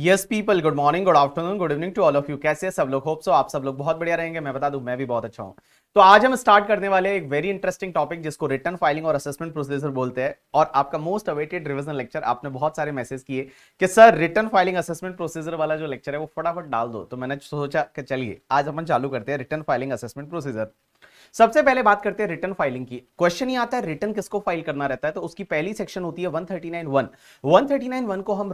Yes people good morning good afternoon good evening to all of you कैसे सब लोग hope so आप सब लोग बहुत बढ़िया रहेंगे मैं बता दूं मैं भी बहुत अच्छा हूं तो आज हम स्टार्ट करने वाले एक वेरी इंटरेस्टिंग टॉपिक जिसको रिटर्न फाइलिंग और असेसमेंट प्रोसीजर बोलते हैं और आपका मोस्ट अवेटेड रिविजन लेक्चर आपने बहुत सारे मैसेज किए कि sir return filing assessment procedure वाला जो लेक्चर है वो फटाफट डाल दो तो मैंने सोचा कि चलिए आज अपन चालू करते हैं रिटर्न फाइलिंग असेसमेंट प्रोसीजर सबसे पहले बात करते हैं रिटर्न फाइलिंग की क्वेश्चन ये आता है रिटर्न किसको फाइल करना रहता है तो उसकी पहली सेक्शन होती है 139 1391 को हम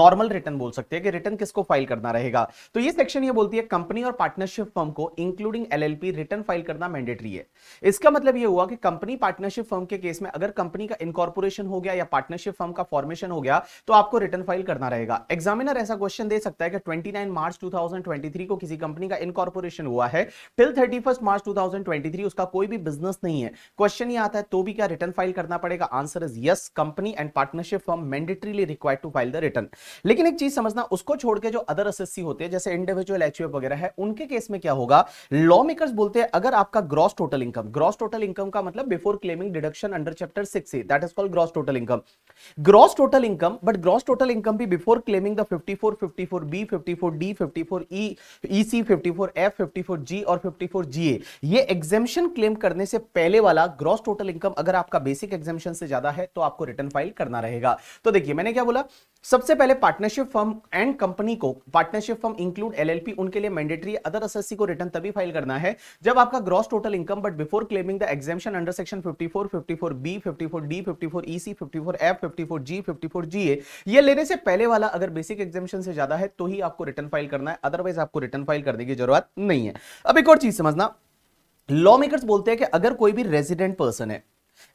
नॉर्मल रिटर्न बोल सकते हैं कि रिटर्न किसको फाइल करना रहेगा तो ये सेक्शन ये बोलती है कंपनी और पार्टनरशिप फर्म को इंक्लूडिंग एलएलपी रिटर्न फाइल करना मैंडेटरी है इसका मतलब ये हुआ कि कंपनी पार्टनरशिप फर्म के केस में अगर कंपनी का इनकॉर्पोरेशन हो गया या पार्टनरशिप फर्म का फॉर्मेशन हो गया तो आपको रिटर्न फाइल करना रहेगा एग्जामिनर ऐसा क्वेश्चन दे सकता है कि 29 मार्च 2023 को किसी कंपनी का इनकॉर्पोरेशन हुआ है टिल 31 मार्च 2023 थ्री उसका कोई भी बिजनेस नहीं है क्वेश्चन ये आता है तो भी क्या रिटर्न फाइल करना पड़ेगा answer is yes company and partnership form mandatorily required to file the return लेकिन एक चीज समझना उसको छोड़ के जो अदर एस होते हैं जैसे इंडिविजुअल एच वगैरह है उनके केस में क्या होगा लॉ मेकर्स बोलते हैं अगर आपका gross total income gross total income का मतलब before claiming deduction under chapter six that is called gross total income gross total income but gross total income भी before claiming the 54 54 B 54 D 54 E EC 54 F 54 G और 54 GA ये exam एग्जामेशन claim करने से पहले वाला gross total income अगर आपका basic exemption से ज्यादा है तो आपको रिटर्न फाइल करना रहेगा तो देखिए मैंने क्या बोला सबसे पहले पार्टनरशिप फर्म एंड कंपनी को पार्टनरशिप फर्म इंक्लूड एलएलपी उनके लिए मैंडेटरी अदर एसएससी को रिटर्न तभी फाइल करना है जब आपका gross total income but before claiming the exemption under section 54, 54 B 54 D 54 EC 54 F 54 G 54 GA ये लेने से पहले वाला अगर बेसिक एग्जामेशन से ज्यादा है तो ही आपको रिटर्न फाइल करना है अदरवाइज आपको रिटर्न फाइल करने की जरूरत नहीं है अब एक और चीज समझना लॉ मेकर्स बोलते हैं कि अगर कोई भी रेजिडेंट पर्सन है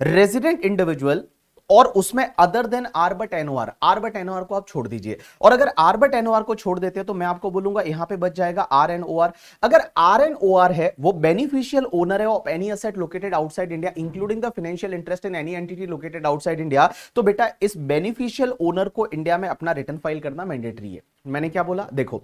रेजिडेंट इंडिविजुअल और उसमें other than R but NOR R but NOR को आप छोड़ दीजिए और अगर आर बट एनओआर को छोड़ देते हैं तो मैं आपको बोलूंगा यहां पे बच जाएगा आर एन ओ आर अगर आर एन ओ आर है वो बेनिफिशियल ओनर है of any asset located outside India including the financial interest in any entity located outside India तो बेटा इस बेनिफिशियल ओनर को इंडिया में अपना रिटर्न फाइल करना मैंडेटरी है मैंने क्या बोला देखो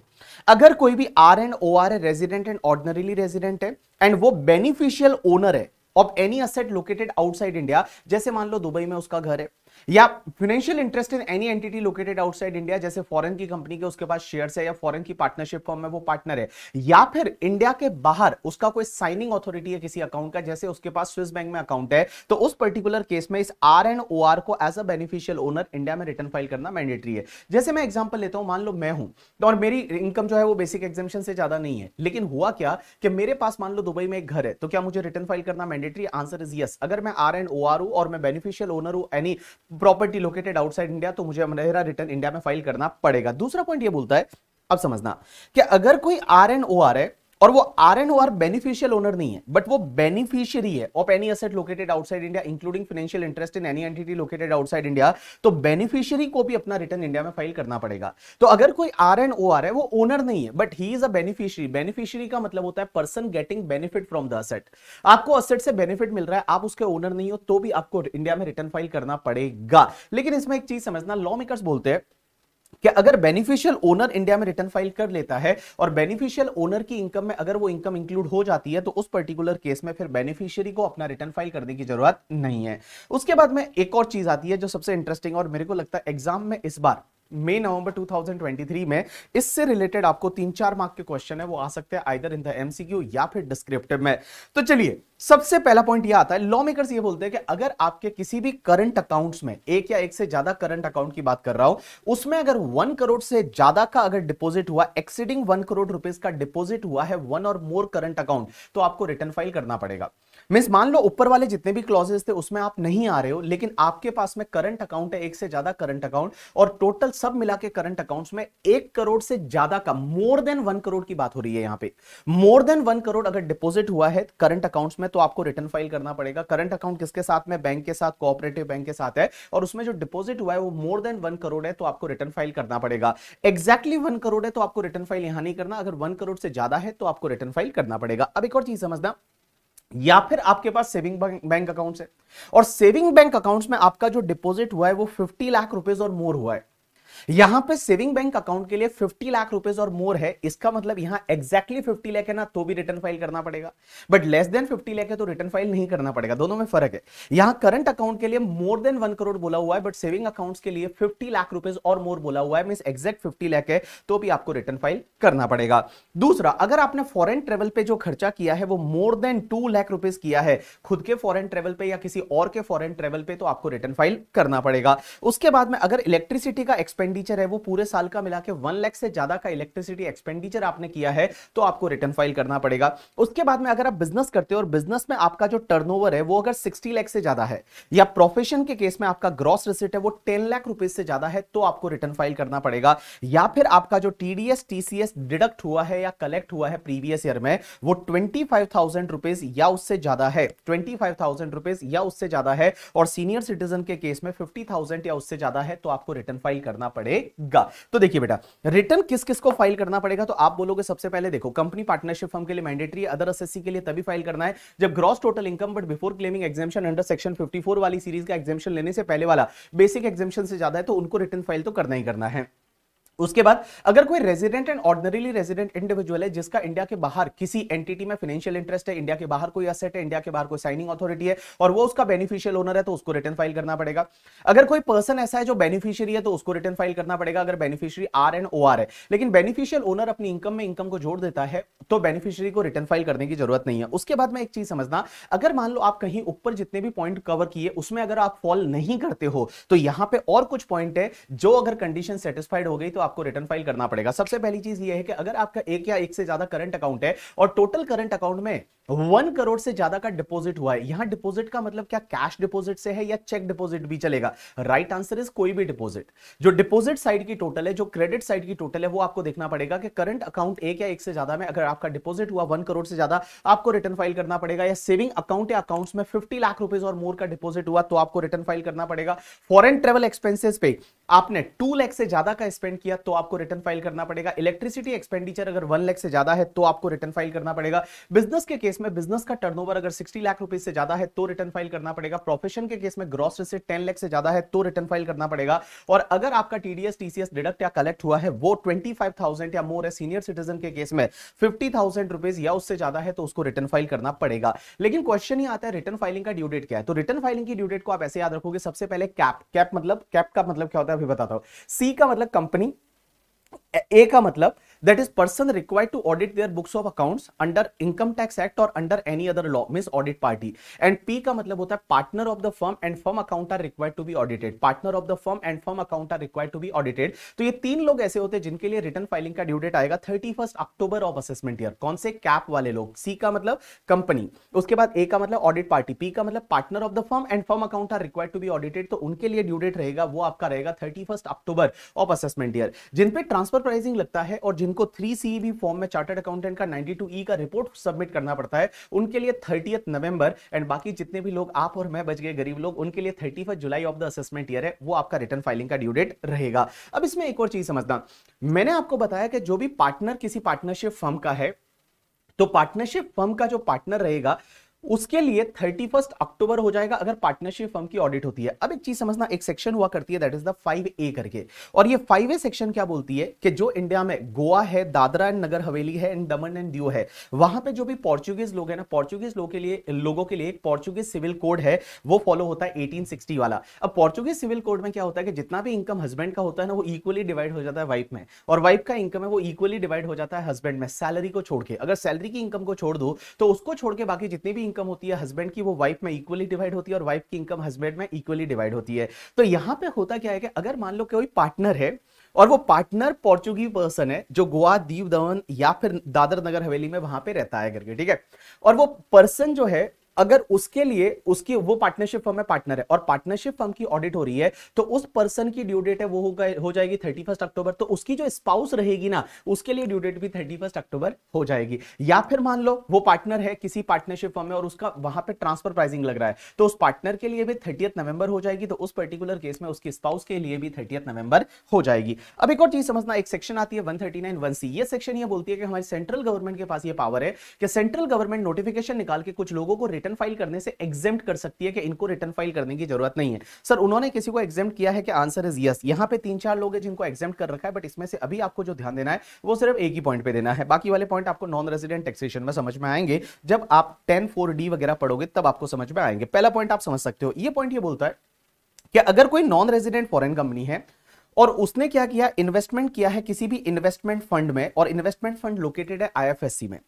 अगर कोई भी आर एन ओ आर है रेजिडेंट एंड ऑर्डनरीली रेजिडेंट है एंड वो बेनिफिशियल ओनर है of any asset located outside India जैसे मान लो दुबई में उसका घर है या financial interest in any entity located outside India जैसे फॉरेन की कंपनी के उसके पास शेयर्स है या फॉरेन की पार्टनरशिप फॉर्म में वो पार्टनर है या फिर इंडिया के बाहर उसका कोई साइनिंग अथॉरिटी है किसी अकाउंट का जैसे उसके पास स्विस बैंक में अकाउंट है तो उस पर्टिकुलर केस में इस आर एंड ओ आर को as a beneficial owner India में रिटर्न फाइल करना मैंडेटरी है जैसे मैं एग्जाम्पल लेता हूं मान लो मैं हूं तो और मेरी इनकम जो है वो बेसिक एग्जामेशन से ज्यादा नहीं है लेकिन हुआ क्या कि मेरे पास मान लो दुबई में एक घर है तो क्या मुझे रिटर्न फाइल करना मैंडेटरी आंसर इज यस अगर मैं आर एंड ओ आर हूं और मैं बेनिफिशियल ओनर हूं any property located outside India तो मुझे मेरा रिटर्न इंडिया में फाइल करना पड़ेगा दूसरा पॉइंट ये बोलता है अब समझना कि अगर कोई आर एंड ओ आर है और वो R N O R beneficial owner नहीं है बट वो बेनिफिशियरी है of any asset located outside India including financial interest in any entity located outside India तो बेनिफिशियरी को भी अपना रिटर्न इंडिया में फाइल करना पड़ेगा तो अगर कोई आर एन ओ आर है वो ओनर नहीं है but he is a beneficiary beneficiary का मतलब होता है person getting benefit from the asset आपको असेट से बेनिफिट मिल रहा है आप उसके ओनर नहीं हो तो भी आपको इंडिया में रिटर्न फाइल करना पड़ेगा लेकिन इसमें एक चीज समझना लॉ मेकर्स बोलते हैं कि अगर बेनिफिशियल ओनर इंडिया में रिटर्न फाइल कर लेता है और बेनिफिशियल ओनर की इनकम में अगर वो इनकम इंक्लूड हो जाती है तो उस पर्टिकुलर केस में फिर बेनिफिशियरी को अपना रिटर्न फाइल करने की जरूरत नहीं है उसके बाद में एक और चीज आती है जो सबसे इंटरेस्टिंग और मेरे को लगता है एग्जाम में इस बार मई नवंबर 2023 में इससे रिलेटेड आपको तीन चार मार्क के क्वेश्चन है वो आ सकते हैं आइदर इन द एमसीक्यू या फिर डिस्क्रिप्टिव में तो चलिए सबसे पहला पॉइंट ये आता है लॉ मेकर्स ये बोलते हैं कि अगर आपके किसी भी करंट अकाउंट्स में एक या एक से ज्यादा करंट अकाउंट की बात कर रहा हूं उसमें अगर वन करोड़ से ज्यादा का अगर डिपॉजिट हुआ एक्सीडिंग वन करोड़ रुपीज का डिपॉजिट हुआ है one or more current account तो आपको रिटर्न फाइल करना पड़ेगा मिस मान लो ऊपर वाले जितने भी क्लॉजेस थे उसमें आप नहीं आ रहे हो लेकिन आपके पास में करंट अकाउंट है एक से ज्यादा करंट अकाउंट और टोटल सब मिला के करंट अकाउंट्स में एक करोड़ से ज्यादा का मोर देन वन करोड़ की बात हो रही है यहाँ पे मोर देन वन करोड़ अगर डिपोजिट हुआ है करंट अकाउंट्स में तो आपको रिटर्न फाइल करना पड़ेगा करंट अकाउंट किसके साथ में बैंक के साथ कोऑपरेटिव बैंक के साथ है और उसमें जो डिपोजिट हुआ है वो मोर देन वन करोड़ है तो आपको रिटर्न फाइल करना पड़ेगा एक्जैक्टली वन करोड़ है तो आपको रिटर्न फाइल यहां नहीं करना अगर वन करोड़ से ज्यादा है तो आपको रिटर्न फाइल करना पड़ेगा अब एक और चीज समझना या फिर आपके पास सेविंग बैंक अकाउंट्स है और सेविंग बैंक अकाउंट्स में आपका जो डिपॉजिट हुआ है वो 50 लाख रुपए और मोर हुआ है यहां पे सेविंग बैंक अकाउंट के लिए 50 लाख रुपए और मोर है इसका मतलब यहां एक्जैक्टली exactly 50 लाख है ना तो भी रिटर्न फाइल करना पड़ेगा बट लेस देन 50 लाख है तो रिटर्न फाइल नहीं करना पड़ेगा दोनों में फर्क है यहां करंट अकाउंट के लिए मोर देन वन करोड़ बोला हुआ है बट सेविंग अकाउंट के लिए फिफ्टी लाख रुपए और मोर बोला हुआ है मीन एक्जैक्ट फिफ्टी लाख है तो भी आपको रिटर्न फाइल करना पड़ेगा दूसरा अगर आपने फॉरन ट्रेवल पे जो खर्चा किया है वो more than two lakh rupees किया है खुद के फॉरन ट्रेवल पे या किसी और के फॉरन ट्रेवल पे तो आपको रिटर्न फाइल करना पड़ेगा उसके बाद में अगर इलेक्ट्रिसिटी का एक्सपेंड एक्सपेंडिचर है वो पूरे साल का मिला के वन लैख से ज्यादा का इलेक्ट्रिसिटी एक्सपेंडिचर आपने किया है तो आपको रिटर्न फाइल करना पड़ेगा उसके बाद में अगर आप बिजनेस करते हो और बिजनेस में आपका जो टर्न है वो अगर सिक्सटी लैख से ज्यादा है या प्रोफेशन के केस में आपका ग्रॉस रिसिट है वो टेन लाख रुपए से ज्यादा है तो आपको रिटर्न फाइल करना पड़ेगा या फिर आपका जो टीडीएस टीसीएस डिडक्ट हुआ है या कलेक्ट हुआ है प्रीवियस ईयर में वो ट्वेंटी फाइव या उससे ज्यादा है ट्वेंटी फाइव या उससे ज्यादा है और सीनियर सिटीजन के केस में फिफ्टी या उससे ज्यादा है तो आपको रिटर्न फाइल करना पड़ेगा तो देखिए बेटा रिटर्न किस किस को फाइल करना पड़ेगा तो आप बोलोगे सबसे पहले देखो कंपनी पार्टनरशिप फर्म के लिए मैंडेटरी अदर एसएससी के लिए तभी फाइल करना है जब gross total income but before claiming exemption under section 54 वाली सीरीज का एक्जेम्शन लेने से पहले वाला बेसिक एक्जेम्शन से ज्यादा है तो उनको रिटर्न फाइल तो करना ही करना है उसके बाद अगर कोई resident and ordinarily resident individual है जिसका इंडिया के बाहर किसी एंटिटी में फाइनेंशियल इंटरेस्ट है इंडिया के बाहर कोई असेट है इंडिया के बाहर कोई साइनिंग अथॉरिटी है और वो उसका बेनिफिशियल ओनर है तो उसको रिटर्न फाइल करना पड़ेगा अगर कोई पर्सन ऐसा है जो बेनिफिशियरी है तो उसको रिटर्न फाइल करना पड़ेगा अगर beneficiary R and O R है लेकिन बेनिफिशियल ओनर अपनी इनकम में इनकम को जोड़ देता है तो बेनिफिशियरी को रिटर्न फाइल करने की जरूरत नहीं है उसके बाद में एक चीज समझना अगर मान लो आप कहीं ऊपर जितने भी पॉइंट कवर किए उसमें अगर आप फॉल नहीं करते हो तो यहां पर और कुछ पॉइंट है जो अगर कंडीशन सेटिस्फाइड हो गई तो आप आपको रिटर्न फाइल करना पड़ेगा सबसे पहली चीज ये है कि अगर आपका एक या एक से ज्यादा करंट अकाउंट है और टोटल करंट अकाउंट में वन करोड़ से ज्यादा का डिपॉजिट हुआ है यहां डिपॉजिट का मतलब क्या कैश डिपॉजिट से है या चेक डिपॉजिट भी चलेगा राइट आंसर इज कोई भी डिपॉजिट जो डिपॉजिट साइड की टोटल है जो क्रेडिट साइड की टोटल है वो आपको देखना पड़ेगा कि करंट अकाउंट एक या एक से ज्यादा में अगर आपका डिपॉजिट हुआ वन करोड़ से ज्यादा आपको रिटर्न फाइल करना पड़ेगा या सेविंग अकाउंट या अकाउंट में फिफ्टी लाख रुपीज और मोर का डिपोजिट हुआ तो आपको रिटर्न फाइल करना पड़ेगा फॉरन ट्रेवल एक्सपेंसिस पे आपने टू लैख से ज्यादा का स्पेंड किया किया तो आपको रिटर्न फाइल करना पड़ेगा इलेक्ट्रिसिटी एक्सपेंडिचर अगर वन लैख से ज्यादा है तो आपको रिटर्न फाइल करना पड़ेगा बिजनेस के केस में बिजनेस का टर्नओवर अगर सिक्सटी लाख रुपीज से ज्यादा है तो रिटर्न फाइल करना पड़ेगा प्रोफेशन के केस में ग्रॉस रिसिट टेन लैख से ज्यादा है तो रिटर्न फाइल करना पड़ेगा और अगर आपका टीडीएस टीसीएस डिडक्ट या कलेक्ट हुआ है वो ट्वेंटी या मोर है सीनियर सिटीजन के केस में फिफ्टी या उससे ज्यादा है तो उसको रिटर्न फाइल करना पड़ेगा लेकिन क्वेश्चन ही आता है रिटर्न फाइलिंग का ड्यू डेट क्या है तो रिटर्न फाइलिंग की ड्यू डेट को आप ऐसे याद रखोगे सबसे पहले कैप कैप मतलब कैप का मतलब क्या होता है अभी बताता हूं सी का मतलब कंपनी ए का मतलब that is person required to audit their books of accounts under income tax act और under any other law mean audit party and P का मतलब होता है partner of the firm and firm account are required to be audited partner of the firm and firm account are required to be audited तो ये तीन लोग ऐसे होते हैं जिनके लिए रिटर्न फाइलिंग का ड्यूडेट आएगा thirty first October of assessment year कौन से कैप वाले लोग सी का मतलब कंपनी उसके बाद ए का मतलब ऑडिट पार्टी पी का मतलब partner of the firm and firm account are required to be audited तो उनके लिए ड्यूडेट रहेगा वो आपका रहेगा thirty October of assessment year जिनपे ट्रांस ट्रांसफर प्राइसिंग लगता है और जिनको थ्री सी बी फॉर्म में चार्टर्ड अकाउंटेंट का नाइनटी टू ई का रिपोर्ट सबमिट करना पड़ता है उनके लिए थर्टी नवंबर एंड बाकी जितने भी लोग आप और मैं बच गए गरीब लोग उनके लिए thirty July of the assessment year है वो आपका रिटर्न फाइलिंग का ड्यू डेट रहेगा अब इसमें एक और चीज समझना मैंने आपको बताया कि जो भी पार्टनर किसी पार्टनरशिप फर्म का है तो पार्टनरशिप फर्म का जो पार्टनर रहेगा उसके लिए थर्टी फर्स्ट अक्टूबर हो जाएगा अगर पार्टनरशिप फर्म की ऑडिट होती है अब एक चीज समझना एक सेक्शन हुआ करती है that is the five A करके और ये फाइव ए सेक्शन क्या बोलती है कि जो इंडिया में गोवा है दादरा एंड नगर हवेली है एंड दमन एंड दियो है वहां पे जो भी पोर्चुगीज लोग हैं ना पोर्चुगीज लोग के लिए लोगों के लिए एक पोर्चुगीज सिविल कोड है वो फॉलो होता है एटीन वाला अब पोर्चुगीज सिविल कोड में क्या होता है कि जितना भी इनकम हस्बैंड का होता है ना वो इक्वली डिवाइड हो जाता है वाइफ में और वाइफ का इनकम है वो इक्वली डिवाइड हो जाता है हस्बैंड में सैलरी को छोड़ के अगर सैलरी की इनकम को छोड़ दो तो उसको छोड़ के बाकी जितनी भी इनकम होती है हस्बैंड की वो वाइफ में इक्वली डिवाइड होती है और वाइफ की इनकम हस्बैंड में इक्वली डिवाइड होती है तो यहाँ पे होता क्या है कि अगर मान लो कोई पार्टनर है और वो पार्टनर पोर्चुगी पर्सन है जो गोवा दीव दमन या फिर दादर नगर हवेली में वहां पे रहता है करके ठीक है और वो पर्सन जो है अगर उसके लिए उसकी वो पार्टनरशिप फर्म में पार्टनर है और पार्टनरशिप फर्म की ऑडिट हो रही है तो उस पर्सन की ड्यू डेट है वो हो हो जाएगी थर्टी फर्स्ट अक्टूबर तो उसकी जो स्पाउस रहेगी ना उसके लिए ड्यू डेट भी थर्टी फर्स्ट अक्टूबर हो जाएगी या फिर मान लो वो पार्टनर है किसी पार्टनरशिप फर्म में और उसका वहां पर ट्रांसफर प्राइसिंग लग रहा है तो उस पार्टनर के लिए भी थर्टी नवंबर हो जाएगी तो उस पर्टिकुलर केस में उसकी स्पाउस के लिए भी थर्टी नवंबर हो जाएगी अब एक और चीज समझना एक सेक्शन आती है one thirty nine one C ये सेक्शन ये बोलती है कि हमारे सेंट्रल गवर्नमेंट के पास ये पावर है कि सेंट्रल गवर्नमेंट नोटिफिकेशन निकाल के कुछ लोगों को रिटर्न फाइल करने से एग्जाम कर सकती है कि इनको रिटर्न फाइल करने की जरूरत नहीं है सर उन्होंने किसी को एग्जाम किया है कि आंसर इज यस यहाँ पे तीन चार लोग हैं जिनको एग्जाम कर रखा है बट इसमें से अभी आपको जो ध्यान देना है वो सिर्फ एक ही पॉइंट पे देना है बाकी वाले पॉइंट आपको नॉन रेजिडेंट टैक्सेशन में समझ में आएंगे जब आप टेन फोर डी वगैरह पढ़ोगे तब आपको समझ में आएंगे पहला पॉइंट आप समझ सकते हो ये पॉइंट ये बोलता है कि अगर कोई नॉन रेजिडेंट फॉरेन कंपनी है और उसने क्या किया इन्वेस्टमेंट किया है किसी भी इन्वेस्टमेंट फंड में और इन्वेस्टमेंट फंड लोकेटेड है आईएफएससी में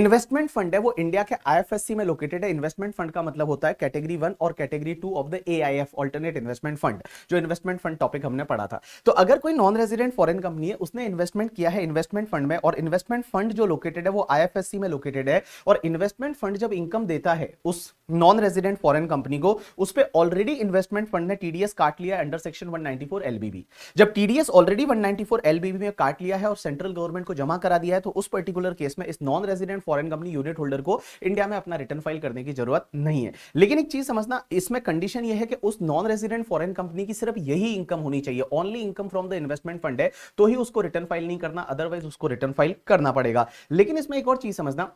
इन्वेस्टमेंट फंड है वो इंडिया के आईएफएससी में लोकेटेड है इन्वेस्टमेंट फंड का मतलब होता है कैटेगरी वन और category two of the AIF alternate investment fund जो इन्वेस्टमेंट फंड टॉपिक हमने पढ़ा था तो अगर कोई नॉन रेजिडेंट फॉरन कंपनी है उसने इन्वेस्टमेंट किया है इन्वेस्टमेंट फंड में और इन्वेस्टमेंट फंड जो लोकेटेड है वो आई में लोकेटेड है और इन्वेस्टमेंट फंड जब इनकम देता है उस नॉन रेजिडेंट फॉरन कंपनी को उस पर ऑलरेडी इन्वेस्टमेंट फंड ने टीडीएस काट लिया है अंडर सेक्शन वन नाइनटी जब टीडीएस ऑलरेडी 194 एलबीबी में काट लिया है और सेंट्रल गवर्नमेंट को जमा करा दिया है तो उस पर्टिकुलर केस में इस non resident foreign company unit holder को इंडिया में अपना रिटर्न फाइल करने की जरूरत नहीं है लेकिन एक चीज समझना इसमें कंडीशन यह है कि उस नॉन रेजिडेंट फॉरन कंपनी की सिर्फ यही इनकम होनी चाहिए only income from the investment fund है तो ही उसको रिटर्न फाइल नहीं करना अदरवाइज उसको रिटर्न फाइल करना पड़ेगा लेकिन इसमें एक और चीज समझना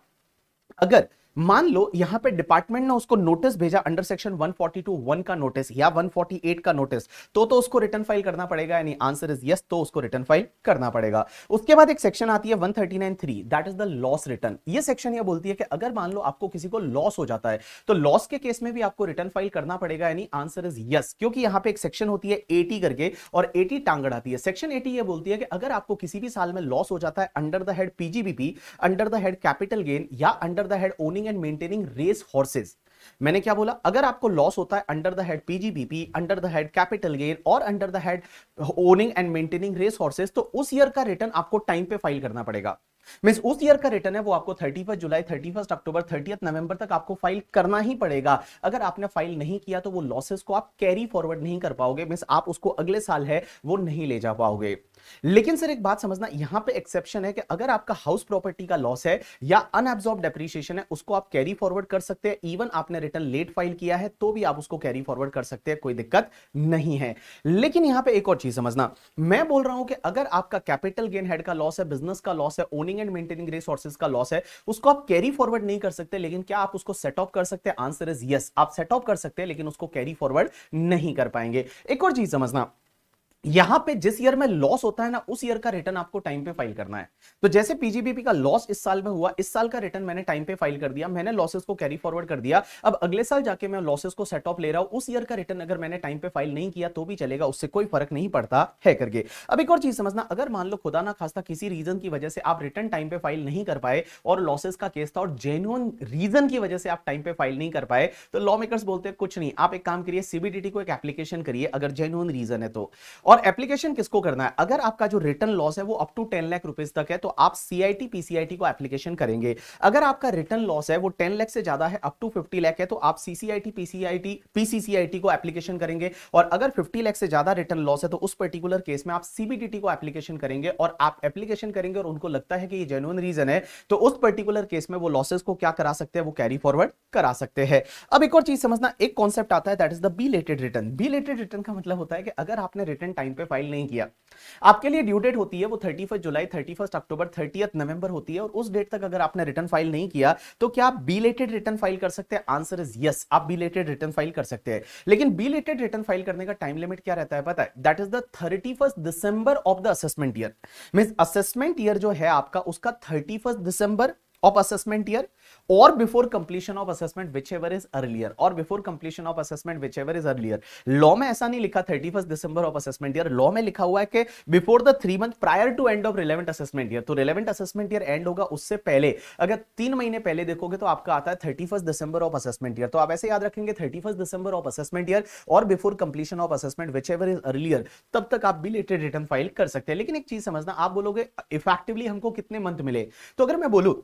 अगर मान लो यहां पे डिपार्टमेंट ने उसको नोटिस भेजा अंडर सेक्शन 142 वन का नोटिस या 148 का नोटिस तो तो उसको रिटर्न फाइल करना पड़ेगा यानी आंसर इज यस तो उसको रिटर्न फाइल करना पड़ेगा उसके बाद एक सेक्शन आती है 1393 that is the loss return ये सेक्शन ये बोलती है कि अगर मान लो आपको किसी को लॉस हो जाता है तो लॉस के केस में भी आपको रिटर्न फाइल करना पड़ेगा यानी आंसर इज यस क्योंकि यहां पे एक सेक्शन होती है एटी करके और एटी टांगड़ आती है सेक्शन एटी ये बोलती है कि अगर आपको किसी भी साल में लॉस हो जाता है under the head PGBP under the head capital gain या under the head owning training and maintaining race horses मैंने क्या बोला अगर आपको लॉस होता है under the head PGBP under the head capital gain और under the head owning and maintaining race horses तो उस ईयर का रिटर्न आपको टाइम पे फाइल करना पड़ेगा मीन्स उस ईयर का रिटर्न है वो आपको thirty July thirty October thirty November तक आपको फाइल करना ही पड़ेगा अगर आपने फाइल नहीं किया तो वो लॉसेस को आप कैरी फॉरवर्ड नहीं कर पाओगे मीन्स आप उसको अगले साल है वो नहीं ले जा पाओगे लेकिन सर एक बात समझना यहां पे एक्सेप्शन है कि अगर आपका हाउस प्रॉपर्टी का लॉस है या अनएब्सॉर्ब डेप्रीशिएशन है उसको आप कैरी फॉरवर्ड कर सकते हैं इवन आपने रिटर्न लेट फाइल किया है तो भी आप उसको कैरी फॉरवर्ड कर सकते हैं कोई दिक्कत नहीं है लेकिन यहां पर एक और चीज समझना मैं बोल रहा हूं कि अगर आपका कैपिटल गेन हेड का लॉस है बिजनेस का लॉस है ओनिंग एंड मेंटेनिंग रिसोर्सेज का लॉस है उसको आप कैरी फॉरवर्ड नहीं कर सकते लेकिन क्या आप उसको सेट ऑफ कर सकते हैं आंसर इज यस आप सेट ऑफ कर सकते हैं लेकिन उसको कैरी फॉरवर्ड नहीं कर पाएंगे एक और चीज समझना यहां पे जिस ईयर में लॉस होता है ना उस ईयर का रिटर्न आपको टाइम पे फाइल करना है तो जैसे पीजीबीपी का लॉस इस साल में हुआ इस साल का रिटर्न मैंने टाइम पे फाइल कर दिया मैंने लॉसेस को कैरी फॉरवर्ड कर दिया अब अगले साल जाके मैं लॉसेस को सेट ऑफ ले रहा हूं उस ईयर का रिटर्न अगर मैंने टाइम पे फाइल नहीं किया तो भी चलेगा उससे कोई फर्क नहीं पड़ता है करके अब एक और चीज समझना अगर मान लो खुदा ना खासा किसी रीजन की वजह से आप रिटर्न टाइम पे फाइल नहीं कर पाए और लॉसेस का केस था और जेन्युन रीजन की वजह से आप टाइम पे फाइल नहीं कर पाए तो लॉ मेकर्स बोलते हैं कुछ नहीं आप एक काम करिए सीबीडीटी को एक एप्लीकेशन करिए अगर जेन्युन रीजन है तो और और एप्लीकेशन किसको करना है अगर आपका जो रिटर्न लॉस है वो up to ten lakh rupees तक है तो आप सीआईटी पीसीआईटी को एप्लीकेशन करेंगे अगर आपका रिटर्न लॉस है वो टेन लाख से ज्यादा है अप टू फिफ्टी लाख है तो आप सीसीआईटी पीसीआईटी पीसीसीआईटी को एप्लीकेशन करेंगे और अगर फिफ्टी लाख से ज्यादा रिटर्न लॉस है तो उस पर्टिकुलर केस में आप सीबीडीटी को एप्लीकेशन करेंगे और आप एप्लीकेशन करेंगे और उनको लगता है कि ये जेन्युन रीजन है तो उस पर्टिकुलर केस में वो लॉसेस को क्या करा सकते हैं वो कैरी फॉरवर्ड करा सकते हैं अब एक और चीज समझना एक कॉन्सेप्ट आता है that is the B return B return का मतलब होता है कि अगर आपने रिटर्न टाइम टाइम पे फाइल नहीं किया आपके लिए ड्यू डेट होती है वो thirty first July thirty first October thirty November होती है और उस डेट तक अगर आपने रिटर्न फाइल नहीं किया तो क्या आप बिलेटेड रिटर्न फाइल कर सकते हैं आंसर इज यस आप बिलेटेड रिटर्न फाइल कर सकते हैं लेकिन बिलेटेड रिटर्न फाइल करने का टाइम लिमिट क्या रहता है पता है that is the thirty December of the assessment year mean assessment year जो है आपका उसका thirty December of assessment year or before completion of assessment whichever is earlier or before completion of assessment whichever is earlier law में ऐसा नहीं लिखा 31 दिसंबर of assessment year law में लिखा हुआ है कि before the 3 month prior to end of relevant assessment year तो relevant assessment year end होगा उससे पहले अगर तीन महीने पहले देखोगे तो आपका आता है 31 दिसंबर of assessment year तो आप ऐसे याद रखेंगे 31 दिसंबर of assessment year और before completion of assessment whichever is earlier तब तक आप बिलेटेड रिटर्न फाइल कर सकते हैं लेकिन एक चीज समझना आप बोलोगे इफेक्टिवली हमको कितने मंथ मिले तो अगर मैं बोलूं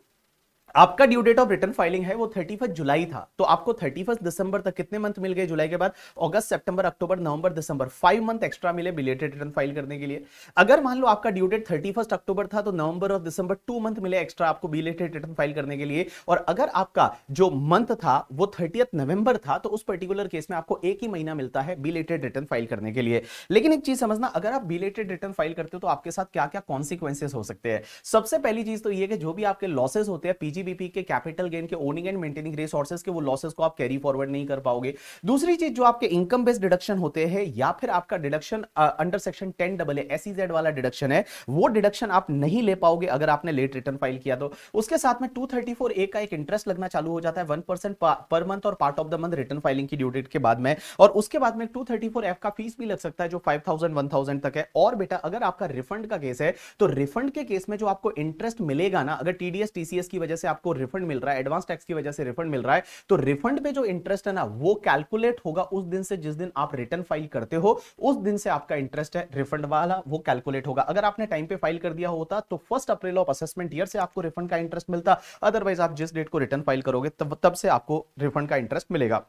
आपका due date of return filing है वो थर्टी फर्स्ट जुलाई था तो आपको थर्टी फर्स्ट दिसंबर तक कितने मंथ मिल गए जुलाई के बाद अगस्त सितंबर अक्टूबर नवंबर दिसंबर फाइव मंथ एक्स्ट्रा मिले बिलेटेड रिटर्न फाइल करने के लिए अगर मान लो आपका due date thirty first October था तो नवंबर और दिसंबर टू मंथ मिले एक्स्ट्रा आपको बिलेटेड रिटर्न फाइल करने के लिए और अगर आपका जो मंथ था वो थर्टी नवंबर था तो उस पर्टिकुलर केस में आपको एक ही महीना मिलता है बिलेटेड रिटर्न फाइल करने के लिए लेकिन एक चीज समझना अगर आप बिलेटेड रिटर्न फाइल करते हो तो आपके साथ क्या क्या कॉन्सिक्वेंसेस हो सकते हैं सबसे पहली चीज तो ये कि जो भी आपके लॉसेज होते हैं पीजी एनजीबीपी के कैपिटल गेन के ओनिंग एंड मेंटेनिंग रिसोर्सेज के वो लॉसेस को आप कैरी फॉरवर्ड नहीं कर पाओगे दूसरी चीज जो आपके इनकम बेस्ड डिडक्शन होते हैं या फिर आपका deduction under section ten double SEZ वाला डिडक्शन है वो डिडक्शन आप नहीं ले पाओगे अगर आपने लेट रिटर्न फाइल किया तो उसके साथ में टू ए का एक इंटरेस्ट लगना चालू हो जाता है वन परसेंट पर मंथ और part of the month return filing की ड्यू डेट के बाद में और उसके बाद में टू एफ का फीस भी लग सकता है जो फाइव थाउजेंड तक है और बेटा अगर आपका रिफंड का केस है तो रिफंड के केस में जो आपको इंटरेस्ट मिलेगा ना अगर टीडीएस टीसीएस की वजह से आपको रिफंड मिल रहा है एडवांस टैक्स की वजह से रिफंड मिल रहा है तो रिफंड पे जो इंटरेस्ट है ना वो कैलकुलेट होगा उस दिन से जिस दिन आप रिटर्न फाइल करते हो उस दिन से आपका इंटरेस्ट है रिफंड वाला वो कैलकुलेट होगा अगर आपने टाइम पे फाइल कर दिया होता तो first April of assessment year से आपको रिफंड का इंटरेस्ट मिलता अदरवाइज आप जिस डेट को रिटर्न फाइल करोगे तब तब से आपको रिफंड का इंटरेस्ट मिलेगा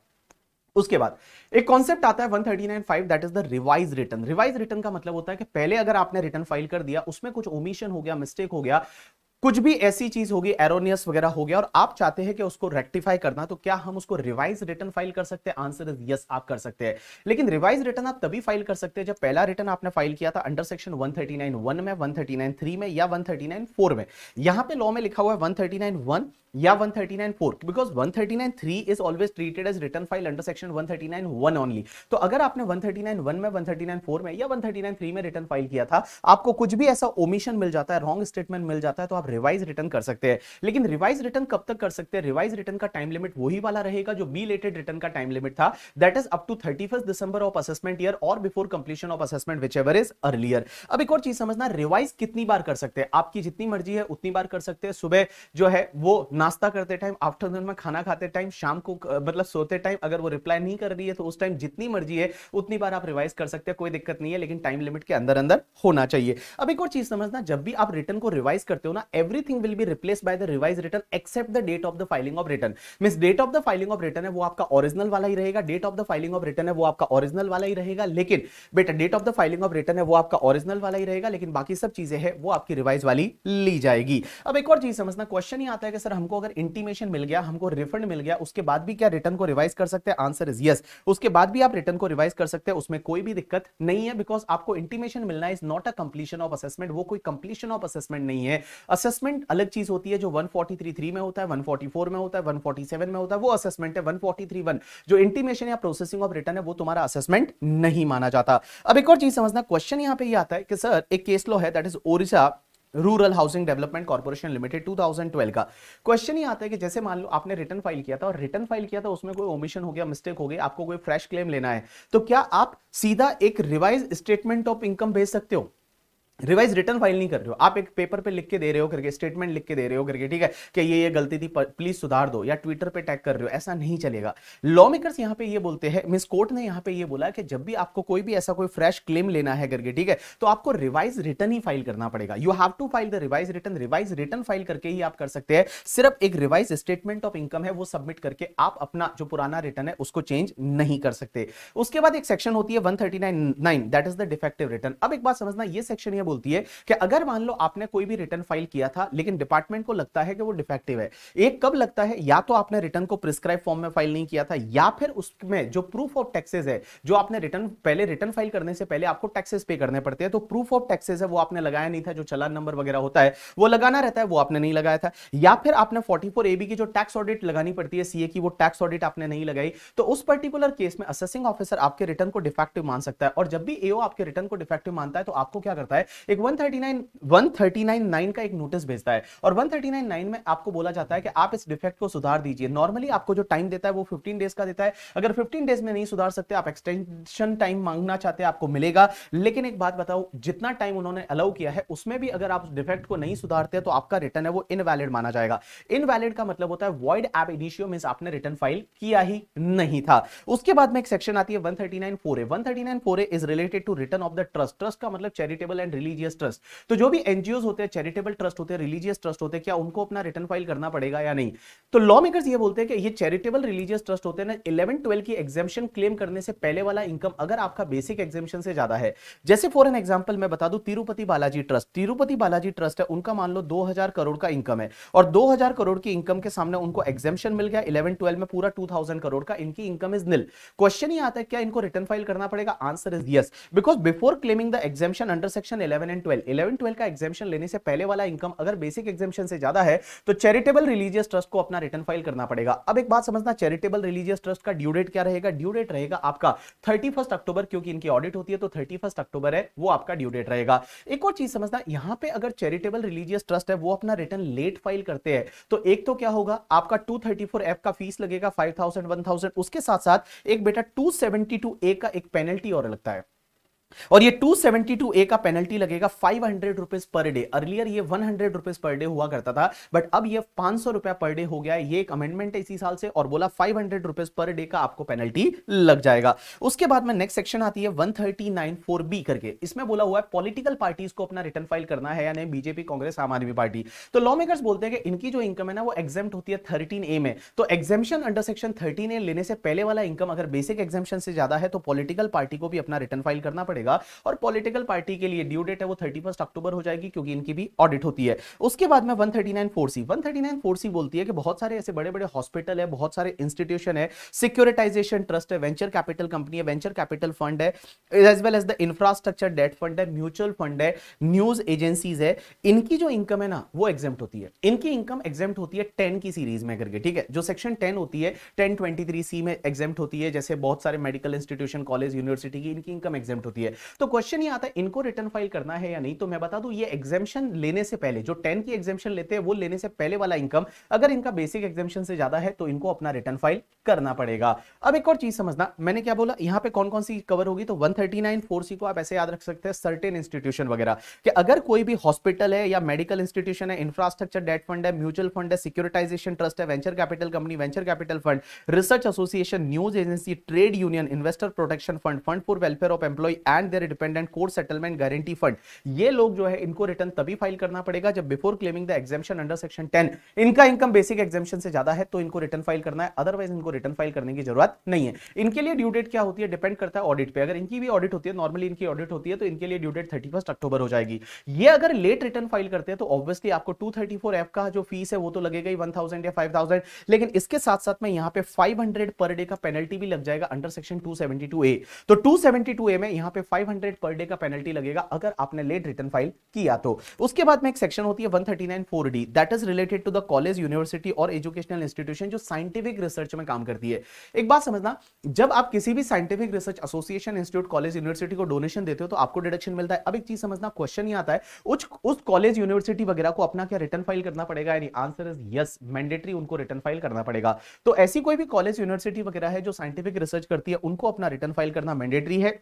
उसके बाद एक कॉन्सेप्ट आता है 139.5 that is the revise return revise return का मतलब होता है कि पहले अगर आपने रिटर्न फाइल कर दिया उसमें कुछ ओमिशन हो गया मिस्टेक हो गया कुछ भी ऐसी चीज होगी एरोनियस वगैरह हो गया और आप चाहते हैं कि उसको रेक्टिफाई करना तो क्या हम उसको रिवाइज रिटर्न फाइल कर सकते हैं आंसर इज यस आप कर सकते हैं लेकिन रिवाइज रिटर्न आप तभी फाइल कर सकते हैं जब पहला रिटर्न आपने फाइल किया था अंडर सेक्शन 139 वन में 139 थ्री में या 139 फोर में यहां पे लॉ में लिखा हुआ है नाइन वन या 139.4 because 139.3 is always treated as return file under section 139.1 only तो अगर आपने 139.1 में 139.4 में या 139.3 में रिटर्न फाइल किया था आपको कुछ भी ऐसा ओमिशन मिल जाता है रॉन्ग स्टेटमेंट मिल जाता है तो आप रिवाइज रिटर्न कर सकते हैं लेकिन रिवाइज रिटर्न कब तक कर सकते हैं रिवाइज रिटर्न का टाइम लिमिट वही वाला रहेगा जो बी लेटेड रिटर्न का टाइम लिमिट था that is up to thirty December of assessment year और before completion of assessment whichever is earlier अब एक और चीज समझना रिवाइज कितनी बार कर सकते हैं आपकी जितनी मर्जी है उतनी बार कर सकते हैं सुबह जो है वो नाश्ता करते टाइम आफ्टरनून में खाना खाते टाइम शाम को मतलब सोते टाइम अगर वो रिप्लाई नहीं कर रही है तो उस टाइम जितनी मर्जी है उतनी बार आप रिवाइज कर सकते हैं कोई दिक्कत नहीं है लेकिन टाइम लिमिट के अंदर अंदर होना चाहिए अब एक और चीज समझना जब भी आप रिटर्न को रिवाइज करते हो ना everything will be replace by the revise return except the date of the filing of return mean date of the filing of return है वो आपका ओरिजिनल वाला ही रहेगा date of the filing of return है वो आपका ओरिजिनल वाला ही रहेगा लेकिन बेटा date of the filing of return है वो आपका ओरिजिनल वाला ही रहेगा लेकिन बाकी सब चीजें है वो आपकी रिवाइज वाली ली जाएगी अब एक और चीज समझना क्वेश्चन ही आता है कि सर हमको हमको अगर इंटीमेशन मिल गया हमको रिफंड मिल गया उसके बाद भी क्या रिटर्न को रिवाइज कर सकते हैं आंसर इज यस उसके बाद भी आप रिटर्न को रिवाइज कर सकते हैं उसमें कोई भी दिक्कत नहीं है बिकॉज आपको इंटीमेशन मिलना is not a completion of assessment वो कोई कंप्लीशन ऑफ असेसमेंट नहीं है असेसमेंट अलग चीज होती है जो वन में होता है वन में होता है वन में होता है वो असेसमेंट है वन जो इंटीमेशन या प्रोसेसिंग ऑफ रिटर्न है वो तुम्हारा असेसमेंट नहीं माना जाता अब एक और चीज समझना क्वेश्चन यहाँ पे ये आता है कि सर एक केस लो है that is Orissa rural housing development corporation limited 2012 का क्वेश्चन ही आता है कि जैसे मान लो आपने रिटर्न फाइल किया था और रिटर्न फाइल किया था उसमें कोई ओमिशन हो गया मिस्टेक हो गई आपको कोई फ्रेश क्लेम लेना है तो क्या आप सीधा एक रिवाइज स्टेटमेंट ऑफ इनकम भेज सकते हो रिवाइज रिटर्न फाइल नहीं कर रहे हो आप एक पेपर पे लिख के दे रहे हो करके स्टेटमेंट लिख के दे रहे हो करके ठीक है कि ये ये गलती थी प्लीज सुधार दो या ट्विटर पे टैग कर रहे हो ऐसा नहीं चलेगा लॉ मेकर्स यहाँ पे ये बोलते हैं मिस कोर्ट ने यहाँ पे ये बोला कि जब भी आपको कोई भी ऐसा कोई फ्रेश क्लेम लेना है करके ठीक है तो आपको रिवाइज रिटर्न ही फाइल करना पड़ेगा you have to file the revise return revise return file करके ही आप कर सकते हैं सिर्फ एक रिवाइज स्टेटमेंट ऑफ इनकम है वो सबमिट करके आप अपना जो पुराना रिटर्न है उसको चेंज नहीं कर सकते उसके बाद एक सेक्शन होती है one thirty that is the defective return अब एक बात समझना ये सेक्शन बोलती है कि अगर मान लो आपने कोई भी रिटर्न फाइल किया था लेकिन डिपार्टमेंट को लगता है कि वो डिफेक्टिव है एक कब लगता है या तो आपने रिटर्न को प्रिस्क्राइब फॉर्म में फाइल नहीं किया था या फिर उसमें जो प्रूफ ऑफ टैक्सेस है जो आपने रिटर्न पहले रिटर्न फाइल करने से पहले आपको टैक्सेस पे करने पड़ते हैं तो प्रूफ ऑफ टैक्सेस है वो आपने लगाया नहीं था जो चलान नंबर वगैरह होता है वो लगाना रहता है वो आपने नहीं लगाया था या फिर आपने फोर्टी फोर एबी की जो टैक्स ऑडिट लगानी पड़ती है सीए की वो टैक्स ऑडिट आपने नहीं लगाई तो उस पर्टिकुलर केस में असेसिंग ऑफिसर आपके रिटर्न को डिफेक्टिव मान सकता है और जब भी एओ आपके रिटर्न को डिफेक्टिव मानता है तो आपको क्या करता है एक 139 1399 का एक नोटिस भेजता है और 1399 में आपको बोला जाता है कि आप इस डिफेक्ट को सुधार दीजिए नॉर्मली आपको जो टाइम देता है वो 15 डेज का देता है अगर 15 डेज में नहीं सुधार सकते आप एक्सटेंशन टाइम मांगना चाहते हैं आपको मिलेगा लेकिन एक बात बताओ जितना टाइम उन्होंने अलाउ किया है उसमें भी अगर आप डिफेक्ट को नहीं सुधारते तो आपका रिटर्न है वो इनवैलिड माना जाएगा इनवैलिड का मतलब होता है वॉइड एप इनिशियो मीन आपने रिटर्न फाइल किया ही नहीं था उसके बाद में एक सेक्शन आती है 139 139 nine four A one thirty nine four A is related to return of the trust trust का मतलब charitable and release religious trust तो जो भी एनजीओ होते हैं चैरिटेबल ट्रस्ट होते हैं रिलीजियस ट्रस्ट होते हैं क्या उनको अपना रिटर्न फाइल करना पड़ेगा या नहीं तो लॉ मेकर्स ये बोलते हैं कि ये चैरिटेबल रिलीजियस ट्रस्ट होते हैं ना इलेवन ट्वेल्व की एग्जामेशन क्लेम करने से पहले वाला इनकम अगर आपका बेसिक एग्जामेशन से ज्यादा है जैसे फॉर एन एग्जाम्पल मैं बता दू तिरुपति बालाजी ट्रस्ट तिरुपति बालाजी ट्रस्ट है उनका मान लो दो करोड़ का इनकम है और दो करोड़ की इनकम के सामने उनको एग्जामेशन मिल गया इलेवन ट्वेल्व में पूरा टू करोड़ का इनकी इनकम इज निल क्वेश्चन ही आता है क्या इनको रिटर्न फाइल करना पड़ेगा answer is yes because before claiming the exemption under section eleven and twelve eleven twelve का एग्जामेशन लेने से पहले वाला इनकम अगर बेसिक एग्जामेशन से ज्यादा है तो चैरिटेबल रिलीजियस ट्रस्ट को अपना रिटर्न फाइल करना पड़ेगा अब एक बात समझना चैरिटेबल रिलीजियस ट्रस्ट का ड्यू डेट क्या रहेगा ड्यू डेट रहेगा आपका थर्टी अक्टूबर क्योंकि इनकी ऑडिट होती है तो थर्टी अक्टूबर है वो आपका ड्यू डेट रहेगा एक और चीज समझना यहाँ पे अगर चैरिटेबल रिलीजियस ट्रस्ट है वो अपना रिटर्न लेट फाइल करते हैं तो एक तो क्या होगा आपका टू एफ का फीस लगेगा फाइव थाउजेंड उसके साथ साथ एक बेटा टू ए का एक पेनल्टी और लगता है और ये 272 ए का पेनल्टी लगेगा five hundred rupees per day earlier ये one hundred rupees per day हुआ करता था बट अब ये पांच सौ रुपया पर डे हो गया ये एक अमेंडमेंट है इसी साल से और बोला five hundred rupees per day का आपको पेनल्टी लग जाएगा उसके बाद में नेक्स्ट सेक्शन आती है one thirty nine four B करके इसमें बोला हुआ है पॉलिटिकल पार्टीज को अपना रिटर्न फाइल करना है यानी बीजेपी कांग्रेस आम आदमी पार्टी तो लॉ मेकर्स बोलते हैं कि इनकी जो इनकम है ना वो एक्जाम होती है थर्टीन ए में तो exemption under section thirteen A लेने से पहले वाला इनकम अगर बेसिक एग्जेम्पन से ज्यादा है तो पॉलिटिकल पार्टी को भी अपना रिटर्न फाइल करना पड़ेगा पड़ेगा और पॉलिटिकल पार्टी के लिए ड्यू डेट है वो थर्टी फर्स्ट अक्टूबर हो जाएगी क्योंकि इनकी भी ऑडिट होती है उसके बाद में one thirty nine four four C C one thirty nine बोलती है कि बहुत सारे ऐसे बड़े बड़े हॉस्पिटल है बहुत सारे इंस्टीट्यूशन है सिक्योरिटाइजेशन ट्रस्ट है वेंचर कैपिटल कंपनी है वेंचर कैपिटल फंड है as well as the infrastructure debt fund है म्यूचुअल फंड है न्यूज एजेंसीज है इनकी जो इनकम है ना वो एग्जाम होती है इनकी इनकम एग्जाम होती है टेन की सीरीज में करके ठीक है जो सेक्शन टेन होती है टेन ट्वेंटी थ्री सी में एग्जाम होती है जैसे बहुत सारे मेडिकल इंस्टीट्यूशन कॉलेज यूनिवर्सिटी की इनकी इनकम एग्जाम होती है है तो क्वेश्चन ये आता है इनको रिटर्न फाइल करना है या नहीं तो मैं बता दूं ये एग्जामेशन लेने से पहले जो टेन की एग्जामेशन लेते हैं वो लेने से पहले वाला इनकम अगर इनका बेसिक एग्जामेशन से ज्यादा है तो इनको अपना रिटर्न फाइल करना पड़ेगा अब एक और चीज समझना मैंने क्या बोला यहाँ पे कौन कौन सी कवर होगी तो वन थर्टी को आप ऐसे याद रख सकते हैं सर्टेन इंस्टीट्यूशन वगैरह कि अगर कोई भी हॉस्पिटल है या मेडिकल इंस्टीट्यूशन है इंफ्रास्ट्रक्चर डेट फंड है म्यूचुअल फंड है सिक्योरिटाइजेशन ट्रस्ट है venture capital company venture capital fund research association news agency trade union investor protection fund fund for welfare of employ and bank their dependent court settlement guarantee fund ये लोग जो है इनको return तभी file करना पड़ेगा जब before claiming the exemption under section ten इनका इनकम बेसिक एग्जामेशन से ज्यादा है तो इनको रिटर्न फाइल करना है अदरवाइज इनको रिटर्न फाइल करने की जरूरत नहीं है इनके लिए ड्यू डेट क्या होती है डिपेंड करता है ऑडिट पे अगर इनकी भी ऑडिट होती है नॉर्मली इनकी ऑडिट होती है तो इनके लिए ड्यू डेट थर्टी अक्टूबर हो जाएगी ये अगर लेट रिटर्न फाइल करते हैं तो ऑब्वियसली आपको टू एफ का जो फीस है वो तो लगेगा ही वन या फाइव लेकिन इसके साथ साथ में यहाँ पे फाइव पर डे का पेनल्टी भी लग जाएगा अंडर सेक्शन टू ए तो टू टू ए में यहाँ पे 500 पर डे का पेनल्टी लगेगा अगर आपने लेट रिटर्न फाइल किया तो उसके बाद में एक सेक्शन होती है 139 D that is related to the college university और एजुकेशनल इंस्टीट्यूशन जो साइंटिफिक रिसर्च में काम करती है एक बात समझना जब आप किसी भी scientific research association institute college university को डोनेशन देते हो तो आपको डिडक्शन मिलता है अब एक चीज समझना क्वेश्चन ही आता है उच, उस कॉलेज यूनिवर्सिटी वगैरह को अपना क्या रिटर्न फाइल करना पड़ेगा यानी आंसर इज यस मैंडेटरी उनको रिटर्न फाइल करना पड़ेगा तो ऐसी कोई भी कॉलेज यूनिवर्सिटी वगैरह है जो साइंटिफिक रिसर्च करती है उनको अपना रिटर्न फाइल करना मैंडेटरी है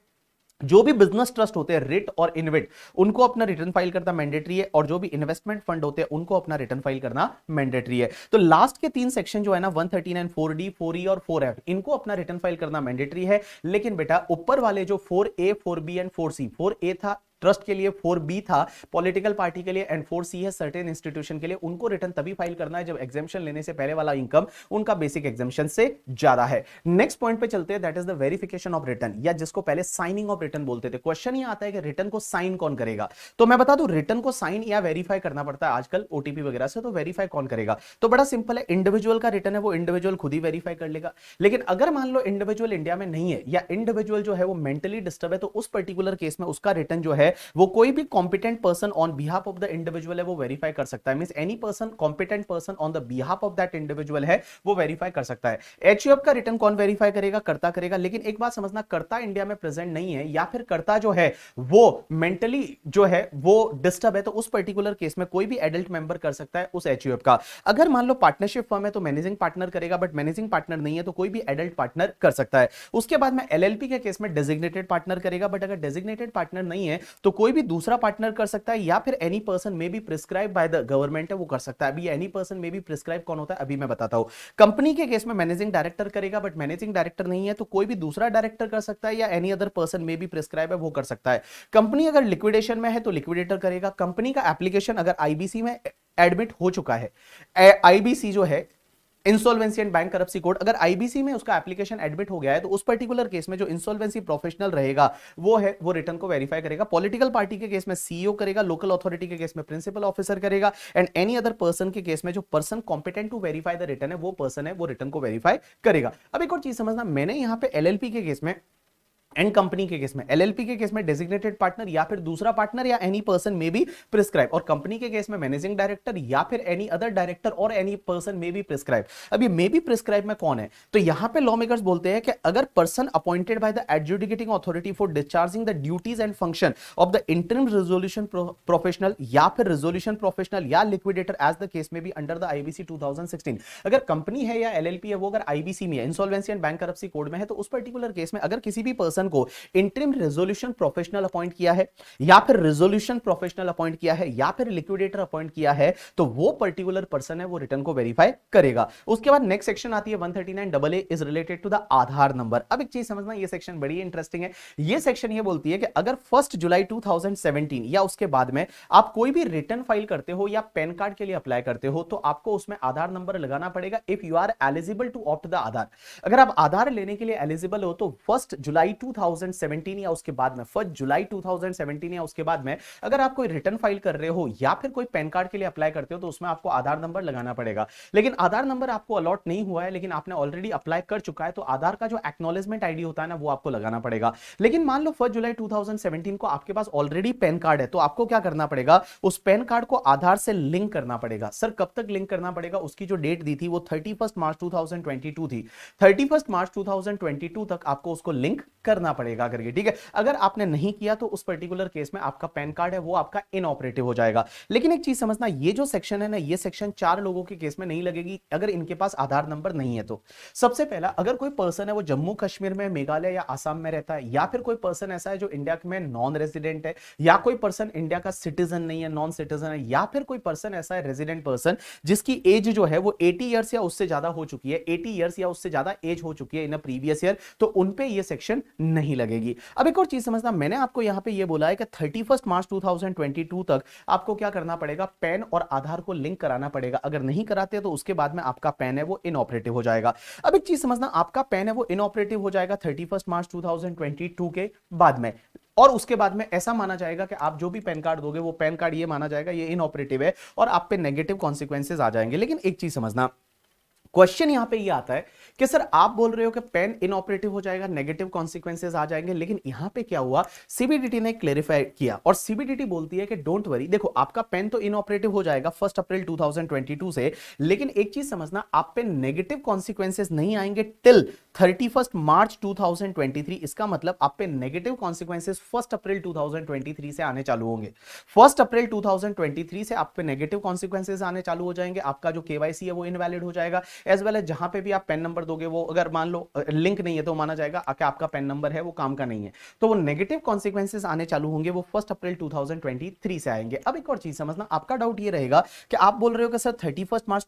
जो भी बिजनेस ट्रस्ट होते हैं रिट और इनविट उनको अपना रिटर्न फाइल करना मैंडेटरी है और जो भी इन्वेस्टमेंट फंड होते हैं उनको अपना रिटर्न फाइल करना मैंडेटरी है तो लास्ट के तीन सेक्शन जो है ना one thirty nine four D four E और फोर एफ इनको अपना रिटर्न फाइल करना मैंडेटरी है लेकिन बेटा ऊपर वाले जो four A four B and four C four A था ट्रस्ट के लिए फोर बी था पॉलिटिकल पार्टी के लिए एंड फोर सी है सर्टेन इंस्टीट्यूशन के लिए उनको रिटर्न तभी फाइल करना है जब एग्जामेशन लेने से पहले वाला इनकम उनका बेसिक एग्जामेशन से ज्यादा है नेक्स्ट पॉइंट पे चलते हैं that is the verification of return या जिसको पहले साइनिंग ऑफ रिटर्न बोलते थे क्वेश्चन ये आता है कि रिटर्न को साइन कौन करेगा तो मैं बता दू रिटर्न को साइन या वेरीफाई करना पड़ता है आजकल ओटीपी वगैरह से तो वेरीफाई कौन करेगा तो बड़ा सिंपल है इंडिविजुअल का रिटर्न है वो इंडिविजुअल खुद ही वेरीफाई कर लेगा लेकिन अगर मान लो इंडिविजुअल इंडिया में नहीं है या इंडिविजुअल जो है वो मेंटली डिस्टर्ब है तो उस पर्टिकुलर केस में उसका रिटर्न जो है है वो कोई भी competent person on behalf of the individual है वो वेरीफाई कर सकता है mean any person competent person on the behalf of that individual है वो वेरीफाई कर सकता है एच का रिटर्न कौन वेरीफाई करेगा करता करेगा लेकिन एक बात समझना करता इंडिया में प्रेजेंट नहीं है या फिर करता जो है वो मेंटली जो है वो डिस्टर्ब है तो उस पर्टिकुलर केस में कोई भी एडल्ट मेंबर कर सकता है उस एच का अगर मान लो पार्टनरशिप फर्म है तो मैनेजिंग पार्टनर करेगा बट मैनेजिंग पार्टनर नहीं है तो कोई भी एडल्ट पार्टनर कर सकता है उसके बाद में एलएलपी के केस में डेजिग्नेटेड पार्टनर करेगा बट अगर डेजिग्नेटेड पार्टनर नहीं है तो कोई भी दूसरा पार्टनर कर सकता है या फिर any person may be prescribe by the government है वो कर सकता है अभी any person may be prescribe कौन होता है अभी मैं बताता हूं कंपनी के केस में मैनेजिंग डायरेक्टर करेगा बट मैनेजिंग डायरेक्टर नहीं है तो कोई भी दूसरा डायरेक्टर कर सकता है या any other person may be prescribe है वो कर सकता है कंपनी अगर लिक्विडेशन में है तो लिक्विडेटर करेगा कंपनी का एप्लीकेशन अगर आईबीसी में एडमिट हो चुका है आईबीसी जो है insolvency and bankruptcy code अगर आईबीसी में उसका एप्लीकेशन एडमिट हो गया है तो उस पर्टिकुलर केस में जो इंसॉल्वेंसी प्रोफेशनल रहेगा वो है वो रिटर्न को वेरीफाई करेगा पॉलिटिकल पार्टी के केस में सीईओ e करेगा लोकल अथॉरिटी के केस में प्रिंसिपल ऑफिसर करेगा एंड एनी अदर पर्सन के केस में जो person competent to verify the return है वो पर्सन है वो रिटर्न को वेरीफाई करेगा अब एक और चीज समझना मैंने यहाँ पे एल के केस में एंड कंपनी के केस में एलएलपी के केस में डेजिग्नेटेड पार्टनर या फिर दूसरा पार्टनर या एनी पर्सन में भी प्रिस्क्राइब और कंपनी के केस में मैनेजिंग डायरेक्टर या फिर एनी अदर डायरेक्टर और एनी पर्सन में भी प्रिस्क्राइब अब ये मे बी प्रिस्क्राइब में कौन है तो यहां पे लॉ मेकर्स बोलते हैं कि अगर person appointed by the adjudicating authority for discharging the duties and function of the interim resolution professional या फिर रेजोल्यूशन प्रोफेशनल या लिक्विडेटर एज द केस में भी अंडर द आईबीसी 2016 अगर कंपनी है या एलएलपी है वो अगर आईबीसी में इंसॉल्वेंसी एंड बैंक कोड में है तो उस पर्टिकुलर केस में अगर किसी भी पर्सन पर्सन को इंटरिम रेजोल्यूशन प्रोफेशनल अपॉइंट किया है या फिर रेजोल्यूशन प्रोफेशनल अपॉइंट किया है या फिर लिक्विडेटर अपॉइंट किया है तो वो पर्टिकुलर पर्सन है वो रिटर्न को वेरीफाई करेगा उसके बाद नेक्स्ट सेक्शन आती है one thirty nine double A is related to the Aadhaar number अब एक चीज समझना ये सेक्शन बड़ी इंटरेस्टिंग है ये सेक्शन ये बोलती है कि अगर फर्स्ट जुलाई 2017 या उसके बाद में आप कोई भी रिटर्न फाइल करते हो या पैन कार्ड के लिए अप्लाई करते हो तो आपको उसमें आधार नंबर लगाना पड़ेगा if you are eligible to opt the Aadhaar अगर आप आधार लेने के लिए एलिजिबल हो तो फर्स्ट जुलाई टू 2017 या उसके बाद में फर्स्ट जुलाई 2017 या उसके बाद में अगर आप कोई रिटर्न फाइल कर रहे हो या फिर कोई पैन कार्ड के लिए अप्लाई करते हो तो उसमें आपको आधार नंबर लगाना पड़ेगा लेकिन आधार नंबर आपको अलॉट नहीं हुआ है लेकिन आपने ऑलरेडी अप्लाई कर चुका है तो आधार का जो एक्नोलेजमेंट आईडी होता है ना वो आपको लगाना पड़ेगा लेकिन मान लो फर्स्ट जुलाई टू को आपके पास ऑलरेडी पैन कार्ड है तो आपको क्या करना पड़ेगा उस पैन कार्ड को आधार से लिंक करना पड़ेगा सर कब तक लिंक करना पड़ेगा उसकी जो डेट दी थी वो थर्टी मार्च टू थी थर्टी मार्च टू तक आपको उसको लिंक कर करना पड़ेगा करके ठीक है अगर आपने नहीं किया तो उस पर्टिकुलर केस में आपका पैन कार्ड है वो आपका इनऑपरेटिव हो जाएगा लेकिन एक चीज समझना ये जो सेक्शन है ना ये सेक्शन चार लोगों के केस में नहीं लगेगी अगर इनके पास आधार नंबर नहीं है तो सबसे पहला अगर कोई पर्सन है वो जम्मू कश्मीर में मेघालय या आसाम में रहता है या फिर कोई पर्सन ऐसा है जो इंडिया में नॉन रेजिडेंट है या कोई पर्सन इंडिया का सिटीजन नहीं है नॉन सिटीजन है या फिर कोई पर्सन ऐसा है रेजिडेंट पर्सन जिसकी एज जो है वो एटी ईयर्स या उससे ज्यादा हो चुकी है एटी ईयर्स या उससे ज्यादा एज हो चुकी है इन प्रीवियस ईयर तो उनपे ये सेक्शन नहीं लगेगी अब एक और चीज समझना मैंने आपको यहां पे ये बोला है कि थर्टी मार्च 2022 तक आपको क्या करना पड़ेगा पैन और आधार को लिंक कराना पड़ेगा अगर नहीं कराते तो उसके बाद में आपका पैन है वो इनऑपरेटिव हो जाएगा अब एक चीज समझना आपका पैन है वो इनऑपरेटिव हो जाएगा थर्टी मार्च टू के बाद में और उसके बाद में ऐसा माना जाएगा कि आप जो भी पैन कार्ड दोगे वो पैन कार्ड ये माना जाएगा ये इनऑपरेटिव है और आप पे नेगेटिव कॉन्सिक्वेंसेज आ जाएंगे लेकिन एक चीज समझना क्वेश्चन यहां पे ये यह आता है कि सर आप बोल रहे हो कि पेन इनऑपरेटिव हो जाएगा नेगेटिव कॉन्सिक्वेंसेज आ जाएंगे लेकिन यहां पे क्या हुआ सीबीडीटी ने क्लेरिफाई किया और सीबीडीटी बोलती है कि डोंट वरी देखो आपका पेन तो इनऑपरेटिव हो जाएगा फर्स्ट अप्रैल 2022 से लेकिन एक चीज समझना आप पे नेगेटिव कॉन्सिक्वेंसेज नहीं आएंगे टिल थर्टी मार्च टू इसका मतलब आप पे negative consequences first April two से आने चालू होंगे फर्स्ट अप्रैल टू से आप पे नेगेटिव कॉन्सिक्वेंसेज आने चालू हो जाएंगे आपका जो केवाईसी है वो इनवैलिड हो जाएगा एज वेल एज जहां पे भी आप पेन नंबर दोगे वो अगर मान लो लिंक नहीं है तो माना जाएगा कि आपका पेन नंबर है वो काम का नहीं है तो वो नेगेटिव कॉन्सिक्वेंसेज आने चालू होंगे वो फर्स्ट अप्रैल 2023 से आएंगे अब एक और चीज समझना आपका डाउट ये रहेगा कि आप बोल रहे हो कि सर थर्टी मार्च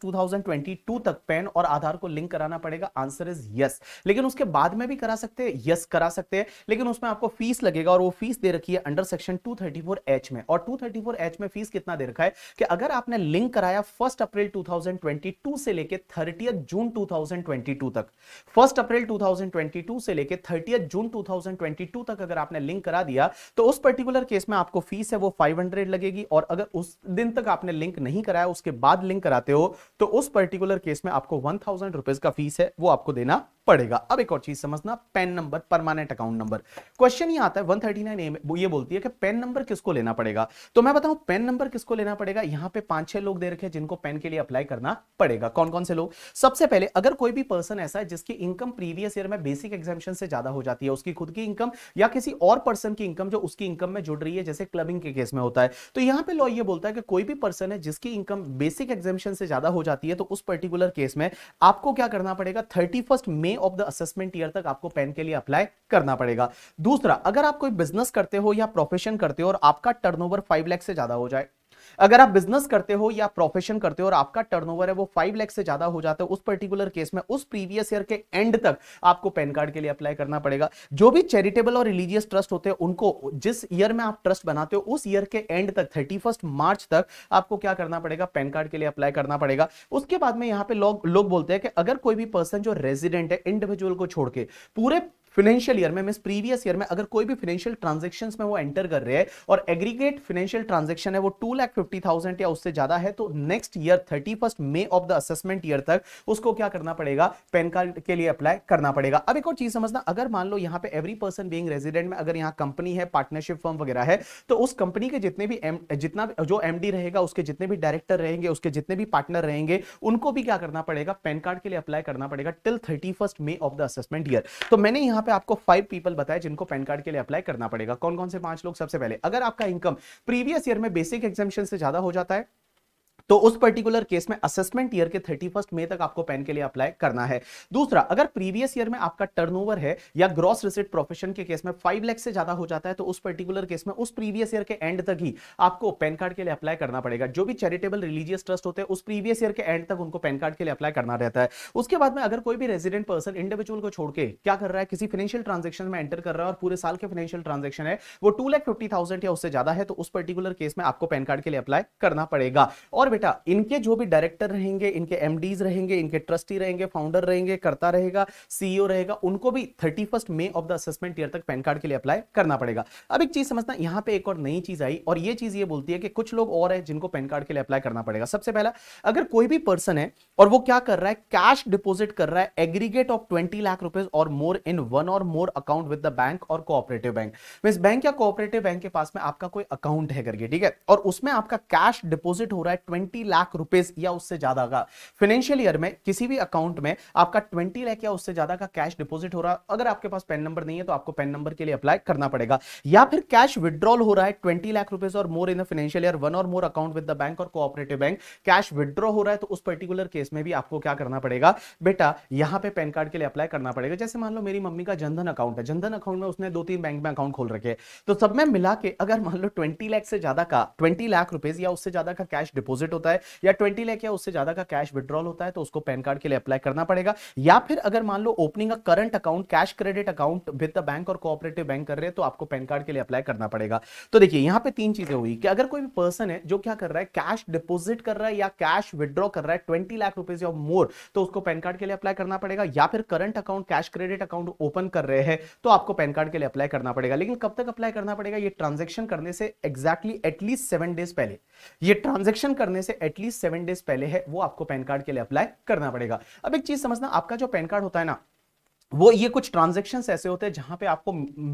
टू तक पेन और आधार को लिंक कराना पड़ेगा आंसर इज यस लेकिन उसके बाद में भी करा सकते हैं यस करा सकते हैं लेकिन उसमें आपको फीस लगेगा और वो फीस दे रखी है अंडर सेक्शन 234 एच में और 234 एच में फीस कितना दे रखा है कि अगर आपने लिंक कराया फर्स्ट अप्रैल 2022 से लेके 30 थर्टियथ जून 2022 तक फर्स्ट अप्रैल 2022 से लेकर थर्टियथ जून 2022 तक अगर आपने लिंक करा दिया तो उस पर्टिकुलर केस में आपको फीस है वो 500 लगेगी और अगर उस दिन तक आपने लिंक नहीं कराया उसके बाद लिंक कराते हो तो उस पर्टिकुलर केस में आपको वन थाउजेंड का फीस है वो आपको देना पड़ेगा अब एक और चीज समझना PAN number permanent account number question ये आता है 139 ए ये बोलती है कि पेन नंबर किसको लेना पड़ेगा तो मैं बताऊं पेन नंबर किसको लेना पड़ेगा यहां पे पांच छह लोग दे रखे हैं जिनको पेन के लिए अप्लाई करना पड़ेगा कौन कौन से लोग सबसे पहले अगर कोई भी पर्सन ऐसा है जिसकी इनकम प्रीवियस ईयर में बेसिक एग्जामेशन से ज्यादा हो जाती है उसकी खुद की इनकम या किसी और पर्सन की इनकम जो उसकी इनकम में जुड़ रही है जैसे क्लबिंग के केस में होता है तो यहां पर लॉ ये बोलता है कि कोई भी पर्सन है जिसकी इनकम बेसिक एग्जामेशन से ज्यादा हो जाती है तो उस पर्टिकुलर केस में आपको क्या करना पड़ेगा thirty first May of the assessment year तक आपको पेन के लिए अप्लाई करना पड़ेगा दूसरा अगर आप कोई बिजनेस करते हो या प्रोफेशन करते हो और आपका टर्नओवर फाइव लाख से ज्यादा हो जाए अगर आप बिजनेस करते हो या प्रोफेशन करते हो और आपका टर्नओवर है वो फाइव लैख से ज्यादा हो जाता है उस पर्टिकुलर केस में उस प्रीवियस ईयर के एंड तक आपको पैन कार्ड के लिए अप्लाई करना पड़ेगा जो भी चैरिटेबल और रिलीजियस ट्रस्ट होते हैं उनको जिस ईयर में आप ट्रस्ट बनाते हो उस ईयर के एंड तक थर्टी मार्च तक आपको क्या करना पड़ेगा पैन कार्ड के लिए अप्लाई करना पड़ेगा उसके बाद में यहाँ पे लोग लोग बोलते हैं कि अगर कोई भी पर्सन जो रेजिडेंट है इंडिविजुअल को छोड़ के पूरे फाइनेंशियल ईयर में मीन प्रीवियस ईयर में अगर कोई भी फाइनेंशियल ट्रांजेक्शन में वो एंटर कर रहे हैं और एग्रीगेट फाइनेंशियल ट्रांजेक्शन है वो टू लाख फिफ्टी थाउजेंड या उससे ज्यादा है तो next year thirty first May of the assessment year तक उसको क्या करना पड़ेगा पैन कार्ड के लिए अप्लाई करना पड़ेगा अब एक और चीज समझना अगर मान लो यहाँ पे एवरी पर्सन बींग रेजिडेंट में अगर यहाँ कंपनी है पार्टनरशिप फॉर्म वगैरह है तो उस कंपनी के जितने भी एम, जितना जो डी रहेगा उसके जितने भी डायरेक्टर रहेंगे उसके जितने भी पार्टनर रहेंगे उनको भी क्या करना पड़ेगा पैन कार्ड के लिए अप्लाई करना पड़ेगा till thirty first May of the assessment year तो मैंने यहाँ यहाँ पे आपको फाइव पीपल बताए जिनको पैन कार्ड के लिए अप्लाई करना पड़ेगा कौन कौन से पांच लोग सबसे पहले अगर आपका इनकम प्रीवियस ईयर में बेसिक एग्जामेशन से ज्यादा हो जाता है तो उस पर्टिकुलर केस में असेसमेंट ईयर के फर्स्ट मे तक आपको पैन के लिए अप्लाई करना है दूसरा अगर प्रीवियस ईयर में आपका टर्नओवर है या ग्रॉस रिसिट प्रोफेशन के केस में फाइव लाख से ज्यादा हो जाता है तो उस पर्टिकुलर केस में उस प्रीवियस ईयर के एंड तक ही आपको पैन कार्ड के लिए अप्लाई करना पड़ेगा जो भी चैरिटेबल रिलीजियस ट्रस्ट होते हैं उस प्रीवियस ईयर के एंड तक उनको पैन कार्ड के लिए अप्लाई करना रहता है उसके बाद में अगर कोई भी रेजिडेंट पर्सन इंडिविजुअल को छोड़ के क्या कर रहा है किसी फाइनेंशियल ट्रांजेक्शन में एंटर कर रहा है और पूरे साल के फाइनेंशियल ट्रांजेक्शन है वो टू या उससे ज्यादा है तो उस पर्टिकुलर केस में आपको पैन कार्ड के लिए अप्लाई करना पड़ेगा और बेटा इनके जो भी डायरेक्टर रहेंगे इनके एमडीज रहेंगे इनके ट्रस्टी रहेंगे फाउंडर रहेंगे करता रहेगा सीईओ e रहेगा उनको भी thirty first May of the assessment year तक पैन कार्ड के लिए अप्लाई करना पड़ेगा अब एक चीज समझना यहां पे एक और नई चीज आई और ये चीज ये बोलती है कि कुछ लोग और हैं जिनको पैन कार्ड के लिए अप्लाई करना पड़ेगा सबसे पहला अगर कोई भी पर्सन है और वो क्या कर रहा है कैश डिपोजिट कर रहा है aggregate of twenty lakh rupees और more in one or more account with the bank or cooperative bank mean bank या कोऑपरेटिव बैंक के पास में आपका कोई अकाउंट है करके ठीक है और उसमें आपका कैश डिपोजिट हो रहा है ट्वेंटी लाख रुपीज या उससे ज्यादा का फाइनेंशियल ईयर में किसी भी अकाउंट में आपका ट्वेंटी लाख या उससे ज्यादा का कैश डिपोजिट हो रहा है अगर आपके पास पेन नंबर नहीं है तो आपको पेन नंबर के लिए अप्लाई करना पड़ेगा या फिर कैश विद्रॉल हो रहा है ट्वेंटी लाख रुपीज और more in the financial year one or more account with the bank or cooperative bank cash withdraw हो रहा है तो उस पर्टिकुलर केस में भी आपको क्या करना पड़ेगा बेटा यहां पे पैन कार्ड के लिए अप्लाई करना पड़ेगा जैसे मान लो मेरी मम्मी का जनधन अकाउंट है जनधन अकाउंट में उसने दो तीन बैंक में अकाउंट खोल रखे तो सब में मिला के अगर मान लो ट्वेंटी लाख से ज्यादा का ट्वेंटी लाख रुपीज या उससे ज्यादा का कैश डिपोजिट डिपॉजिट होता है या ट्वेंटी लैख या उससे ज्यादा का कैश विड्रॉल होता है तो उसको पैन कार्ड के लिए अप्लाई करना पड़ेगा या फिर अगर मान लो opening a current account cash credit account with the bank or cooperative bank कर रहे हैं तो आपको पैन कार्ड के लिए अप्लाई करना पड़ेगा तो देखिए यहां पर तीन चीजें हुई कि अगर कोई भी पर्सन है जो क्या कर रहा है कैश डिपोजिट कर रहा है या कैश विड्रॉ कर रहा है ट्वेंटी लाख रुपीज या मोर तो उसको पैन कार्ड के लिए अप्लाई करना पड़ेगा या फिर current account cash credit account open कर रहे हैं तो आपको पैन कार्ड के लिए अप्लाई करना पड़ेगा लेकिन कब तक अप्लाई करना पड़ेगा ये ट्रांजेक्शन करने से एग्जैक्टली एटलीस्ट सेवन डेज पहले ये ट्रांजेक्शन करने से एटलीस्ट सेवन डेज पहले है वो आपको पैन कार्ड के लिए अप्लाई करना पड़ेगा अब एक चीज समझना आपका जो पैन कार्ड होता है ना वो ये कुछ ट्रांजेक्शन ऐसे होते हैं जहां पे आपको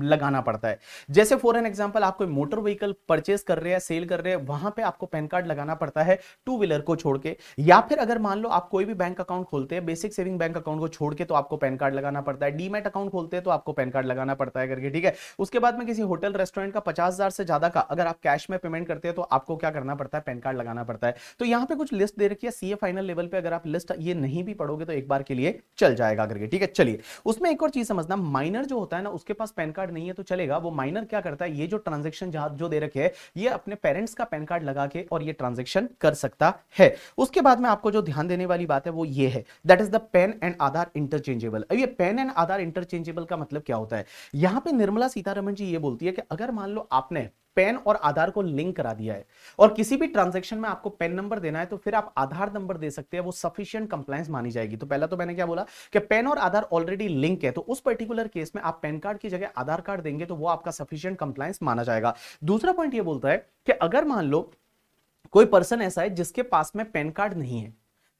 लगाना पड़ता है जैसे फॉर एन एग्जाम्पल आप कोई मोटर व्हीकल परचेस कर रहे हैं सेल कर रहे हैं वहां पे आपको पैन कार्ड लगाना पड़ता है टू व्हीलर को छोड़ के या फिर अगर मान लो आप कोई भी बैंक अकाउंट खोलते हैं बेसिक सेविंग बैंक अकाउंट को छोड़ के तो आपको पैन कार्ड लगाना पड़ता है डीमेट अकाउंट खोलते हैं तो आपको पैन कार्ड लगाना पड़ता है करके ठीक है उसके बाद में किसी होटल रेस्टोरेंट का पचास से ज्यादा का अगर आप कैश में पेमेंट करते हैं तो आपको क्या करना पड़ता है पैन कार्ड लगाना पड़ता है तो यहाँ पे कुछ लिस्ट दे रखी है सीए फाइनल लेवल पे अगर आप लिस्ट ये नहीं भी पढ़ोगे तो एक बार के लिए चल जाएगा करके ठीक है चलिए उसमें एक और चीज समझना माइनर जो होता है ना उसके पास पैन कार्ड नहीं है तो चलेगा वो माइनर क्या करता है ये जो ट्रांजेक्शन जो दे रखे है ये अपने पेरेंट्स का पैन कार्ड लगा के और ये ट्रांजेक्शन कर सकता है उसके बाद में आपको जो ध्यान देने वाली बात है वो ये है that is the PAN and Aadhaar interchangeable अब ये पेन एंड आधार इंटरचेंजेबल का मतलब क्या होता है यहां पर निर्मला सीतारमन जी ये बोलती है कि अगर मान लो आपने पेन और आधार को लिंक करा दिया है और किसी भी ट्रांजेक्शन में आपको पेन नंबर देना है तो फिर आप आधार नंबर दे सकते हैं वो सफिशियंट कंप्लायंस मानी जाएगी तो पहला तो मैंने क्या बोला कि पेन और आधार ऑलरेडी लिंक है तो उस पर्टिकुलर केस में आप पैन कार्ड की जगह आधार कार्ड देंगे तो वो आपका सफिशियंट कंप्लायंस माना जाएगा दूसरा पॉइंट ये बोलता है कि अगर मान लो कोई पर्सन ऐसा है जिसके पास में पैन कार्ड नहीं है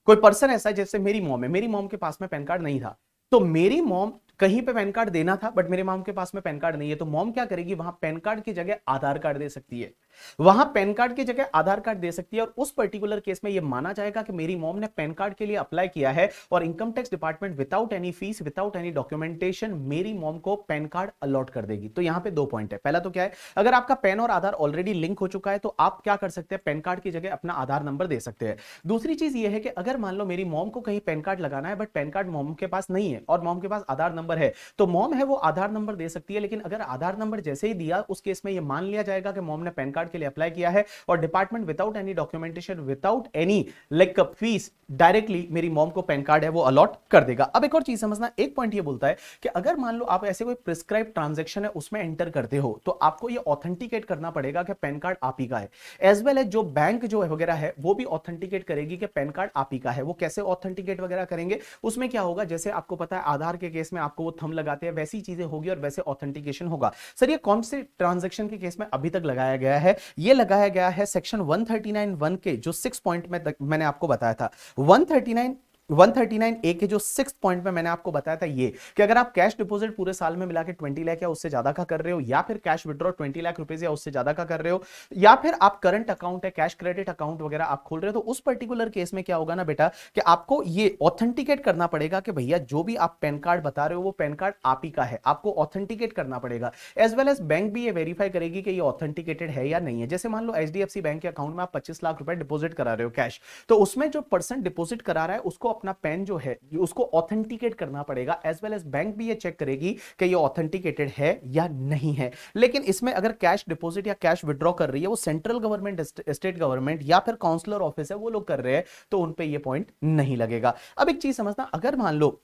कोई पर्सन ऐसा है जैसे मेरी मॉम है मेरी मॉम के पास में पैन कार्ड नहीं था तो मेरी मॉम कहीं पे पैन कार्ड देना था बट मेरे मॉम के पास में पैन कार्ड नहीं है तो मॉम क्या करेगी वहां पैन कार्ड की जगह आधार कार्ड दे सकती है वहां पैन कार्ड की जगह आधार कार्ड दे सकती है और उस पर्टिकुलर केस में यह माना जाएगा कि मेरी मॉम ने पैन कार्ड के लिए अप्लाई किया है और income tax department without any fees without any documentation मेरी मॉम को पैन कार्ड अलॉट कर देगी तो यहां पे दो पॉइंट है पहला तो क्या है अगर आपका पैन और आधार ऑलरेडी लिंक हो चुका है तो आप क्या कर सकते हैं पैन कार्ड की जगह अपना आधार नंबर दे सकते हैं दूसरी चीज यह है कि अगर मान लो मेरी मॉम को कहीं पैन कार्ड लगाना है बट पैन कार्ड मॉम के पास नहीं है और मॉम के पास आधार नंबर है तो मॉम है वो आधार नंबर दे सकती है लेकिन अगर आधार नंबर जैसे ही दिया उस केस में यह मान लिया जाएगा कि मॉम ने पैन कार्ड कार्ड के लिए अप्लाई किया है और department without any documentation without any like fees directly मेरी मॉम को पैन कार्ड है वो अलॉट कर देगा अब एक और चीज समझना एक पॉइंट ये बोलता है कि अगर मान लो आप ऐसे कोई प्रिस्क्राइब ट्रांजेक्शन है उसमें एंटर करते हो तो आपको ये ऑथेंटिकेट करना पड़ेगा कि पैन कार्ड आप ही का है एज वेल एज जो बैंक जो वगैरह है वो भी ऑथेंटिकेट करेगी कि पैन कार्ड आप ही का है वो कैसे ऑथेंटिकेट वगैरह करेंगे उसमें क्या होगा जैसे आपको पता है आधार के केस में आपको वो थम लगाते हैं वैसी चीजें होगी और वैसे ऑथेंटिकेशन होगा सर ये कौन से ट्रांजेक्शन के केस में अभी तक लगाया गया है ये लगाया गया है सेक्शन 139 वन के जो सिक्स पॉइंट में मैंने आपको बताया था 139 139 ए के जो सिक्स पॉइंट में मैंने आपको बताया था ये कि अगर आप कैश डिपॉजिट पूरे साल में मिला के ट्वेंटी लाख या उससे ज्यादा का कर रहे हो या फिर कैश विड्रॉ ट्वेंटी लाख रुपए या उससे ज्यादा का कर रहे हो या फिर आप करंट अकाउंट है कैश क्रेडिट अकाउंट वगैरह आप खोल रहे हो तो उस पर्टिकुलर केस में क्या होगा ना बेटा कि आपको ये ऑथेंटिकेट करना पड़ेगा कि भैया जो भी आप पैन कार्ड बता रहे हो वो पैन कार्ड आप ही का है आपको ऑथेंटिकेट करना पड़ेगा एज वेल एज बैंक भी ये वेरीफाई करेगी कि ये ऑथेंटिकेटेड है या नहीं है जैसे मान लो एच बैंक के अकाउंट में आप पच्चीस लाख रुपए डिपोजिट करा रहे हो कैश तो उसमें जो पर्सन डिपोजिट करा रहा है उसको अपना पेन जो है उसको ऑथेंटिकेट करना पड़ेगा एज वेल एज बैंक भी ये चेक करेगी कि ये ऑथेंटिकेटेड है या नहीं है लेकिन इसमें अगर कैश डिपॉजिट या कैश विड्रॉ कर रही है वो सेंट्रल गवर्नमेंट स्टेट गवर्नमेंट या फिर काउंसलर ऑफिस है वो लोग कर रहे हैं तो उन पर यह पॉइंट नहीं लगेगा अब एक चीज समझना अगर मान लो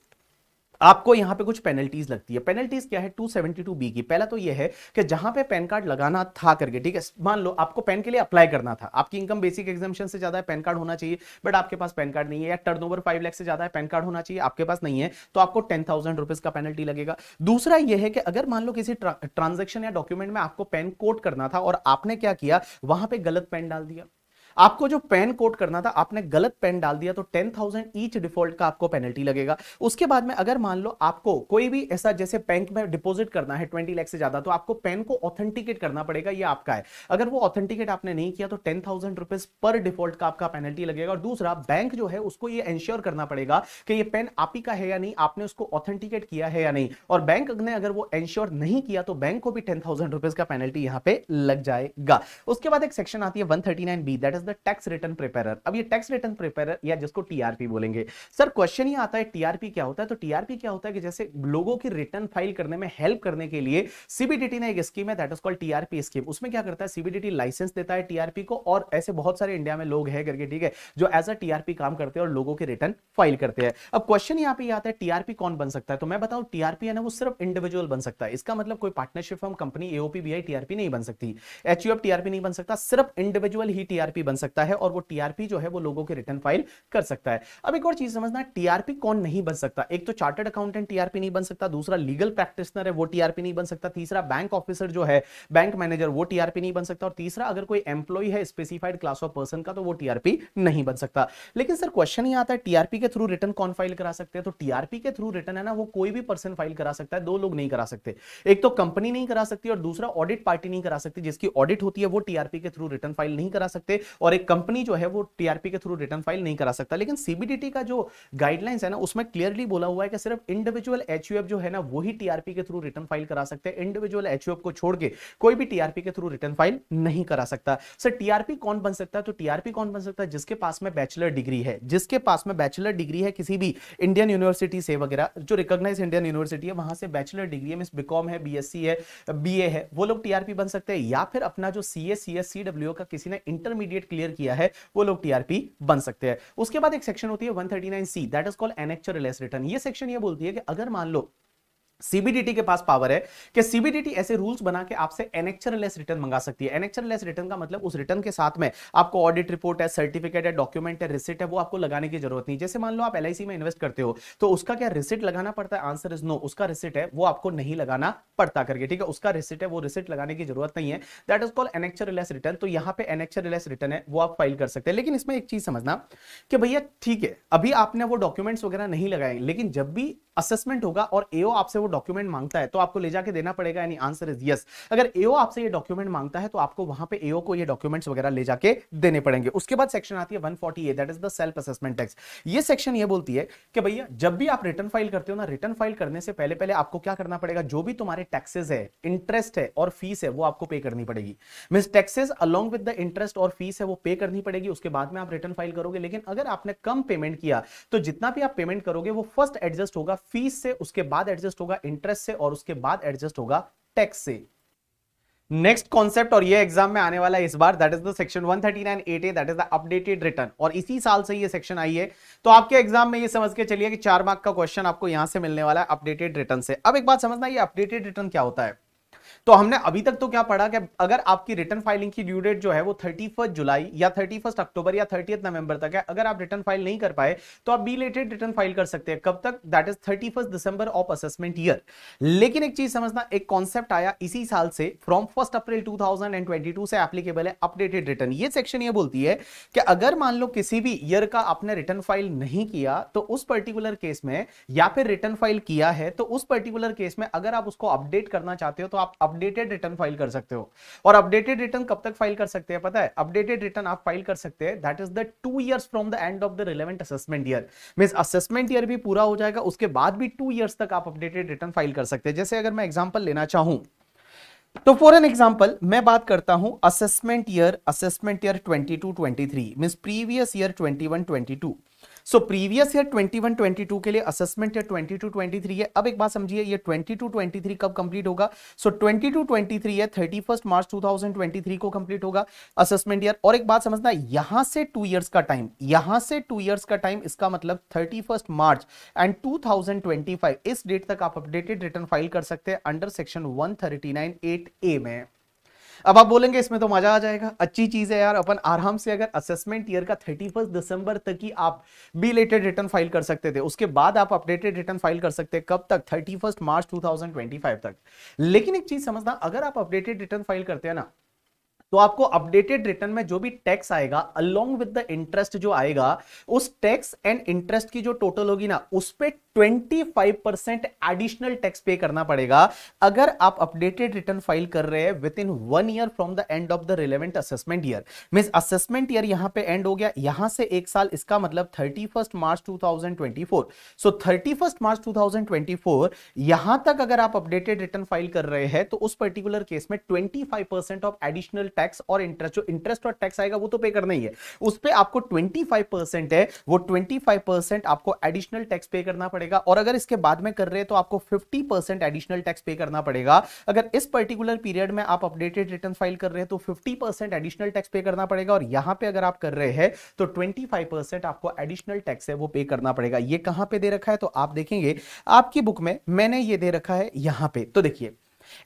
आपको यहां पे कुछ पेनल्टीज लगती है पेनल्टीज क्या है 272 बी की पहला तो ये है कि जहां पे पैन कार्ड लगाना था करके ठीक है मान लो आपको पैन के लिए अप्लाई करना था आपकी इनकम बेसिक एग्जामेशन से ज्यादा है पैन कार्ड होना चाहिए बट आपके पास पैन कार्ड नहीं है या टर्न ओवर फाइव से ज्यादा है पैन कार्ड होना चाहिए आपके पास नहीं है तो आपको टेन थाउजेंड रुपीज का पेनल्टी लगेगा दूसरा यह है कि अगर मान लो किसी ट्रांजेक्शन या डॉक्यूमेंट में आपको पैन कोट करना था और आपने क्या किया वहां पर गलत पैन डाल दिया आपको जो पेन कोट करना था आपने गलत पेन डाल दिया तो टेन थाउजेंड ईच डिफॉल्ट का आपको पेनल्टी लगेगा उसके बाद में अगर मान लो आपको कोई भी ऐसा जैसे बैंक में डिपॉजिट करना है ट्वेंटी लैख से ज्यादा तो आपको पेन को ऑथेंटिकेट करना पड़ेगा ये आपका है अगर वो ऑथेंटिकेट आपने नहीं किया तो टेन थाउजेंड रुपीज पर डिफॉल्ट का आपका पेनल्टी लगेगा और दूसरा बैंक जो है उसको ये एंश्योर करना पड़ेगा कि ये पेन आप ही का है या नहीं आपने उसको ऑथेंटिकेट किया है या नहीं और बैंक ने अगर वो एंश्योर नहीं किया तो बैंक को भी टेन थाउजेंड रुपीज का पेनल्टी यहाँ पे लग जाएगा उसके बाद एक सेक्शन आती है one thirty nine B that is the tax return preparer अब ये टैक्स रिटर्न प्रिपेयर या जिसको टीआरपी बोलेंगे सर क्वेश्चन ये आता है टीआरपी क्या होता है तो टीआरपी क्या होता है कि जैसे लोगों की रिटर्न फाइल करने में हेल्प करने के लिए सीबीडीटी ने एक स्कीम है that is called TRP scheme उसमें क्या करता है सीबीडीटी लाइसेंस देता है टीआरपी को और ऐसे बहुत सारे इंडिया में लोग हैं करके ठीक है जो एज अ टीआरपी काम करते हैं और लोगों के रिटर्न फाइल करते हैं अब क्वेश्चन यहाँ पे आता है टीआरपी कौन बन सकता है तो मैं बताऊं टीआरपी है ना वो सिर्फ इंडिविजुअल बन सकता है इसका मतलब कोई partnership firm company AOP BI TRP नहीं बन सकती एचयूएफ टीआरपी नहीं बन सकता सिर्फ इंडिविजुअल ही टीआरपी बन बन सकता है और वो टीआरपी जो है वो लोगों के रिटर्न फाइल कर सकता है अब एक और चीज समझना है टीआरपी कौन नहीं बन सकता एक तो चार्टर्ड अकाउंटेंट टीआरपी नहीं बन सकता दूसरा लीगल प्रैक्टिसनर है वो टीआरपी नहीं बन सकता तीसरा बैंक ऑफिसर जो है बैंक मैनेजर वो टीआरपी नहीं बन सकता और तीसरा अगर कोई एम्प्लॉय है स्पेसिफाइड क्लास ऑफ पर्सन का तो वो टीआरपी नहीं बन सकता लेकिन सर क्वेश्चन ही आता है टीआरपी के थ्रू रिटर्न कौन फाइल करा सकते हैं तो टीआरपी के थ्रू रिटर्न है ना वो कोई भी पर्सन फाइल करा सकता है दो लोग नहीं करा सकते एक तो कंपनी नहीं करा सकती और दूसरा ऑडिट पार्टी नहीं करा सकती जिसकी ऑडिट होती है वो टीआरपी के थ्रू रिटर्न फाइल नहीं करा सकते और एक कंपनी जो है वो टीआरपी के थ्रू रिटर्न फाइल नहीं करा सकता लेकिन सीबीडीटी का जो गाइडलाइंस है ना उसमें क्लियरली बोला हुआ है कि सिर्फ इंडिविजुअल एच जो है ना वही टीआरपी के थ्रू रिटर्न फाइल करा सकते हैं इंडिविजुअल एच को छोड़ के कोई भी टीआरपी के थ्रू रिटर्न फाइल नहीं करा सकता सर टीआरपी कौन बन सकता है तो टीआरपी कौन बन सकता है जिसके पास में बैचलर डिग्री है जिसके पास में बैचलर डिग्री है किसी भी इंडियन यूनिवर्सिटी से वगैरह जो रिकॉग्नाइज इंडियन यूनिवर्सिटी है वहां से बैचलर डिग्री है मीन बीकॉम है बीएससी है बीए है वो लोग टीआरपी बन सकते हैं या फिर अपना जो सीए सीएस सीडब्ल्यू का किसी ने इंटरमीडिएट क्लियर किया है वो लोग टीआरपी बन सकते हैं उसके बाद एक सेक्शन होती है 139 C that is called annexure less return ये सेक्शन ये बोलती है कि अगर मान लो सीबीडीटी के पास पावर है कि सीबीडीटी ऐसे रूल्स बना के आपसे एनेक्चरलेस रिटर्न मंगा सकती है एनेक्चरलेस रिटर्न का मतलब उस रिटर्न के साथ में आपको ऑडिट रिपोर्ट है सर्टिफिकेट है डॉक्यूमेंट है रिसिट है वो आपको लगाने की जरूरत नहीं जैसे मान लो आप एल में इन्वेस्ट करते हो तो उसका क्या रिसिट लगाना पड़ता है आंसर इज नो उसका रिसिट है वो आपको नहीं लगाना पड़ता करके ठीक है उसका रिसिट है वो रिसिट लगाने की जरूरत नहीं है that is called annexure less return तो यहाँ पे एनेक्चरलेस रिटर्न है वो आप फाइल कर सकते हैं लेकिन इसमें एक चीज समझना कि भैया ठीक है अभी आपने वो डॉक्यूमेंट्स वगैरह नहीं लगाए लेकिन जब भी असेसमेंट होगा और एओ आपसे वो डॉक्यूमेंट मांगता है तो आपको ले जाके देना पड़ेगा यानी आंसर इज यस अगर एओ आपसे ये डॉक्यूमेंट मांगता है तो आपको वहां पे एओ को ये डॉक्यूमेंट्स वगैरह ले जाके देने पड़ेंगे उसके बाद सेक्शन आती है 148 that is the self assessment tax ये सेक्शन ये बोलती है कि भैया जब भी आप रिटर्न फाइल करते हो ना रिटर्न फाइल करने से पहले पहले आपको क्या करना पड़ेगा जो भी तुम्हारे टैक्सेस है इंटरेस्ट है और फीस है वो आपको पे करनी पड़ेगी mean taxes along with the interest और फीस है वो पे करनी पड़ेगी उसके बाद में आप रिटर्न फाइल करोगे लेकिन अगर आपने कम पेमेंट किया तो जितना भी आप पेमेंट करोगे वो फर्स्ट एडजस्ट होगा फीस से उसके बाद एडजस्ट होगा होगा इंटरेस्ट से और उसके बाद एडजस्ट होगा टैक्स से नेक्स्ट कॉन्सेप्ट और ये एग्जाम में आने वाला है इस बार that is the section 139 thirty nine 8A that is the updated return और इसी साल से ये सेक्शन आई है तो आपके एग्जाम में ये समझ के चलिए कि चार मार्क का क्वेश्चन आपको यहां से मिलने वाला है अपडेटेड रिटर्न से अब एक बात समझना ये अपडेटेड रिटर्न क्या होता है तो हमने अभी तक तो क्या पढ़ा कि अगर आपकी रिटर्न फाइलिंग की ड्यू डेट जो है वो थर्टी जुलाई या थर्टी अक्टूबर या थर्टी नवंबर तक है अगर आप रिटर्न फाइल नहीं कर पाए तो आप बी लेटेड रिटर्न फाइल कर सकते हैं कब तक that is thirty December of assessment year लेकिन एक चीज समझना एक कॉन्सेप्ट आया इसी साल से फ्रॉम फर्स्ट अप्रैल टू से एप्लीकेबल है अपडेटेड रिटर्न ये सेक्शन ये बोलती है कि अगर मान लो किसी भी ईयर का आपने रिटर्न फाइल नहीं किया तो उस पर्टिकुलर केस में या फिर रिटर्न फाइल किया है तो उस पर्टिकुलर केस में अगर आप उसको अपडेट करना चाहते हो तो आप अपडेटेड रिटर्न फाइल कर सकते हो और अपडेटेड रिटर्न कब तक फाइल कर सकते हैं पता है अपडेटेड रिटर्न आप फाइल कर सकते हैं that is the two years from the end of the relevant assessment year mean assessment year भी पूरा हो जाएगा उसके बाद भी टू ईयर्स तक आप अपडेटेड रिटर्न फाइल कर सकते हैं जैसे अगर मैं एग्जाम्पल लेना चाहूँ तो फॉर एन एग्जाम्पल मैं बात करता हूं assessment year assessment year 22 23 means previous year 21 22 so previous year 21 22 के लिए असेसमेंट ईयर 22 23 है अब एक बात समझिए ये 22 23 कब कंप्लीट होगा सो so, 22 23 है 31 मार्च 2023 को कंप्लीट होगा असेसमेंट ईयर और एक बात समझना यहां से टू ईयर्स का टाइम यहां से टू ईयर्स का टाइम इसका मतलब 31 मार्च एंड 2025 इस डेट तक आप अपडेटेड रिटर्न फाइल कर सकते हैं अंडर सेक्शन 139 8 ए में अब आप बोलेंगे इसमें तो मजा आ जाएगा अच्छी चीज है यार अपन आराम से अगर असेसमेंट ईयर का थर्टी फर्स्ट दिसंबर तक ही आप बीलेटेड रिटर्न फाइल कर सकते थे उसके बाद आप अपडेटेड रिटर्न फाइल कर सकते कब तक थर्टी मार्च टू तक लेकिन एक चीज समझना अगर आप अपडेटेड रिटर्न फाइल करते हैं ना तो आपको अपडेटेड रिटर्न में जो भी टैक्स आएगा अलोंग विद द इंटरेस्ट जो आएगा उस टैक्स एंड इंटरेस्ट की जो टोटल होगी ना उस पर twenty five percent additional tax pay करना पड़ेगा अगर आप अपडेटेड रिटर्न फाइल कर रहे हैं within one year from the end of the relevant assessment year mean assessment year यहां पे एंड हो गया यहां से एक साल इसका मतलब thirty first March two so thirty first March two यहां तक अगर आप अपडेटेड रिटर्न फाइल कर रहे हैं तो उस पर्टिकुलर केस में ट्वेंटी ऑफ एडिशनल टैक्स और इंटरेस्ट जो इंटरेस्ट और टैक्स आएगा वो तो पे करना ही है उस पर आपको ट्वेंटी फाइव परसेंट है वो ट्वेंटी फाइव परसेंट आपको एडिशनल टैक्स पे करना पड़ेगा और अगर इसके बाद में कर रहे हैं तो आपको fifty percent additional tax pay करना पड़ेगा अगर इस पर्टिकुलर पीरियड में आप अपडेटेड रिटर्न फाइल कर रहे हैं तो fifty percent additional tax pay करना पड़ेगा और यहां पे अगर आप कर रहे हैं तो ट्वेंटी फाइव परसेंट आपको एडिशनल टैक्स है वो पे करना पड़ेगा ये कहां पे दे रखा है तो आप देखेंगे आपकी बुक में मैंने ये दे रखा है यहां पे तो देखिए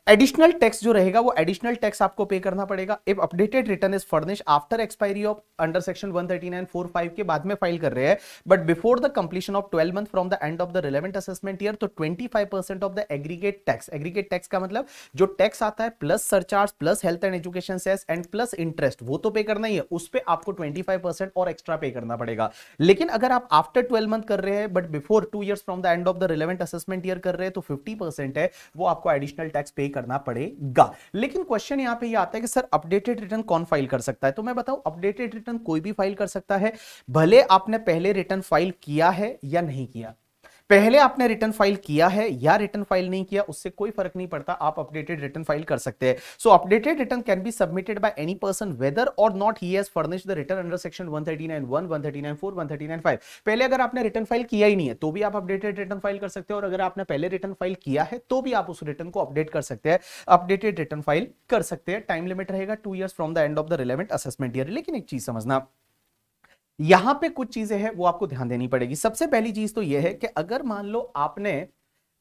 एडिशनल टैक्स जो रहेगा वो एडिशनल टैक्स आपको पे करना पड़ेगा if updated return is furnish after expiry of under section 13945 के बाद में फाइल कर रहे हैं but before the completion of 12 month from the end of the relevant assessment year तो 25% of the aggregate tax aggregate tax का मतलब जो टैक्स आता है plus surcharge plus health and education cess and plus interest वो तो पे करना ही है उस पे आपको 25% और एक्स्ट्रा पे करना पड़ेगा लेकिन अगर आप आफ्टर 12 मंथ कर रहे हैं but before 2 years from the end of the relevant assessment year कर रहे हैं तो 50% है वो आपको एडिशनल टैक्स टैक्स पे करना पड़ेगा लेकिन क्वेश्चन यहां पे ये आता है कि सर अपडेटेड रिटर्न कौन फाइल कर सकता है तो मैं बताऊं अपडेटेड रिटर्न कोई भी फाइल कर सकता है भले आपने पहले रिटर्न फाइल किया है या नहीं किया पहले आपने रिटर्न फाइल किया है या रिटर्न फाइल नहीं किया उससे कोई फर्क नहीं पड़ता आप अपडेटेड रिटर्न फाइल कर सकते हैं so updated return can be submitted by any person whether or not he has furnish the return under section 139 1 139 4 पहले अगर आपने रिटर्न फाइल किया ही नहीं है तो भी आप अपडेटेड रिटर्न फाइल कर सकते हैं और अगर आपने पहले रिटर्न फाइल किया है तो भी आप उस रिटर्न को अपडेट कर सकते हैं अपडेटेड रिटर्न फाइल कर सकते हैं टाइम लिमिट रहेगा two year from the end of the relevant assessment year लेकिन एक चीज समझना यहां पे कुछ चीजें हैं वो आपको ध्यान देनी पड़ेगी सबसे पहली चीज तो यह है कि अगर मान लो आपने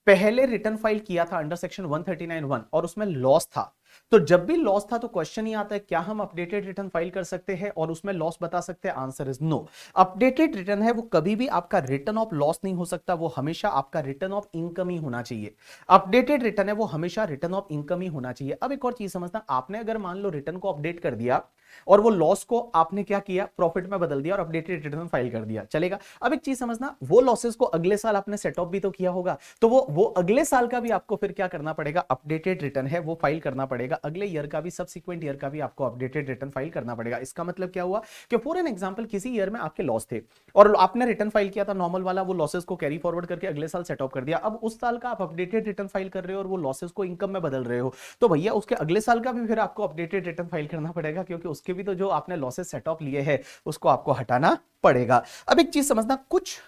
पहले रिटर्न फाइल किया था अंडर सेक्शन 139.1 और उसमें लॉस था तो जब भी लॉस था तो क्वेश्चन ही आता है क्या हम अपडेटेड रिटर्न फाइल कर सकते हैं और उसमें लॉस बता सकते हैं answer is no updated return है वो कभी भी आपका रिटर्न ऑफ लॉस नहीं हो सकता वो हमेशा आपका रिटर्न ऑफ इनकम ही होना चाहिए अपडेटेड रिटर्न है वो हमेशा रिटर्न ऑफ इनकम ही होना चाहिए अब एक और चीज समझना आपने अगर मान लो रिटर्न को अपडेट कर दिया और वो लॉस को आपने क्या किया प्रॉफिट में बदल दिया और अपडेटेड रिटर्न फाइल कर दिया चलेगा अब एक चीज समझना वो लॉसेस को अगले साल आपने सेटअप भी तो किया होगा तो वो वो अगले साल का भी आपको फिर क्या करना पड़ेगा अपडेटेड रिटर्न है वो फाइल करना पड़ेगा पड़ेगा अगले ईयर का भी सबसिक्वेंट ईयर का भी आपको अपडेटेड रिटर्न फाइल करना पड़ेगा इसका मतलब क्या हुआ कि फॉर एन एग्जाम्पल किसी ईयर में आपके लॉस थे और आपने रिटर्न फाइल किया था नॉर्मल वाला वो लॉसेस को कैरी फॉरवर्ड करके अगले साल सेटअप कर दिया अब उस साल का आप अपडेटेड रिटर्न फाइल कर रहे हो और वो लॉसेस को इनकम में बदल रहे हो तो भैया उसके अगले साल का भी फिर आपको अपडेटेड रिटर्न फाइल करना पड़ेगा क्योंकि उसके भी तो जो आपने लॉसेस सेटअप लिए है उसको आपको हटाना पड़ेगा अब एक चीज समझना कुछ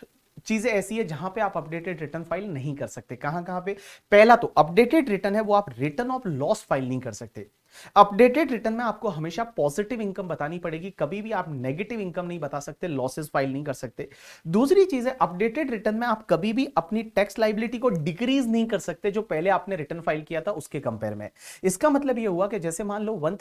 चीज़ें ऐसी है जहां पे आप अपडेटेड रिटर्न फाइल नहीं कर सकते कहां कहां पे पहला तो अपडेटेड रिटर्न है वो आप रिटर्न ऑफ लॉस फाइल नहीं कर सकते अपडेटेड रिटर्न में आपको हमेशा पॉजिटिव इनकम बतानी पड़ेगी कभी भी आप नेगेटिव इनकम नहीं बता सकते लॉसेस फाइल नहीं कर सकते दूसरी चीज है अपडेटेड रिटर्न में आप कभी भी अपनी टैक्स लाइबिलिटी को डिक्रीज नहीं कर सकते जो पहले आपने रिटर्न फाइल किया था उसके कंपेयर में इसका मतलब यह हुआ कि जैसे मान लो वन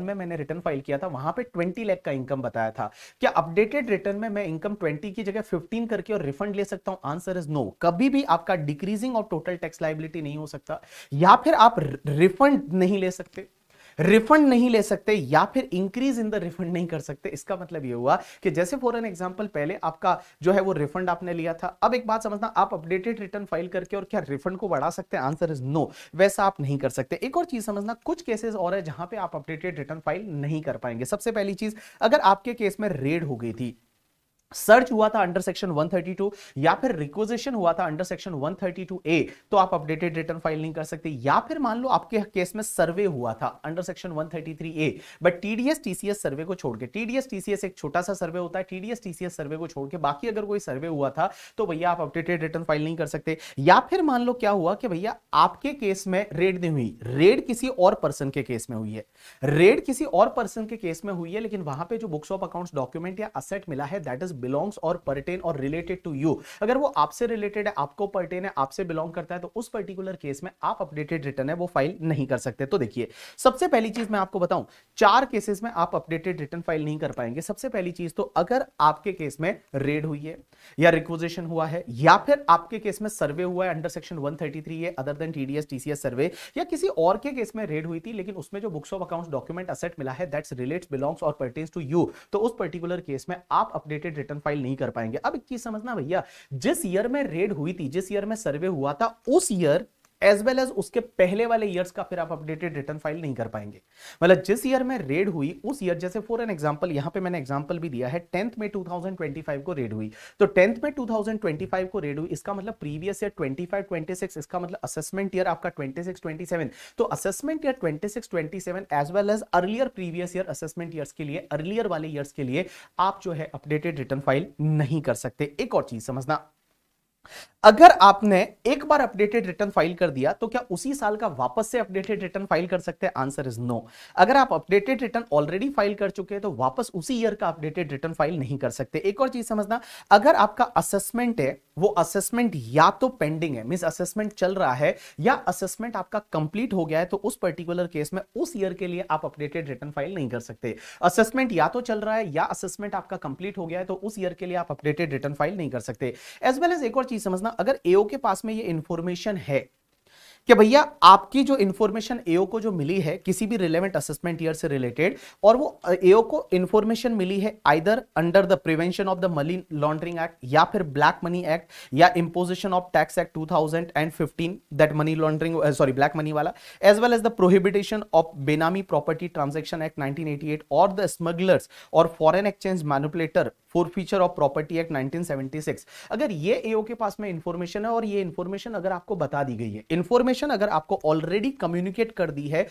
में मैंने रिटर्न फाइल किया था वहां पर ट्वेंटी लैख का इनकम बताया था क्या अपडेटेड रिटर्न में मैं इनकम ट्वेंटी की जगह फिफ्टीन करके और रिफंड ले सकता हूं आंसर इज नो कभी भी आपका डिक्रीजिंग और टोटल टैक्स लाइबिलिटी नहीं हो सकता या फिर आप रिफंड नहीं ले सकते रिफंड नहीं ले सकते या फिर इंक्रीज इन द रिफंड नहीं कर सकते इसका मतलब यह हुआ कि जैसे फॉर एन एग्जाम्पल पहले आपका जो है वो रिफंड आपने लिया था अब एक बात समझना आप अपडेटेड रिटर्न फाइल करके और क्या रिफंड को बढ़ा सकते हैं आंसर इज नो वैसा आप नहीं कर सकते एक और चीज समझना कुछ केसेस और है जहां पे आप अपडेटेड रिटर्न फाइल नहीं कर पाएंगे सबसे पहली चीज अगर आपके केस में रेड हो गई थी सर्च हुआ था अंडर सेक्शन 132 या फिर रिक्वेजेशन हुआ था अंडर सेक्शन 132 ए तो आप अपडेटेड रिटर्न फाइल नहीं कर सकते या फिर मान लो आपके केस में सर्वे हुआ था under section 133 A but TDS TCS survey को छोड़ के टीडीएस टीसीएस एक छोटा सा सर्वे होता है टीडीएस टीसीएस सर्वे को छोड़ के बाकी अगर कोई सर्वे हुआ था तो भैया आप अपडेटेड रिटर्न फाइल नहीं कर सकते या फिर मान लो क्या हुआ कि भैया आपके केस में रेड नहीं हुई रेड किसी और पर्सन के केस में हुई है रेड किसी और पर्सन के केस में हुई है लेकिन वहां पर जो बुक्स ऑफ अकाउंट डॉक्यूमेंट या असेट मिला है that is belongs or pertain or related to you अगर वो आपसे रिलेटेड है आपको पर्टेन है आपसे बिलोंग करता है तो उस पर्टिकुलर केस में आप अपडेटेड रिटर्न है वो फाइल नहीं कर सकते तो देखिए सबसे पहली चीज मैं आपको बताऊं चार केसेस में आप अपडेटेड रिटर्न फाइल नहीं कर पाएंगे सबसे पहली चीज तो अगर आपके केस में रेड हुई है या रिक्वोजिशन हुआ है या फिर आपके केस में सर्वे हुआ है अंडर सेक्शन 133 है other than TDS TCS survey या किसी और के केस में रेड हुई थी लेकिन उसमें जो books of accounts document asset मिला है that's relates belongs or pertains to you तो उस पर्टिकुलर केस में आप अपडेटेड रिटर्न रिटर्न फाइल नहीं कर पाएंगे अब एक चीज समझना भैया जिस ईयर में रेड हुई थी जिस ईयर में सर्वे हुआ था उस ईयर एज वेल एज उसके पहले वाले ईयर्स का फिर आप अपडेटेड रिटर्न फाइल नहीं कर पाएंगे मतलब जिस ईयर में रेड हुई उस ईयर जैसे फॉर एन एग्जाम्पल यहां पे मैंने एग्जाम्पल भी दिया है टेंथ में 2025 को रेड हुई तो टेंथ में 2025 को रेड हुई इसका मतलब प्रीवियस ईयर 25 26 इसका मतलब असेसमेंट ईयर आपका 26 27 तो assessment year 26 27 as well as earlier previous year assessment years के लिए अर्लियर वाले ईयर्स के लिए आप जो है अपडेटेड रिटर्न फाइल नहीं कर सकते एक और चीज समझना अगर आपने एक बार अपडेटेड रिटर्न फाइल कर दिया तो क्या उसी साल का वापस से अपडेटेड रिटर्न फाइल कर सकते हैं आंसर इज नो अगर आप अपडेटेड रिटर्न ऑलरेडी फाइल कर चुके हैं तो वापस उसी ईयर का अपडेटेड रिटर्न फाइल नहीं कर सकते एक और चीज समझना अगर आपका असेसमेंट है वो असेसमेंट या तो पेंडिंग है मीन्स असेसमेंट चल रहा है या असेसमेंट आपका कंप्लीट हो गया है तो उस पर्टिकुलर केस में उस ईयर के लिए आप अपडेटेड रिटर्न फाइल नहीं कर सकते असेसमेंट या तो चल रहा है या असेसमेंट आपका कंप्लीट हो गया है तो उस ईयर के लिए आप अपडेटेड रिटर्न फाइल नहीं कर सकते एज वेल एज एक और चीज समझना अगर एओ के पास में ये इन्फॉर्मेशन है कि भैया आपकी जो इन्फॉर्मेशन एओ को जो मिली है किसी भी रिलेवेंट असेसमेंट ईयर से रिलेटेड और वो एओ को इन्फॉर्मेशन मिली है either under the prevention of the money laundering act या फिर ब्लैक मनी एक्ट या imposition of tax act to that money laundering sorry black money वाला as well as the prohibitation of benami property transaction act eight or the smugglers or foreign exchange manipulator for future of property act 1976 अगर ये एओ के पास में information है और ये information अगर आपको बता दी गई है इन्फॉर्मेशन इंफॉर्मेशन अगर आपको ऑलरेडी कम्युनिकेट कर दी है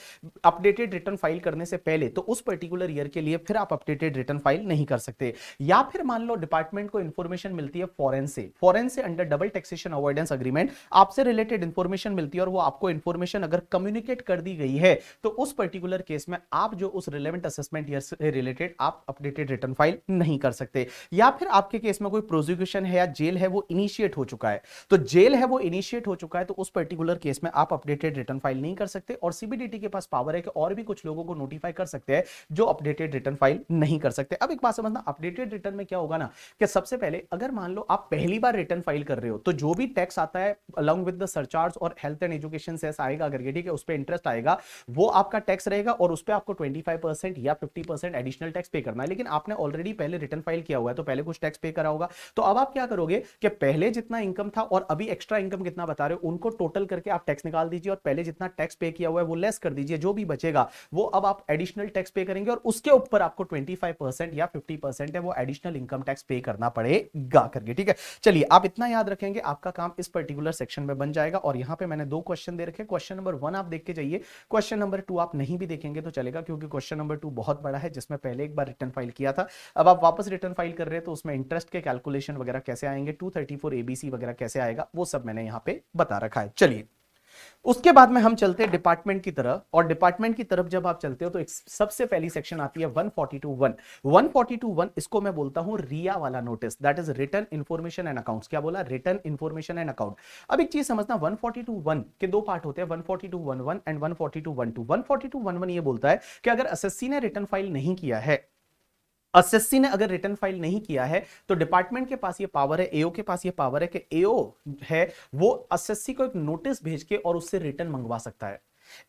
अपडेटेड रिटर्न फाइल करने से पहले तो उस पर्टिकुलर ईयर के लिए फिर आप अपडेटेड रिटर्न फाइल नहीं कर सकते या फिर मान लो डिपार्टमेंट को इंफॉर्मेशन मिलती है फॉरन से फॉरन से under double taxation avoidance agreement आपसे रिलेटेड इंफॉर्मेशन मिलती है और वो आपको इंफॉर्मेशन अगर कम्युनिकेट कर दी गई है तो उस पर्टिकुलर केस में आप जो उस रिलेवेंट असेसमेंट ईयर से रिलेटेड आप अपडेटेड रिटर्न फाइल नहीं कर सकते या फिर आपके केस में कोई प्रोसिक्यूशन है या जेल है वो इनिशिएट हो चुका है तो जेल है वो इनिशिएट हो चुका है तो उस पर्टिकुलर केस में में आप अपडेटेड रिटर्न फाइल नहीं कर सकते और सीबीडीटी के पास पावर है कि और भी कुछ लोगों को नोटिफाई कर सकते हैं जो अपडेटेड रिटर्न फाइल नहीं कर सकते अब एक बात समझना अपडेटेड रिटर्न में क्या होगा ना कि सबसे पहले अगर मान लो आप पहली बार रिटर्न फाइल कर रहे हो तो जो भी टैक्स आता है अलॉन्ग विद द सरचार्ज और हेल्थ एंड एजुकेशन सेस आएगा अगर ठीक है उस पर इंटरेस्ट आएगा वो आपका टैक्स रहेगा और उस पर आपको ट्वेंटी या फिफ्टी एडिशनल टैक्स पे करना है लेकिन आपने ऑलरेडी पहले रिटर्न फाइल किया हुआ है तो पहले कुछ टैक्स पे करा होगा तो अब आप क्या करोगे कि पहले जितना इनकम था और अभी एक्स्ट्रा इनकम कितना बता रहे हो उनको टोटल करके आप टैक्स टैक्स निकाल दीजिए और पहले जितना टैक्स पे किया हुआ है वो लेस कर दीजिए जो भी बचेगा वो अब आप एडिशनल टैक्स पे करेंगे और उसके ऊपर आपको 25% या 50% है वो एडिशनल इनकम टैक्स पे करना पड़ेगा करके ठीक है चलिए आप इतना याद रखेंगे आपका काम इस पर्टिकुलर सेक्शन में बन जाएगा और यहां पर मैंने दो क्वेश्चन दे रखे क्वेश्चन नंबर वन आप देख के जाइए क्वेश्चन नंबर टू आप नहीं भी देखेंगे तो चलेगा क्योंकि क्वेश्चन नंबर टू बहुत बड़ा है जिसमें पहले एक बार रिटर्न फाइल किया था अब आप वापस रिटर्न फाइल कर रहे हैं तो उसमें इंटरेस्ट के कैलकुलेशन वगैरह कैसे आएंगे टू थर्टी फोर एबीसी वगैरह कैसे आएगा वो सब मैंने यहां पे बता रखा है चलिए उसके बाद में हम चलते हैं डिपार्टमेंट की तरफ और डिपार्टमेंट की तरफ जब आप चलते हो तो सबसे पहली सेक्शन आती है 142 142.1 इसको मैं बोलता हूं रिया वाला notice that is return information and accounts क्या बोला रिटर्न इन्फॉर्मेशन एंड अकाउंट अब एक चीज समझना 142.1 के दो पार्ट होते हैं 142.11 एंड 142.12 ये बोलता है कि अगर असेसी ने रिटर्न फाइल नहीं किया है एसएससी ने अगर रिटर्न फाइल नहीं किया है तो डिपार्टमेंट के पास ये पावर है एओ के पास ये पावर है कि एओ है वो एसएससी को एक नोटिस भेज के और उससे रिटर्न मंगवा सकता है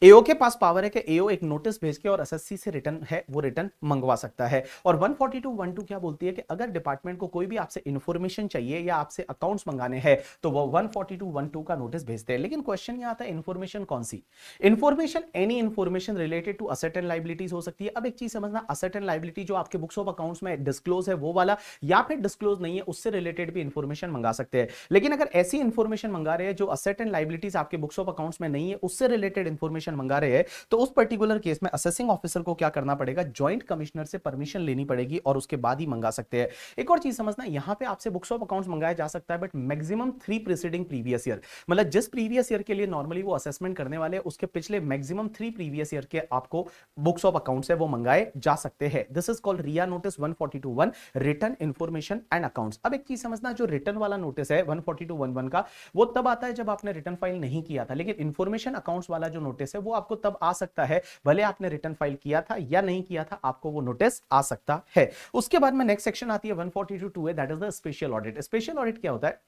एओ के पास पावर है कि एओ एक नोटिस भेज के और एसएससी से रिटर्न है वो रिटर्न मंगवा सकता है और 14212 क्या बोलती है कि अगर डिपार्टमेंट को कोई भी आपसे इन्फॉर्मेशन चाहिए या आपसे अकाउंट्स मंगाने हैं तो वो 14212 का नोटिस भेजते हैं लेकिन क्वेश्चन ये आता है इन्फॉर्मेशन कौन सी information any information related to asset and liabilities हो सकती है अब एक चीज समझना असेट एंड लाइबिलिटी जो आपके बुक्स ऑफ अकाउंट्स में डिस्क्लोज है वो वाला या फिर डिस्क्लोज नहीं है उससे रिलेटेड भी इन्फॉर्मेशन मंगा सकते हैं लेकिन अगर ऐसी इन्फॉर्मेशन मंगा रहे हैं जो असेट एंड लाइबिलिटीज आपके बुक्स ऑफ अकाउंट्स में नहीं है उससे रिलेटेड इन्फॉर्मेशन इन्फॉर्मेशन मंगा रहे हैं तो उस पर्टिकुलर केस में असेसिंग ऑफिसर को क्या करना पड़ेगा ज्वाइंट कमिश्नर से परमिशन लेनी पड़ेगी और उसके बाद ही मंगा सकते हैं एक और चीज समझना यहाँ पे आपसे बुक्स ऑफ अकाउंट मंगाया जा सकता है but maximum three preceding previous year मतलब जिस प्रीवियस ईयर के लिए नॉर्मली वो असेसमेंट करने वाले उसके पिछले मैक्सिमम थ्री प्रीवियस ईयर के आपको बुक्स ऑफ अकाउंट है वो मंगाए जा सकते हैं this is called RIA notice one forty two one return information and account अब एक चीज समझना जो रिटर्न वाला नोटिस है 142111 का वो तब आता है जब आपने रिटर्न फाइल नहीं किया था लेकिन इन्फॉर्मेशन अकाउंट्स वाला जो नोटिस नोटिस है वो आपको तब आ सकता है भले आपने रिटर्न फाइल किया था या नहीं किया था आपको वो नोटिस आ सकता है उसके बाद में नेक्स्ट सेक्शन आती है one forty two two that is the special audit special audit क्या होता है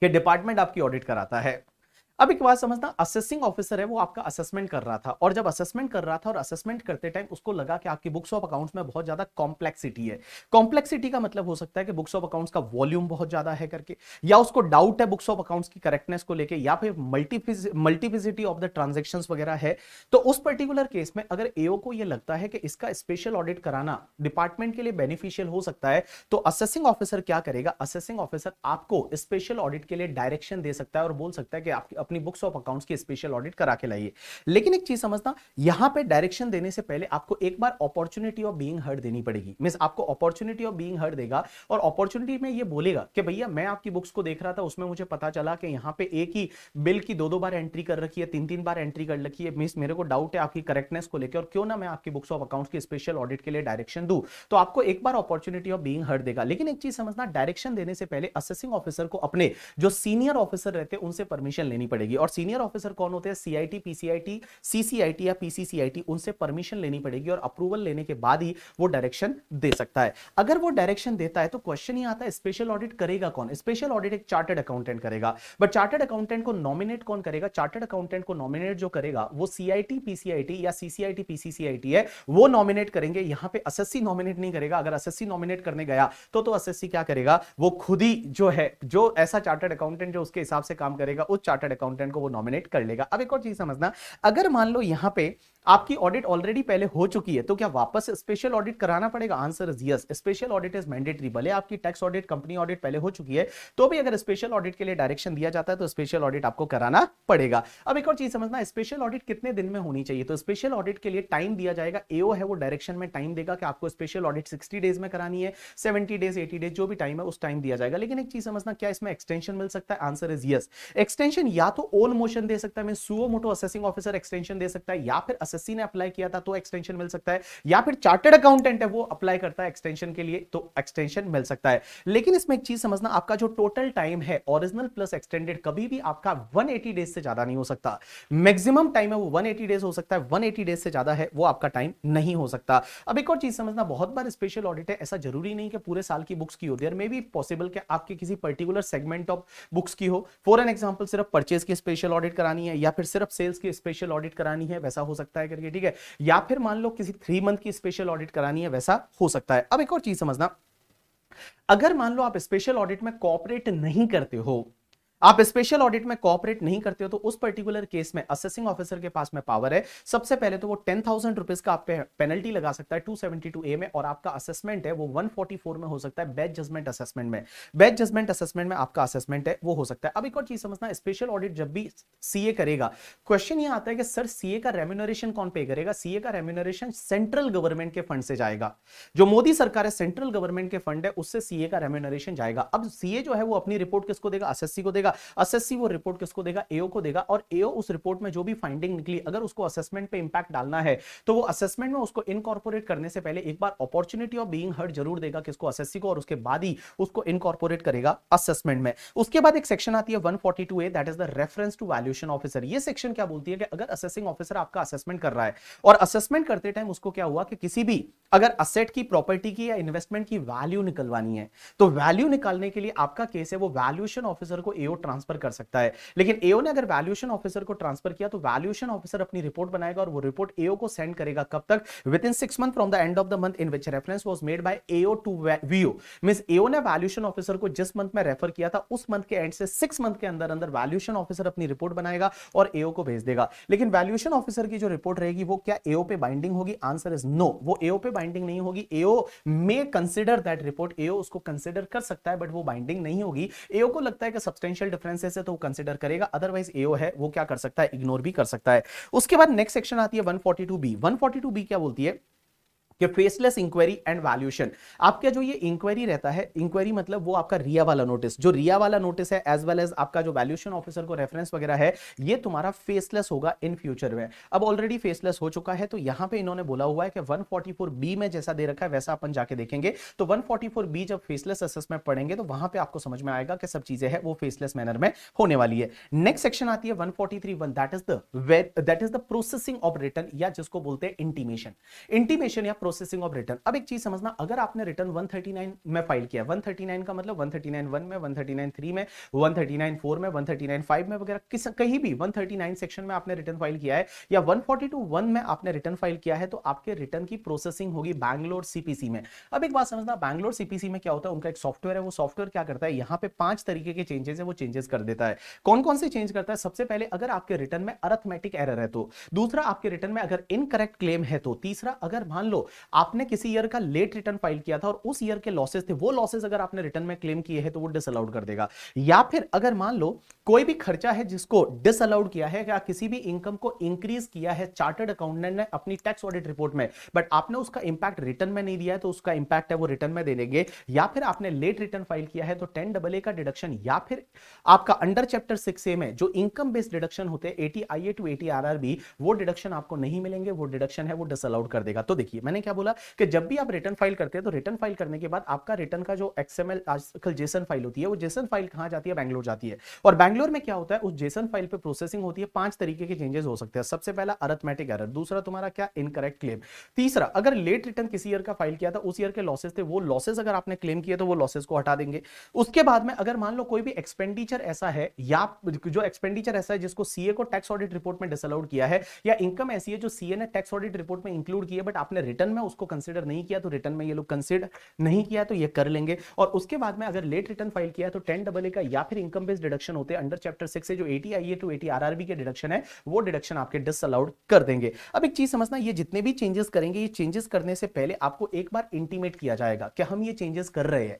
कि डिपार्टमेंट आपकी ऑडिट कराता है अब एक बात समझना असेसिंग ऑफिसर है वो आपका असेसमेंट कर रहा था और जब असेसमेंट कर रहा था और असेसमेंट करते टाइम उसको लगा कि आपकी बुक्स ऑफ अकाउंट्स में बहुत ज्यादा कॉम्प्लेक्सिटी है कॉम्प्लेक्सिटी का मतलब हो सकता है कि बुक्स ऑफ अकाउंट्स का वॉल्यूम बहुत ज्यादा है करके या उसको डाउट है बुक्स ऑफ अकाउंट्स की करेक्टनेस को लेकर या फिर मल्टीपिसिटी ऑफ द ट्रांजेक्शन वगैरह है तो उस पर्टिकुलर केस में अगर एओ को यह लगता है कि इसका स्पेशल ऑडिट कराना डिपार्टमेंट के लिए बेनिफिशियल हो सकता है तो असेसिंग ऑफिसर क्या करेगा असेसिंग ऑफिसर आपको स्पेशल ऑडिट के लिए डायरेक्शन दे सकता है और बोल सकता है कि आपकी अपनी बुक्स ऑफ अकाउंट्स की स्पेशल ऑडिट करा के लाइए लेकिन एक चीज समझना यहां पे डायरेक्शन देने से पहले आपको एक बार अपॉर्चुनिटी ऑफ बीइंग हर्ड देनी पड़ेगी मीन्स आपको अपॉर्चुनिटी ऑफ बीइंग हर्ड देगा और अपॉर्चुनिटी में ये बोलेगा कि भैया मैं आपकी बुक्स को देख रहा था उसमें मुझे पता चला कि यहाँ पे एक ही बिल की दो दो बार एंट्री कर रखी है तीन तीन बार एंट्री कर रखी है मीन्स मेरे को डाउट है आपकी करेक्टनेस को लेकर और क्यों ना मैं आपकी बुक्स ऑफ अकाउंट्स की स्पेशल ऑडिट के लिए डायरेक्शन दू तो आपको एक बार अपॉर्चुनिटी ऑफ बीइंग हर्ड देगा लेकिन एक चीज समझना डायरेक्शन देने से पहले असेसिंग ऑफिसर को अपने जो सीनियर ऑफिसर रहते हैं उनसे परमिशन लेनी पड़ेगी पड़ेगी और सीनियर ऑफिसर कौन होते हैं सीआईटी पीसीआईटी सीसीआईटी या पीसीसीआईटी उनसे परमिशन लेनी पड़ेगी और अप्रूवल लेने के बाद ही वो डायरेक्शन दे सकता है अगर वो डायरेक्शन देता है तो क्वेश्चन ही आता है स्पेशल ऑडिट करेगा कौन स्पेशल ऑडिट एक चार्टर्ड अकाउंटेंट करेगा बट चार्टर्ड अकाउंटेंट को नॉमिनेट कौन करेगा चार्टर्ड अकाउंटेंट को नॉमिनेट जो करेगा वो सीआईटी पीसीआईटी या सीसीआईटी पीसीसीआईटी है वो नॉमिनेट करेंगे यहां पे एसएससी नॉमिनेट नहीं करेगा अगर एसएससी नॉमिनेट करने गया तो तो एसएससी क्या करेगा वो खुद ही जो है जो ऐसा चार्टर्ड अकाउंटेंट जो उसके हिसाब से काम करेगा उस चार्टर्ड अकाउंट अकाउंटेंट को वो नॉमिनेट कर लेगा अब एक और चीज समझना अगर मान लो यहाँ पे आपकी ऑडिट ऑलरेडी पहले हो चुकी है तो क्या वापस स्पेशल ऑडिट कराना पड़ेगा answer is yes special audit is mandatory भले आपकी टैक्स ऑडिट कंपनी ऑडिट पहले हो चुकी है तो भी अगर स्पेशल ऑडिट के लिए डायरेक्शन दिया जाता है तो स्पेशल ऑडिट आपको कराना पड़ेगा अब एक और चीज समझना स्पेशल ऑडिट कितने दिन में होनी चाहिए तो स्पेशल ऑडिट के लिए टाइम दिया जाएगा एओ है वो डायरेक्शन में टाइम देगा कि आपको स्पेशल ऑडिट सिक्सटी डेज में करानी है सेवेंटी डेज एटी डेज जो भी टाइम है उस टाइम दिया जाएगा लेकिन एक चीज समझना क्या इसमें एक्सटेंशन मिल सकता है आंसर इज यस एक्सटेंशन या तो ओल मोशन दे सकता है suo motu assessing officer extension दे सकता है या फिर एसएससी ने अप्लाई किया था तो एक्सटेंशन मिल सकता है या फिर चार्टेड अकाउंटेंट है वो अप्लाई करता है एक्सटेंशन के लिए तो एक्सटेंशन मिल सकता है लेकिन इसमें एक चीज समझना आपका जो टोटल टाइम है ओरिजिनल प्लस एक्सटेंडेड कभी भी आपका 180 डेज से ज्यादा नहीं हो सकता मैक्सिमम टाइम है वो 180 डेज हो सकता है 180 डेज से ज्यादा है वो आपका टाइम नहीं हो सकता अब एक और चीज समझना बहुत बार स्पेशल ऑडिट है ऐसा जरूरी नहीं कि पूरे साल की बुक्स की हो देयर मे बी पॉसिबल कि आपके किसी पर्टिकुलर सेगमेंट ऑफ बुक्स की हो फॉर एन एग्जांपल सिर्फ परचेज की स्पेशल ऑडिट करानी है या फिर सिर्फ सेल्स की स्पेशल ऑडिट करानी है वैसा हो सकता है ट्राई करके ठीक है या फिर मान लो किसी थ्री मंथ की स्पेशल ऑडिट करानी है वैसा हो सकता है अब एक और चीज समझना अगर मान लो आप स्पेशल ऑडिट में कॉपरेट नहीं करते हो आप स्पेशल ऑडिट में कॉपरेट नहीं करते हो तो उस पर्टिकुलर केस में असेसिंग ऑफिसर के पास में पावर है सबसे पहले तो वो टेन थाउजेंड रुपीज का आप पे पेनल्टी लगा सकता है टू सेवेंटी टू ए में और आपका असेसमेंट है वो वन फोर्टी फोर में हो सकता है बेच जजमेंट असेसमेंट में बेच जजमेंट असेसमेंट में आपका असेसमेंट है वो हो सकता है अब एक और चीज समझना स्पेशल ऑडिट जब भी सीए करेगा क्वेश्चन ये आता है कि सर सीए का रेम्यूनरेशन कौन पे करेगा सीए का रेम्यूनरेशन सेंट्रल गवर्नमेंट के फंड से जाएगा जो मोदी सरकार है सेंट्रल गवर्नमेंट के फंड है उससे सीए का रेम्यूनरेशन जाएगा अब सीए जो है वो अपनी रिपोर्ट किसको देगा असेसी को देगा देगा असेसी वो रिपोर्ट किसको देगा एओ को देगा और एओ उस रिपोर्ट में जो भी फाइंडिंग निकली अगर उसको असेसमेंट पे इंपैक्ट डालना है तो वो असेसमेंट में उसको इनकॉर्पोरेट करने से पहले एक बार अपॉर्चुनिटी ऑफ बीइंग हर्ड जरूर देगा किसको असेसी को और उसके बाद ही उसको इनकॉर्पोरेट करेगा असेसमेंट में उसके बाद एक सेक्शन आती है A that is the reference to valuation officer ये सेक्शन क्या बोलती है कि अगर असेसिंग ऑफिसर आपका असेसमेंट कर रहा है और असेसमेंट करते टाइम उसको क्या हुआ कि किसी भी अगर असेट की प्रॉपर्टी की या इन्वेस्टमेंट की वैल्यू निकलवानी है तो वैल्यू निकालने के लिए आपका केस है वो वैल्यूएशन ऑफिसर को एओ ट्रांसफर कर सकता है लेकिन एओ ने अगर वैल्यूएशन ऑफिसर को ट्रांसफर किया तो वैल्यूएशन ऑफिसर अपनी रिपोर्ट बनाएगा और वो रिपोर्ट एओ को सेंड करेगा कब तक within six month from the end of the month in which reference was made by AO to VO mean AO ने वैल्यूएशन ऑफिसर को जिस मंथ में रेफर किया था उस मंथ के एंड से सिक्स मंथ के अंदर अंदर वैल्यूएशन ऑफिसर अपनी रिपोर्ट बनाएगा और एओ को भेज देगा लेकिन वैल्यूएशन ऑफिसर की जो रिपोर्ट रहेगी वो क्या एओ पे बाइंडिंग होगी आंसर इज नो वो एओ पे बाइंडिंग नहीं होगी AO may consider that report AO उसको कंसिडर कर सकता है बट वो बाइंडिंग नहीं होगी एओ को लगता है कि सब्सटेंशियल पोटेंशियल डिफरेंसेस है तो वो कंसिडर करेगा अदरवाइज एओ है वो क्या कर सकता है इग्नोर भी कर सकता है उसके बाद नेक्स्ट सेक्शन आती है 142 बी 142 बी क्या बोलती है कि फेसलेस इंक्वायरी एंड वैल्यूशन आपका जो ये इंक्वायरी रहता है इंक्वायरी मतलब वो आपका रिया वाला नोटिस जो रिया वाला नोटिस है एज वेल एज आपका जो वैल्यूशन ऑफिसर को रेफरेंस वगैरह है ये तुम्हारा फेसलेस होगा इन फ्यूचर में अब ऑलरेडी फेसलेस हो चुका है तो यहां पे इन्होंने बोला हुआ है कि 144 बी में जैसा दे रखा है वैसा अपन जाके देखेंगे तो 144 बी जब फेसलेस असेसमेंट पढ़ेंगे तो वहां पर आपको समझ में आएगा कि सब चीजें है वो फेसलेस मैनर में होने वाली है नेक्स्ट सेक्शन आती है 1431 that is the that is the processing of return या जिसको बोलते हैं इंटीमेशन इंटीमेशन या प्रोसेसिंग ऑफ रिटर्न अब एक चीज समझना अगर आपने रिटर्न 139 में फाइल किया 139 का मतलब 139 1 में 139 में 139 4 में 139 में वगैरह कहीं भी 139 सेक्शन में आपने रिटर्न फाइल किया है या 142 1 में आपने रिटर्न फाइल किया है तो आपके रिटर्न की प्रोसेसिंग होगी बैंगलोर सीपीसी में अब एक बात समझना बैंगलोर सीपीसी में क्या होता है उनका एक सॉफ्टवेयर है वो सॉफ्टवेयर क्या करता है यहाँ पे पांच तरीके के चेंजेस है वो चेंजेस कर देता है कौन कौन से चेंज करता है सबसे पहले अगर आपके रिटर्न में अरथमेटिक एरर है तो दूसरा आपके रिटर्न में अगर इनकरेक्ट क्लेम है तो तीसरा अगर मान लो आपने किसी ईयर का लेट रिटर्न फाइल किया था और उस ईयर के लॉसेज थे वो लॉसेज अगर आपने रिटर्न में क्लेम किए हैं तो वो डिसअलाउड कर देगा या फिर अगर मान लो कोई भी खर्चा है जिसको डिसअलाउड किया है या किसी भी इनकम को इंक्रीज किया है चार्टर्ड अकाउंटेंट ने अपनी टैक्स ऑडिट रिपोर्ट में बट आपने उसका इंपैक्ट रिटर्न में नहीं दिया है तो उसका इंपैक्ट है वो रिटर्न में दे देंगे या फिर आपने लेट रिटर्न फाइल किया है तो टेन डबल ए का डिडक्शन या फिर आपका अंडर चैप्टर सिक्स ए में जो इनकम बेस्ड डिडक्शन होते हैं eighty I A to eighty R R B वो डिडक्शन आपको नहीं मिलेंगे वो डिडक्शन है वो डिसअलाउड कर देगा तो देखिए मैंने क्या बोला कि जब भी आप रिटर्न फाइल करते हैं तो रिटर्न फाइल करने के बाद आपका रिटर्न का जो एक्सएमएल आजकल जेसन फाइल होती है वो जेसन फाइल कहां जाती है बैंगलोर जाती है और बैंगलोर में क्या होता है उस जेसन फाइल पर प्रोसेसिंग होती है पांच तरीके के चेंजेस हो सकते हैं सबसे पहला अरथमेटिक एरर दूसरा तुम्हारा क्या इनकरेक्ट क्लेम तीसरा अगर लेट रिटर्न किसी ईयर का फाइल किया था उस ईयर के लॉसेस थे वो लॉसेस अगर आपने क्लेम किया तो वो लॉसेस को हटा देंगे उसके बाद में अगर मान लो कोई भी एक्सपेंडिचर ऐसा है या जो एक्सपेंडिचर ऐसा है जिसको सीए को टैक्स ऑडिट रिपोर्ट में डिसअलाउड किया है या इनकम ऐसी है जो सीए ने टैक्स ऑडिट रिपोर्ट में इंक्लूड किया बट आपने रिटर्न में उसको कंसिडर नहीं किया तो रिटर्न में ये लोग कंसिडर नहीं किया तो ये कर लेंगे और उसके बाद में अगर लेट रिटर्न फाइल किया तो टेन डबल ए का या फिर इनकम बेस्ड डिडक्शन होते हैं अंडर चैप्टर सिक्स से जो eighty I to eighty R के डिडक्शन है वो डिडक्शन आपके डिसअलाउड कर देंगे अब एक चीज समझना ये जितने भी चेंजेस करेंगे ये चेंजेस करने से पहले आपको एक बार इंटीमेट किया जाएगा कि हम ये चेंजेस कर रहे हैं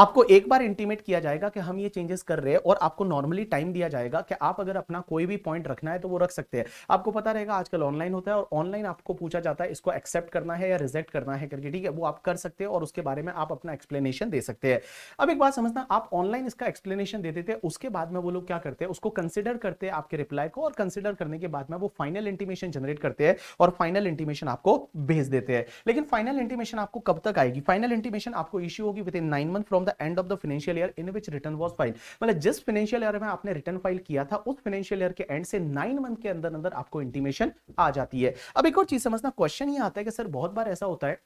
आपको एक बार इंटीमेट किया जाएगा कि हम ये चेंजेस कर रहे हैं और आपको नॉर्मली टाइम दिया जाएगा कि आप अगर अपना कोई भी पॉइंट रखना है तो वो रख सकते हैं आपको पता रहेगा आजकल ऑनलाइन होता है और ऑनलाइन आपको पूछा जाता है इसको एक्सेप्ट करना है या रिजेक्ट करना है करके ठीक है वो आप कर सकते हैं और उसके बारे में आप अपना एक्सप्लेनेशन दे सकते हैं अब एक बात समझना आप ऑनलाइन इसका एक्सप्लेनेशन दे देते हैं उसके बाद में वो लोग क्या करते हैं उसको कंसिडर करते हैं आपके रिप्लाई को और कंसिडर करने के बाद में वो फाइनल इंटीमेशन जनरेट करते हैं और फाइनल इंटीमेशन आपको भेज देते हैं लेकिन फाइनल इंटीमेशन आपको कब तक आएगी फाइनल इंटीमेशन आपको इश्यू होगी within nine month from from the end of the financial year in which return was file मतलब जिस फाइनेंशियल ईयर में आपने रिटर्न फाइल किया था उस फाइनेंशियल ईयर के एंड से नाइन मंथ के अंदर अंदर आपको इंटीमेशन आ जाती है अब एक और चीज समझना क्वेश्चन ये आता है कि सर बहुत बार ऐसा होता है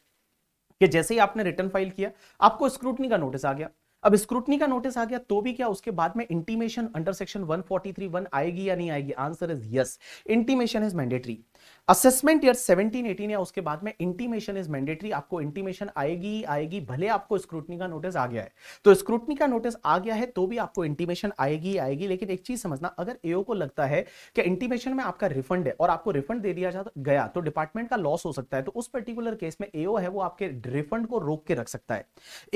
कि जैसे ही आपने रिटर्न फाइल किया आपको स्क्रूटनी का नोटिस आ गया अब स्क्रूटनी का नोटिस आ गया तो भी क्या उसके बाद में इंटीमेशन अंडर सेक्शन 143 वन आएगी या नहीं आएगी answer is yes intimation is mandatory assessment year 17 18 या उसके बाद में इंटीमेशन इज मैंडेटरी आपको इंटीमेशन आएगी आएगी भले आपको स्क्रूटनी का नोटिस आ गया है तो स्क्रूटनी का नोटिस आ गया है तो भी आपको इंटीमेशन आएगी आएगी लेकिन एक चीज समझना अगर एओ को लगता है कि इंटीमेशन में आपका रिफंड है और आपको रिफंड दे दिया गया तो डिपार्टमेंट का लॉस हो सकता है तो उस पर्टिकुलर केस में एओ है वो आपके रिफंड को रोक के रख सकता है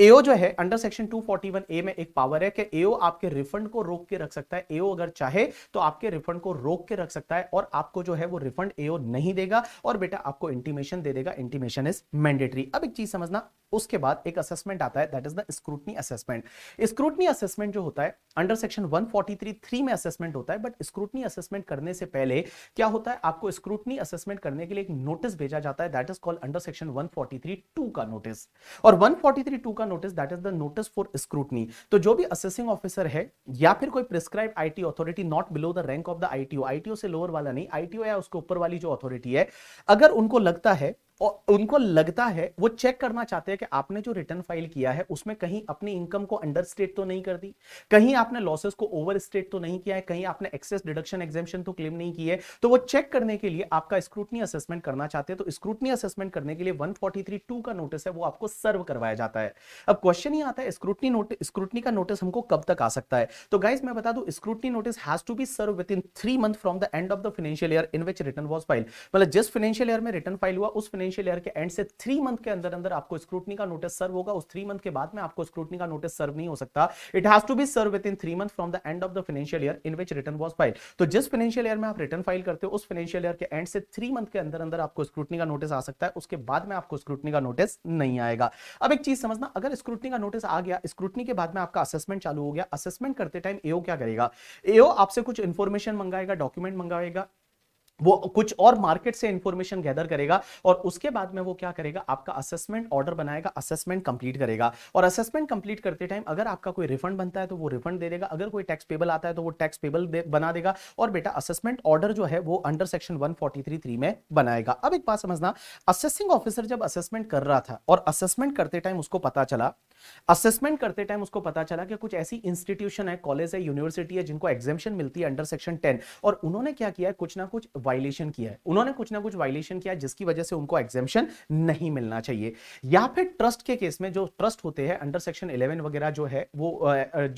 एओ जो है अंडर सेक्शन टू ए में एक पावर है कि एओ आपके रिफंड को रोक के रख सकता है एओ अगर चाहे तो आपके रिफंड को रोक के रख सकता है और आपको जो है वो रिफंड एओ नहीं नहीं देगा और बेटा आपको इंटीमेशन दे देगा इंटीमेशन इज मैंडेटरी अब एक चीज समझना उसके बाद एक असेसमेंट आता है that is the scrutiny assessment scrutiny assessment जो होता है अंडर सेक्शन 143.3 में असेसमेंट होता है बट स्क्रूटनी असेसमेंट करने से पहले क्या होता है आपको स्क्रूटनी असेसमेंट करने के लिए एक नोटिस भेजा जाता है that is called under section 143.2 का नोटिस और 143.2 का notice that is the notice for scrutiny तो जो भी असेसिंग ऑफिसर है या फिर कोई prescribe IT authority not below the rank of the ITO ITO से लोअर वाला नहीं आईटीओ या उसके ऊपर वाली जो अथॉरिटी है अगर उनको लगता है और उनको लगता है वो चेक करना चाहते हैं कि आपने जो रिटर्न फाइल किया है उसमें कहीं अपनी इनकम को अंडर स्टेट तो नहीं कर दी कहीं आपने लॉसेस को ओवर स्टेट तो नहीं किया है कहीं आपने एक्सेस डिडक्शन एग्जेम्पन तो क्लेम नहीं की है तो वो चेक करने के लिए आपका स्क्रूटनी असेसमेंट करना चाहते हैं तो स्क्रूटनी असेसमेंट करने के लिए वन का नोटिस है वो आपको सर्व करवाया जाता है अब क्वेश्चन ही आता है स्क्रूटनी नोटिस स्क्रूटनी का नोटिस हमको कब तक आ सकता है तो गाइज मैं बता दू scrutiny notice has to be serve within three month from the end of the financial year in which return was file मतलब जिस फाइनेंशियल ईयर में रिटर्न फाइल हुआ उस फाइनेंशियल फाइनेंशियल ईयर के एंड से थ्री मंथ के अंदर अंदर आपको स्क्रूटनी का नोटिस सर्व होगा उस थ्री मंथ के बाद में आपको स्क्रूटनी का नोटिस सर्व नहीं हो सकता it has to be serve within three month from the end of the financial year in which return was file तो जिस फाइनेंशियल ईयर में आप रिटर्न फाइल करते हो उस फाइनेंशियल ईयर के एंड से थ्री मंथ के अंदर अंदर आपको स्क्रूटनी का नोटिस आ सकता है उसके बाद में आपको स्क्रूटनी का नोटिस नहीं आएगा अब एक चीज समझना अगर स्क्रूटनी का नोटिस आ गया स्क्रूटनी के बाद में आपका असेसमेंट चालू हो गया असेसमेंट करते टाइम एओ क्या करेगा एओ आपसे कुछ इन्फॉर्मेशन मंगाएगा डॉक्यूमेंट मंगाएगा वो कुछ और मार्केट से इंफॉर्मेशन गैदर करेगा और उसके बाद में वो क्या करेगा आपका असेसमेंट ऑर्डर बनाएगा असेसमेंट कंप्लीट करेगा और असेसमेंट कंप्लीट करते टाइम अगर आपका कोई रिफंड बनता है तो वो रिफंड दे देगा अगर कोई टैक्स पेबल आता है तो वो टैक्स पेबल दे, बना देगा और बेटा असेसमेंट ऑर्डर जो है वो अंडर सेक्शन वन में बनाएगा अब एक बात समझना असेसिंग ऑफिसर जब असेसमेंट कर रहा था और असेसमेंट करते टाइम उसको पता चला असेसमेंट करते टाइम उसको पता चला कि कुछ ऐसी इंस्टीट्यूशन है कॉलेज है यूनिवर्सिटी है जिनको एग्जामेशन मिलती है अंडर सेक्शन टेन और उन्होंने क्या किया कुछ ना कुछ वायलेशन किया है उन्होंने कुछ ना कुछ वायलेशन किया जिसकी वजह से उनको एग्जेम्पन नहीं मिलना चाहिए या फिर ट्रस्ट के केस में जो ट्रस्ट होते हैं अंडर सेक्शन इलेवन वगैरह जो है वो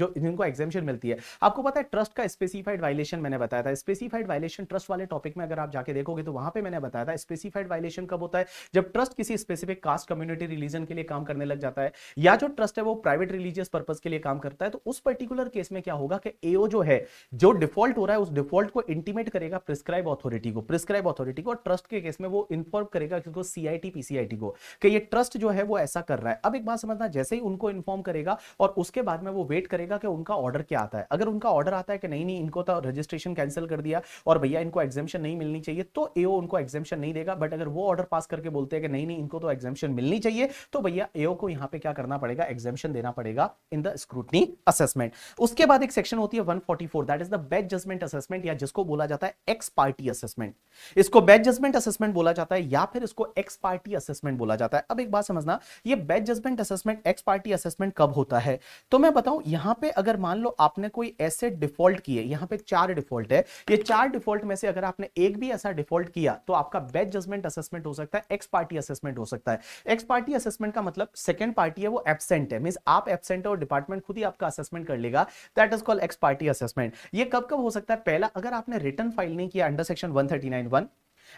जो जिनको एग्जेम्पन मिलती है आपको पता है ट्रस्ट का स्पेसिफाइड वायलेशन मैंने बताया था स्पेसिफाइड वायलेशन ट्रस्ट वाले टॉपिक में अगर आप जाके देखोगे तो वहां पर मैंने बताया था स्पेसिफाइड वायलेशन कब होता है जब ट्रस्ट किसी स्पेसिफिक कास्ट कम्युनिटी रिलीजन के लिए काम करने लग जाता है या जो ट्रस्ट है वो प्राइवेट रिलीजियस पर्पज के लिए काम करता है तो उस पर्टिकुलर केस में क्या होगा कि एओ जो है जो डिफॉल्ट हो रहा है उस डिफॉल्ट को इंटीमेट करेगा प्रिस्क्राइब ऑथोरिटी अथॉरिटी को प्रिस्क्राइब अथॉरिटी को और ट्रस्ट के केस में वो इन्फॉर्म करेगा किसको सीआईटी पीसीआईटी को कि ये ट्रस्ट जो है वो ऐसा कर रहा है अब एक बात समझना जैसे ही उनको इन्फॉर्म करेगा और उसके बाद में वो वेट करेगा कि उनका ऑर्डर क्या आता है अगर उनका ऑर्डर आता है कि नहीं नहीं इनको तो रजिस्ट्रेशन कैंसिल कर दिया और भैया इनको एग्जामेशन नहीं मिलनी चाहिए तो एओ उनको एग्जामेशन नहीं देगा बट अगर वो ऑर्डर पास करके बोलते हैं कि नहीं नहीं इनको तो एग्जामेशन मिलनी चाहिए तो भैया एओ को यहाँ पे क्या करना पड़ेगा एग्जामेशन देना पड़ेगा इन द स्क्रूटनी असेसमेंट उसके बाद एक सेक्शन होती है 144 that is the best judgement assessment या जिसको बोला जाता है एक्स पार्टी असेसमेंट इसको बैच जजमेंट असेसमेंट बोला जाता है या फिर इसको एक्स पार्टी असेसमेंट बोला जाता है अब एक बात समझना ये best judgement assessment ex parte assessment कब होता है तो मैं बताऊं यहां पे अगर मान लो आपने कोई ऐसे डिफॉल्ट किए यहां पे चार डिफॉल्ट है ये चार डिफॉल्ट में से अगर आपने एक भी ऐसा डिफॉल्ट किया तो आपका बैच जजमेंट असेसमेंट हो सकता है एक्स पार्टी असेसमेंट हो सकता है एक्स पार्टी असेसमेंट का मतलब सेकेंड पार्टी है वो एबसेंट है मीन आप एबसेंट और डिपार्टमेंट खुद ही आपका असेसमेंट कर लेगा that is called ex parte assessment ये कब कब हो सकता है पहला अगर आपने रिटर्न फाइल नहीं किया under section One thirty-nine one.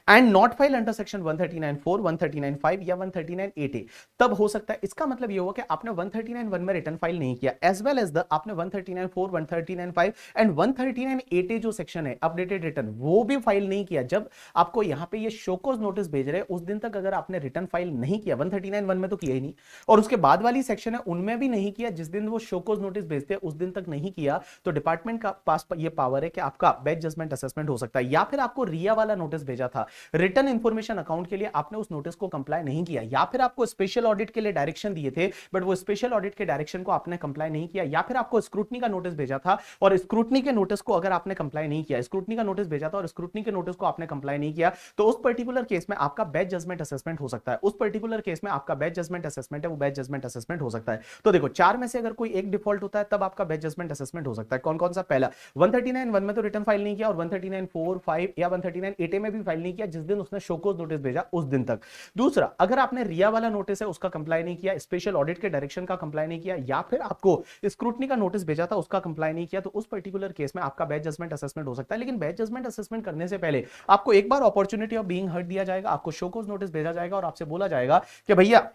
And not file under section 139.4, 139.5 या 139.8 ए तब हो सकता है इसका मतलब ये होगा कि आपने 139.1 में रिटर्न फाइल नहीं किया एज वेल एज द आपने 139.4, 139.5 एंड 139.8 ए जो सेक्शन है अपडेटेड रिटर्न वो भी फाइल नहीं किया जब आपको यहाँ पे ये शोकोज नोटिस भेज रहे उस दिन तक अगर आपने रिटर्न फाइल नहीं किया वन थर्टी में तो किया ही नहीं और उसके बाद वाली सेक्शन है उनमें भी नहीं किया जिस दिन वो शोकोज नोटिस भेजते हैं उस दिन तक नहीं किया तो डिपार्टमेंट का पास ये पावर है कि आपका बेच जजमेंट असेसमेंट हो सकता है या फिर आपको रिया वाला नोटिस भेजा था होगा रिटर्न इंफॉर्मेशन अकाउंट के लिए आपने उस नोटिस को कंप्लाई नहीं किया या फिर आपको स्पेशल ऑडिट के लिए डायरेक्शन दिए थे बट वो स्पेशल ऑडिट के डायरेक्शन को आपने कंप्लाई नहीं किया या फिर आपको स्क्रूटनी का नोटिस भेजा था और स्क्रूटनी के नोटिस को अगर आपने कंप्लाई नहीं किया स्क्रूटनी का नोटिस भेजा था और स्क्रूटनी के नोटिस को आपने कंप्लाई नहीं किया तो उस पर्टिकुलर केस में आपका बेच जजमेंट असेसमेंट हो सकता है उस पर्टिकुलर केस में आपका बेच जजमेंट असेसमेंट है वो बेच जजमेंट असेसमेंट हो सकता है तो देखो चार में से अगर कोई एक डिफॉल्ट होता है तब आपका बेच जजमेंट असेसमेंट हो सकता है कौन कौन सा पहला 139 वन में तो रिटर्न फाइल नहीं किया और 139 4 5 या 139 8 में भी फाइल नहीं किया जिस दिन उसने शोकोज नोटिस भेजा उस दिन तक दूसरा अगर आपने रिया वाला नोटिस है उसका कंप्लाई नहीं किया स्पेशल ऑडिट के डायरेक्शन का कंप्लाई नहीं किया या फिर आपको स्क्रूटनी का नोटिस भेजा था उसका कंप्लाई नहीं किया तो उस पर्टिकुलर केस में आपका बैच जजमेंट असेसमेंट हो सकता है लेकिन बैच जजमेंट असेसमेंट करने से पहले आपको एक बार अपॉर्चुनिटी ऑफ बींग हर्ट दिया जाएगा आपको शोकोज नोटिस भेजा जाएगा और आपसे बोला जाएगा कि भैया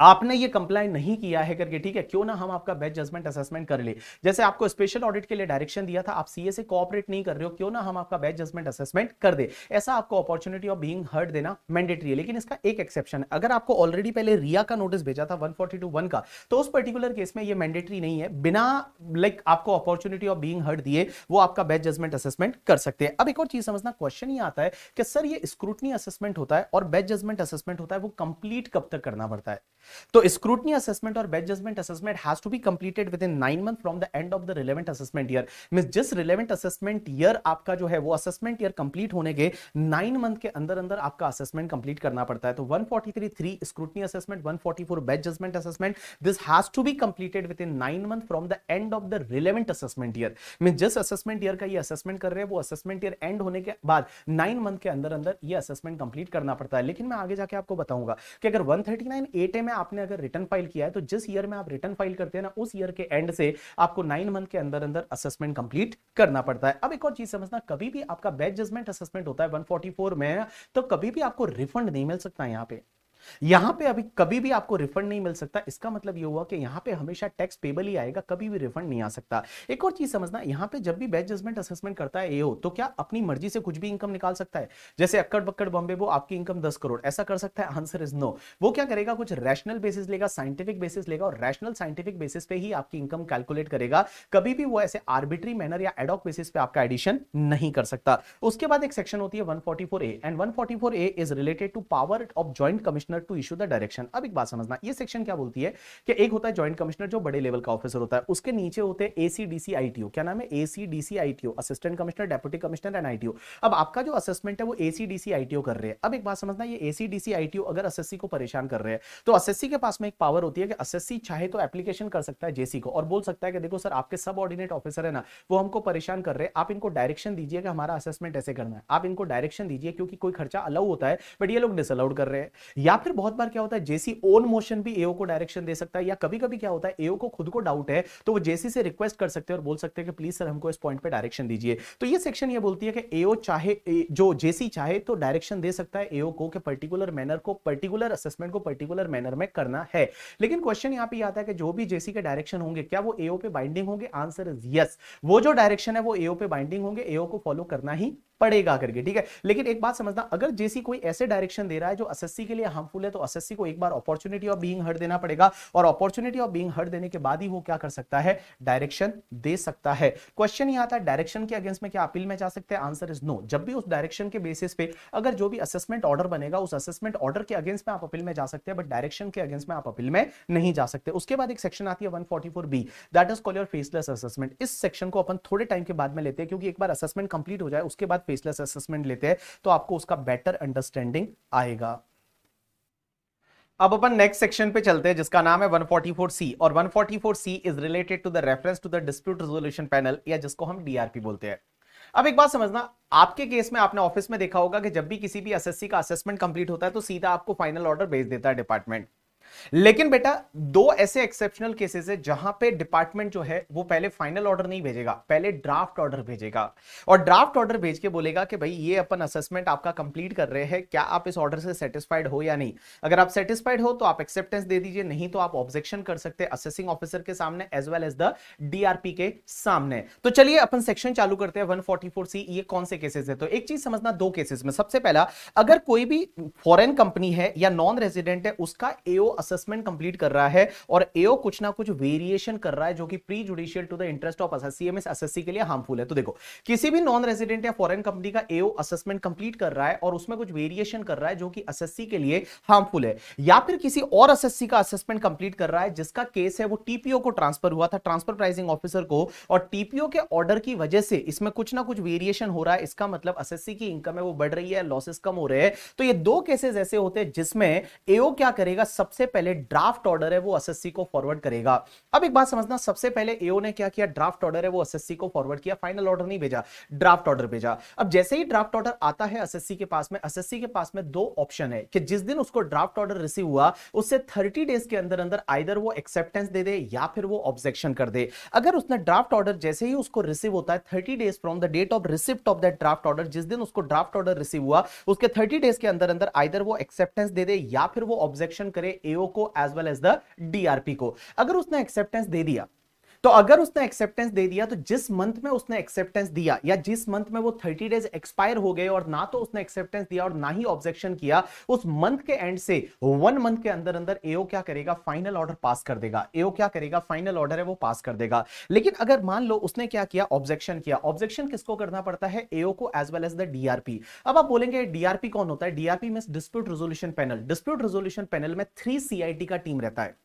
आपने ये कंप्लाई नहीं किया है करके ठीक है क्यों ना हम आपका बेस्ट जजमेंट असेसमेंट कर ले जैसे आपको स्पेशल ऑडिट के लिए डायरेक्शन दिया था आप सीए से कॉपरेट नहीं कर रहे हो क्यों ना हम आपका बेस्ट जजमेंट असेसमेंट कर दे ऐसा आपको अपॉर्चुनिटी ऑफ बीइंग हर्ट देना मैंडेटरी है लेकिन इसका एक एक्सेप्शन है अगर आपको ऑलरेडी पहले रिया का नोटिस भेजा था वन फोर्टी टू वन का तो उस पर्टिकुलर केस में यह मैंडेटरी नहीं है बिना लाइक like, आपको अपॉर्चुनिटी ऑफ बींग हर्ट दिए वो आपका बेस्ट जजमेंट असेसमेंट कर सकते हैं अब एक और चीज समझना क्वेश्चन ये आता है कि सर ये स्क्रूटनी असेसमेंट होता है और बेस्ट जजमेंट असेसमेंट होता है वो कंप्लीट कब तक करना पड़ता है तो स्क्रूटनी असेसमेंट और best judgement assessment has to be completed within nine month from the end of the relevant assessment year mean जिस रिलेवेंट असेसमेंट ईयर आपका जो है वो असेसमेंट ईयर कंप्लीट होने के नाइन मंथ के अंदर अंदर आपका असेसमेंट कंप्लीट करना पड़ता है तो 143 3 scrutiny assessment 144 best judgement assessment this has to be completed within nine month from the end of the relevant assessment year mean जिस असेसमेंट ईयर का ये असेसमेंट कर रहे हैं वो असेसमेंट ईयर एंड होने के बाद नाइन मंथ के अंदर अंदर ये असेसमेंट कंप्लीट करना पड़ता है लेकिन मैं आगे जाके आपको बताऊंगा कि अगर वन थर्टी नाइन में में आपने अगर रिटर्न फाइल किया है तो जिस ईयर में आप रिटर्न फाइल करते हैं ना उस ईयर के एंड से आपको नाइन मंथ के अंदर अंदर असेसमेंट कंप्लीट करना पड़ता है अब एक और चीज समझना कभी भी आपका बैच जजमेंट असेसमेंट होता है 144 में तो कभी भी आपको रिफंड नहीं मिल सकता यहाँ पे यहां पे अभी कभी भी आपको रिफंड नहीं मिल सकता इसका मतलब यह हुआ कि यहां पे हमेशा टैक्स पेबल ही आएगा कभी भी रिफंड नहीं आ सकता एक और चीज समझना यहां पे जब भी बेस्ट जजमेंट असेसमेंट करता है एओ तो क्या अपनी मर्जी से कुछ भी इनकम निकाल सकता है जैसे अक्कड़ बक्कड़ बॉम्बे वो आपकी इनकम दस करोड़ ऐसा कर सकता है आंसर इज नो वो क्या करेगा कुछ रैशनल बेसिस लेगा साइंटिफिक बेसिस लेगा और रैशनल साइंटिफिक बेसिस पे ही आपकी इनकम कैलकुलेट करेगा कभी भी वो ऐसे आर्बिट्री मैनर या एडॉक बेसिस पे आपका एडिशन नहीं कर सकता उसके बाद एक सेक्शन होती है 144 A and 144 A is related to power of joint commissioner commissioner to issue the direction अब एक बात समझना ये सेक्शन क्या बोलती है कि एक होता है जॉइंट कमिश्नर जो बड़े लेवल का ऑफिसर होता है उसके नीचे होते हैं एसी डीसी आईटीओ क्या नाम है AC DC ITO assistant commissioner deputy commissioner and ITO अब आपका जो असेसमेंट है वो एसी डीसी आईटीओ कर रहे हैं अब एक बात समझना ये एसी डीसी आईटीओ अगर एसएससी को परेशान कर रहे हैं तो एसएससी के पास में एक पावर होती है कि एसएससी चाहे तो एप्लीकेशन कर सकता है जेसी को और बोल सकता है कि देखो सर आपके सब ऑर्डिनेट ऑफिसर है ना वो हमको परेशान कर रहे हैं आप इनको डायरेक्शन दीजिए कि हमारा असेसमेंट ऐसे करना है आप इनको डायरेक्शन दीजिए क्योंकि कोई खर्चा अलाउ होता है बट ये लोग डिसअलाउड कर रहे हैं या फिर बहुत बार क्या होता है जेसी ओन मोशन भी एओ को डायरेक्शन दे सकता है या कभी कभी क्या होता है एओ को खुद को डाउट है तो वो जेसी से रिक्वेस्ट कर सकते हैं और बोल सकते हैं कि प्लीज सर हमको इस पॉइंट पे डायरेक्शन दीजिए तो ये सेक्शन ये बोलती है कि एओ चाहे जो जेसी चाहे तो डायरेक्शन दे सकता है एओ को कि पर्टिकुलर मैनर को पर्टिकुलर असेसमेंट को पर्टिकुलर मैनर में करना है लेकिन क्वेश्चन यहाँ पे आता है कि जो भी जेसी के डायरेक्शन होंगे क्या वो एओ पे बाइंडिंग होंगे आंसर इज यस वो जो डायरेक्शन है वो एओ पे बाइंडिंग होंगे एओ को फॉलो करना ही पड़ेगा करके ठीक है लेकिन एक बात समझना अगर जेसी कोई ऐसे डायरेक्शन दे रहा है जो एसएससी के लिए हार्मफुल है तो एसएससी को एक बार अपॉर्चुनिटी ऑफ बीइंग हर्ट देना पड़ेगा और अपॉर्चुनिटी ऑफ बीइंग हर्ट देने के बाद ही वो क्या कर सकता है डायरेक्शन दे सकता है क्वेश्चन ये आता है डायरेक्शन के अगेंस्ट में क्या अपील में जा सकते हैं आंसर इज नो जब भी उस डायरेक्शन के बेसिस पे अगर जो भी असेसमेंट ऑर्डर बनेगा उस असेसमेंट ऑर्डर के अगेंस्ट में आप अपील में जा सकते हैं बट डायरेक्शन के अगेंस्ट में आप अपील में नहीं जा सकते उसके बाद एक सेक्शन आती है one B that is call your faceless assessment इस सेक्शन को अपन थोड़े टाइम के बाद में लेते हैं क्योंकि एक बार असेसमेंट कंप्लीट हो जाए उसके बाद फेसलेस असेसमेंट लेते हैं तो आपको उसका बेटर अंडरस्टैंडिंग आएगा अब अपन नेक्स्ट सेक्शन पे चलते हैं जिसका नाम है 144C और 144C is related to the reference to the dispute resolution panel या जिसको हम डीआरपी बोलते हैं अब एक बात समझना आपके केस में आपने ऑफिस में देखा होगा कि जब भी किसी भी एसएससी का असेसमेंट कंप्लीट होता है तो सीधा आपको फाइनल ऑर्डर भेज देता है डिपार्टमेंट लेकिन बेटा दो ऐसे एक्सेप्शनल केसेस है जहां पे डिपार्टमेंट जो है वो पहले फाइनल ऑर्डर नहीं भेजेगा पहले ड्राफ्ट ऑर्डर भेजेगा और ड्राफ्ट ऑर्डर भेज के बोलेगा कि भाई ये अपन असेसमेंट आपका कंप्लीट कर रहे हैं क्या आप इस ऑर्डर से सेटिस्फाइड हो या नहीं अगर आप सेटिस्फाइड हो तो आप एक्सेप्टेंस दे दीजिए नहीं तो आप ऑब्जेक्शन कर सकते हैं असेसिंग ऑफिसर के सामने as well as the DRP के सामने तो चलिए अपन सेक्शन चालू करते हैं वन सी ये कौन से केसेस है तो एक चीज समझना दो केसेस में सबसे पहला अगर कोई भी फॉरेन कंपनी है या नॉन रेजिडेंट है उसका एओ असेसमेंट कंप्लीट कर रहा है और एओ कुछ ना कुछ वेरिएशन कर रहा है जो कि prejudicial to the interest of CMS SSC के लिए हार्मफुल है तो देखो किसी भी नॉन रेजिडेंट या फॉरन कंपनी का एओ असेसमेंट कंप्लीट कर रहा है और उसमें कुछ वेरिएशन कर रहा है जो कि एसएससी के लिए हार्मफुल है या फिर किसी और एसएससी का असेसमेंट कंप्लीट कर रहा है जिसका केस है वो टीपीओ को ट्रांसफर हुआ था ट्रांसफर प्राइसिंग ऑफिसर को और टीपीओ के ऑर्डर की वजह से इसमें कुछ ना कुछ वेरिएशन हो रहा है इसका मतलब एसएससी की इनकम है वो बढ़ रही है लॉसेस कम हो रहे हैं तो ये दो केसेस ऐसे होते हैं जिसमें एओ क्या करेगा सबसे पहले ड्राफ्ट ऑर्डर है वो एस को फॉरवर्ड करेगा अब एक बात समझना सबसे पहले एओ ने क्या किया ड्राफ्ट ऑर्डर है वो एस को फॉरवर्ड किया फाइनल ऑर्डर नहीं भेजा ड्राफ्ट ऑर्डर भेजा अब जैसे ही ड्राफ्ट ऑर्डर आता है एस के पास में एस के पास में दो ऑप्शन है कि जिस दिन उसको ड्राफ्ट ऑर्डर रिसीव हुआ उससे थर्टी डेज के अंदर अंदर आइदर वो एक्सेप्टेंस दे दे या फिर वो ऑब्जेक्शन कर दे अगर उसने ड्राफ्ट ऑर्डर जैसे ही उसको रिसीव होता है thirty days from the date of receipt of that draft order जिस दिन उसको ड्राफ्ट ऑर्डर रिसीव हुआ उसके थर्टी डेज के अंदर अंदर आइदर वो एक्सेप्टेंस दे दे या फिर वो ऑब्जेक्शन करे एओ को as well as the DRP को अगर उसने एक्सेप्टेंस दे दिया तो अगर उसने एक्सेप्टेंस दे दिया तो जिस मंथ में उसने एक्सेप्टेंस दिया या जिस मंथ में वो थर्टी डेज एक्सपायर हो गए और ना तो उसने एक्सेप्टेंस दिया और ना ही ऑब्जेक्शन किया उस मंथ के एंड से वन मंथ के अंदर अंदर एओ क्या करेगा फाइनल ऑर्डर पास कर देगा एओ क्या करेगा फाइनल ऑर्डर है वो पास कर देगा लेकिन अगर मान लो उसने क्या किया ऑब्जेक्शन किया ऑब्जेक्शन किसको करना पड़ता है एओ को as well as the DRP अब आप बोलेंगे डीआरपी कौन होता है DRP mean dispute resolution panel dispute resolution panel में थ्री सीआईटी का टीम रहता है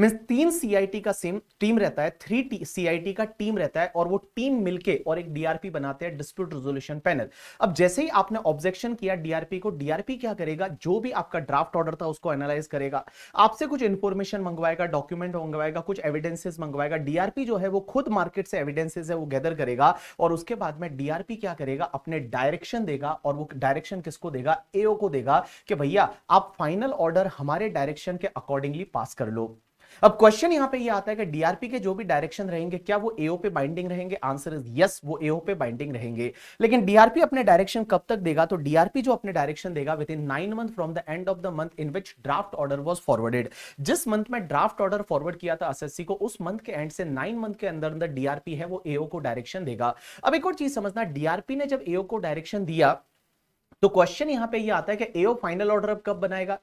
मीन तीन सीआईटी का सेम टीम रहता है थ्री सीआईटी का टीम रहता है और वो टीम मिलके और एक डीआरपी बनाते हैं डिस्प्यूट रेजोल्यूशन पैनल अब जैसे ही आपने ऑब्जेक्शन किया डीआरपी को डीआरपी क्या करेगा जो भी आपका ड्राफ्ट ऑर्डर था उसको एनालाइज करेगा आपसे कुछ इंफॉर्मेशन मंगवाएगा डॉक्यूमेंट मंगवाएगा कुछ एविडेंसेज मंगवाएगा डीआरपी जो है वो खुद मार्केट से एविडेंसेज है वो गैदर करेगा और उसके बाद में डीआरपी क्या करेगा अपने डायरेक्शन देगा और वो डायरेक्शन किसको देगा एओ को देगा कि भैया आप फाइनल ऑर्डर हमारे डायरेक्शन के अकॉर्डिंगली पास कर लो अब क्वेश्चन यहां पे ये यह आता है कि डीआरपी के जो भी डायरेक्शन रहेंगे क्या वो एओ पे बाइंडिंग रहेंगे आंसर इज यस वो एओ पे बाइंडिंग रहेंगे लेकिन डीआरपी अपने डायरेक्शन कब तक देगा तो डीआरपी जो अपने डायरेक्शन देगा within nine month from the end of the month in which draft order was forwarded जिस मंथ में ड्राफ्ट ऑर्डर फॉरवर्ड किया था एस को उस मंथ के एंड से नाइन मंथ के अंदर अंदर डीआरपी है वो एओ को डायरेक्शन देगा अब एक और चीज समझना डीआरपी ने जब एओ को डायरेक्शन दिया तो क्वेश्चन यहां पे ये यह आता है कि एओ फाइनल ऑर्डर अब कब बनाएगा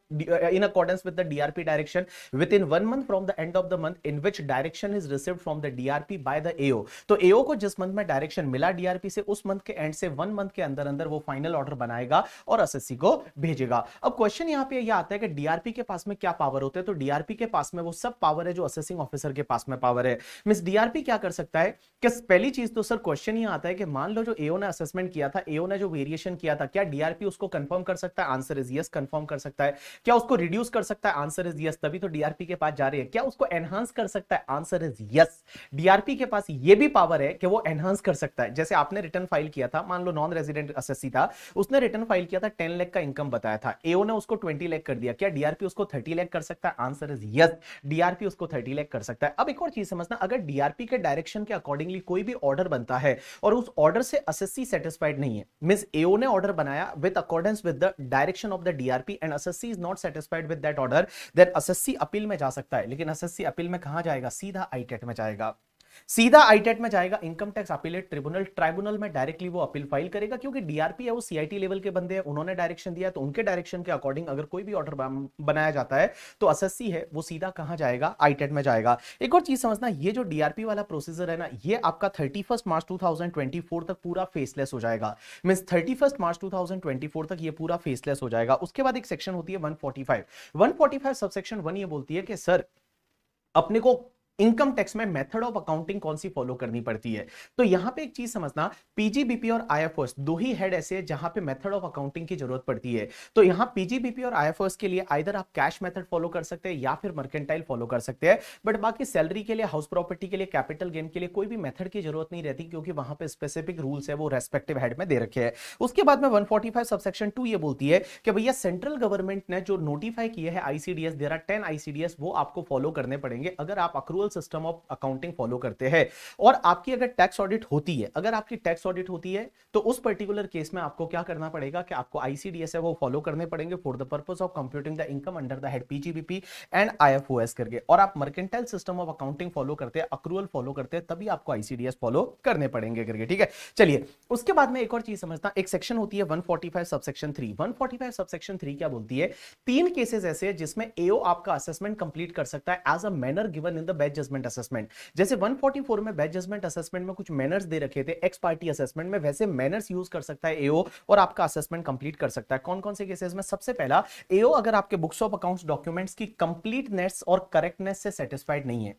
in accordance with the DRP direction within one month from the end of the month in which direction is receive from the DRP by the AO तो एओ को जिस मंथ में डायरेक्शन मिला DRP से उस मंथ के end से वन मंथ के अंदर अंदर वो फाइनल ऑर्डर बनाएगा और एस को भेजेगा अब क्वेश्चन यहाँ पे यह आता है कि डीआरपी के पास में क्या पावर होते हैं तो डीआरपी के पास में वो सब पावर है जो असेसिंग ऑफिसर के पास में पावर है मिस डीआरपी क्या कर सकता है कि पहली चीज तो सर क्वेश्चन ये आता है कि मान लो जो एओ ने असेसमेंट किया था एओ ने जो वेरिएशन किया था क्या डीआरपी डीआरपी उसको कंफर्म कर सकता है आंसर इज यस कंफर्म कर सकता है क्या उसको रिड्यूस कर सकता है आंसर इज यस तभी तो डीआरपी के पास जा रही है क्या उसको एनहांस कर सकता है आंसर इज यस डीआरपी के पास ये भी पावर है कि वो एनहांस कर सकता है जैसे आपने रिटर्न फाइल किया था मान लो नॉन रेजिडेंट एसएससी था उसने रिटर्न फाइल किया था टेन लैख का इनकम बताया था एओ ने उसको ट्वेंटी लैख कर दिया क्या डीआरपी उसको थर्टी लैख कर सकता है आंसर इज यस डीआरपी उसको थर्टी लैख कर सकता है अब एक और चीज समझना अगर डीआरपी के डायरेक्शन के अकॉर्डिंगली कोई भी ऑर्डर बनता है और उस ऑर्डर से एसएससी सेटिस्फाइड नहीं है मीन एओ ने ऑर्डर बनाया with accordance with the direction of the DRP and SSC is not satisfied with that order then SSC appeal में जा सकता है लेकिन SSC appeal में कहाँ जाएगा सीधा ITAT में जाएगा सीधा आईटेट e में जाएगा income tax appellate tribunal tribunal में डायरेक्टली वो अपील फाइल करेगा क्योंकि डीआरपी है वो सीआईटी लेवल के बंदे हैं उन्होंने डायरेक्शन दिया तो उनके डायरेक्शन के अकॉर्डिंग अगर कोई भी ऑर्डर बनाया जाता है तो एसएससी है वो सीधा कहां जाएगा आईटेट e में जाएगा एक और चीज समझना ये जो डीआरपी वाला प्रोसीजर है ना ये आपका थर्टी मार्च टू तक पूरा फेसलेस हो जाएगा मीन थर्टी मार्च टू तक ये पूरा फेसलेस हो जाएगा उसके बाद एक सेक्शन होती है one forty five subsection one ये बोलती है कि सर अपने को इनकम टैक्स में मेथड ऑफ अकाउंटिंग कौन सी फॉलो करनी पड़ती है तो यहां पे एक चीज समझना पीजीबीपी और आईएफओएस दो ही हेड ऐसे हैं जहां पे मेथड ऑफ अकाउंटिंग की जरूरत पड़ती है तो यहां पीजीबीपी और आईएफओएस के लिए आइदर आप कैश मेथड फॉलो कर सकते हैं या फिर मर्केंटाइल फॉलो कर सकते हैं बट बाकी सैलरी के लिए हाउस प्रॉपर्टी के लिए कैपिटल गेन के लिए कोई भी मेथड की जरूरत नहीं रहती क्योंकि वहां पर स्पेसिफिक रूल्स है वो रेस्पेक्टिव हेड में दे रखे हैं उसके बाद में 145 सबसेक्शन टू ये बोलती है कि भैया सेंट्रल गवर्नमेंट ने जो नोटिफाई किया है ICDS there are ten ICDS वो आपको फॉलो करने पड़ेंगे अगर आप accrual usual system of accounting follow करते हैं और आपकी अगर टैक्स ऑडिट होती है अगर आपकी टैक्स ऑडिट होती है तो उस पर्टिकुलर केस में आपको क्या करना पड़ेगा कि आपको आईसीडीएस है वो फॉलो करने पड़ेंगे for the purpose of computing the income under the head PGBP and IFOS करके और आप mercantile system of accounting follow करते हैं अक्रूवल फॉलो करते हैं तभी आपको आईसीडीएस फॉलो करने पड़ेंगे करके ठीक है चलिए उसके बाद में एक और चीज समझता एक सेक्शन होती है 145 सबसेक्शन 3 145 सबसेक्शन 3 क्या बोलती है तीन केसेस ऐसे हैं जिसमें एओ आपका असेसमेंट कंप्लीट कर सकता है as a manner given in the best judgement assessment जैसे 144 में बैच जजमेंट असेसमेंट में कुछ मैनर्स दे रखे थे एक्स पार्टी असेसमेंट में वैसे मैनर्स यूज कर सकता है एओ और आपका असेसमेंट कंप्लीट कर सकता है कौन कौन से केसेस में सबसे पहला एओ अगर आपके बुक्स ऑफ अकाउंट्स डॉक्यूमेंट्स की कंप्लीटनेस और करेक्टनेस से सेटिस्फाइड नहीं है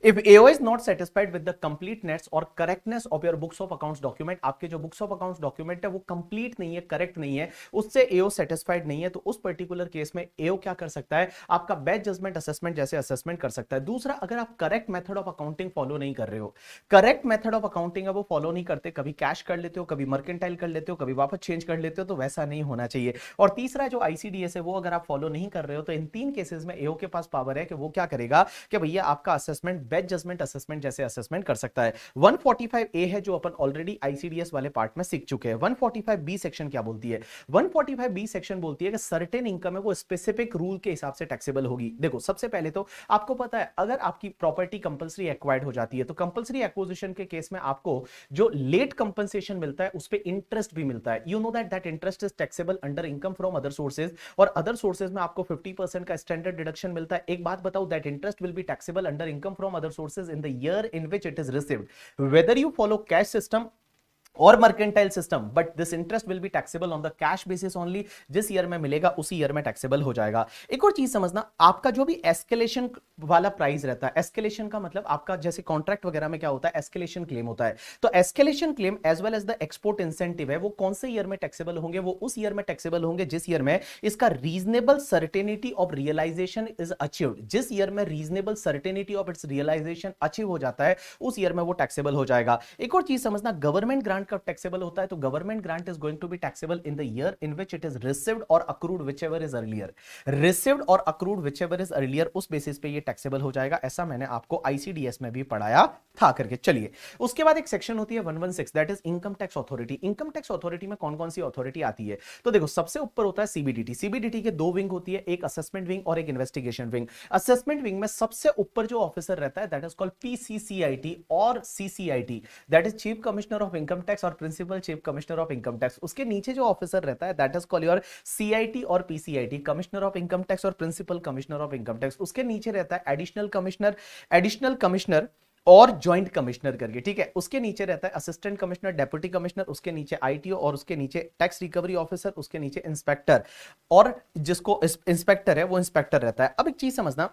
if AO is not satisfied with the completeness or correctness of your books of accounts document आपके जो books of accounts document है वो complete नहीं है correct नहीं है उससे AO satisfied नहीं है तो उस particular केस में AO क्या कर सकता है आपका बैच जजमेंट assessment जैसे assessment कर सकता है दूसरा अगर आप correct method of accounting follow नहीं कर रहे हो correct method of accounting है वो follow नहीं करते कभी cash कर लेते हो कभी mercantile कर लेते हो कभी वापस change कर लेते हो तो वैसा नहीं होना चाहिए और तीसरा जो ICDS है वो अगर आप फॉलो नहीं कर रहे हो तो इन तीन केसेस में AO के पास पावर है कि वो क्या करेगा कि भैया आपका assessment assessment best judgement assessment जैसे असेसमेंट कर सकता है 145 ए है जो अपन ऑलरेडी आईसीडीएस वाले पार्ट में सीख चुके हैं 145 बी सेक्शन क्या बोलती है 145 बी सेक्शन बोलती है कि सर्टेन इनकम है वो स्पेसिफिक रूल के हिसाब से टैक्सेबल होगी देखो सबसे पहले तो आपको पता है अगर आपकी प्रॉपर्टी कंपल्सरी एक्वायर्ड हो जाती है तो कंपल्सरी एक्विजिशन के केस में आपको जो लेट कंपनसेशन मिलता है उस पर इंटरेस्ट भी मिलता है you know that that interest is taxable under income from other sources और अदर सोर्सेज में आपको फिफ्टी का स्टैंडर्ड डिडक्शन मिलता है एक बात बताओ that interest will be taxable under income from other sources in the year in which it is received. Whether you follow cash system और mercantile system but this interest will be taxable on the cash basis only जिस year में मिलेगा उसी year में taxable हो जाएगा एक और चीज समझना आपका जो भी एस्केलेशन वाला प्राइस रहता है एस्केलेशन का मतलब आपका जैसे कॉन्ट्रैक्ट वगैरह में क्या होता है एस्केलेशन क्लेम होता है तो escalation claim as well as the export incentive है वो कौन से ईयर में टैक्सेबल होंगे वो उस ईयर में टैक्सेबल होंगे जिस ईयर में इसका reasonable certainty of realisation is achieve जिस ईयर में reasonable certainty of its realisation achieve हो जाता है उस ईयर में वो टैक्सेबल हो जाएगा एक और चीज समझना गवर्नमेंट ग्रांट कब टैक्सेबल होता है तो government grant is going to be taxable in the year in which it is received और accrued whichever is earlier received और accrued whichever is earlier उस बेसिस पे ये टैक्सेबल हो जाएगा ऐसा मैंने आपको आईसीडीएस में भी पढ़ाया था करके चलिए उसके बाद एक सेक्शन होती है one one six that is income tax authority income tax authority में कौन कौन सी अथॉरिटी आती है तो देखो सबसे ऊपर होता है सीबीडीटी सीबीडीटी के दो विंग होती है एक असेसमेंट विंग और एक इन्वेस्टिगेशन विंग असेसमेंट विंग में सबसे ऊपर जो ऑफिसर रहता है दैट इज कॉल्ड पीसीसीआईटी और CCIT that is chief commissioner of income tax और principal chief commissioner of income tax उसके नीचे जो ऑफिसर रहता है that is call your CIT और PCIT commissioner of income tax और principal commissioner of income tax उसके नीचे रहता है एडिशनल कमिश्नर एडिशनल कमिश्नर और जॉइंट कमिश्नर करके ठीक है उसके नीचे रहता है असिस्टेंट कमिश्नर डेप्यूटी कमिश्नर उसके नीचे आईटीओ और उसके नीचे टैक्स रिकवरी ऑफिसर उसके नीचे इंस्पेक्टर और जिसको इंस्पेक्टर है वो इंस्पेक्टर रहता है अब एक चीज समझना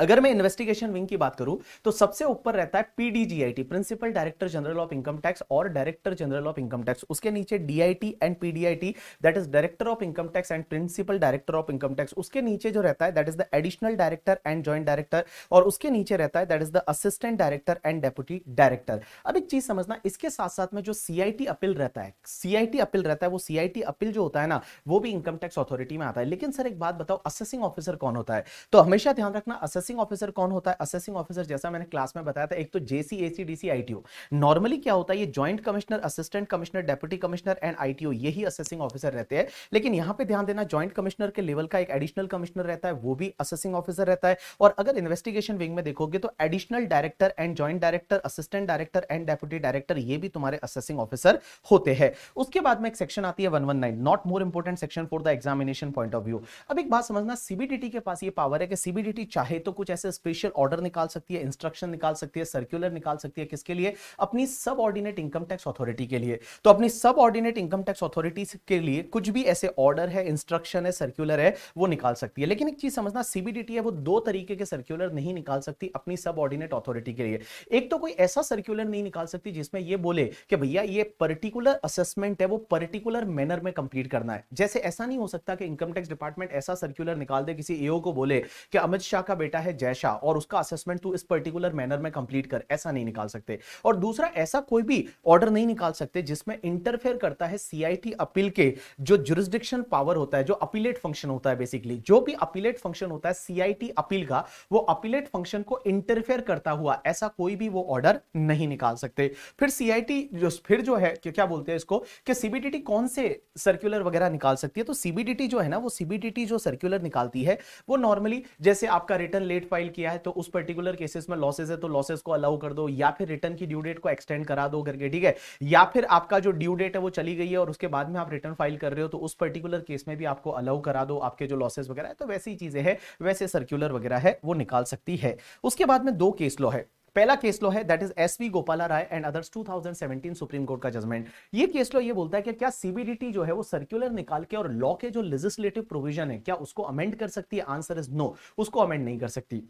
अगर मैं इन्वेस्टिगेशन विंग की बात करूं तो सबसे ऊपर रहता है PDGIT principal director general of income tax और director general of income tax उसके नीचे DIT and PDIT that is director of income tax and principal director of income tax उसके नीचे जो रहता है that is the additional director and joint director और उसके नीचे रहता है that is the assistant director and deputy director अब एक चीज समझना इसके साथ साथ में जो सीआईटी अपील रहता है सीआईटी अपील रहता है वो सीआईटी अपील जो होता है ना वो भी इनकम टैक्स अथॉरिटी में आता है लेकिन सर एक बात बताओ असेसिंग ऑफिसर कौन होता है तो हमेशा ध्यान रखना असेसिंग असेसिंग ऑफिसर कौन होता है असेसिंग ऑफिसर जैसा मैंने क्लास में बताया था एक तो JC AC DC ITO normally क्या होता है ये joint commissioner assistant commissioner deputy commissioner and ITO यही असेसिंग ऑफिसर रहते हैं लेकिन यहां पे ध्यान देना ज्वाइंट कमिश्नर के लेवल का एक एडिशनल कमिश्नर रहता है वो भी असेसिंग ऑफिसर रहता है और अगर इन्वेस्टिगेशन विंग में देखोगे तो additional director and joint director assistant director and deputy director ये भी तुम्हारे असेसिंग ऑफिसर होते हैं उसके बाद में एक सेक्शन आती है one one nine not more important section for the examination point of view अब एक बात समझना सीबीडीटी के पास ये पावर है कि सीबीडीटी चाहे तो कुछ ऐसे स्पेशल ऑर्डर निकाल सकती है इंस्ट्रक्शन निकाल सकती है सर्क्यूलर निकाल सकती है किसके लिए अपनी सब ऑर्डिनेट इनकम टैक्स अथॉरिटी के लिए तो अपनी सब ऑर्डिनेट इनकम टैक्स अथॉरिटी के लिए कुछ भी ऐसे ऑर्डर है इंस्ट्रक्शन है सर्क्यूलर है वो निकाल सकती है लेकिन एक चीज समझना सीबीडीटी है वो दो तरीके के सर्क्यूलर नहीं निकाल सकती अपनी सब ऑर्डिनेट अथॉरिटी के लिए एक तो कोई ऐसा सर्क्यूलर नहीं निकाल सकती जिसमें ये बोले कि भैया ये पर्टिकुलर असेसमेंट है वो पर्टिकुलर मैनर में कंप्लीट करना है जैसे ऐसा नहीं हो सकता कि इनकम टैक्स डिपार्टमेंट ऐसा सर्क्यूलर निकाल दे किसी एओ को बोले कि अमित शाह का बेटा बेटा है जय शाह और उसका असेसमेंट तू इस पर्टिकुलर मैनर में कंप्लीट कर ऐसा नहीं निकाल सकते और दूसरा ऐसा कोई भी ऑर्डर नहीं निकाल सकते जिसमें इंटरफेयर करता है सीआईटी अपील के जो जुरिस्डिक्शन पावर होता है जो अपीलेट फंक्शन होता है बेसिकली जो भी अपीलेट फंक्शन होता है सीआईटी अपील का वो अपीलेट फंक्शन को इंटरफेयर करता हुआ ऐसा कोई भी वो ऑर्डर नहीं निकाल सकते फिर सीआईटी जो फिर जो है क्या बोलते हैं इसको कि सीबीडीटी कौन से सर्कुलर वगैरह निकाल सकती है तो सीबीडीटी जो है ना वो सीबीडीटी जो सर्कुलर निकालती है वो नॉर्मली जैसे आपका रिटर्न लेट फाइल किया है तो उस पर्टिकुलर केसेस में लॉसेज है तो लॉसेज को अलाउ कर दो या फिर रिटर्न की ड्यू डेट को एक्सटेंड करा दो करके ठीक है या फिर आपका जो ड्यू डेट है वो चली गई है और उसके बाद में आप रिटर्न फाइल कर रहे हो तो उस पर्टिकुलर केस में भी आपको अलाउ करा दो आपके जो लॉसेज वगैरह है तो वैसी चीजें है वैसे सर्क्यूलर वगैरह है वो निकाल सकती है उसके बाद में दो केस लॉ है पहला केस लो है that is S V Gopala Rai and others 2017 supreme court का जजमेंट ये केस लो ये बोलता है कि क्या सीबीडीटी जो है वो सर्कुलर निकाल के और लॉ के जो लेजिस्लेटिव प्रोविजन है क्या उसको अमेंड कर सकती है आंसर इज नो उसको अमेंड नहीं कर सकती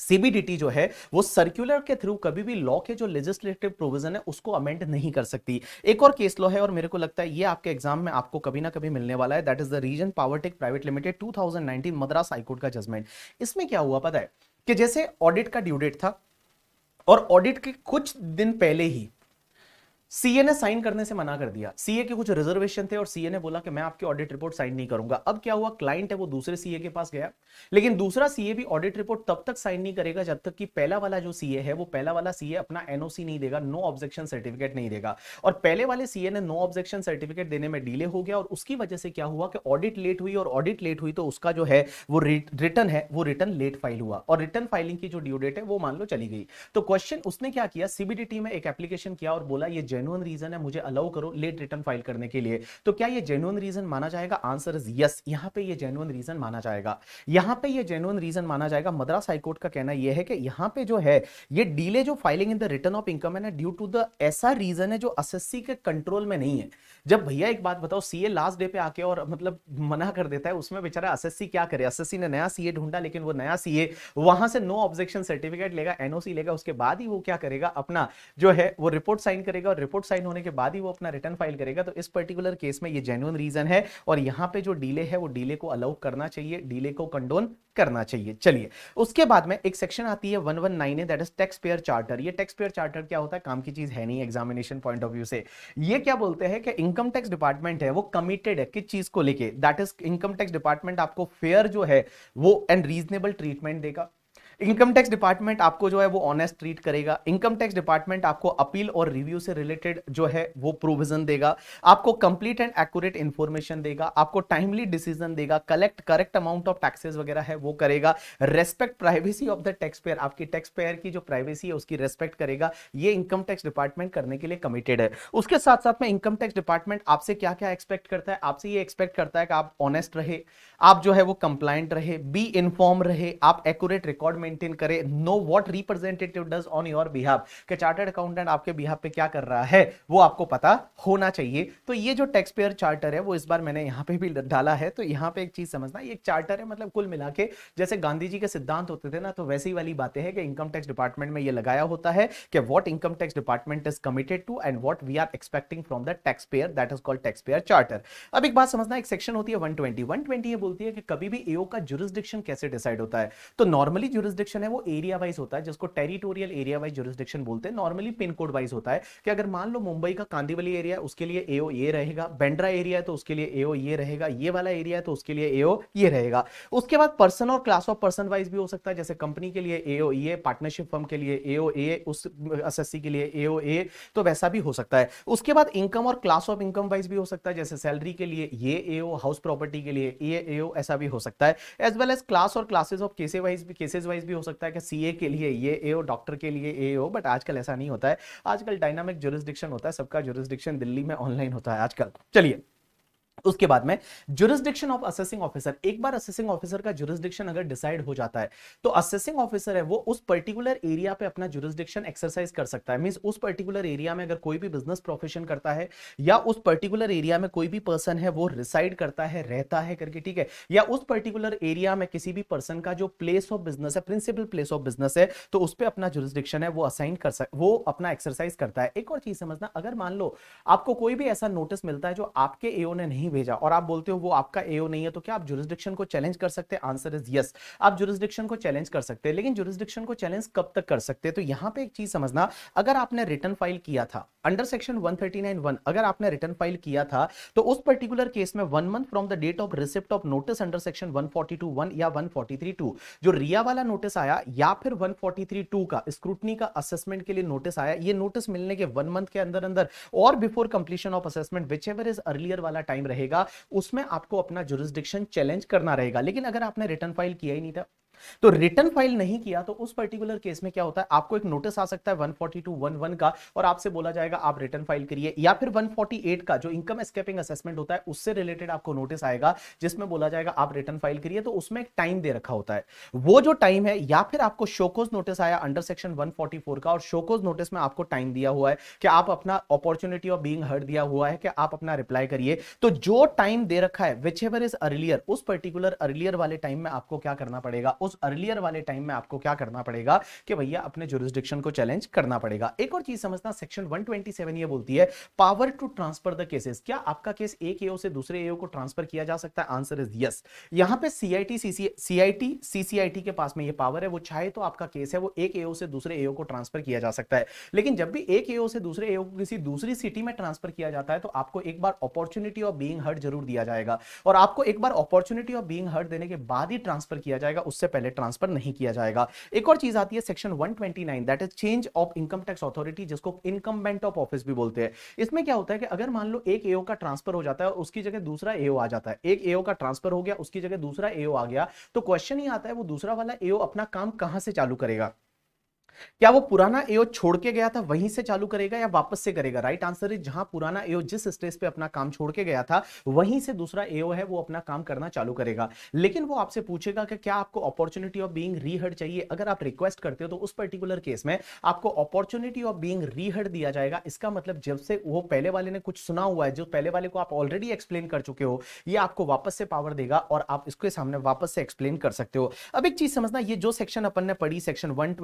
सीबीडीटी जो है वो सर्कुलर के थ्रू कभी भी लॉ के जो लेजिस्लेटिव प्रोविजन है उसको अमेंड नहीं कर सकती एक और केस लॉ है और मेरे को लगता है ये आपके एग्जाम में आपको कभी ना कभी मिलने वाला है that is the reason Powertek private limited 2019 Madras high court का जजमेंट इसमें क्या हुआ पता है कि जैसे ऑडिट का ड्यू डेट था और ऑडिट के कुछ दिन पहले ही सीए ने साइन करने से मना कर दिया सीए के कुछ रिजर्वेशन थे और सीए ने बोला कि मैं आपकी ऑडिट रिपोर्ट साइन नहीं करूंगा अब क्या हुआ क्लाइंट है वो दूसरे सीए के पास गया लेकिन दूसरा सीए भी ऑडिट रिपोर्ट तब तक साइन नहीं करेगा जब तक कि पहला वाला जो सीए है वो पहला वाला सीए अपना एनओसी नहीं देगा नो ऑब्जेक्शन सर्टिफिकेट नहीं देगा और पहले वाले सीए ने नो ऑब्जेक्शन सर्टिफिकेट देने में डिले हो गया और उसकी वजह से क्या हुआ कि ऑडिट लेट हुई और ऑडिट लेट हुई तो उसका जो है वो रिटर्न है वो रिटर्न लेट फाइल हुआ और रिटर्न फाइलिंग की जो ड्यू डेट है वो मान लो चली गई तो क्वेश्चन उसने क्या किया सीबीडीटी में एक एप्लीकेशन किया और बोला ये जेनुअन रीजन है मुझे अलाउ करो लेट रिटर्न फाइल करने के लिए तो क्या ये जेनुअन रीजन माना जाएगा आंसर इज यस यहाँ पे ये जेनुअन रीजन माना जाएगा यहाँ पे ये जेनुअन रीजन माना जाएगा मद्रास हाईकोर्ट का कहना यह है कि यहाँ पे जो है ये डीले जो filing in the return of income है ना ड्यू टू द ऐसा रीजन है जो एस के कंट्रोल में नहीं है जब भैया एक बात बताओ सीए लास्ट डे पे आके और मतलब मना कर देता है उसमें बेचारा असेसी क्या करे असेसी ने नया सीए ढूंढा लेकिन वो नया सीए वहां से नो ऑब्जेक्शन सर्टिफिकेट लेगा एनओसी लेगा उसके बाद ही वो क्या करेगा अपना जो है वो रिपोर्ट साइन करेगा और रिपोर्ट साइन होने के बाद ही वो अपना रिटर्न फाइल करेगा तो इस पर्टिकुलर केस में ये जेन्युन रीजन है और यहाँ पे जो डीले है वो डीले को अलाउ करना चाहिए डीले को कंडोन करना चाहिए चलिए उसके बाद में एक सेक्शन आती है 119 है that is taxpayer charter ये टैक्स पेयर चार्टर क्या होता है काम की चीज है नहीं एग्जामिनेशन पॉइंट ऑफ व्यू से ये क्या बोलते हैं कि इनकम टैक्स डिपार्टमेंट है वो कमिटेड है किस चीज को लेके that is income tax department आपको फेयर जो है वो एंड रीजनेबल ट्रीटमेंट देगा इनकम टैक्स डिपार्टमेंट आपको जो है वो ऑनेस्ट ट्रीट करेगा इनकम टैक्स डिपार्टमेंट आपको अपील और रिव्यू से रिलेटेड जो है वो प्रोविजन देगा आपको कंप्लीट एंड एक्यूरेट इन्फॉर्मेशन देगा आपको टाइमली डिसीजन देगा collect correct amount of taxes वगैरह है वो करेगा respect privacy of the taxpayer आपकी टैक्स पेयर की जो प्राइवेसी है उसकी रेस्पेक्ट करेगा ये इनकम टैक्स डिपार्टमेंट करने के लिए कमिटेड है उसके साथ साथ में इनकम टैक्स डिपार्टमेंट आपसे क्या क्या एक्सपेक्ट करता है आपसे ये एक्सपेक्ट करता है कि आप ऑनेस्ट रहे आप जो है वो कंप्लाइंट रहे बी इन्फॉर्म रहे आप एक्यूरेट रिकॉर्ड में मेंटेन करे know what representative does on your behalf के चार्टर्ड अकाउंटेंट आपके बिहाफ पे क्या कर रहा है वो आपको पता होना चाहिए तो ये जो टैक्स पेयर चार्टर है वो इस बार मैंने यहाँ पे भी डाला है तो यहाँ पे एक चीज समझना ये एक चार्टर है मतलब कुल मिला के जैसे गांधी जी के सिद्धांत होते थे ना तो वैसी वाली बातें हैं कि इनकम टैक्स डिपार्टमेंट में ये लगाया होता है कि what income tax department is committed to and what we are expecting from the taxpayer that is called taxpayer charter अब एक बात समझना एक सेक्शन होती है 120 120 ये बोलती है कि कभी भी एओ का जुरिस्डिक्शन कैसे डिसाइड होता है तो नॉर्मली जुरिस्डिक्शन जोरिस्डिक्शन है वो एरिया वाइज होता है जिसको टेरिटोरियल एरिया वाइज जोरिस्डिक्शन बोलते हैं नॉर्मली पिन कोड वाइज होता है कि अगर मान लो मुंबई का कांदीवली एरिया उसके लिए एओ ये रहेगा बेंड्रा एरिया है तो उसके लिए एओ ये रहेगा ये वाला एरिया है तो उसके लिए एओ ये रहेगा उसके बाद पर्सन और क्लास ऑफ पर्सन वाइज भी हो सकता है जैसे कंपनी के लिए एओ ये पार्टनरशिप फर्म के लिए एओ ए e उस एस के लिए एओ ए e तो वैसा भी हो सकता है उसके बाद इनकम और क्लास ऑफ इनकम वाइज भी हो सकता है जैसे सैलरी के लिए ये एओ हाउस प्रॉपर्टी के लिए ए एओ ऐसा भी हो सकता है एज वेल एज क्लास और क्लासेज ऑफ केसेस वाइज भी केसेज वाइज भी हो सकता है कि सीए के लिए ये ए हो डॉक्टर के लिए ए हो बट आजकल ऐसा नहीं होता है आजकल डायनामिक जुरिस्डिक्शन होता है सबका जुरिस्डिक्शन दिल्ली में ऑनलाइन होता है आजकल चलिए उसके बाद में जुरिस्डिक्शन ऑफ असेसिंग ऑफिसर एक बार असेसिंग ऑफिसर का जुरिस्डिक्शन अगर डिसाइड हो जाता है तो असेसिंग ऑफिसर है वो उस पर्टिकुलर एरिया पे अपना जुरिस्डिक्शन एक्सरसाइज कर सकता है मीन्स उस पर्टिकुलर एरिया में अगर कोई भी बिजनेस प्रोफेशन करता है या उस पर्टिकुलर एरिया में कोई भी पर्सन है वो रिसाइड करता है रहता है करके ठीक है या उस पर्टिकुलर एरिया में किसी भी पर्सन का जो प्लेस ऑफ बिजनेस है प्रिंसिपल प्लेस ऑफ बिजनेस है तो उस पर अपना जुरिस्डिक्शन है वो असाइन कर सक वो अपना एक्सरसाइज करता है एक और चीज समझना अगर मान लो आपको कोई भी ऐसा नोटिस मिलता है जो आपके एओ ने नहीं नहीं भेजा और आप बोलते हो वो आपका एओ नहीं है तो क्या आप जुरिस्डिक्शन को चैलेंज कर सकते हैं आंसर इज यस आप जुरिस्डिक्शन को चैलेंज कर सकते हैं लेकिन जुरिस्डिक्शन को चैलेंज कब तक कर सकते हैं तो यहां पे एक चीज समझना अगर आपने रिटर्न फाइल किया था अंडर सेक्शन 139.1 अगर आपने रिटर्न फाइल किया था तो उस पर्टिकुलर केस में one month from the date of receipt of notice under section 142.1 या 143.2 जो रिया वाला नोटिस आया या फिर 143.2 का स्क्रूटनी का असेसमेंट के लिए नोटिस आया ये नोटिस मिलने के वन मंथ के अंदर अंदर और before completion of assessment whichever is earlier वाला टाइम रहे रहेगा उसमें आपको अपना जुरिस्डिक्शन चैलेंज करना रहेगा लेकिन अगर आपने रिटर्न फाइल किया ही नहीं था तो रिटर्न फाइल नहीं किया तो उस पर्टिकुलर केस में क्या होता है आपको एक नोटिस आ सकता है 14211 का और आपसे बोला जाएगा आप रिटर्न फाइल करिए या फिर 148 का जो इनकम स्केपिंग असेसमेंट होता है उससे रिलेटेड आपको नोटिस आएगा जिसमें बोला जाएगा आप रिटर्न फाइल करिए तो उसमें एक टाइम दे रखा होता है वो जो टाइम है या फिर आपको शोकोज नोटिस आया अंडर सेक्शन वन का और शोकोज नोटिस में आपको टाइम दिया हुआ है कि आप अपना अपॉर्चुनिटी ऑफ बींग हर्ड दिया हुआ है कि आप अपना रिप्लाई करिए तो जो टाइम दे रखा है विच एवर इज अर्लियर उस पर्टिकुलर अर्लियर वाले टाइम में आपको क्या करना पड़ेगा उस अर्लियर वाले टाइम में आपको क्या करना पड़ेगा कि भैया अपने जोरिस्डिक्शन को चैलेंज करना पड़ेगा एक और चीज समझना सेक्शन 127 ये बोलती है power to transfer the cases क्या आपका केस एक एओ से दूसरे एओ को ट्रांसफर किया जा सकता है आंसर इज यस यहां पे सीआईटी सीआईटी सीसीआईटी के पास में ये पावर है वो चाहे तो आपका केस है वो एक एओ से दूसरे एओ को ट्रांसफर किया जा सकता है लेकिन जब भी एक एओ से दूसरे एओ को किसी दूसरी सिटी में ट्रांसफर किया जाता है तो आपको एक बार अपॉर्चुनिटी ऑफ बीइंग हर्ड जरूर दिया जाएगा और आपको एक बार अपॉर्चुनिटी ऑफ बीइंग हर्ड देने के बाद ही ट्रांसफर किया जाएगा उससे पहले ट्रांसफर नहीं किया जाएगा एक और चीज आती है section 129 that is change of income tax authority जिसको इनकम्बेंट ऑफ ऑफिस भी बोलते हैं इसमें क्या होता है कि अगर मान लो एक एओ का ट्रांसफर हो जाता है उसकी जगह दूसरा एओ आ जाता है एक एओ का ट्रांसफर हो गया उसकी जगह दूसरा एओ आ गया तो क्वेश्चन ही आता है वो दूसरा वाला एओ अपना काम कहां से चालू करेगा क्या वो पुराना एओ छोड़ के गया था वहीं से चालू करेगा या वापस से करेगा राइट आंसर इज जहां पुराना एओ जिस स्टेज पे अपना काम छोड़ के गया था वहीं से दूसरा एओ है वो अपना काम करना चालू करेगा लेकिन वो आपसे पूछेगा कि क्या आपको अपॉर्चुनिटी ऑफ बीइंग रीहर्ड चाहिए अगर आप रिक्वेस्ट करते हो तो उस पर्टिकुलर केस में आपको अपॉर्चुनिटी ऑफ बींग रीहर्ड दिया जाएगा इसका मतलब जब से वो पहले वाले ने कुछ सुना हुआ है जो पहले वाले को आप ऑलरेडी एक्सप्लेन कर चुके हो ये आपको वापस से पावर देगा और आप इसके सामने वापस से एक्सप्लेन कर सकते हो अब एक चीज समझना ये जो सेक्शन अपन ने पढ़ी सेक्शन वन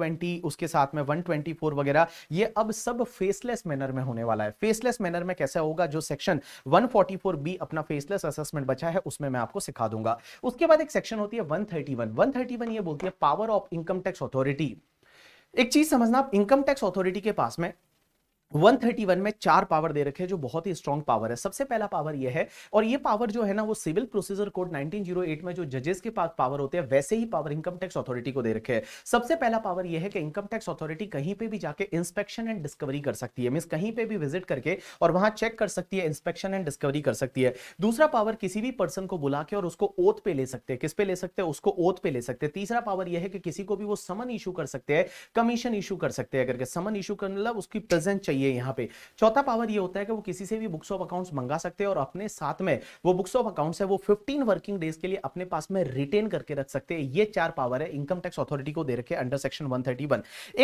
उसके के साथ में 124 वगैरह ये अब सब फेसलेस मैनर में होने वाला है फेसलेस मैनर में कैसे होगा जो सेक्शन 144 बी अपना फेसलेस असेसमेंट बचा है उसमें मैं आपको सिखा दूंगा उसके बाद एक सेक्शन होती है 131 131 ये बोलती है power of income tax authority एक चीज समझना आप इनकम टैक्स अथॉरिटी के पास में 131 में चार पावर दे रखे हैं जो बहुत ही स्ट्रॉन्ग पावर है सबसे पहला पावर यह है और ये पावर जो है ना वो सिविल प्रोसीजर कोड 1908 में जो जजेस के पास पावर होते हैं वैसे ही पावर इनकम टैक्स अथॉरिटी को दे रखे हैं सबसे पहला पावर यह है कि इनकम टैक्स अथॉरिटी कहीं पे भी जाके इंस्पेक्शन एंड डिस्कवरी कर सकती है मीन कहीं पे भी विजिट करके और वहां चेक कर सकती है इंस्पेक्शन एंड डिस्कवरी कर सकती है दूसरा पावर किसी भी पर्सन को बुला के और उसको ओथ पे ले सकते हैं किस पे ले सकते हैं उसको ओथ पे ले सकते हैं तीसरा पावर यह है कि किसी को भी वो समन इशू कर सकते हैं कमीशन इशू कर सकते हैं अगर समन इशू मतलब उसकी प्रेजेंट चाहिए चाहिए यहाँ पे चौथा पावर ये होता है कि वो किसी से भी बुक्स ऑफ अकाउंट्स मंगा सकते हैं और अपने साथ में वो बुक्स ऑफ अकाउंट्स है वो 15 वर्किंग डेज के लिए अपने पास में रिटेन करके रख सकते हैं ये चार पावर है इनकम टैक्स अथॉरिटी को दे रखे अंडर सेक्शन वन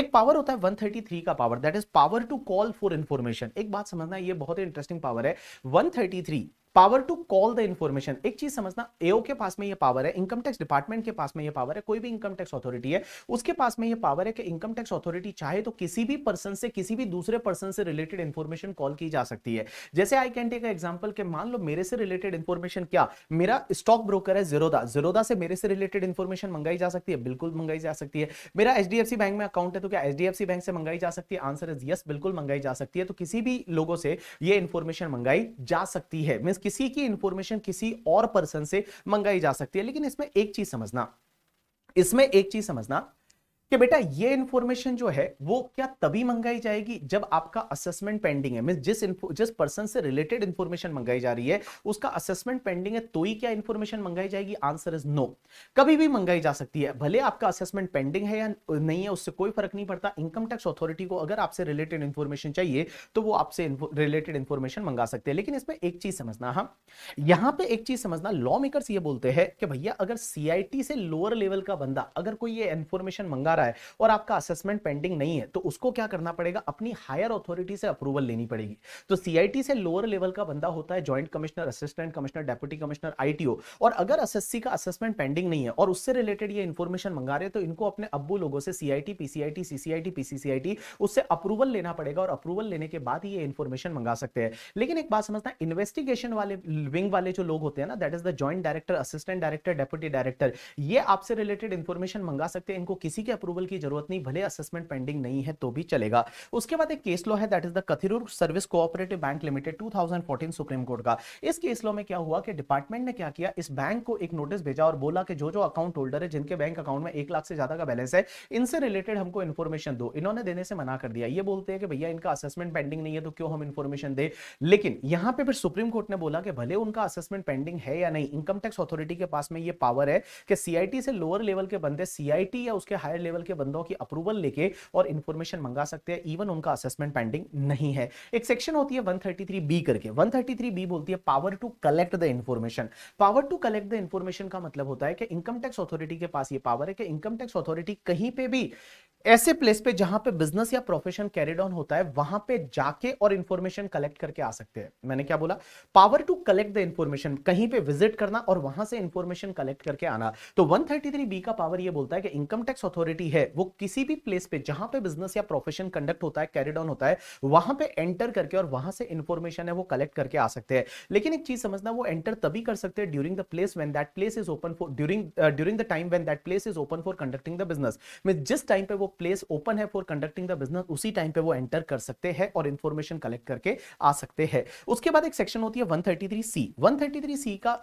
एक पावर होता है 133 का power that is power to call for information एक बात समझना ये बहुत ही इंटरेस्टिंग पावर है 133 power to call the information एक चीज समझना एओ के पास में ये पावर है इनकम टैक्स डिपार्टमेंट के पास में ये पावर है कोई भी इनकम टैक्स अथॉरिटी है उसके पास में ये पावर है कि इनकम टैक्स अथॉरिटी चाहे तो किसी भी पर्सन से किसी भी दूसरे पर्सन से रिलेटेड इन्फॉर्मेशन कॉल की जा सकती है जैसे आई कैन टेक एग्जाम्पल के मान लो मेरे से रिलेटेड इन्फॉर्मेशन क्या मेरा स्टॉक ब्रोकर है जीरोदा जीरोदा से मेरे से रिलेटेड इन्फॉर्मेशन मंगाई जा सकती है बिल्कुल मंगाई जा सकती है मेरा एच बैंक में अकाउंट है तो क्या एच बैंक से मंगाई जा सकती है आंसर इज यस बिल्कुल मंगाई जा सकती है तो किसी भी लोगों से ये इन्फॉर्मेशन मंगाई जा सकती है मीन किसी की इंफॉर्मेशन किसी और पर्सन से मंगाई जा सकती है लेकिन इसमें एक चीज समझना इसमें एक चीज समझना कि बेटा ये इंफॉर्मेशन जो है वो क्या तभी मंगाई जाएगी जब आपका असेसमेंट पेंडिंग है मीन जिस जिस पर्सन से रिलेटेड इंफॉर्मेशन मंगाई जा रही है उसका असेसमेंट पेंडिंग है तो ही क्या इंफॉर्मेशन मंगाई जाएगी आंसर इज नो कभी भी मंगाई जा सकती है भले आपका असेसमेंट पेंडिंग है या नहीं है उससे कोई फर्क नहीं पड़ता इनकम टैक्स अथॉरिटी को अगर आपसे रिलेटेड इंफॉर्मेशन चाहिए तो वो आपसे रिलेटेड इंफॉर्मेशन मंगा सकते हैं लेकिन इसमें एक चीज समझना हम हाँ। यहाँ पे एक चीज समझना लॉ मेकर्स ये बोलते हैं कि भैया अगर सीआईटी से लोअर लेवल का बंदा अगर कोई ये इन्फॉर्मेशन मंगा रहा है और आपका असेसमेंट पेंडिंग नहीं है तो उसको क्या करना पड़ेगा अपनी हायर अथॉरिटी से अप्रूवल लेनी पड़ेगी तो सीआईटी से लोअर लेवल का बंदा होता है joint commissioner assistant commissioner deputy commissioner ITO और अगर एसएससी का असेसमेंट पेंडिंग नहीं है और उससे रिलेटेड ये इन्फॉर्मेशन मंगा रहे हैं तो इनको अपने अब्बू लोगों से सीआईटी पीसीआईटी सीसीआईटी पीसीसीआईटी उससे अप्रूवल लेना पड़ेगा और अप्रूवल लेने के बाद ही ये इन्फॉर्मेशन मंगा सकते हैं लेकिन एक बात समझना इन्वेस्टिगेशन वाले विंग वाले जो लोग होते हैं ना that is the joint director assistant director deputy director ये आपसे रिलेटेड इन्फॉर्मेशन मंगा सकते हैं इनको किसी के अप्रूवल अप्रूवल की जरूरत नहीं भले असेसमेंट पेंडिंग नहीं है तो भी चलेगा उसके बाद एक केस लॉ है that is the Kathiroor service cooperative bank limited 2014 supreme court का इस केस लॉ में क्या हुआ कि डिपार्टमेंट ने क्या किया इस बैंक को एक नोटिस भेजा और बोला कि जो जो अकाउंट होल्डर है जिनके बैंक अकाउंट में एक लाख से ज्यादा का बैलेंस है इनसे रिलेटेड हमको इन्फॉर्मेशन दो इन्होंने देने से मना कर दिया ये बोलते हैं कि भैया इनका असेसमेंट पेंडिंग नहीं है तो क्यों हम इन्फॉर्मेशन दे लेकिन यहां पे फिर सुप्रीम कोर्ट ने बोला कि भले उनका असेसमेंट पेंडिंग है या नहीं इनकम टैक्स अथॉरिटी के पास में ये पावर है कि सीआईटी से लोअर लेवल के बंदे सीआईटी या उसके हायर लेवल लेवल के बंदों की अप्रूवल लेके और इन्फॉर्मेशन मंगा सकते हैं इवन उनका असेसमेंट पेंडिंग नहीं है एक सेक्शन होती है 133 बी करके 133 बी बोलती है power to collect the information power to collect the information का मतलब होता है कि इनकम टैक्स अथॉरिटी के पास ये पावर है कि इनकम टैक्स अथॉरिटी कहीं पे भी ऐसे प्लेस पे जहां पे बिजनेस या प्रोफेशन कैरिड ऑन होता है वहां पे जाके और इन्फॉर्मेशन कलेक्ट करके आ सकते हैं मैंने क्या बोला power to collect the information कहीं पे विजिट करना और वहां से इन्फॉर्मेशन कलेक्ट करके आना तो 133 बी का पावर ये बोलता है कि इनकम टैक्स अथॉरिटी होती है वो किसी भी प्लेस पे जहां पे बिजनेस या प्रोफेशन कंडक्ट होता है कैरिड ऑन होता है वहां पे एंटर करके और वहां से इंफॉर्मेशन है वो कलेक्ट करके आ सकते हैं लेकिन एक चीज समझना वो एंटर तभी कर सकते हैं during the place when that place is open for during during the time when that place is open for conducting the business mean जिस टाइम पे वो प्लेस ओपन है फॉर कंडक्टिंग द बिजनेस उसी time पे वो enter कर सकते हैं और इंफॉर्मेशन कलेक्ट करके आ सकते हैं उसके बाद एक सेक्शन होती है 133 सी 133 सी का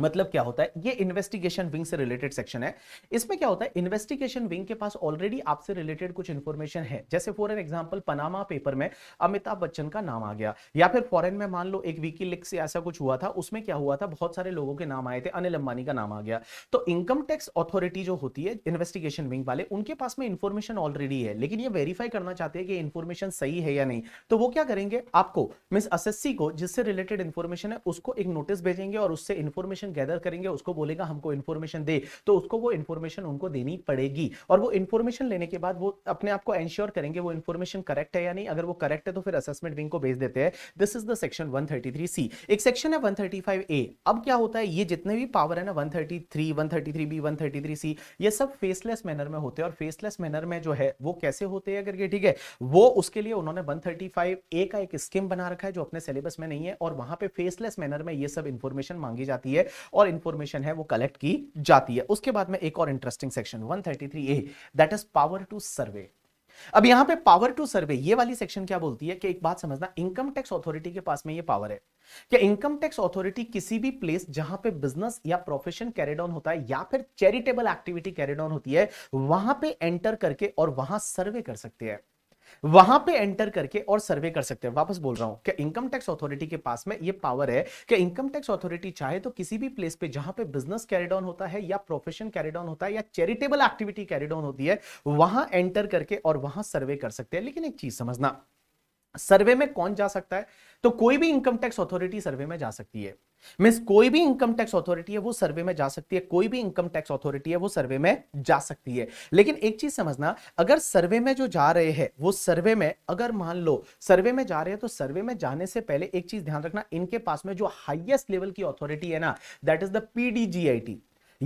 मतलब क्या होता है ये इन्वेस्टिगेशन विंग से रिलेटेड सेक्शन है इसमें क्या होता है इन्वेस्टिगेशन विंग के पास ऑलरेडी आपसे रिलेटेड कुछ इन्फॉर्मेशन है जैसे for an example Panama paper में अमिताभ बच्चन का नाम आ गया या फिर फॉरेन में मान लो एक वीकी लिख से ऐसा कुछ हुआ था उसमें क्या हुआ था बहुत सारे लोगों के नाम आए थे अनिल अंबानी का नाम आ गया तो इनकम टैक्स अथॉरिटी जो होती है इन्वेस्टिगेशन विंग वाले उनके पास में इन्फॉर्मेशन ऑलरेडी है लेकिन ये वेरीफाई करना चाहते हैं कि इन्फॉर्मेशन सही है या नहीं तो वो क्या करेंगे आपको मिस एस को जिससे रिलेटेड इन्फॉर्मेशन है उसको एक नोटिस भेजेंगे और उससे इन्फॉर्मेशन इन्फॉर्मेशन गैदर करेंगे उसको बोलेगा हमको इन्फॉर्मेशन दे तो उसको वो इन्फॉर्मेशन उनको देनी पड़ेगी और वो इन्फॉर्मेशन लेने के बाद वो अपने आप को एंश्योर करेंगे वो इन्फॉर्मेशन करेक्ट है या नहीं अगर वो करेक्ट है तो फिर असेसमेंट विंग को भेज देते हैं this is the section one C एक सेक्शन है वन ए अब क्या होता है ये जितने भी पावर है ना 133 133 बी 133 सी ये सब फेसलेस मैनर में होते हैं और फेसलेस मैनर में जो है वो कैसे होते हैं अगर ये ठीक है वो उसके लिए उन्होंने 135 ए का एक स्कीम बना रखा है जो अपने सिलेबस में नहीं है और वहां पे फेसलेस मैनर में ये सब इंफॉर्मेशन मांगी जाती है और इंफॉर्मेशन है वो कलेक्ट की जाती है उसके बाद में एक और interesting section 133 A that is power to survey अब यहां पे पावर टू सर्वे ये वाली सेक्शन क्या बोलती है कि एक बात समझना इनकम टैक्स अथॉरिटी के पास में ये पावर है कि इनकम टैक्स अथॉरिटी किसी भी प्लेस जहां पे बिजनेस या प्रोफेशन कैरिड ऑन होता है या फिर चैरिटेबल एक्टिविटी कैरिड ऑन होती है वहां पे एंटर करके और वहां सर्वे कर सकते हैं वहां पे एंटर करके और सर्वे कर सकते हैं वापस बोल रहा हूं कि इनकम टैक्स अथॉरिटी के पास में ये पावर है कि इनकम टैक्स अथॉरिटी चाहे तो किसी भी प्लेस पे जहां पे बिजनेस कैरिड ऑन होता है या प्रोफेशन कैरिड ऑन होता है या चैरिटेबल एक्टिविटी कैरिड ऑन होती है वहां एंटर करके और वहां सर्वे कर सकते हैं लेकिन एक चीज समझना सर्वे में कौन जा सकता है तो कोई भी इनकम टैक्स अथॉरिटी सर्वे में जा सकती है मीन्स कोई भी इनकम टैक्स अथॉरिटी है वो सर्वे में जा सकती है कोई भी इनकम टैक्स अथॉरिटी है वो सर्वे में जा सकती है लेकिन एक चीज समझना अगर सर्वे में जो जा रहे हैं वो सर्वे में अगर मान लो सर्वे में जा रहे हैं तो सर्वे में जाने से पहले एक चीज ध्यान रखना इनके पास में जो हाइएस्ट लेवल की अथॉरिटी है ना दैट इज द पीडीजीआईटी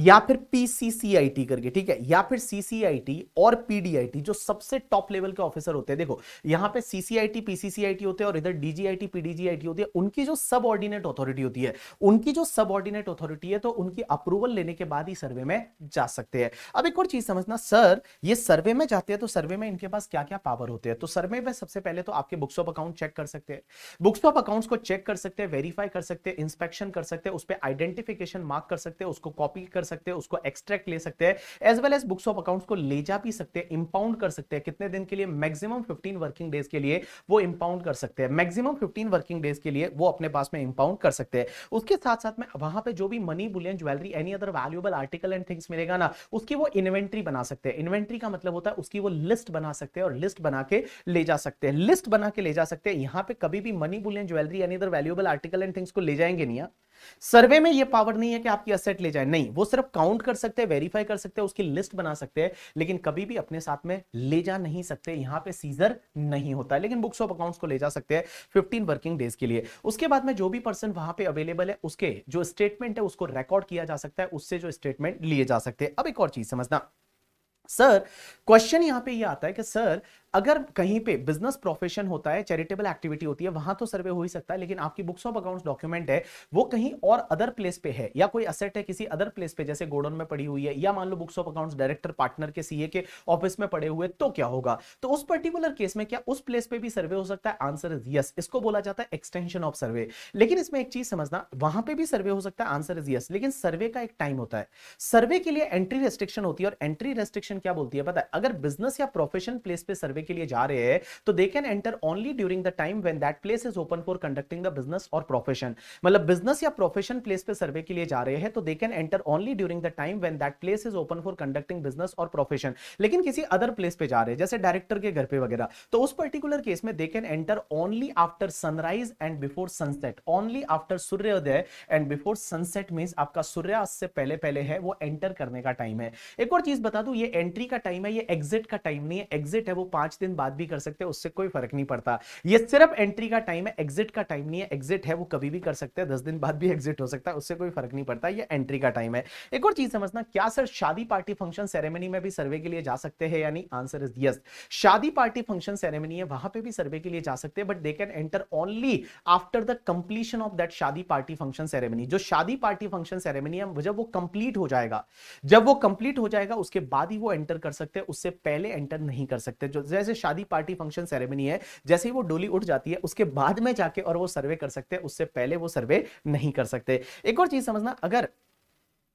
या फिर पीसीसीआईटी करके ठीक है या फिर सीसीआईटी और पीडीआईटी जो सबसे टॉप लेवल के ऑफिसर होते हैं देखो यहां पे सीसीआईटी पीसीसीआईटी होते हैं और इधर डीजीआईटी पीडीजीआईटी होती है उनकी जो सब ऑर्डिनेट अथॉरिटी होती है उनकी जो सब ऑर्डिनेट अथॉरिटी है तो उनकी अप्रूवल लेने के बाद ही सर्वे में जा सकते हैं अब एक और चीज समझना सर ये सर्वे में जाते हैं तो सर्वे में इनके पास क्या क्या पावर होते हैं तो सर्वे में सबसे पहले तो आपके बुक्स ऑफ अकाउंट चेक कर सकते हैं बुक्स ऑफ अकाउंट्स को चेक कर सकते हैं वेरीफाई कर सकते हैं इंस्पेक्शन कर सकते हैं उस पर आइडेंटिफिकेशन मार्क कर सकते हैं उसको कॉपी कर सकते हैं उसको एक्सट्रैक्ट ले सकते हैं as well as books of accounts को ले जा भी सकते हैं इंपाउंड कर सकते हैं कितने दिन के लिए मैक्सिमम 15 वर्किंग डेज के लिए वो इंपाउंड कर सकते हैं मैक्सिमम 15 वर्किंग डेज के लिए वो अपने पास में इंपाउंड कर सकते हैं उसके साथ साथ में वहां पर जो भी money bullion jewellery any other valuable article and things मिलेगा ना उसकी वो इन्वेंट्री बना सकते हैं इन्वेंट्री का मतलब होता है उसकी वो लिस्ट बना सकते हैं और लिस्ट बना के ले जा सकते हैं लिस्ट बना के ले जा सकते हैं यहाँ पे कभी भी money bullion jewellery any other valuable article and things को ले जाएंगे नहीं हाँ? सर्वे में ये पावर नहीं है कि आपकी असेट ले जाए नहीं वो सिर्फ काउंट कर सकते हैं वेरीफाई कर सकते हैं उसकी लिस्ट बना सकते हैं लेकिन कभी भी अपने साथ में ले जा नहीं सकते यहां पे सीजर नहीं होता है लेकिन बुक्स ऑफ अकाउंट्स को ले जा सकते हैं फिफ्टीन वर्किंग डेज के लिए उसके बाद में जो भी पर्सन वहां पे अवेलेबल है उसके जो स्टेटमेंट है उसको रिकॉर्ड किया जा सकता है उससे जो स्टेटमेंट लिए जा सकते हैं अब एक और चीज समझना सर क्वेश्चन यहां पे ये यह आता है कि सर अगर कहीं पे बिजनेस प्रोफेशन होता है चैरिटेबल एक्टिविटी होती है वहां तो सर्वे हो ही सकता है लेकिन आपकी बुक्स ऑफ अकाउंट्स डॉक्यूमेंट है वो कहीं और अदर प्लेस पे है या कोई असेट है किसी अदर प्लेस पे जैसे गोडन में पड़ी हुई है या मान लो books of accounts director partner के सीए के ऑफिस में पड़े हुए तो क्या होगा तो उस पर्टिकुलर केस में क्या उस प्लेस पे भी सर्वे हो सकता है आंसर इज यस इसको बोला जाता है एक्सटेंशन ऑफ सर्वे लेकिन इसमें एक चीज समझना वहां पे भी सर्वे हो सकता है आंसर इज यस लेकिन सर्वे का एक टाइम होता है सर्वे के लिए एंट्री रेस्ट्रिक्शन होती है और एंट्री रेस्ट्रिक्शन क्या बोलती है पता है अगर बिजनेस या प्रोफेशन प्लेस पे सर्वे सर्वे के लिए जा रहे हैं तो they can enter only during the time when that place is open for conducting the business और प्रोफेशन मतलब बिजनेस या प्रोफेशन प्लेस पे सर्वे के लिए जा रहे हैं तो they can enter only during the time when that place is open for conducting business और प्रोफेशन लेकिन किसी अदर प्लेस पे जा रहे हैं जैसे डायरेक्टर के घर पे वगैरह तो उस पर्टिकुलर केस में they can enter only after sunrise and before sunset only after सूर्योदय एंड बिफोर सनसेट मीन आपका सूर्यास्त से पहले पहले है वो एंटर करने का टाइम है एक और चीज बता दू ये एंट्री का टाइम है ये एग्जिट का टाइम नहीं है एग्जिट है वो पांच पांच दिन बाद भी कर सकते हैं उससे कोई फर्क नहीं पड़ता ये सिर्फ एंट्री का टाइम है एग्जिट का टाइम नहीं है एग्जिट है वो कभी भी कर सकते हैं दस दिन बाद भी एग्जिट हो सकता है उससे कोई फर्क नहीं पड़ता ये एंट्री का टाइम है एक और चीज समझना क्या सर शादी पार्टी फंक्शन सेरेमनी में भी सर्वे के लिए जा सकते हैं यानी आंसर इज यस शादी पार्टी फंक्शन सेरेमनी है वहां पर भी सर्वे के लिए जा सकते हैं but they can enter only after the completion of that शादी पार्टी फंक्शन सेरेमनी जो शादी पार्टी फंक्शन सेरेमनी है जब वो कंप्लीट हो जाएगा जब वो कंप्लीट हो जाएगा उसके बाद ही वो एंटर कर सकते हैं उससे पहले एंटर नहीं कर सकते जो जैसे शादी पार्टी फंक्शन सेरेमनी है जैसे ही वो डोली उठ जाती है उसके बाद में जाके और वो सर्वे कर सकते हैं उससे पहले वो सर्वे नहीं कर सकते एक और चीज समझना अगर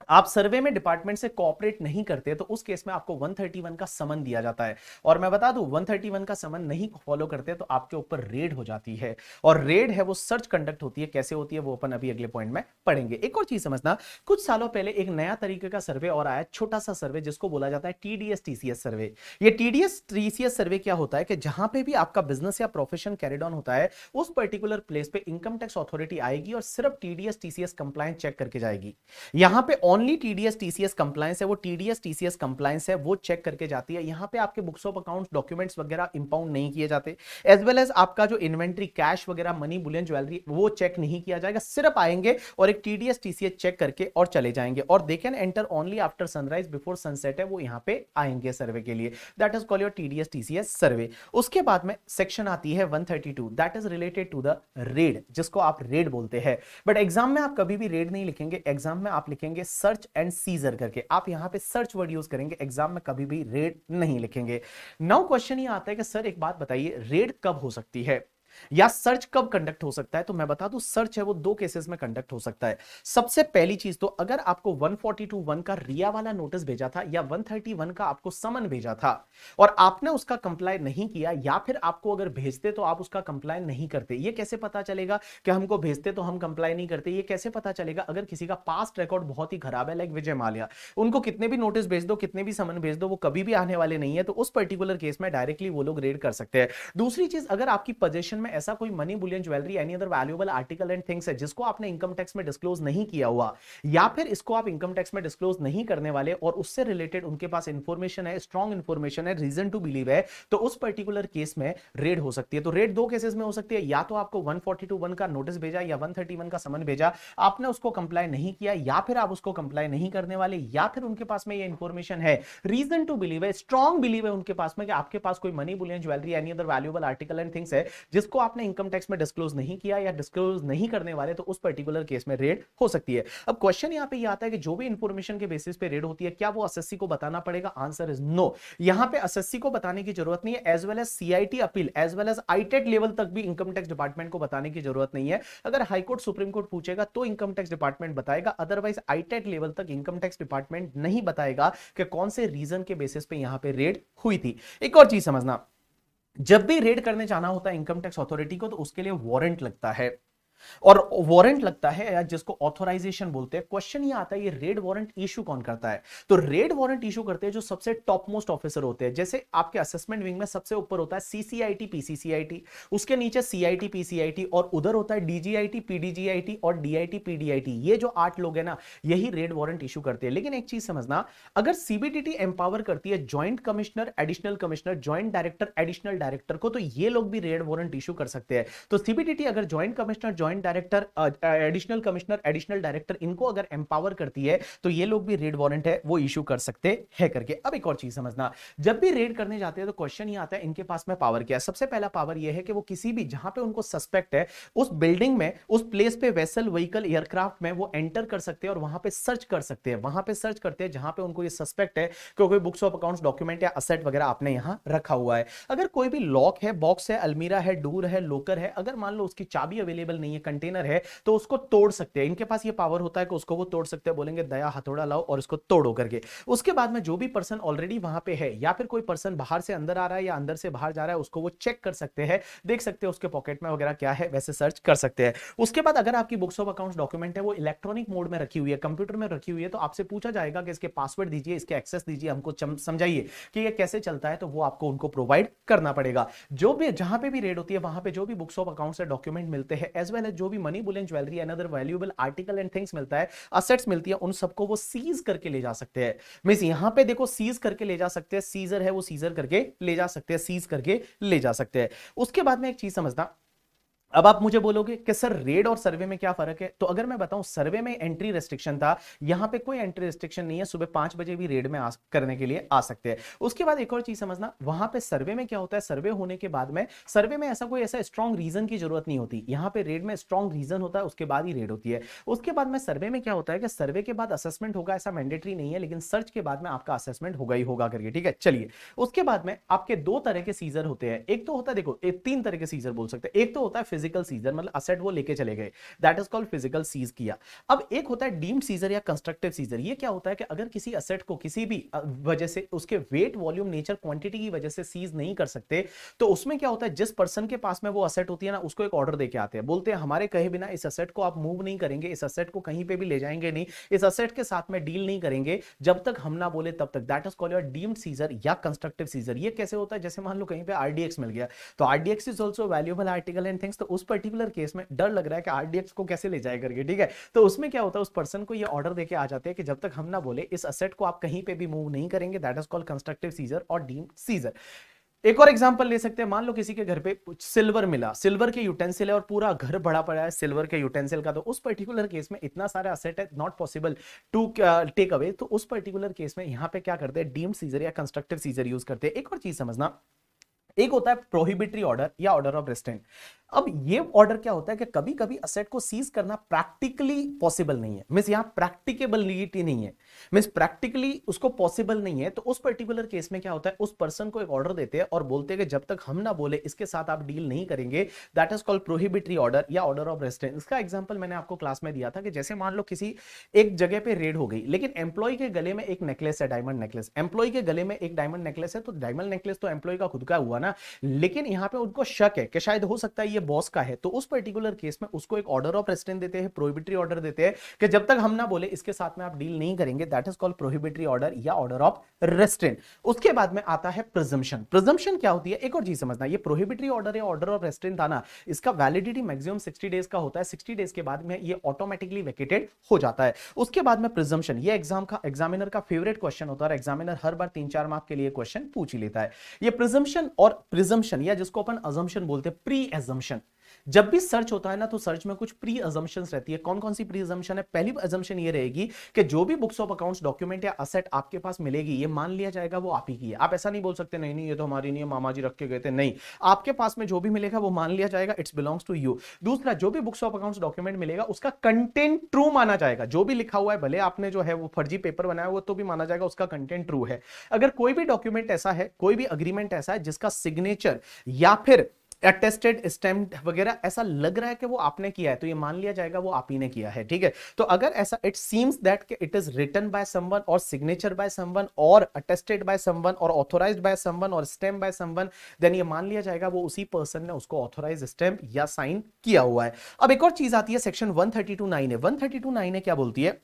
आप सर्वे में डिपार्टमेंट से कॉपरेट नहीं करते तो उस केस में आपको 131 का समन दिया जाता है और मैं बता दूं 131 का समन नहीं फॉलो करते तो आपके ऊपर रेड हो जाती है और रेड है वो सर्च कंडक्ट होती है कैसे होती है वो अपन अभी अगले पॉइंट में पढ़ेंगे एक और चीज समझना कुछ सालों पहले एक नया तरीके का सर्वे और आया छोटा सा सर्वे जिसको बोला जाता है टीडीएस टीसीएस सर्वे ये टीडीएस टीसीएस सर्वे क्या होता है कि जहां पे भी आपका बिजनेस या प्रोफेशन कैरिड ऑन होता है उस पर्टिकुलर प्लेस पे इनकम टैक्स अथॉरिटी आएगी और सिर्फ टीडीएस टीसीएस कंप्लायंस चेक करके जाएगी यहां पर ओनली टीडीएस टीसीएस कंप्लायंस है वो टीडीएस टीसीएस कंप्लायंस है वो चेक करके जाती है यहाँ पे आपके बुक्स ऑफ अकाउंट डॉक्यूमेंट्स वगैरह इंपाउंड नहीं किए जाते एज वेल एज आपका जो इन्वेंट्री कैश वगैरह मनी बुलियन ज्वेलरी वो चेक नहीं किया जाएगा सिर्फ आएंगे और एक टीडीएस टीसीएस चेक करके और चले जाएंगे और they can enter only after sunrise before sunset है वो यहाँ पे आएंगे सर्वे के लिए that is call your TDS TCS survey उसके बाद में सेक्शन आती है 132 that is related to the raid जिसको आप रेड बोलते हैं बट एग्जाम में आप कभी भी रेड नहीं लिखेंगे एग्जाम में आप लिखेंगे सर्च एंड सीजर करके आप यहां पे सर्च वर्ड यूज करेंगे एग्जाम में कभी भी रेड नहीं लिखेंगे नाउ क्वेश्चन ये आता है कि सर एक बात बताइए रेड कब हो सकती है या सर्च कब कंडक्ट हो सकता है तो मैं बता दूं सर्च है वो दो केसेस में कंडक्ट हो सकता है सबसे पहली चीज तो अगर आपको 1421 का रिया वाला नोटिस भेजा था या 131 का आपको समन भेजा था और आपने उसका कंप्लाई नहीं किया या फिर आपको अगर भेजते तो आप उसका कंप्लाई नहीं करते ये कैसे पता चलेगा कि हमको भेजते तो हम कंप्लाई नहीं करते ये कैसे पता चलेगा अगर किसी का पास्ट रिकॉर्ड बहुत ही खराब है लाइक विजय माल्या उनको कितने भी नोटिस भेज दो कितने भी समन भेज दो वो कभी भी आने वाले नहीं है तो उस पर्टिकुलर केस में डायरेक्टली वो लोग रेड कर सकते हैं दूसरी चीज अगर आपकी पोजेशन में ऐसा कोई money bullion jewellery any other valuable article and things है जिसको आपने इनकम टैक्स में डिस्क्लोज नहीं किया हुआ या फिर इसको आप इनकम टैक्स में डिस्क्लोज नहीं करने वाले और उससे रिलेटेड उनके पास इंफॉर्मेशन है स्ट्रॉन्ग इंफॉर्मेशन है रीजन टू बिलीव है तो उस पर्टिकुलर केस में रेड हो सकती है तो रेड दो केसेस में हो सकती है या तो आपको वन वन का नोटिस भेजा या वन वन का समन भेजा आपने उसको कंप्लाई नहीं किया या फिर आप उसको कंप्लाई नहीं करने वाले या फिर उनके पास में ये इंफॉर्मेशन है रीजन टू बिलीव है स्ट्रॉन्ग बिलीव है उनके पास में कि आपके पास कोई money bullion jewellery any other valuable article and things है जिसको आपने इनकम टैक्स में डिस्क्लोज नहीं किया या डिस्क्लोज नहीं करने वाले तो उस पर्टिकुलर केस में रेड हो सकती है अब क्वेश्चन यहाँ पे यह आता है कि जो भी इंफॉर्मेशन के बेसिस पे रेड होती है क्या वो एसएससी को बताना पड़ेगा आंसर इज नो यहाँ पे एसएससी को बताने की जरूरत नहीं है as well as CIT appeal as well as ITAT level तक भी इनकम टैक्स डिपार्टमेंट को बताने की जरूरत नहीं है अगर हाईकोर्ट सुप्रीम कोर्ट पूछेगा तो इनकम टैक्स डिपार्टमेंट बताएगा अदरवाइज आईटेट लेवल तक इनकम टैक्स डिपार्टमेंट नहीं बताएगा कि कौन से रीजन के बेसिस पे यहाँ पे रेड हुई थी एक और चीज समझना जब भी रेड करने जाना होता है इनकम टैक्स अथॉरिटी को तो उसके लिए वारंट लगता है और वारंट लगता है या जिसको ऑथोराइजेशन बोलते हैं क्वेश्चन ये आता है ये रेड वारंट इशू कौन करता है तो रेड वारंट इशू करते हैं जो सबसे टॉप मोस्ट ऑफिसर होते हैं जैसे आपके असेसमेंट विंग में सबसे ऊपर होता है सीसीआईटी पीसीसीआईटी उसके नीचे सीआईटी पीसीआईटी और उधर होता है डीजीआईटी पीडीजीआईटी और डीआईटी पीडीआईटी ये जो आठ लोग है ना यही रेड वारंट इशू करते हैं लेकिन एक चीज समझना अगर सीबीडीटी एम्पावर करती है joint commissioner additional commissioner joint director additional director को तो ये लोग भी रेड वारंट इशू कर सकते हैं तो सीबीडीटी अगर joint commissioner joint joint director additional commissioner additional director इनको अगर एम्पावर करती है तो ये लोग भी रेड वारंट है वो इशू कर सकते हैं करके अब एक और चीज समझना जब भी रेड करने जाते हैं तो क्वेश्चन ये आता है इनके पास में पावर क्या है सबसे पहला पावर ये है कि वो किसी भी जहां पे उनको सस्पेक्ट है उस बिल्डिंग में उस प्लेस पे वेसल व्हीकल एयरक्राफ्ट में वो एंटर कर सकते हैं और वहां पे सर्च कर सकते हैं वहां पे सर्च करते हैं जहां पे उनको ये सस्पेक्ट है कि कोई बुक्स ऑफ अकाउंट्स डॉक्यूमेंट या असेट वगैरह आपने यहाँ रखा हुआ है अगर कोई भी लॉक है बॉक्स है अलमीरा है डूर है लोकर है अगर मान लो उसकी चाबी अवेलेबल नहीं है कंटेनर है तो उसको तोड़ सकते हैं इनके पास ये पावर होता है कि उसको वो तोड़ सकते हैं बोलेंगे दया हथौड़ा लाओ और उसको तोड़ो करके उसके बाद में जो भी पर्सन ऑलरेडी वहां पे है या फिर कोई पर्सन बाहर से अंदर आ रहा है या अंदर से बाहर जा रहा है उसको वो चेक कर सकते हैं देख सकते हैं उसके पॉकेट में वगैरह क्या है वैसे सर्च कर सकते हैं उसके बाद अगर आपकी बुक्स ऑफ अकाउंट डॉक्यूमेंट है वो इलेक्ट्रॉनिक मोड में रखी हुई है कंप्यूटर में रखी हुई है तो आपसे पूछा जाएगा कि इसके पासवर्ड दीजिए इसके एक्सेस दीजिए हमको समझाइए कि ये कैसे चलता है तो वो आपको उनको प्रोवाइड करना पड़ेगा जो भी जहां पे भी रेड होती है वहां पे जो भी बुक्स ऑफ अकाउंट से डॉक्यूमेंट मिलते हैं एज वेल में जो भी money bullion jewellery and other valuable article and things मिलता है असेट्स मिलती है उन सबको वो सीज करके ले जा सकते हैं मीन यहां पे देखो सीज करके ले जा सकते हैं सीजर है वो सीजर करके ले जा सकते हैं सीज करके ले जा सकते हैं उसके बाद में एक चीज समझना अब आप मुझे बोलोगे कि सर रेड और सर्वे में क्या फर्क है तो अगर मैं बताऊं सर्वे में एंट्री रेस्ट्रिक्शन था यहां पे कोई एंट्री रेस्ट्रिक्शन नहीं है सुबह पांच बजे भी रेड में आ, करने के लिए आ सकते हैं उसके बाद एक और चीज समझना वहां पे सर्वे में क्या होता है सर्वे होने के बाद में सर्वे में ऐसा कोई ऐसा स्ट्रॉन्ग रीजन की जरूरत नहीं होती यहाँ पे रेड में स्ट्रॉन्ग रीजन होता है उसके बाद ही रेड होती है उसके बाद में सर्वे में क्या होता है कि सर्वे के बाद असेसमेंट होगा ऐसा मैंडेटरी नहीं है लेकिन सर्च के बाद में आपका असेसमेंट होगा ही होगा करके ठीक है चलिए उसके बाद में आपके दो तरह के सीजर होते हैं एक तो होता है देखो तीन तरह के सीजर बोल सकते हैं एक तो होता है फिजिकल सीजर मतलब असेट वो लेके चले गए that is called physical seize किया अब एक होता है डीम्ड सीजर या कंस्ट्रक्टिव सीजर ये क्या होता है कि अगर किसी असेट को किसी भी वजह से उसके वेट वॉल्यूम नेचर क्वांटिटी की वजह से सीज नहीं कर सकते तो उसमें क्या होता है जिस पर्सन के पास में वो असेट होती है ना उसको एक ऑर्डर देके आते हैं बोलते हैं हमारे कहे बिना इस असेट को आप मूव नहीं करेंगे इस असेट को कहीं पे भी ले जाएंगे नहीं इस असेट के साथ में डील नहीं करेंगे जब तक हम ना बोले तब तक that is called your deemed seizure या कंस्ट्रक्टिव सीजर ये कैसे होता है जैसे मान लो कहीं पे आरडीएक्स मिल गया तो RDX is also valuable article and things तो उस पर्टिकुलर केस में डर लग रहा है कि आरडीएक्स को कैसे ले जाए करके ठीक है तो उसमें क्या होता है उस पर्सन को ये ऑर्डर देके आ जाते हैं कि जब तक हम ना बोले इस असेट को आप कहीं पे भी मूव नहीं करेंगे that is called constructive seizure और डीम सीजर एक और एग्जांपल ले सकते हैं मान लो किसी के घर पे सिल्वर मिला सिल्वर के यूटेंसिल है और पूरा घर बड़ा पड़ा है सिल्वर के यूटेंसिल का तो उस पर्टिकुलर केस में इतना सारा असेट है not possible to take away तो उस पर्टिकुलर केस में यहाँ पे क्या करते हैं डीम्ड सीजर या कंस्ट्रक्टिव सीजर यूज करते हैं एक और चीज समझना एक होता है प्रोहिबिटरी ऑर्डर या ऑर्डर ऑफ रिस्टेंट अब ये ऑर्डर क्या होता है कि कभी कभी असेट को सीज करना प्रैक्टिकली पॉसिबल नहीं है मीन्स यहाँ प्रैक्टिकेबिलिटी नहीं है मीन्स प्रैक्टिकली उसको पॉसिबल नहीं है तो उस पर्टिकुलर केस में क्या होता है उस पर्सन को एक ऑर्डर देते हैं और बोलते हैं कि जब तक हम ना बोले इसके साथ आप डील नहीं करेंगे that is called prohibitory order या ऑर्डर ऑफ रेस्टेंट इसका एग्जाम्पल मैंने आपको क्लास में दिया था कि जैसे मान लो किसी एक जगह पर रेड हो गई लेकिन एम्प्लॉय के गले में एक नेकलेस है डायमंड नेकलेस एम्प्लॉय के गले में एक डायमंड नेकलेस है तो डायमंड नेकलेस तो एम्प्लॉय का खुद का हुआ ना लेकिन यहाँ पे उनको शक है कि शायद हो सकता है ये बॉस का है तो उस पर्टिकुलर केस में उसको एक ऑर्डर ऑफ रेस्टेंट देते हैं प्रोहिबिटरी ऑर्डर देते हैं कि जब तक हम ना बोले इसके साथ में आप डील नहीं करेंगे that is called prohibitory order या ऑर्डर ऑफ रेस्टेंट उसके बाद में आता है प्रिजम्पशन प्रिजम्पशन क्या होती है एक और चीज समझना ये प्रोहिबिटरी ऑर्डर या ऑर्डर ऑफ रेस्टेंट था ना इसका वैलिडिटी मैक्सिमम सिक्सटी डेज का होता है सिक्सटी डेज के बाद में ये ऑटोमेटिकली वेकेटेड हो जाता है उसके बाद में प्रिजम्पशन ये एग्जाम का एग्जामिनर का फेवरेट क्वेश्चन होता है और एग्जामिनर हर बार तीन चार मार्क के लिए क्वेश्चन पूछ ही लेता है ये प्रिजम्पशन और और प्रिजम्पशन या जिसको अपन अजम्पशन बोलते हैं प्री एजम्पशन जब भी सर्च होता है ना तो सर्च में कुछ प्री अजम्पन रहती है कौन कौन सी प्री अजम्पन है पहली अजम्पन ये रहेगी कि जो भी बुक्स ऑफ अकाउंट्स डॉक्यूमेंट या असेट आपके पास मिलेगी ये मान लिया जाएगा वो आप ही की है आप ऐसा नहीं बोल सकते नहीं नहीं ये तो हमारी नहीं है मामा जी रख के गए थे नहीं आपके पास में जो भी मिलेगा वो मान लिया जाएगा इट्स बिलोंग्स टू यू दूसरा जो भी बुक्स ऑफ अकाउंट्स डॉक्यूमेंट मिलेगा उसका कंटेंट ट्रू माना जाएगा जो भी लिखा हुआ है भले आपने जो है वो फर्जी पेपर बनाया हुआ तो भी माना जाएगा उसका कंटेंट ट्रू है अगर कोई भी डॉक्यूमेंट ऐसा है कोई भी अग्रीमेंट ऐसा है जिसका सिग्नेचर या फिर अटेस्टेड स्टेम्प वगैरह ऐसा लग रहा है कि वो आपने किया है तो ये मान लिया जाएगा वो आप ही ने किया है ठीक है तो अगर ऐसा इट सीम्स दैट कि it is written by someone और सिग्नेचर बाय समवन और अटेस्टेड बाय समवन और ऑथोराइज बाय समवन और स्टेम बाय समवन देन ये मान लिया जाएगा वो उसी पर्सन ने उसको ऑथोराइज स्टेम्प या साइन किया हुआ है अब एक और चीज आती है section one thirty two nine है वन थर्टी टू नाइन है क्या बोलती है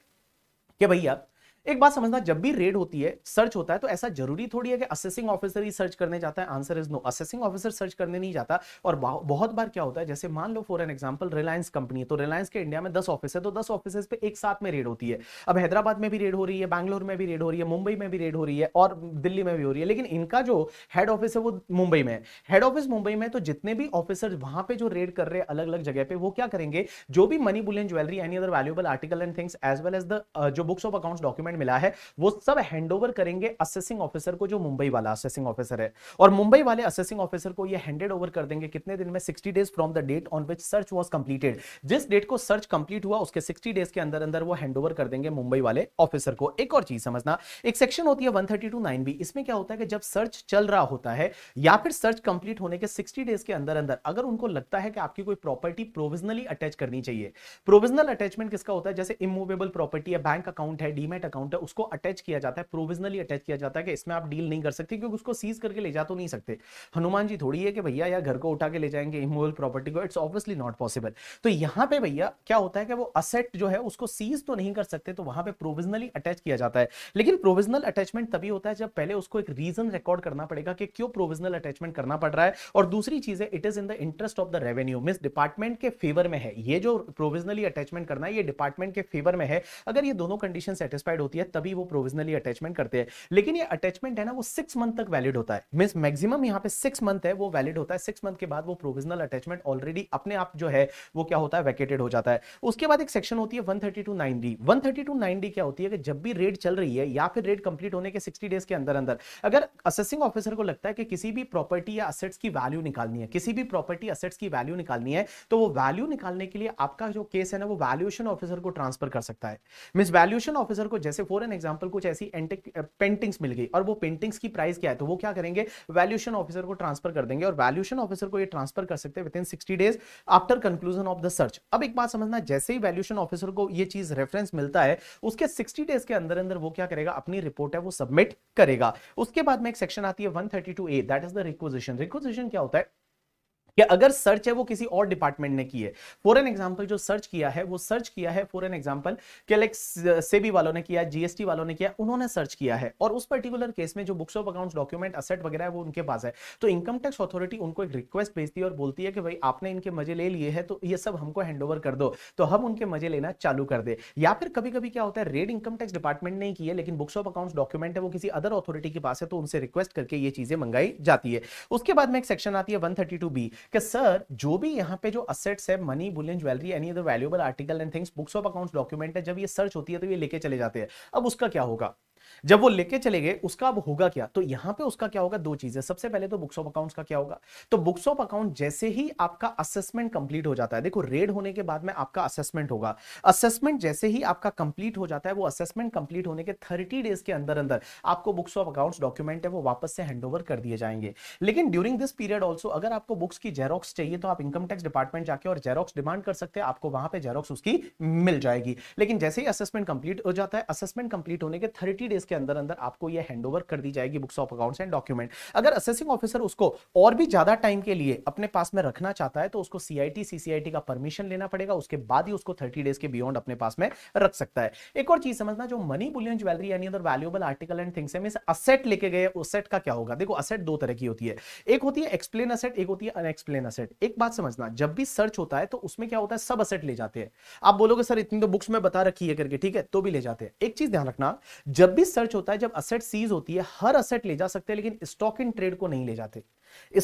कि भैया एक बात समझना जब भी रेड होती है सर्च होता है तो ऐसा जरूरी थोड़ी है कि असेसिंग ऑफिसर ही सर्च करने जाता है answer is no assessing officer search करने नहीं जाता और बहुत बार क्या होता है जैसे मान लो for an example Reliance company है तो रिलायंस के इंडिया में दस ऑफिस है तो दस ऑफिस पे एक साथ में रेड होती है अब हैदराबाद में भी रेड हो रही है बैंगलोर में भी रेड हो रही है मुंबई में भी रेड हो रही है और दिल्ली में भी हो रही है लेकिन इनका जो हेड ऑफिस है वो मुंबई में हेड ऑफिस मुंबई में तो जितने भी ऑफिसर वहां पे जो रेड कर रहे हैं अलग अलग जगह पे वो क्या करेंगे जो भी money bullion jewellery any other valuable article and things as well as the जो books of accounts document appointment मिला है वो सब हैंडओवर करेंगे असेसिंग ऑफिसर को जो मुंबई वाला असेसिंग ऑफिसर है और मुंबई वाले असेसिंग ऑफिसर को ये हैंडेड ओवर कर देंगे कितने दिन में sixty days from the date on which search was completed जिस डेट को सर्च कंप्लीट हुआ उसके सिक्सटी डेज के अंदर अंदर वो हैंड कर देंगे मुंबई वाले ऑफिसर को एक और चीज समझना एक सेक्शन होती है one thirty two nine B इसमें क्या होता है कि जब सर्च चल रहा होता है या फिर सर्च कंप्लीट होने के सिक्सटी डेज के अंदर अंदर अगर उनको लगता है कि आपकी कोई प्रॉपर्टी प्रोविजनली अटैच करनी चाहिए प्रोविजनल अटैचमेंट किसका होता है जैसे इमूवेबल प्रॉपर्टी है बैंक अकाउंट है डीमेट अकाउंट है उसको अटैच किया जाता है प्रोविजनली अटैच किया जाता है कि इसमें आप डील नहीं कर सकते क्योंकि उसको सीज करके ले जा तो नहीं सकते हनुमान जी थोड़ी है कि भैया यार घर को उठा के ले जाएंगे इमोबल प्रॉपर्टी को इट्स ऑब्वियसली नॉट पॉसिबल तो यहाँ पे भैया क्या होता है कि वो असेट जो है उसको सीज तो नहीं कर सकते तो वहां पर प्रोविजनली अटैच किया जाता है लेकिन प्रोविजनल अटैचमेंट तभी होता है जब पहले उसको एक रीजन रिकॉर्ड करना पड़ेगा कि क्यों प्रोविजनल अटैचमेंट करना पड़ रहा है और दूसरी चीज है it is in the interest of the revenue मिस डिपार्टमेंट के फेवर में है ये जो प्रोविजनली अटैचमेंट करना है ये डिपार्टमेंट के फेवर में है अगर ये दोनों कंडीशन सेटिस्फाइड होती होती है तभी वो प्रोविजनली अटैचमेंट करते हैं लेकिन ये अटैचमेंट है ना वो सिक्स मंथ तक वैलिड होता है मीन मैक्सिमम यहाँ पे सिक्स मंथ है वो वैलिड होता है सिक्स मंथ के बाद वो प्रोविजनल अटैचमेंट ऑलरेडी अपने आप जो है वो क्या होता है वैकेटेड हो जाता है उसके बाद एक सेक्शन होती है one thirty two nine D one thirty two nine D क्या होती है कि जब भी रेड चल रही है या फिर रेड कंप्लीट होने के सिक्सटी डेज के अंदर अंदर अगर असेसिंग ऑफिसर को लगता है कि किसी भी प्रॉपर्टी या असेट्स की वैल्यू निकालनी है किसी भी प्रॉपर्टी असेट्स की वैल्यू निकालनी है तो वो वैल्यू निकालने के लिए आपका जो केस है ना वो वैल्यूएशन ऑफिसर को ट्रांसफर कर सकता है मिस वैल्यूएशन ऑफिसर को जैसे जैसे फॉर एन एग्जाम्पल कुछ ऐसी पेंटिंग्स मिल गई और वो पेंटिंग्स की प्राइस क्या है तो वो क्या करेंगे वैल्यूशन ऑफिसर को ट्रांसफर कर देंगे और वैल्यूशन ऑफिसर को ये ट्रांसफर कर सकते हैं within sixty days after conclusion of the search अब एक बात समझना जैसे ही वैल्यूशन ऑफिसर को ये चीज रेफरेंस मिलता है उसके सिक्सटी डेज के अंदर अंदर वो क्या करेगा अपनी रिपोर्ट है वो सबमिट करेगा उसके बाद में एक सेक्शन आती है one thirty two A that is the requisition requisition क्या होता है या अगर सर्च है वो किसी और डिपार्टमेंट ने की है फॉर एन एग्जाम्पल जो सर्च किया है वो सर्च किया है फॉर एन एग्जाम्पल कि लाइक सेबी e वालों ने किया जीएसटी वालों ने किया उन्होंने सर्च किया है और उस पर्टिकुलर केस में जो books of account document asset वगैरह है वो उनके पास है तो इनकम टैक्स अथॉरिटी उनको एक रिक्वेस्ट भेजती है और बोलती है कि भाई आपने इनके मजे ले लिए है तो ये सब हमको हैंड कर दो तो हम उनके मजे लेना चालू कर दे या फिर कभी कभी क्या होता है रेड इनकम टैक्स डिपार्टमेंट नहीं की है लेकिन बुक्स ऑफ अकाउंट डॉक्यूमेंट है वो किसी अदर अथॉरिटी के पास है तो उनसे रिक्वेस्ट करके ये चीजें मंगाई जाती है उसके बाद में एक सेक्शन आती है वन बी कि सर जो भी यहाँ पे जो असेट्स है money bullion jewellery any other valuable article and things books of accounts document है जब ये सर्च होती है तो ये लेके चले जाते हैं अब उसका क्या होगा जब वो लेके चले गए उसका अब होगा क्या तो यहां पे उसका क्या होगा दो चीजें सबसे पहले तो बुक्स ऑफ अकाउंट्स का क्या होगा तो बुक्स ऑफ अकाउंट जैसे ही आपका असेसमेंट कंप्लीट हो जाता है देखो रेड होने के बाद में आपका असेसमेंट होगा असेसमेंट जैसे ही आपका कंप्लीट हो जाता है वो असेसमेंट कंप्लीट होने के थर्टी डेज के अंदर अंदर आपको बुक्स ऑफ अकाउंट्स डॉक्यूमेंट है वो वापस से हैंड कर दिए जाएंगे लेकिन ड्यूरिंग दिस पीरियड ऑल्सो अगर आपको बुक्स की जेरोक्स चाहिए तो आप इनकम टैक्स डिपार्टमेंट जाके और जेरोक्स डिमांड कर सकते हैं आपको वहां पर जेरोक्स उसकी मिल जाएगी लेकिन जैसे ही असेसमेंट कंप्लीट हो जाता है असेसमेंट कंप्लीट होने के थर्टी डेज के अंदर अंदर आपको यह हैंड कर दी जाएगी books of accounts and document अगर असेसिंग ऑफिसर उसको और भी ज्यादा टाइम के लिए अपने पास में रखना चाहता है तो उसको सीआईटी सीसीआईटी का परमिशन लेना पड़ेगा उसके बाद ही उसको थर्टी डेज के बियॉन्ड अपने पास में रख सकता है एक और चीज समझना जो मनी बुलियन ज्वेलरी यानी other valuable article and things है असेट लेके गए असेट का क्या होगा देखो असेट दो तरह की होती है एक होती है एक्सप्लेन असेट एक होती है अनएक्सप्लेन असेट एक बात समझना जब भी सर्च होता है तो उसमें क्या होता है सब असेट ले जाते हैं आप बोलोगे सर इतनी तो बुक्स में बता रखी है करके ठीक है तो भी ले जाते हैं एक चीज ध्यान रखना जब भी रिसर्च होता है जब असेट सीज होती है हर असेट ले जा सकते हैं लेकिन स्टॉक इन ट्रेड को नहीं ले जाते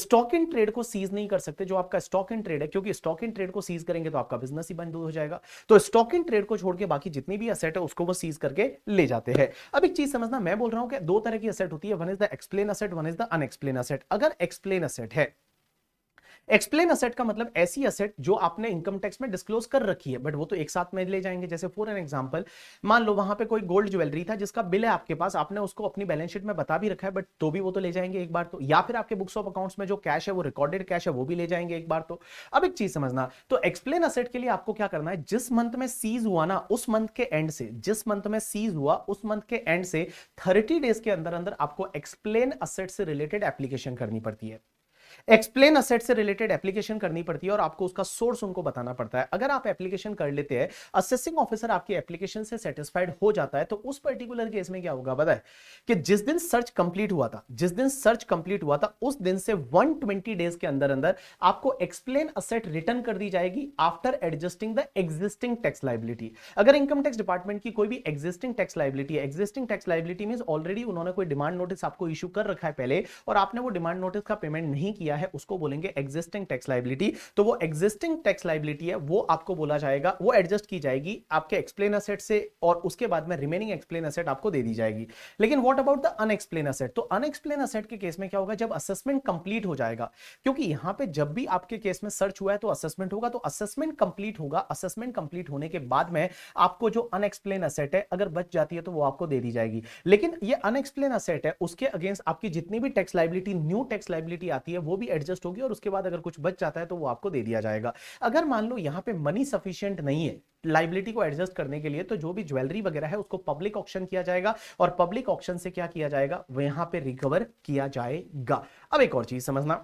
स्टॉक इन ट्रेड को सीज नहीं कर सकते जो आपका स्टॉक इन ट्रेड है क्योंकि स्टॉक इन ट्रेड को सीज करेंगे तो आपका बिजनेस ही बंद हो जाएगा तो स्टॉक इन ट्रेड को छोड़ के बाकी जितनी भी असेट है उसको वो सीज करके ले जाते हैं अब एक चीज समझना मैं बोल रहा हूं कि दो तरह की असेट होती है one is the explain asset one is the unexplain asset अगर एक्सप्लेन असेट है एक्सप्लेन असेट का मतलब ऐसी असेट जो आपने इनकम टैक्स में डिस्क्लोज कर रखी है बट वो तो एक साथ में ले जाएंगे जैसे फॉर एन एग्जाम्पल मान लो वहां पे कोई गोल्ड ज्वेलरी था जिसका बिल है आपके पास आपने उसको अपनी बैलेंस शीट में बता भी रखा है बट तो भी वो तो ले जाएंगे एक बार तो या फिर आपके बुक्स ऑफ अकाउंट्स में जो कैश है वो रिकॉर्डेड कैश है वो भी ले जाएंगे एक बार तो अब एक चीज समझना तो एक्सप्लेन असेट के लिए आपको क्या करना है जिस मंथ में सीज हुआ ना उस मंथ के एंड से जिस मंथ में सीज हुआ उस मंथ के एंड से थर्टी डेज के अंदर अंदर आपको एक्सप्लेन असेट से रिलेटेड एप्लीकेशन करनी पड़ती है एक्सप्लेन असेट से रिलेटेड एप्लीकेशन करनी पड़ती है और आपको उसका सोर्स उनको बताना पड़ता है अगर आप एप्लीकेशन कर लेते हैं असेसिंग ऑफिसर आपकी एप्लीकेशन से सेटिस्फाइड हो जाता है तो उस पर्टिकुलर केस में क्या होगा बताए कि जिस दिन सर्च कंप्लीट हुआ था जिस दिन सर्च कंप्लीट हुआ था उस दिन से वन ट्वेंटी डेज के अंदर अंदर आपको एक्सप्लेन असेट रिटर्न कर दी जाएगी after adjusting the existing tax liability अगर इनकम टैक्स डिपार्टमेंट की कोई भी एग्जिस्टिंग टैक्स लाइबिलिटी है existing tax liability mean already उन्होंने कोई डिमांड नोटिस आपको इशू कर रखा है पहले और आपने वो डिमांड नोटिस का पेमेंट नहीं किया किया है उसको बोलेंगे एग्जिस्टिंग टैक्स लाइबिलिटी तो वो एग्जिस्टिंग टैक्स लाइबिलिटी है वो आपको बोला जाएगा वो एडजस्ट की जाएगी आपके एक्सप्लेन असेट से और उसके बाद में रिमेनिंग एक्सप्लेन असेट आपको दे दी जाएगी लेकिन what about the unexplain asset तो अनएक्सप्लेन असेट के केस में क्या होगा जब असेसमेंट कंप्लीट हो जाएगा क्योंकि यहां पर जब भी आपके केस में सर्च हुआ है तो असेसमेंट होगा तो असेसमेंट कंप्लीट होगा असेसमेंट कंप्लीट होने के बाद में आपको जो अनएक्सप्लेन असेट है अगर बच जाती है तो वो आपको दे दी जाएगी लेकिन ये अनएक्सप्लेन असेट है उसके अगेंस्ट आपकी जितनी भी tax liability new tax liability आती है वो भी एडजस्ट होगी और उसके बाद अगर कुछ बच जाता है तो वो आपको दे दिया जाएगा अगर मान लो यहाँ पे मनी सफिशियंट नहीं है लाइबिलिटी को एडजस्ट करने के लिए तो जो भी ज्वेलरी वगैरह है उसको पब्लिक ऑप्शन किया जाएगा और पब्लिक ऑप्शन से क्या किया जाएगा यहां पे रिकवर किया जाएगा अब एक और चीज समझना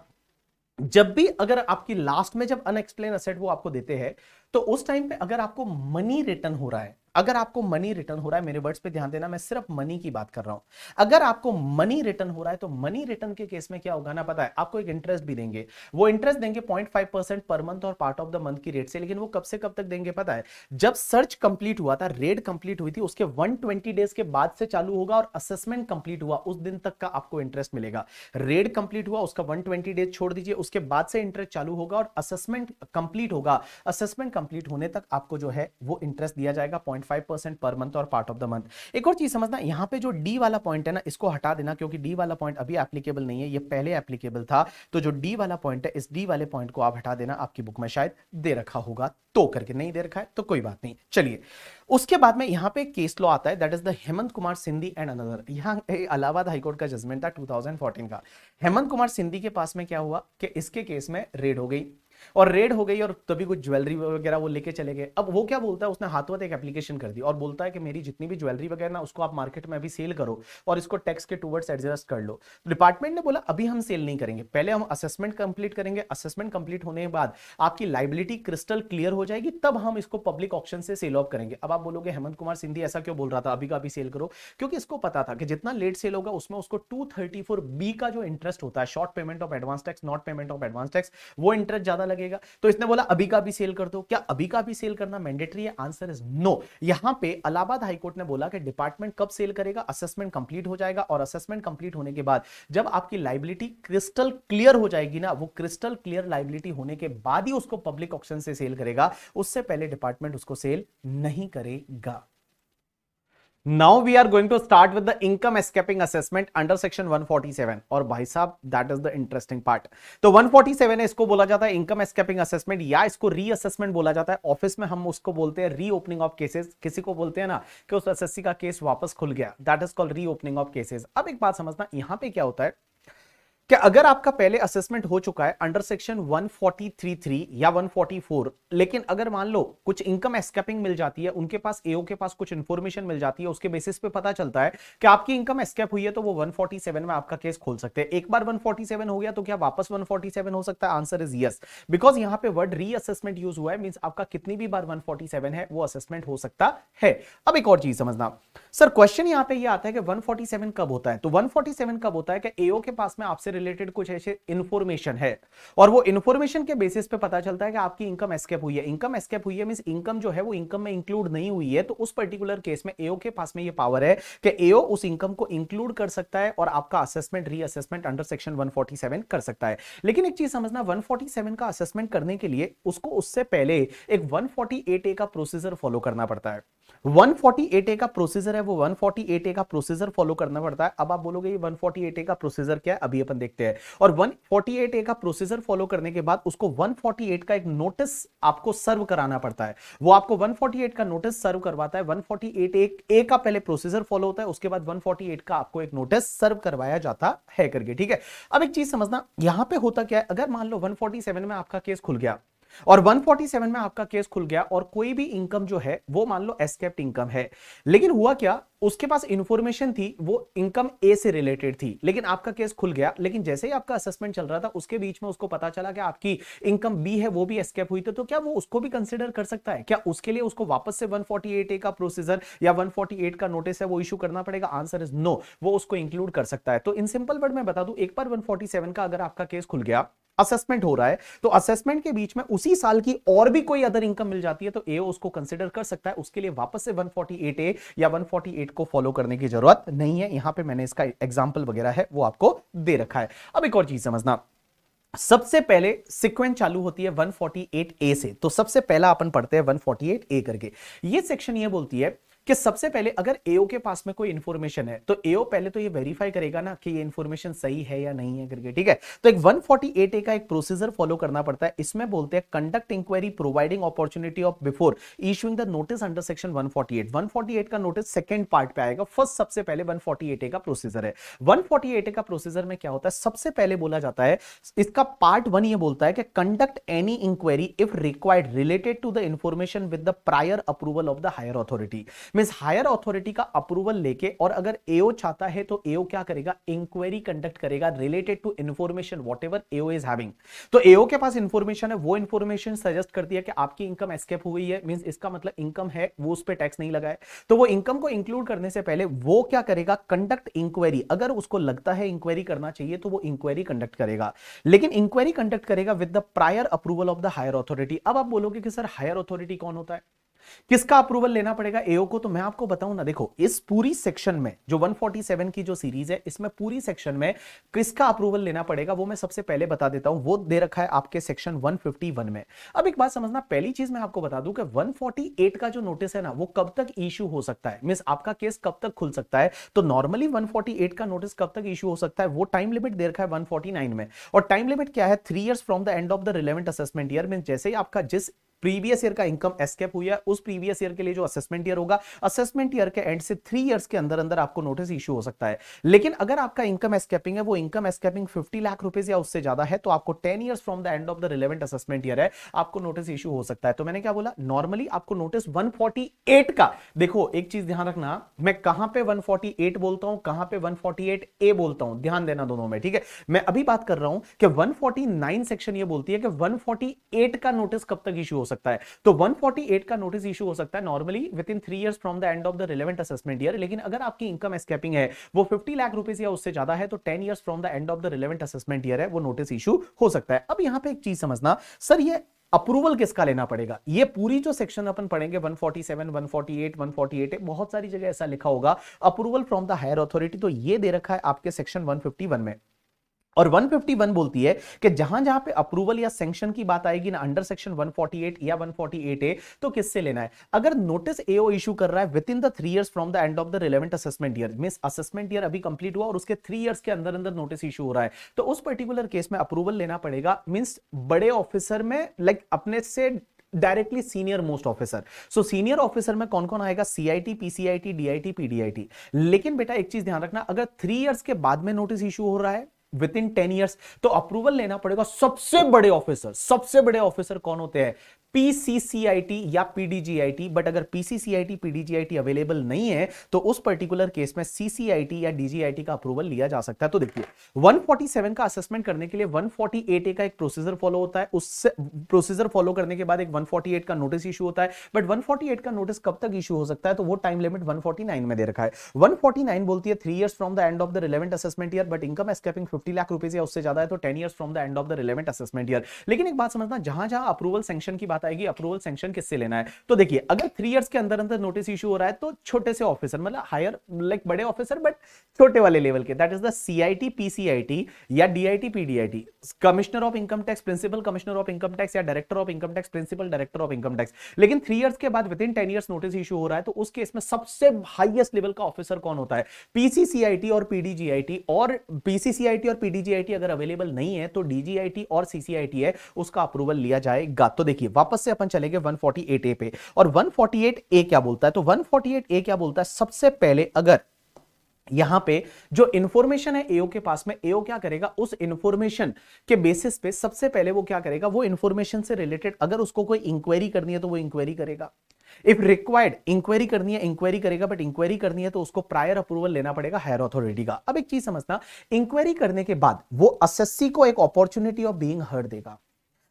जब भी अगर आपकी लास्ट में जब अनएक्सप्लेन असेट वो आपको देते हैं तो उस टाइम पे अगर आपको मनी रिटर्न हो रहा है अगर आपको मनी रिटर्न हो रहा है मेरे वर्ड्स पे ध्यान देना मैं सिर्फ मनी की बात कर रहा हूं अगर आपको मनी रिटर्न हो रहा है तो मनी रिटर्न के केस में क्या होगा ना पता है आपको एक इंटरेस्ट भी देंगे वो इंटरेस्ट देंगे point five percent per month और पार्ट ऑफ द मंथ की रेट से लेकिन वो कब से कब तक देंगे पता है जब सर्च कंप्लीट हुआ था रेट कंप्लीट हुई थी उसके 120 डेज के बाद से चालू होगा और असेसमेंट कंप्लीट हुआ उस दिन तक का आपको इंटरेस्ट मिलेगा रेड कंप्लीट हुआ उसका 120 डेज छोड़ दीजिए उसके बाद से इंटरेस्ट चालू होगा और असेसमेंट कंप्लीट होगा असेसमेंट कंप्लीट होने तक आपको जो है वो इंटरेस्ट दिया जाएगा point five percent per month और पार्ट ऑफ द मंथ एक और चीज समझना यहाँ पे जो डी वाला पॉइंट है ना इसको हटा देना क्योंकि डी वाला पॉइंट अभी एप्लीकेबल नहीं है ये पहले एप्लीकेबल था तो जो डी वाला पॉइंट है इस डी वाले पॉइंट को आप हटा देना आपकी बुक में शायद दे रखा होगा तो करके नहीं दे रखा है तो कोई बात नहीं चलिए उसके बाद में यहाँ पे केस लॉ आता है that is the Hemant Kumar Sindhi and another यहाँ अलाहाबाद हाईकोर्ट का जजमेंट था 2014 का हेमंत कुमार सिंधी के पास में क्या हुआ कि इसके केस में रेड हो गई और रेड हो गई और तभी कुछ ज्वेलरी वगैरह वो लेके चले गए अब वो क्या बोलता है उसने हाथों हाथ एक एप्लीकेशन कर दी और बोलता है कि मेरी जितनी भी ज्वेलरी वगैरह ना उसको आप मार्केट में अभी सेल करो और इसको टैक्स के टूवर्ड्स एडजस्ट कर लो डिपार्टमेंट ने बोला अभी हम सेल नहीं करेंगे पहले हम असेसमेंट कंप्लीट करेंगे असेसमेंट कंप्लीट होने के बाद आपकी लाइबिलिटी क्रिस्टल क्लियर हो जाएगी तब हम इसको पब्लिक ऑप्शन से सेल ऑफ करेंगे अब आप बोलोगे हेमंत कुमार सिंधी ऐसा क्यों बोल रहा था अभी का अभी सेल करो क्योंकि इसको पता था कि जितना लेट सेल होगा उसमें उसको टू बी का जो इंटरेस्ट होता है short payment of advance tax not payment of advance tax वो इंटरेस्ट ज्यादा लगेगा तो इसने बोला अभी का भी सेल कर दो क्या अभी का भी सेल करना मैंडेटरी है आंसर इज नो यहां पे अलाहाबाद हाईकोर्ट ने बोला कि डिपार्टमेंट कब सेल करेगा असेसमेंट कंप्लीट हो जाएगा और असेसमेंट कंप्लीट होने के बाद जब आपकी लाइबिलिटी क्रिस्टल क्लियर हो जाएगी ना वो क्रिस्टल क्लियर लाइबिलिटी होने के बाद ही उसको पब्लिक ऑप्शन से सेल करेगा उससे पहले डिपार्टमेंट उसको सेल नहीं करेगा now we are going to start with the income escaping assessment under section 147 और भाई साहब that is the interesting part तो 147 सेवन इसको बोला जाता है इनकम एस्केपिंग असेसमेंट या इसको रीअसेसमेंट बोला जाता है ऑफिस में हम उसको बोलते हैं री ओपनिंग ऑफ केसेस किसी को बोलते हैं ना कि उस एसएससी का केस वापस खुल गया that is called reopening of cases अब एक बात समझना यहां पे क्या होता है कि अगर आपका पहले असेसमेंट हो चुका है अंडर सेक्शन 1433 या 144 लेकिन अगर मान लो कुछ इनकम एस्केपिंग मिल जाती है उनके पास एओ के पास कुछ इंफॉर्मेशन मिल जाती है उसके बेसिस पे पता चलता है कि आपकी इनकम एस्केप हुई है तो वो 147 में आपका केस खोल सकते हैं एक बार 147 हो गया तो क्या वापस 147 हो सकता है आंसर इज यस बिकॉज यहां पे वर्ड असेसमेंट यूज हुआ है मीन आपका कितनी भी बार वन है वो असेसमेंट हो सकता है अब एक और चीज समझना सर क्वेश्चन यहाँ पे ये यह आता है कि 147 कब होता है तो 147 कब होता है कि एओ के पास में आपसे रिलेटेड कुछ ऐसे इन्फॉर्मेशन है और वो इन्फॉर्मेशन के बेसिस पे पता चलता है कि आपकी इनकम एस्केप हुई है इनकम एस्केप हुई है मीन इनकम जो है वो इनकम में इंक्लूड नहीं हुई है तो उस पर्टिकुलर केस में एओ के पास में ये पावर है कि एओ उस इनकम को इंक्लूड कर सकता है और आपका assessment reassessment under section one कर सकता है लेकिन एक चीज समझना वन का असेसमेंट करने के लिए उसको उससे पहले एक वन ए का प्रोसीजर फॉलो करना पड़ता है 148A का प्रोसेसर है वो 148A का प्रोसेसर फॉलो करना पड़ता है अब आप बोलोगे ये 148A का प्रोसेसर क्या है अभी अपन देखते हैं और 148A का प्रोसेसर फॉलो करने के बाद उसको 148 का एक नोटिस आपको सर्व कराना पड़ता है वो आपको 148 का नोटिस सर्व करवाता है 148 एक ए का पहले प्रोसेसर फॉलो होता है उसके बाद 148 का आपको एक नोटिस सर्व करवाया जाता है करके ठीक है अब एक चीज समझना यहां पर होता क्या है अगर मान लो वन में आपका केस खुल गया और 147 में आपका केस खुल गया और कोई भी इनकम जो है वो मान लो एस्केप्ट इनकम है लेकिन हुआ क्या उसके पास इंफॉर्मेशन थी वो इनकम ए से रिलेटेड थी लेकिन आपका केस खुल गया लेकिन जैसे ही आपका असेसमेंट चल रहा था उसके बीच में उसको पता चला कि आपकी इनकम बी है वो भी एस्केप हुई थी तो, तो क्या वो उसको भी कंसिडर कर सकता है क्या उसके लिए उसको वापस से 148 ए का प्रोसीजर या 148 का नोटिस है वो इशू करना पड़ेगा आंसर इज नो वो उसको इंक्लूड कर सकता है तो इन सिंपल वर्ड में बता दू एक बार वन का अगर आपका केस खुल गया असेसमेंट हो रहा है तो असेसमेंट के बीच में उसी साल की और भी कोई अदर इनकम मिल जाती है तो ए उसको कंसिडर कर सकता है उसके लिए वापस से 148 ए या 148 डेट को फॉलो करने की जरूरत नहीं है यहां पे मैंने इसका एग्जाम्पल वगैरह है वो आपको दे रखा है अब एक और चीज समझना सबसे पहले सिक्वेंस चालू होती है 148 ए से तो सबसे पहला अपन पढ़ते हैं 148 ए करके ये सेक्शन ये बोलती है कि सबसे पहले अगर एओ के पास में कोई इंफॉर्मेशन है तो एओ पहले तो ये वेरीफाई करेगा ना कि ये इंफॉर्मेशन सही है या नहीं है करके ठीक है तो एक 148 ए का एक प्रोसीजर फॉलो करना पड़ता है इसमें बोलते हैं conduct inquiry providing opportunity of before issuing the notice under section 148 148 का नोटिस सेकंड पार्ट पे आएगा फर्स्ट सबसे पहले 148 ए का प्रोसीजर है 148 ए का प्रोसीजर में क्या होता है सबसे पहले बोला जाता है इसका पार्ट 1 ये बोलता है कि conduct any inquiry if required related to the information with the prior approval of the higher authority mean higher authority का अप्रूवल लेके और अगर एओ चाहता है तो एओ क्या करेगा इंक्वायरी कंडक्ट करेगा related to information whatever AO is having तो एओ के पास इन्फॉर्मेशन है वो इन्फॉर्मेशन सजेस्ट करती है कि आपकी इनकम एस्केप हुई है मीन्स इसका मतलब इनकम है वो उस पर टैक्स नहीं लगाए तो वो इनकम को इंक्लूड करने से पहले वो क्या करेगा कंडक्ट इंक्वायरी अगर उसको लगता है इंक्वायरी करना चाहिए तो वो इंक्वायरी कंडक्ट करेगा लेकिन इंक्वायरी कंडक्ट करेगा with the prior approval of the higher authority अब आप बोलोगे कि सर हायर अथॉरिटी कौन होता है किसका अप्रूवल लेना पड़ेगा एओ को तो मैं आपको बताऊं ना देखो इस पूरी सेक्शन में जो 147 की जो सीरीज है इसमें पूरी सेक्शन में किसका अप्रूवल लेना पड़ेगा वो मैं सबसे पहले बता देता हूं वो दे रखा है आपके सेक्शन 151 में अब एक बात समझना पहली चीज मैं आपको बता दूं कि 148 का जो नोटिस है ना वो कब तक इश्यू हो सकता है मीन आपका केस कब तक खुल सकता है तो नॉर्मली वन का नोटिस कब तक इश्यू हो सकता है वो टाइम लिमिट दे रखा है वन में और टाइम लिमिट क्या है three year from the end of the relevant assessment year mean जैसे ही आपका जिस प्रीवियस ईयर का इनकम एस्केप हुआ है उस प्रीवियस ईयर के लिए जो असेसमेंट ईयर होगा असेसमेंट ईयर के एंड से थ्री ईयर्स के अंदर अंदर आपको नोटिस इशू हो सकता है लेकिन अगर आपका इनकम एस्केपिंग है वो income escaping fifty lakh rupees या उससे ज्यादा है तो आपको ten year from the end of the relevant assessment year है आपको नोटिस इशू हो सकता है तो मैंने क्या बोला नॉर्मली आपको नोटिस वन का देखो एक चीज ध्यान रखना मैं कहां पे 148 बोलता हूं कहां पे 148 ए बोलता हूं ध्यान देना दोनों में ठीक है मैं अभी बात कर रहा हूं कि 149 सेक्शन ये बोलती है कि 148 का नोटिस कब तक इशू हो सकता है तो 148 का नोटिस इशू हो सकता है normally within three year from the end of the relevant assessment year लेकिन अगर आपकी इनकम एस्केपिंग है वो फिफ्टी लाख रुपीज या उससे ज्यादा है तो ten year from the end of the relevant assessment year है वो नोटिस इशू हो सकता है अब यहां पर एक चीज समझना सर ये अप्रूवल किसका लेना पड़ेगा ये पूरी जो सेक्शन अपन पढ़ेंगे 147, 148, 148 बहुत सारी जगह ऐसा लिखा होगा approval from the higher authority तो ये दे रखा है आपके सेक्शन 151 में और 151 बोलती है कि जहां जहां पे अप्रूवल या सेंक्शन की बात आएगी ना अंडर सेक्शन 148 या 148 ए तो किससे लेना है अगर नोटिस एओ इशू कर रहा है within the three year from the end of the relevant assessment year mean assessment year अभी कंप्लीट हुआ और उसके थ्री ईयर्स के अंदर अंदर नोटिस इशू हो रहा है तो उस पर्टिकुलर केस में अप्रूवल लेना पड़ेगा मीन्स बड़े ऑफिसर में लाइक like, अपने से directly senior most officer so senior officer में कौन कौन आएगा सीआईटी पीसीआईटी डीआईटी पीडीआईटी लेकिन बेटा एक चीज ध्यान रखना अगर थ्री इयर्स के बाद में नोटिस इशू हो रहा है विद इन टेन ईयर्स तो अप्रूवल लेना पड़ेगा सबसे बड़े ऑफिसर सबसे बड़े ऑफिसर कौन होते हैं पीसीसीआईटी या पीडीजीआईटी बट अगर पीसीसीआईटी पीडीजीआईटी अवेलेबल नहीं है तो उस पर्टिकुलर केस में सीसीआईटी या डीजीआईटी का अप्रूवल लिया जा सकता है तो देखिए 147 का असेसमेंट करने के लिए 148 ए का एक प्रोसीजर फॉलो होता है उससे प्रोसीजर फॉलो करने के बाद एक 148 का नोटिस इशू होता है बट 148 का नोटिस कब तक इशू हो सकता है तो वो टाइम लिमिट 149 में दे रखा है 149 बोलती है three year from the end of the relevant assessment year but income escaping fifty lakh rupees या उससे ज्यादा है तो ten year from the end of the relevant assessment year लेकिन एक बात समझना जहां जहां अप्रूवल सेंशन की बात बात आएगी अप्रूवल सेंक्शन किससे लेना है तो देखिए अगर थ्री ईयर्स के अंदर अंदर नोटिस इशू हो रहा है तो छोटे से ऑफिसर मतलब हायर लाइक बड़े ऑफिसर बट छोटे वाले लेवल के that is the CIT PCIT या DIT PDIT commissioner of income tax principal commissioner of income tax या director of income tax principal director of income tax लेकिन three years के बाद within ten years notice issue हो रहा है तो उस केस में सबसे हाईएस्ट लेवल का ऑफिसर कौन होता है पीसीसीआईटी और पीडीजीआईटी और पीसीसीआईटी और पीडीजीआईटी अगर अवेलेबल नहीं है तो डीजीआईटी और सीसीआईटी है उसका अप्रूवल लिया जाएगा तो देखिए वापस से अपन चलेंगे 148 ए पे और 148 ए क्या बोलता है तो 148 ए क्या बोलता है सबसे पहले अगर यहां पे जो इंफॉर्मेशन है एओ के पास में एओ क्या करेगा उस इंफॉर्मेशन के बेसिस पे सबसे पहले वो क्या करेगा वो इंफॉर्मेशन से रिलेटेड अगर उसको कोई इंक्वायरी करनी है तो वो इंक्वायरी करेगा इफ रिक्वायर्ड इंक्वायरी करनी है इंक्वायरी करेगा बट इंक्वायरी करनी है तो उसको प्रायर अप्रूवल लेना पड़ेगा हायर अथॉरिटी का अब एक चीज समझना इंक्वायरी करने के बाद वो असेसी को एक अपॉर्चुनिटी ऑफ बीइंग हर्ड देगा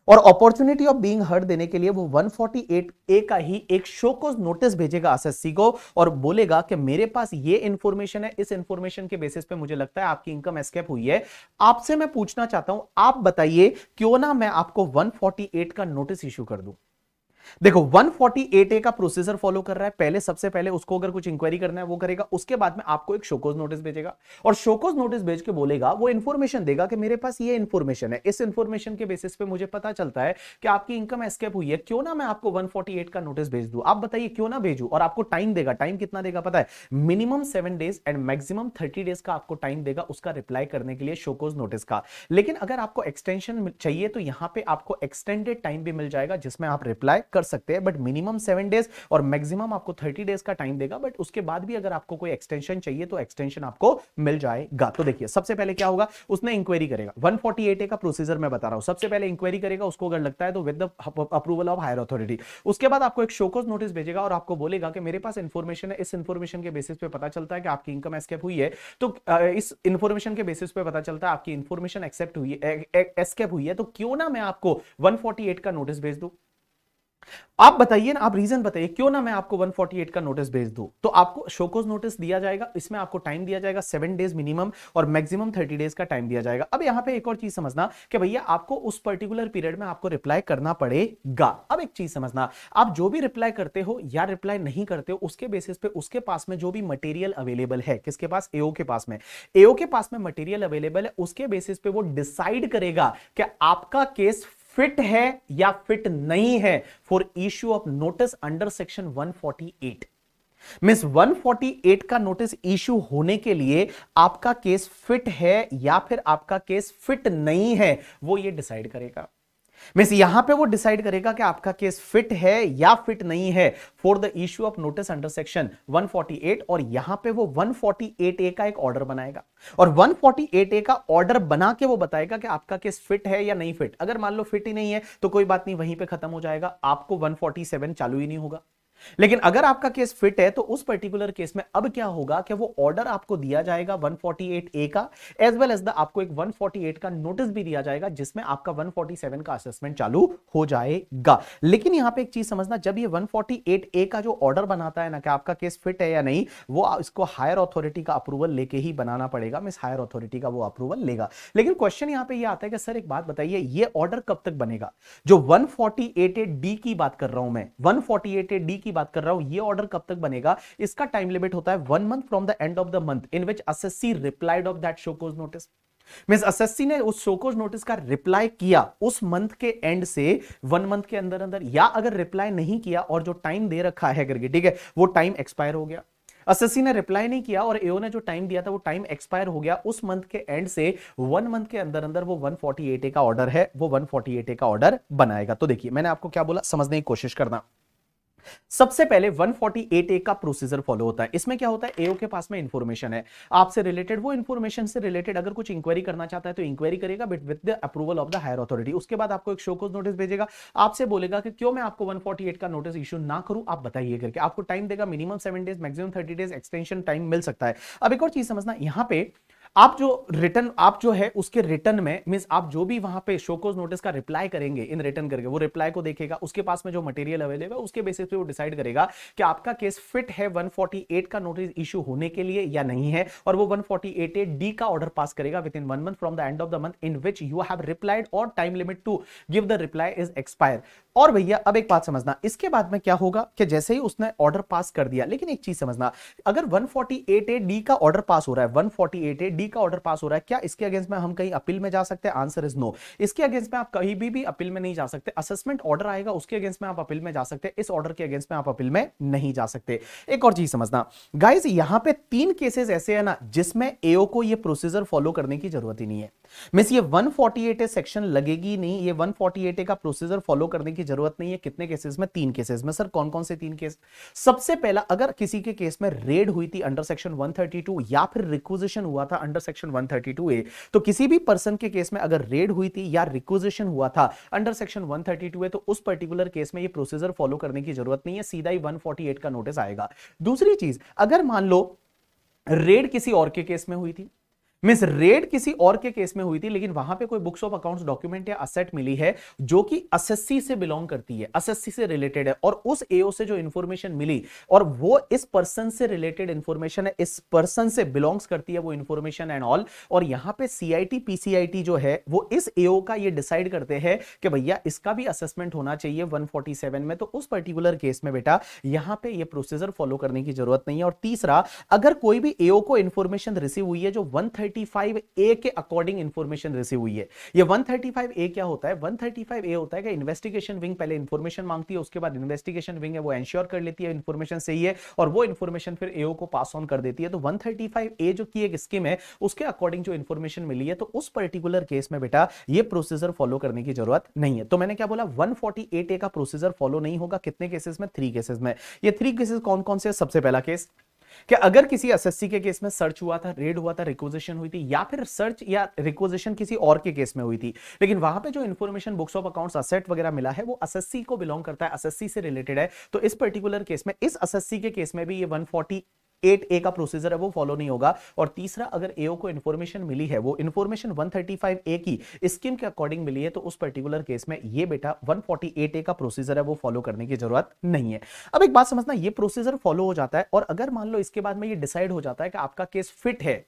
और अपॉर्चुनिटी ऑफ बीइंग हर्ड देने के लिए वो 148 ए का ही एक शो को नोटिस भेजेगा एसएससी को और बोलेगा कि मेरे पास ये इंफॉर्मेशन है इस इंफॉर्मेशन के बेसिस पे मुझे लगता है आपकी इनकम एस्केप हुई है आपसे मैं पूछना चाहता हूं आप बताइए क्यों ना मैं आपको 148 का नोटिस इश्यू कर दूं देखो 148A का प्रोसेसर फॉलो कर रहा है पहले सबसे पहले उसको अगर कुछ इंक्वायरी करना है वो करेगा उसके बाद में आपको एक शोकोज नोटिस भेजेगा और शोकोज नोटिस भेज के बोलेगा वो इन्फॉर्मेशन देगा कि मेरे पास ये इन्फॉर्मेशन है इस इन्फॉर्मेशन के बेसिस पे मुझे पता चलता है कि आपकी इनकम एस्केप हुई है क्यों ना मैं आपको वन का नोटिस भेज दू आप बताइए क्यों ना भेजू और आपको टाइम देगा टाइम कितना देगा पता है minimum seven days and maximum thirty days का आपको टाइम देगा उसका रिप्लाई करने के लिए शोकोज नोटिस का लेकिन अगर आपको एक्सटेंशन चाहिए तो यहाँ पे आपको एक्सटेंडेड टाइम भी मिल जाएगा जिसमें आप रिप्लाई कर सकते हैं बट मिनिमम सेवन डेज और मैक्सिमम आपको थर्टी डेज का टाइम देगा बट उसके बाद भी अगर आपको कोई एक्सटेंशन चाहिए तो एक्सटेंशन आपको मिल जाएगा तो देखिए सबसे पहले क्या होगा उसने इंक्वायरी करेगा वन ए का प्रोसीजर मैं बता रहा हूं सबसे पहले इंक्वायरी करेगा उसको अगर लगता है तो with approval of higher authority उसके बाद आपको एक शोकोज नोटिस भेजेगा और आपको बोलेगा कि मेरे पास इन्फॉर्मेशन है इस इन्फॉर्मेशन के बेसिस पे पता चलता है कि आपकी इनकम एस्केप हुई है तो इस इन्फॉर्मेशन के बेसिस पे पता चलता है आपकी इन्फॉर्मेशन एक्सेप्ट हुई है एस्केप हुई है तो क्यों ना मैं आपको 148 का नोटिस भेज दूं आप बताइए ना आप रीजन बताइए क्यों ना मैं आपको 148 का नोटिस भेज दू तो आपको शोकोज नोटिस दिया जाएगा इसमें आपको टाइम दिया जाएगा सेवन डेज मिनिमम और मैक्सिमम थर्टी डेज का टाइम दिया जाएगा अब यहां पे एक और चीज समझना कि भैया आपको उस पर्टिकुलर पीरियड में आपको रिप्लाई करना पड़ेगा अब एक चीज समझना आप जो भी रिप्लाई करते हो या रिप्लाई नहीं करते हो उसके बेसिस पे उसके पास में जो भी मटेरियल अवेलेबल है किसके पास एओ के पास में एओ के पास में मटेरियल अवेलेबल है उसके बेसिस पे वो डिसाइड करेगा कि आपका केस फिट है या फिट नहीं है for issue of notice under section 148 मिस 148 का नोटिस इश्यू होने के लिए आपका केस फिट है या फिर आपका केस फिट नहीं है वो ये डिसाइड करेगा मीन्स यहां पे वो डिसाइड करेगा कि आपका केस फिट है या फिट नहीं है for the issue of notice under section 148 और यहां पे वो 148 ए का एक ऑर्डर बनाएगा और 148 ए का ऑर्डर बना के वो बताएगा कि आपका केस फिट है या नहीं फिट अगर मान लो फिट ही नहीं है तो कोई बात नहीं वहीं पे खत्म हो जाएगा आपको 147 चालू ही नहीं होगा लेकिन अगर आपका केस फिट है तो उस पर्टिकुलर केस में अब क्या होगा कि वो ऑर्डर आपको दिया जाएगा 148 ए का एज वेल एज द आपको एक 148 का नोटिस भी दिया जाएगा जिसमें आपका 147 का असेसमेंट चालू हो जाएगा लेकिन यहां पे एक चीज समझना जब ये 148 ए का जो ऑर्डर बनाता है ना कि आपका केस फिट है या नहीं वो इसको हायर अथॉरिटी का अप्रूवल लेके ही बनाना पड़ेगा मिस हायर अथॉरिटी का वो अप्रूवल लेगा लेकिन क्वेश्चन यहां पर यह आता है कि सर एक बात बताइए ये ऑर्डर कब तक बनेगा जो वन फोर्टी डी की बात कर रहा हूं मैं वन फोर्टी डी की की बात कर रहा हूं ये ऑर्डर कब तक बनेगा इसका टाइम लिमिट होता है one month from the end of the month in which assessee replied of that show cause notice ने उस शोकोज नोटिस का रिप्लाई किया उस मंथ के एंड से वन मंथ के अंदर अंदर या अगर रिप्लाई नहीं किया और जो टाइम दे रखा है करके ठीक है वो टाइम एक्सपायर हो गया असेसी ने रिप्लाई नहीं किया और एओ ने जो टाइम दिया था वो टाइम एक्सपायर हो गया उस मंथ के एंड से वन मंथ के अंदर अंदर वो 148 ए का ऑर्डर है वो 148 ए का ऑर्डर बनाएगा तो देखिए मैंने आपको क्या बोला समझने की कोशिश करना सबसे पहले 148 ए का प्रोसीजर फॉलो होता है इसमें क्या होता है एओ के पास में इंफॉर्मेशन है आपसे रिलेटेड वो इंफॉर्मेशन से रिलेटेड अगर कुछ इंक्वायरी करना चाहता है तो इंक्वायरी करेगा but with the approval of the higher authority उसके बाद आपको एक शोकोज नोटिस भेजेगा आपसे बोलेगा कि क्यों मैं आपको 148 का नोटिस इशू ना करूं आप बताइए करके आपको टाइम देगा minimum seven days maximum thirty days extension time मिल सकता है अब एक और चीज समझना यहाँ पे आप जो रिटर्न आप जो है उसके रिटर्न में मीन आप जो भी वहां पे शोकोज नोटिस का रिप्लाई करेंगे इन रिटर्न करके वो रिप्लाई को देखेगा उसके पास में जो मटेरियल अवेलेबल है उसके बेसिस पे वो डिसाइड करेगा कि आपका केस फिट है 148 का नोटिस इशू होने के लिए या नहीं है और वो वन ए डी का ऑर्डर पास करेगा within one month from the end of the month in which you have replied और time limit to give the reply is expire और भैया अब एक बात समझना इसके बाद में क्या होगा कि जैसे ही उसने ऑर्डर पास कर दिया लेकिन एक चीज समझना अगर वन ए डी का ऑर्डर पास हो रहा है वन ए डी का ऑर्डर पास हो रहा है क्या इसके अगेंस्ट में हम कहीं अपील में जा सकते हैं आंसर इज नो इसके अगेंस्ट में आप कहीं भी, भी अपील में नहीं जा सकते असेसमेंट ऑर्डर आएगा उसके अगेंस्ट में आप अपील में जा सकते हैं इस ऑर्डर के अगेंस्ट में आप अपील में नहीं जा सकते एक और चीज समझना गाइज यहां पर तीन केसेस ऐसे है ना जिसमें एओ को यह प्रोसीजर फॉलो करने की जरूरत ही नहीं है मिस ये 148 ए सेक्शन लगेगी नहीं ये 148 ए का प्रोसीजर फॉलो करने की जरूरत नहीं है कितने केसेस में तीन केसेस में सर कौन कौन से तीन केस सबसे पहला अगर किसी के केस में रेड हुई थी अंडर सेक्शन 132 या फिर रिक्विजिशन हुआ था अंडर सेक्शन 132 ए तो किसी भी पर्सन के केस में अगर रेड हुई थी या रिक्विजिशन हुआ था अंडर सेक्शन वन ए तो उस पर्टिकुलर केस में ये प्रोसीजर फॉलो करने की जरूरत नहीं है सीधा ही वन का नोटिस आएगा दूसरी चीज अगर मान लो रेड किसी और के केस में हुई थी मिस रेड किसी और के केस में हुई थी लेकिन वहां पे कोई बुक्स ऑफ अकाउंट्स डॉक्यूमेंट या असेट मिली है जो कि असेसी से बिलोंग करती है असेसी से रिलेटेड है और उस एओ से जो इन्फॉर्मेशन मिली और वो इस पर्सन से रिलेटेड इन्फॉर्मेशन है इस पर्सन से बिलोंग्स करती है वो इन्फॉर्मेशन एंड ऑल और यहाँ पे सीआईटी पीसीआईटी जो है वो इस एओ का ये डिसाइड करते हैं कि भैया इसका भी असेसमेंट होना चाहिए वन में तो उस पर्टिकुलर केस में बेटा यहाँ पे ये प्रोसीजर फॉलो करने की जरूरत नहीं है और तीसरा अगर कोई भी एओ को इन्फॉर्मेशन रिसीव हुई है जो वन 135 ए के अकॉर्डिंग इंफॉर्मेशन रिसीव हुई है ये 135 ए क्या होता है 135 ए होता है कि इन्वेस्टिगेशन विंग पहले इंफॉर्मेशन मांगती है उसके बाद इन्वेस्टिगेशन विंग है वो एंश्योर कर लेती है इन्फॉर्मेशन सही है और वो इन्फॉर्मेशन फिर एओ को पास ऑन कर देती है तो 135 ए जो की एक स्कीम है उसके अकॉर्डिंग जो इन्फॉर्मेशन मिली है तो उस पर्टिकुलर केस में बेटा ये प्रोसीजर फॉलो करने की जरूरत नहीं है तो मैंने क्या बोला 148 ए का प्रोसीजर फॉलो नहीं होगा कितने केसेस में थ्री केसेस में ये थ्री केसेस कौन कौन से सबसे पहला केस कि अगर किसी एसएससी के केस में सर्च हुआ था रेड हुआ था रिक्वजेशन हुई थी या फिर सर्च या रिक्वजेशन किसी और के केस में हुई थी लेकिन वहां पे जो information books of accounts asset वगैरह मिला है वो एसएससी को बिलोंग करता है एसएससी से रिलेटेड है तो इस पर्टिकुलर केस में इस एसएससी के केस में भी ये 140 एट ए का प्रोसीजर है वो फॉलो नहीं होगा और तीसरा अगर एओ को इन्फॉर्मेशन मिली है वो इन्फॉर्मेशन 135 ए की स्कीम के अकॉर्डिंग मिली है तो उस पर्टिकुलर केस में ये बेटा 148 ए का प्रोसीजर है वो फॉलो करने की जरूरत नहीं है अब एक बात समझना ये प्रोसीजर फॉलो हो जाता है और अगर मान लो इसके बाद में ये डिसाइड हो जाता है कि आपका केस फिट है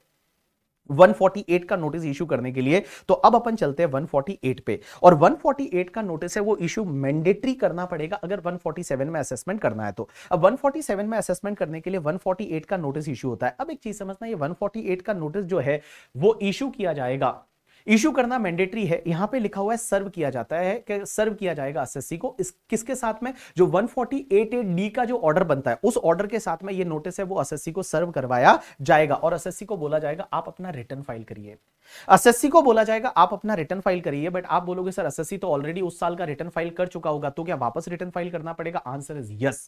148 का नोटिस इशू करने के लिए तो अब अपन चलते हैं 148 पे और 148 का नोटिस है वो इशू मैंडेटरी करना पड़ेगा अगर 147 में असेसमेंट करना है तो अब 147 में असेसमेंट करने के लिए 148 का नोटिस इशू होता है अब एक चीज समझना ये 148 का नोटिस जो है वो इशू किया जाएगा इश्यू करना मैंडेटरी है यहां पे लिखा हुआ है सर्व किया जाता है कि सर्व किया जाएगा एसएससी को इस किसके साथ में जो 148 डी का जो ऑर्डर बनता है उस ऑर्डर के साथ में ये नोटिस है वो एसएससी को सर्व करवाया जाएगा और एसएससी को बोला जाएगा आप अपना रिटर्न फाइल करिए एसएससी को बोला जाएगा आप अपना रिटर्न फाइल करिए बट आप बोलोगे सर एसएससी तो ऑलरेडी उस साल का रिटर्न फाइल कर चुका होगा तो क्या वापस रिटर्न फाइल करना पड़ेगा आंसर इज यस yes.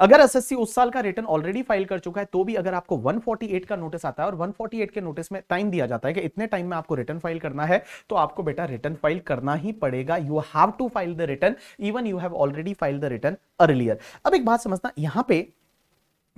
अगर एसएससी उस साल का रिटर्न ऑलरेडी फाइल कर चुका है तो भी अगर आपको 148 का नोटिस आता है और 148 के नोटिस में टाइम दिया जाता है कि इतने टाइम में आपको रिटर्न फाइल करना है तो आपको बेटा रिटर्न फाइल करना ही पड़ेगा you have to file the return even you have already file the return earlier अब एक बात समझना यहां पर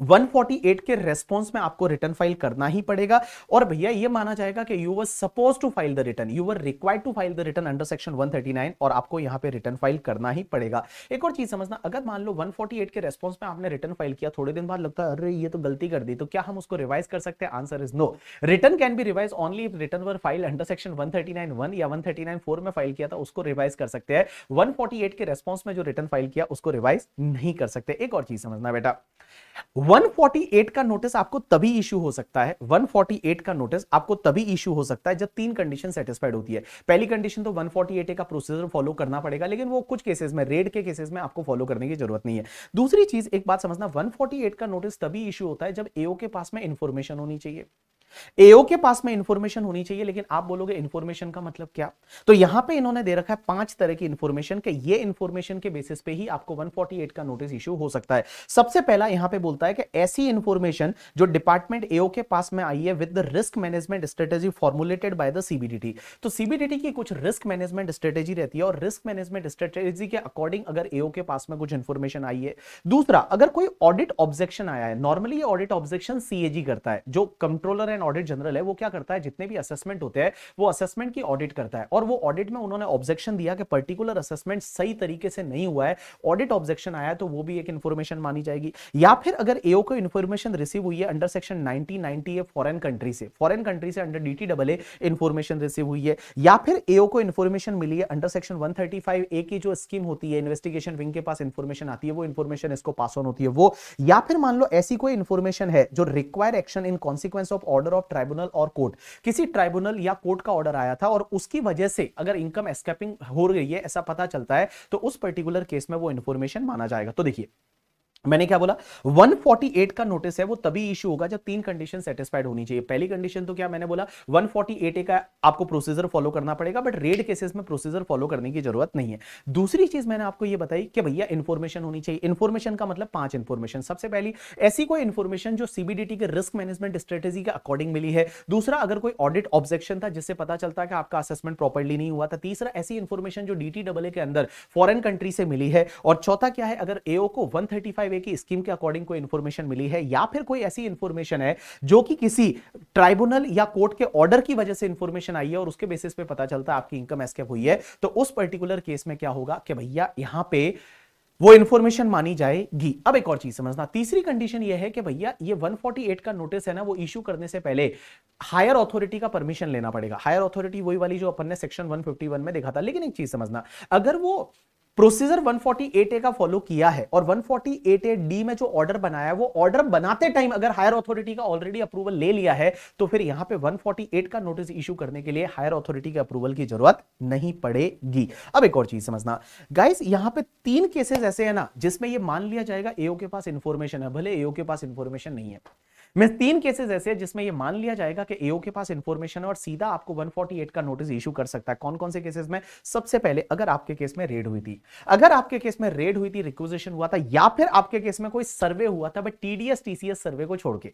148 के रेस्पॉन्स में आपको रिटर्न फाइल करना ही पड़ेगा और भैया ये माना जाएगा कि you were suppose to file the return you were required to file the return under section 139 और आपको यहां पे रिटर्न फाइल करना ही पड़ेगा एक और चीज समझना अगर मान लो 148 के रेस्पॉन्स में आपने रिटर्न फाइल किया थोड़े दिन बाद लगता है अरे ये तो गलती कर दी तो क्या हम उसको रिवाइज कर सकते हैं answer is no return can be revise only if return were file under section one thirty या वन में फाइल किया था उसको रिवाइज कर सकते हैं वन के रेस्पॉन्स में जो रिटर्न फाइल किया उसको रिवाइज नहीं कर सकते एक और चीज समझना बेटा 148 का नोटिस आपको तभी इशू हो सकता है 148 का नोटिस आपको तभी इशू हो सकता है जब तीन कंडीशन सेटिस्फाइड होती है पहली कंडीशन तो 148 ए का प्रोसीजर फॉलो करना पड़ेगा लेकिन वो कुछ केसेस में रेड के केसेस में आपको फॉलो करने की जरूरत नहीं है दूसरी चीज एक बात समझना 148 का नोटिस तभी इशू होता है जब एओ के पास में इंफॉर्मेशन होनी चाहिए एओ के पास में इंफॉर्मेशन होनी चाहिए लेकिन आप बोलोगे इंफॉर्मेशन का मतलब क्या तो यहां पे इन्होंने दे रखा है पांच तरह की इंफॉर्मेशन के ये इंफॉर्मेशन के बेसिस पे ही आपको 148 का नोटिस इश्यू हो सकता है सबसे पहला यहां पे बोलता है कि ऐसी इंफॉर्मेशन जो डिपार्टमेंट एओ के पास में आई है with the risk management strategy formulated by the CBDT तो सीबीडीटी की कुछ रिस्क मैनेजमेंट स्ट्रेटेजी रहती है और रिस्क मैनेजमेंट स्ट्रेटेजी के अकॉर्डिंग अगर एओ के पास में कुछ इंफॉर्मेशन आई है दूसरा अगर कोई ऑडिट ऑब्जेक्शन आया है नॉर्मली ऑडिट ऑब्जेक्शन सीएजी करता है जो कंट्रोलर है एंड ऑडिट जनरल है वो क्या करता है जितने भी असेसमेंट होते हैं वो असेसमेंट की ऑडिट करता है और वो ऑडिट में उन्होंने ऑब्जेक्शन दिया कि पर्टिकुलर असेसमेंट सही तरीके से नहीं हुआ है ऑडिट ऑब्जेक्शन आया तो वो भी एक इन्फॉर्मेशन मानी जाएगी या फिर अगर एओ को इन्फॉर्मेशन रिसीव हुई है under section nineteen ninety foreign country से फॉरन कंट्री से under D double A information receive हुई है या फिर एओ को इन्फॉर्मेशन मिली है अंडर सेक्शन वन ए की जो स्कीम होती है इन्वेस्टिगेशन विंग के पास इन्फॉर्मेशन आती है वो इन्फॉर्मेशन इसको पास ऑन होती है वो या फिर मान लो ऐसी कोई इन्फॉर्मेशन है जो require action in consequence of order order of tribunal और कोर्ट किसी ट्राइब्यूनल या कोर्ट का ऑर्डर आया था और उसकी वजह से अगर इनकम एस्केपिंग हो रही है ऐसा पता चलता है तो उस पर्टिकुलर केस में वो इन्फॉर्मेशन माना जाएगा तो देखिए मैंने क्या बोला 148 का नोटिस है वो तभी इशू होगा जब तीन कंडीशन सेटिस्फाइड होनी चाहिए पहली कंडीशन तो क्या मैंने बोला 148 ए का आपको प्रोसीजर फॉलो करना पड़ेगा बट रेड केसेस में प्रोसीजर फॉलो करने की जरूरत नहीं है दूसरी चीज मैंने आपको ये बताई कि भैया इन्फॉर्मेशन होनी चाहिए इन्फॉर्मेशन का मतलब पांच इन्फॉर्मेशन सबसे पहली ऐसी कोई इन्फॉर्मेशन जो सीबीडीटी के रिस्क मैनेजमेंट स्ट्रेटेजी के अकॉर्डिंग मिली है दूसरा अगर कोई ऑडिट ऑब्जेक्शन था जिससे पता चलता कि आपका असेसमेंट प्रॉपरली नहीं हुआ था तीसरा ऐसी इन्फॉर्मेशन जो डी के अंदर फॉरन कंट्री से मिली है और चौथा क्या है अगर एओ को वन वे की स्कीम के अकॉर्डिंग कोई इंफॉर्मेशन मिली है या फिर कोई ऐसी इंफॉर्मेशन है जो कि किसी ट्राइब्यूनल या कोर्ट के ऑर्डर की वजह से इंफॉर्मेशन आई है और उसके बेसिस पे पता चलता है आपकी इनकम एस्केप हुई है तो उस पर्टिकुलर केस में क्या होगा कि भैया यहां पे वो इन्फॉर्मेशन मानी जाएगी अब एक और चीज समझना तीसरी कंडीशन ये है कि भैया ये 148 का नोटिस है ना वो इशू करने से पहले हायर अथॉरिटी का परमिशन लेना पड़ेगा हायर अथॉरिटी वही वाली जो अपन ने सेक्शन 151 में देखा था लेकिन एक चीज समझना अगर वो प्रोसीजर एट ए का फॉलो किया है और एट ए डी में जो ऑर्डर बनाया है वो ऑर्डर बनाते टाइम अगर हायर अथॉरिटी का ऑलरेडी अप्रूवल ले लिया है तो फिर यहां पे 148 का नोटिस इशू करने के लिए हायर अथॉरिटी के अप्रूवल की जरूरत नहीं पड़ेगी अब एक और चीज समझना गाइस यहां पे तीन केसेस ऐसे है ना जिसमें यह मान लिया जाएगा एओ के पास इंफॉर्मेशन है भले एओ के पास इंफॉर्मेशन नहीं है में तीन केसेस ऐसे हैं जिसमें ये मान लिया जाएगा कि एओ के पास इंफॉर्मेशन है और सीधा आपको 148 का नोटिस इशू कर सकता है कौन कौन से केसेस में सबसे पहले अगर आपके केस में रेड हुई थी अगर आपके केस में रेड हुई थी रिक्वेजिशन हुआ था या फिर आपके केस में कोई सर्वे हुआ था बट टीडीएस टीसीएस सर्वे को छोड़ के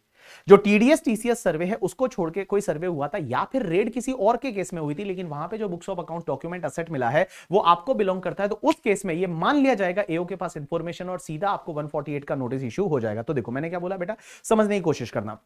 जो टीडीएस टीसीएस सर्वे है उसको छोड़ के कोई सर्वे हुआ था या फिर रेड किसी और के केस में हुई थी लेकिन वहां पर जो books of account document asset मिला है वो आपको बिलोंग करता है तो उस केस में ये मान लिया जाएगा एओ के पास इंफॉर्मेशन और सीधा आपको वन का नोटिस इशू हो जाएगा तो देखो मैंने क्या बोला बेटा समझने की कोशिश करना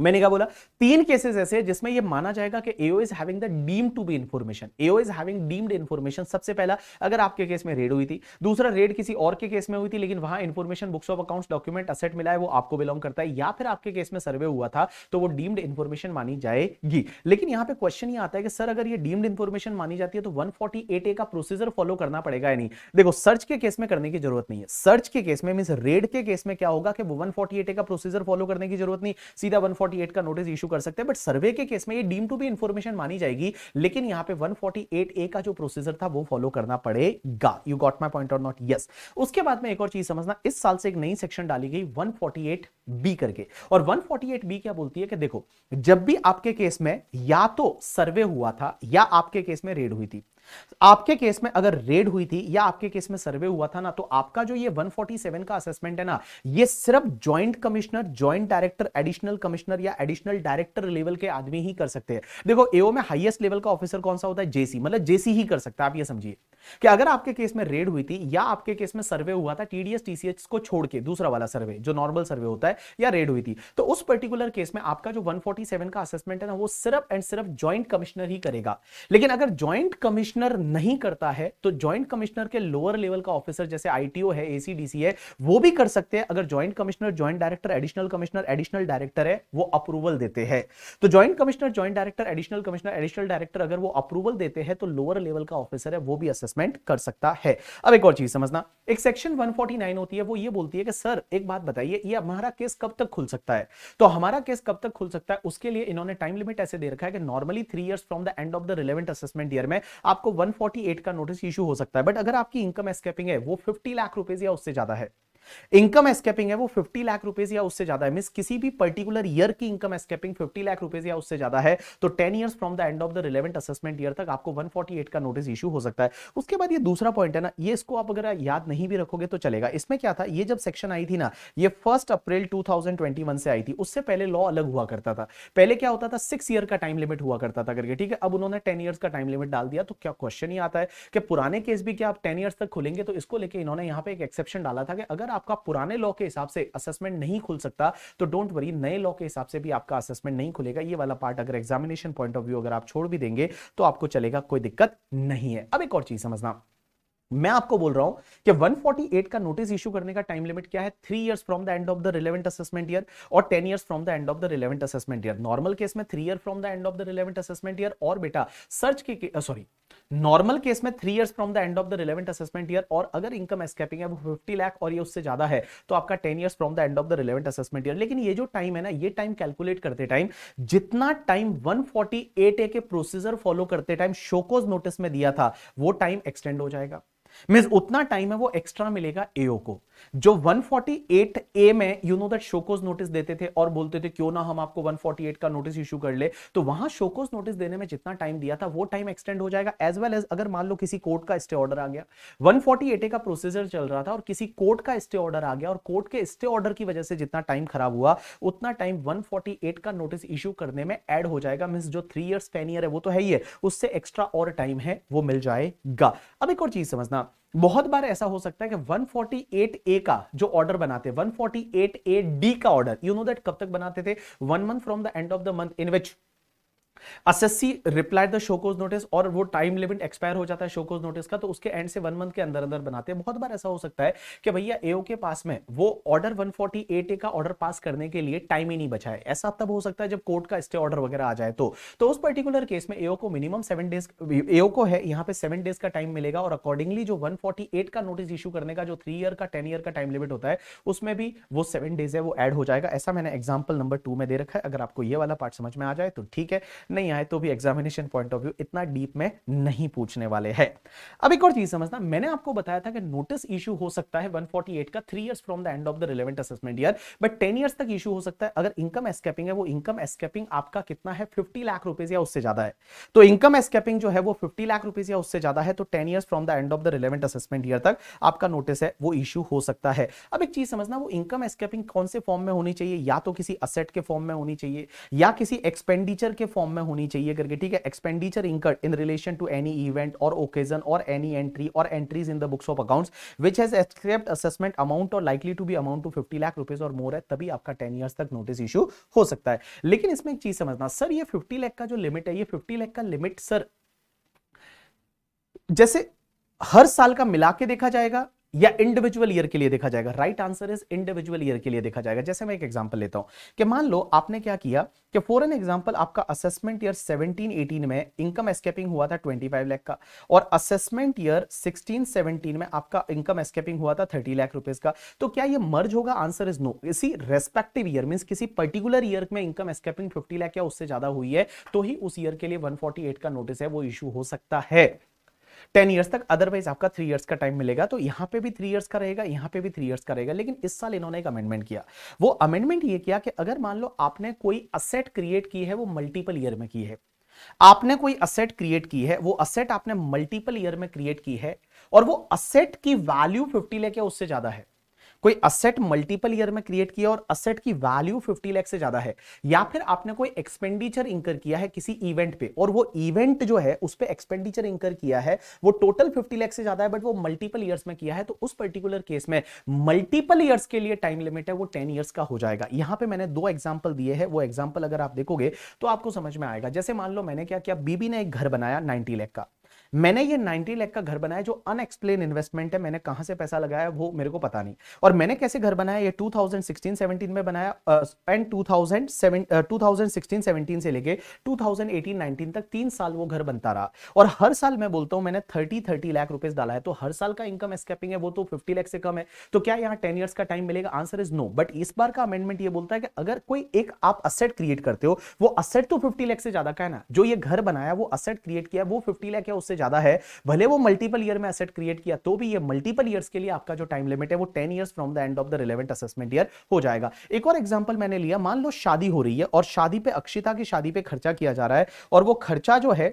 मैंने क्या बोला तीन केसेस ऐसे जिसमें यह माना जाएगा कि AO is having the deem to be information AO is having deemed information सबसे पहला अगर आपके केस में रेड हुई थी दूसरा रेड किसी और के केस में हुई थी लेकिन वहां information books of accounts document asset मिला है वो आपको बिलोंग करता है या फिर आपके केस में सर्वे हुआ था तो वो डीम्ड इन्फॉर्मेशन मानी जाएगी लेकिन यहाँ पे क्वेश्चन ये आता है कि सर अगर ये डीम्ड इन्फॉर्मेशन मानी जाती है तो वन ए का प्रोसीजर फॉलो करना पड़ेगा या नहीं देखो सर्च के केस में करने की जरूरत नहीं है सर्च के केस में मीन रेड के केस में क्या होगा कि वो वन ए का प्रोसीजर फॉलो करने की जरूरत नहीं सीधा वन 148 का नोटिस इशू कर सकते हैं बट सर्वे के केस में ये डीम टू बी इंफॉर्मेशन मानी जाएगी लेकिन यहाँ पे 148 ए का जो प्रोसीजर था वो फॉलो करना पड़ेगा यू गॉट माई पॉइंट और नॉट यस उसके बाद में एक और चीज समझना इस साल से एक नई सेक्शन डाली गई 148 बी करके और 148 बी क्या बोलती है कि देखो जब भी आपके केस में या तो सर्वे हुआ था या आपके केस में रेड हुई थी आपके केस में अगर रेड हुई थी या आपके केस में सर्वे हुआ था ना तो आपका जो ये 147 का असेसमेंट है ना ये सिर्फ joint commissioner joint director additional commissioner या एडिशनल डायरेक्टर लेवल के आदमी ही कर सकते हैं देखो एओ में हाईएस्ट लेवल का ऑफिसर कौन सा होता है जेसी मतलब जेसी ही कर सकता है आप ये समझिए कि अगर आपके केस में रेड हुई थी या आपके केस में सर्वे हुआ था टीडीएस टीसीएच को छोड़ के दूसरा वाला सर्वे जो नॉर्मल सर्वे होता है या रेड हुई थी तो उस पर्टिकुलर केस में आपका जो 147 का असेसमेंट है ना वो सिर्फ एंड सिर्फ ज्वाइंट कमिश्नर ही करेगा लेकिन अगर ज्वाइंट कमिश्नर कमिश्नर नहीं करता है तो ज्वाइंट कमिश्नर के लोअर लेवल का ऑफिसर जैसे आईटीओ है एसीडीसी है वो भी कर सकते हैं अगर joint commissioner joint director additional commissioner additional director है वो अप्रूवल देते हैं तो joint commissioner joint director additional commissioner additional director अगर वो अप्रूवल देते हैं तो लोअर लेवल का ऑफिसर है वो भी असेसमेंट कर सकता है अब एक और चीज समझना एक सेक्शन वन होती है वो ये बोलती है कि सर एक बात बताइए ये हमारा केस कब तक खुल सकता है तो हमारा केस कब तक खुल सकता है उसके लिए इन्होंने टाइम लिमिट ऐसे दे रखा है कि normally three years from the end of the relevant assessment year में आपको आपको 148 का नोटिस इशू हो सकता है बट अगर आपकी इनकम एस्केपिंग है वो 50 लाख रुपए या उससे ज्यादा है इनकम एस्केपिंग है वो 50 लाख रुपीज या उससे ज्यादा है मीन किसी भी पर्टिकुलर ईयर की इनकम एस्केपिंग 50 लाख रुपीज या उससे ज्यादा है तो 10 years from the end of the relevant assessment year तक आपको 148 का नोटिस इशू हो सकता है उसके बाद ये दूसरा पॉइंट है ना ये इसको आप अगर याद नहीं भी रखोगे तो चलेगा इसमें क्या था ये जब सेक्शन आई थी ना ये फर्स्ट अप्रैल टू से आई थी उससे पहले लॉ अलग हुआ करता था पहले क्या होता था सिक्स ईयर का टाइम लिमिट हुआ करता था करके ठीक है अब उन्होंने टेन ईयर्स का टाइम लिमिट डाल दिया तो क्या क्वेश्चन ही आता है कि पुराने केस भी क्या आप टेन ईयर्स तक खुलेंगे तो इसको लेकर इन्होंने यहाँ पे एक एक्सेप्शन डाला था कि अगर आपका पुराने लॉ के हिसाब से असेसमेंट नहीं खुल सकता तो डोंट वरी नए लॉ के हिसाब से भी आपका असेसमेंट नहीं खुलेगा ये वाला पार्ट अगर एग्जामिनेशन पॉइंट ऑफ व्यू अगर आप छोड़ भी देंगे तो आपको चलेगा कोई दिक्कत नहीं है अब एक और चीज समझना मैं आपको बोल रहा हूं कि 148 का नोटिस इशू करने का टाइम लिमिट क्या है three years from the end of the relevant assessment year और ten years from the end of the relevant assessment year normal case में three year from the end of the relevant assessment year और बेटा search की sorry normal case में three years from the end of the relevant assessment year और अगर income escaping है वो fifty lakh और ये उससे ज्यादा है तो आपका ten years from the end of the relevant assessment year लेकिन ये जो टाइम है ना ये टाइम कैलकुलेट करते टाइम जितना time one forty eight A के प्रोसीजर फॉलो करते टाइम शोकोज नोटिस में दिया था वो टाइम एक्सटेंड हो जाएगा मीन उतना टाइम है वो एक्स्ट्रा मिलेगा एओ को जो 148 ए में you know that show cause notice देते थे और बोलते थे क्यों ना हम आपको 148 का नोटिस इशू कर ले तो वहां शोकोज नोटिस देने में जितना टाइम दिया था वो टाइम एक्सटेंड हो जाएगा एज वेल एज अगर मान लो किसी कोर्ट का स्टे ऑर्डर आ गया 148 ए का प्रोसीजर चल रहा था और किसी कोर्ट का स्टे ऑर्डर आ गया और कोर्ट के स्टे ऑर्डर की वजह से जितना टाइम खराब हुआ उतना टाइम वन का नोटिस इशू करने में एड हो जाएगा मीन जो थ्री ईयर्स टेन ईयर है वो तो है ही है उससे एक्स्ट्रा और टाइम है वो मिल जाएगा अब एक और चीज समझना बहुत बार ऐसा हो सकता है कि 148 ए का जो ऑर्डर बनाते 148 ए डी का ऑर्डर यू नो दैट कब तक बनाते थे one month from the end of the month in which assessee replied the show cause notice और वो टाइम लिमिट एक्सपायर हो जाता है शोकोज नोटिस का तो उसके एंड से वन मंथ के अंदर अंदर बनाते हैं बहुत बार ऐसा हो सकता है कि भैया एओ के पास में वो order one forty eight A का ऑर्डर पास करने के लिए टाइम ही नहीं बचा है ऐसा तब हो सकता है जब कोर्ट का स्टे ऑर्डर वगैरह आ जाए तो तो उस पर्टिकुलर केस में एओ को मिनिमम सेवन डेज एओ को है यहाँ पे सेवन डेज का टाइम मिलेगा और अकॉर्डिंगली जो वन फोर्टी एट का नोटिस इशू करने का जो थ्री ईयर का टेन ईयर का टाइम लिमिट होता है उसमें भी वो सेवन डेज है वो एड हो जाएगा ऐसा मैंने एग्जाम्पल नंबर टू में दे रखा है अगर आपको ये वाला पार्ट समझ में आ जाए तो ठीक है नहीं आए तो भी एग्जामिनेशन पॉइंट ऑफ व्यू इतना डीप में नहीं पूछने वाले है अब एक और चीज समझना मैंने आपको बताया था कि नोटिस इशू हो सकता है 148 का three years from the end of the relevant assessment year but ten years तक इशू हो सकता है अगर इनकम एस्केपिंग है वो इनकम एस्केपिंग आपका कितना है फिफ्टी लाख रुपीज या उससे ज्यादा है तो इनकम एस्केपिंग जो है वो फिफ्टी लाख रुपीज या उससे ज्यादा है तो ten years from the end of the relevant assessment year तक आपका नोटिस है वो इशू हो सकता है अब एक चीज समझना वो इनकम एस्केपिंग कौन से फॉर्म में होनी चाहिए या तो किसी असेट के फॉर्म में होनी चाहिए या किसी एक्सपेंडिचर के फॉर्म में में होनी चाहिए करके ठीक है expenditure incurred in relation to any event और ओकेजन और एनी एंट्री और entries in the books of accounts which has except assessment amount और likely to be amount to fifty lakh rupees और मोर है तभी आपका टेन ईयर्स तक notice issue हो सकता है लेकिन इसमें एक चीज समझना सर ये फिफ्टी लाख का जो लिमिट है ये फिफ्टी लाख का लिमिट सर जैसे हर साल का मिला के देखा जाएगा या इंडिविजुअल ईयर के लिए देखा जाएगा right answer is individual year के लिए देखा जाएगा जैसे मैं एक एग्जांपल लेता हूं कि मान लो आपने क्या किया कि फॉर एन एग्जांपल आपका असेसमेंट ईयर 17 18 में इनकम एस्केपिंग हुआ था 25 लाख का और असेसमेंट ईयर 16 17 में आपका इनकम एस्केपिंग हुआ था 30 लाख रुपीज का तो क्या ये मर्ज होगा आंसर इज नो इसी रेस्पेक्टिव ईयर मीन किसी पर्टिकुलर ईयर में इनकम एस्केपिंग फिफ्टी लाख या उससे ज्यादा हुई है तो ही उस ईयर के लिए वन का नोटिस है वो इशू हो सकता है टेन ईयर्स तक अदरवाइज आपका थ्री ईयर्स का टाइम मिलेगा तो यहाँ पे भी थ्री ईयर्स का रहेगा यहाँ पे भी थ्री ईयर्स का रहेगा लेकिन इस साल इन्होंने एक अमेंडमेंट किया वो अमेंडमेंट ये किया कि अगर मान लो आपने कोई असेट क्रिएट की है वो मल्टीपल ईयर में की है आपने कोई असेट क्रिएट की है वो असेट आपने मल्टीपल ईयर में क्रिएट की है और वो असेट की वैल्यू फिफ्टी लेके उससे ज्यादा है कोई असेट मल्टीपल ईयर में क्रिएट किया और असेट की वैल्यू 50 लाख से ज्यादा है या फिर आपने कोई एक्सपेंडिचर इंकर किया है किसी इवेंट पे और वो इवेंट जो है उस पर एक्सपेंडिचर इंकर किया है वो टोटल फिफ्टी लाख से ज्यादा है बट वो मल्टीपल ईयर्स में किया है तो उस पर्टिकुलर केस में मल्टीपल ईयर्स के लिए टाइम लिमिट है वो टेन ईयर्स का हो जाएगा यहां पर मैंने दो एग्जाम्पल दिए है वो एग्जाम्पल अगर आप देखोगे तो आपको समझ में आएगा जैसे मान लो मैंने क्या किया बीबी ने एक घर बनाया नाइनटी लैख का मैंने ये 90 लाख का घर बनाया जो अनएक्सप्लेन इन्वेस्टमेंट है मैंने कहां से पैसा लगाया वो मेरे को पता नहीं और मैंने कैसे घर बनाया ये 2016 17 में बनाया एंड uh, 2007 uh, 2016 17 से लेके 2018 19 तक तीन साल वो घर बनता रहा और हर साल मैं बोलता हूं मैंने 30 30 लाख रुपए डाला है तो हर साल का इनकम एस्केपिंग है वो तो 50 लाख से कम है तो क्या यहाँ 10 इयर्स का टाइम मिलेगा आंसर इज नो बट इस बार का अमेंडमेंट ये बोलता है कि अगर कोई एक आप असेट क्रिएट करते हो वो असेट तो 50 लाख से ज्यादा का है ना जो ये घर बनाया वो असेट क्रिएट किया वो 50 लाख है उससे ज्यादा है भले वो मल्टीपल ईयर में एसेट क्रिएट किया तो भी ये मल्टीपल ईयर्स के लिए आपका जो टाइम लिमिट है वो ten years from the end of the relevant assessment year हो जाएगा एक और एग्जाम्पल मैंने लिया मान लो शादी हो रही है और शादी पे अक्षिता की शादी पे खर्चा किया जा रहा है और वो खर्चा जो है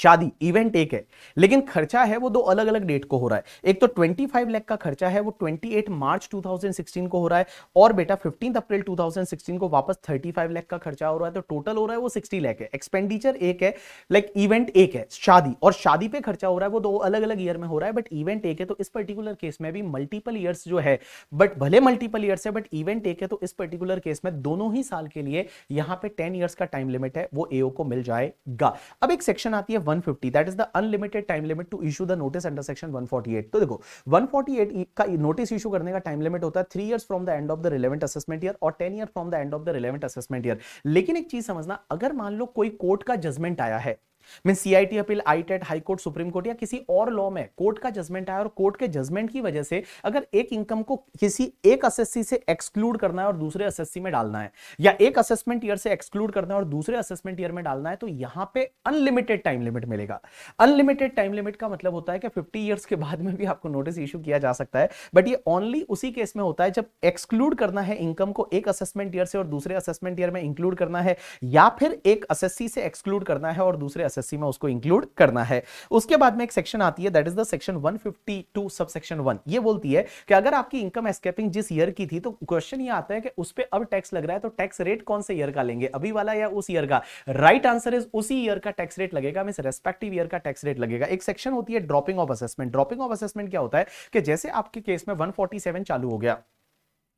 शादी इवेंट एक है लेकिन खर्चा है वो दो अलग अलग डेट को हो रहा है एक तो 25 लाख का खर्चा है वो 28 मार्च 2016 को हो रहा है और बेटा 15 अप्रैल 2016 को वापस 35 लाख का खर्चा हो रहा है तो टोटल हो रहा है वो 60 लाख है एक्सपेंडिचर एक है लाइक इवेंट एक है शादी और शादी पे खर्चा हो रहा है वो दो अलग अलग ईयर में हो रहा है बट इवेंट एक है तो इस पर्टिकुलर केस में भी मल्टीपल ईयर्स जो है बट भले मल्टीपल ईयर्स है बट इवेंट एक है तो इस पर्टिकुलर केस में दोनों ही साल के लिए यहां पर टेन ईयर्स का टाइम लिमिट है वो एओ को मिल जाएगा अब एक सेक्शन आती है 150 that is the unlimited time limit to issue the notice under section 148 तो देखो 148 का नोटिस इशू करने का टाइम लिमिट होता है three years from the end of the relevant assessment year और ten year from the end of the relevant assessment year लेकिन एक चीज समझना अगर मान लो कोई कोर्ट का जजमेंट आया है mean CIT appeal ITAT court supreme court या किसी और लॉ में कोर्ट का जजमेंट आया और कोर्ट के जजमेंट की वजह से अगर एक इनकम को किसी एक असेसी से एक्सक्लूड करना है और दूसरे असेसी में डालना है या एक असेसमेंट ईयर से एक्सक्लूड करना है और दूसरे असेसमेंट ईयर में डालना है तो यहां पे अनलिमिटेड टाइम लिमिट मिलेगा अनलिमिटेड टाइम लिमिट का मतलब होता है कि फिफ्टी ईयर्स के बाद में भी आपको नोटिस इशू किया जा सकता है बट ये ओनली उसी केस में होता है जब एक्सक्लूड करना है इनकम को एक असेसमेंट ईयर से और दूसरे असेसमेंट ईयर में इंक्लूड करना है या फिर एक असेसी से एक्सक्लूड करना है और दूसरे एसएससी में उसको इंक्लूड करना है उसके बाद में एक सेक्शन आती है that is the section 152 sub section 1 ये बोलती है कि अगर आपकी इनकम एस्केपिंग जिस ईयर की थी तो क्वेश्चन ये आता है कि उस पे अब टैक्स लग रहा है तो टैक्स रेट कौन से ईयर का लेंगे अभी वाला या उस ईयर का राइट आंसर इज उसी ईयर का टैक्स रेट लगेगा मींस रेस्पेक्टिव ईयर का टैक्स रेट लगेगा एक सेक्शन होती है dropping of assessment dropping of assessment क्या होता है कि जैसे आपके केस में 147 चालू हो गया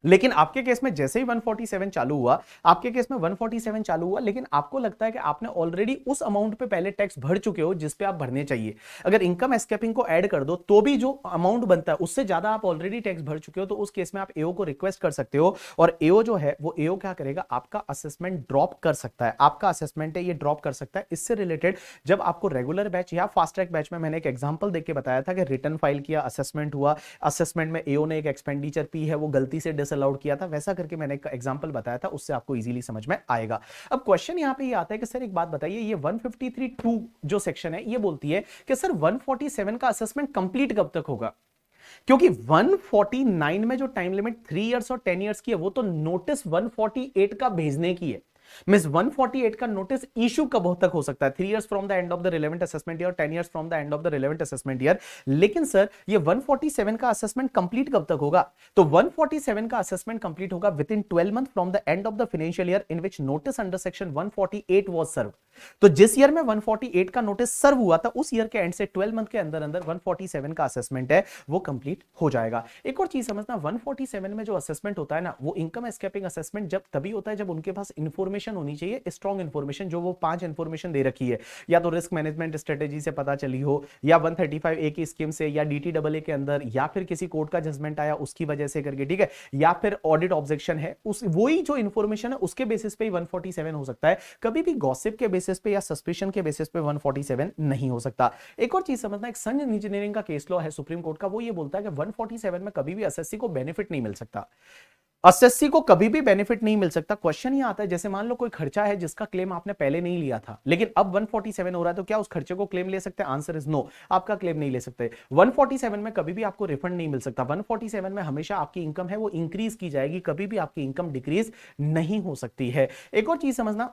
लेकिन आपके केस में जैसे ही 147 चालू हुआ आपके केस में 147 चालू हुआ लेकिन आपको लगता है कि आपने ऑलरेडी उस अमाउंट पे पहले टैक्स भर चुके हो जिस पे आप भरने चाहिए अगर इनकम एस्केपिंग को ऐड कर दो तो भी जो अमाउंट बनता है उससे ज्यादा आप ऑलरेडी टैक्स भर चुके हो तो उस केस में आप एओ को रिक्वेस्ट कर सकते हो और एओ जो है वो एओ क्या करेगा आपका असेसमेंट ड्रॉप कर सकता है आपका असेसमेंट है ये ड्रॉप कर सकता है इससे रिलेटेड जब आपको रेगुलर बैच या फास्ट ट्रैक बैच में मैंने एक एग्जाम्पल देख के बताया था कि रिटर्न फाइल किया असेसमेंट हुआ असेसमेंट में एओ ने एक एक्सपेंडिचर पी है वो गलती से डिस अलाउड किया था वैसा करके मैंने एक एग्जाम्पल बताया था उससे आपको इजीली समझ में आएगा अब क्वेश्चन यहाँ पे ये आता है कि सर एक बात बताइए ये 153.2 जो सेक्शन है ये बोलती है कि सर 147 का असेसमेंट कंप्लीट कब तक होगा क्योंकि 149 में जो टाइम लिमिट थ्री ईयर्स और टेन ईयर्स की है वो तो नोटिस वन का भेजने की है मिस 148 का नोटिस इशू कब तक हो सकता है three years from the end of the relevant assessment year ten years from the end of the relevant assessment year लेकिन सर ये 147 का असेसमेंट कंप्लीट कब तक होगा तो 147 का असेसमेंट कंप्लीट होगा within twelve month from the end of the financial year in which notice under section one was serve तो जिस ईयर में 148 का नोटिस सर्व हुआ था उस ईयर के एंड से 12 मंथ के अंदर अंदर 147 का असेसमेंट है वो कंप्लीट हो जाएगा एक और चीज समझना 147 में जो असेसमेंट होता है ना वो इनकम एस्केपिंग असेसमेंट जब तभी होता है जब उनके पास इन्फॉर्मेशन इन्फॉर्मेशन होनी चाहिए स्ट्रॉन्ग इन्फॉर्मेशन जो वो पांच इन्फॉर्मेशन दे रखी है या तो रिस्क मैनेजमेंट स्ट्रेटेजी से पता चली हो या वन थर्टी फाइव ए की स्कीम से या डी के अंदर या फिर किसी कोर्ट का जजमेंट आया उसकी वजह से करके ठीक है या फिर ऑडिट ऑब्जेक्शन है उस वही जो इन्फॉर्मेशन है उसके बेसिस पे वन फोर्टी सेवन हो सकता है कभी भी गॉसिप के बेसिस पे या सस्पेशन के बेसिस पे वन फोर्टी सेवन नहीं हो सकता एक और चीज समझना एक संघ इंजीनियरिंग का केस लॉ है सुप्रीम कोर्ट का वो ये बोलता है कि वन फोर्टी सेवन में कभी भी एसएससी को बेनिफिट नहीं मिल सकता एसएससी को कभी भी बेनिफिट नहीं मिल सकता क्वेश्चन ही आता है जैसे मान लो कोई खर्चा है जिसका क्लेम आपने पहले नहीं लिया था लेकिन अब 147 हो रहा है तो क्या उस खर्चे को क्लेम ले सकते हैं आंसर इज नो आपका क्लेम नहीं ले सकते 147 में कभी भी आपको रिफंड नहीं मिल सकता 147 में हमेशा आपकी इनकम है वो इंक्रीज की जाएगी कभी भी आपकी इनकम डिक्रीज नहीं हो सकती है एक और चीज समझना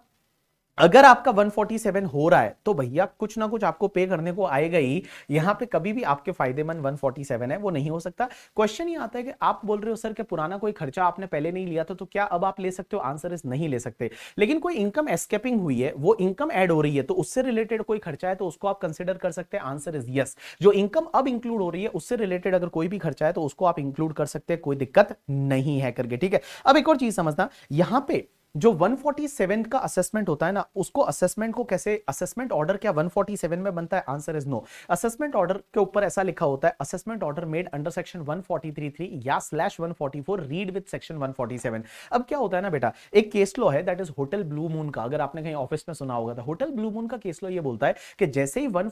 अगर आपका 147 हो रहा है तो भैया कुछ ना कुछ आपको पे करने को आएगा ही यहां पे कभी भी आपके फायदेमंद 147 है वो नहीं हो सकता क्वेश्चन ये आता है कि आप बोल रहे हो सर कि पुराना कोई खर्चा आपने पहले नहीं लिया था तो क्या अब आप ले सकते हो आंसर इज नहीं ले सकते लेकिन कोई इनकम एस्केपिंग हुई है वो इनकम एड हो रही है तो उससे रिलेटेड कोई खर्चा है तो उसको आप कंसिडर कर सकते हैं आंसर इज यस जो इनकम अब इंक्लूड हो रही है उससे रिलेटेड अगर कोई भी खर्चा है तो उसको आप इंक्लूड कर सकते हैं कोई दिक्कत नहीं है करके ठीक है अब एक और चीज समझना यहां पर जो 147 का असेसमेंट होता है ना उसको असेसमेंट को कैसे असेसमेंट ऑर्डर क्या 147 में बनता है answer is no assessment order के ऊपर ऐसा लिखा होता है assessment order made under section 1433 या स्लैश 144 रीड विद सेक्शन 147 अब क्या होता है ना बेटा एक केस लो है that is hotel Blue Moon का अगर आपने कहीं ऑफिस में सुना होगा तो होटल ब्लू मून का केस लो ये बोलता है कि जैसे ही वन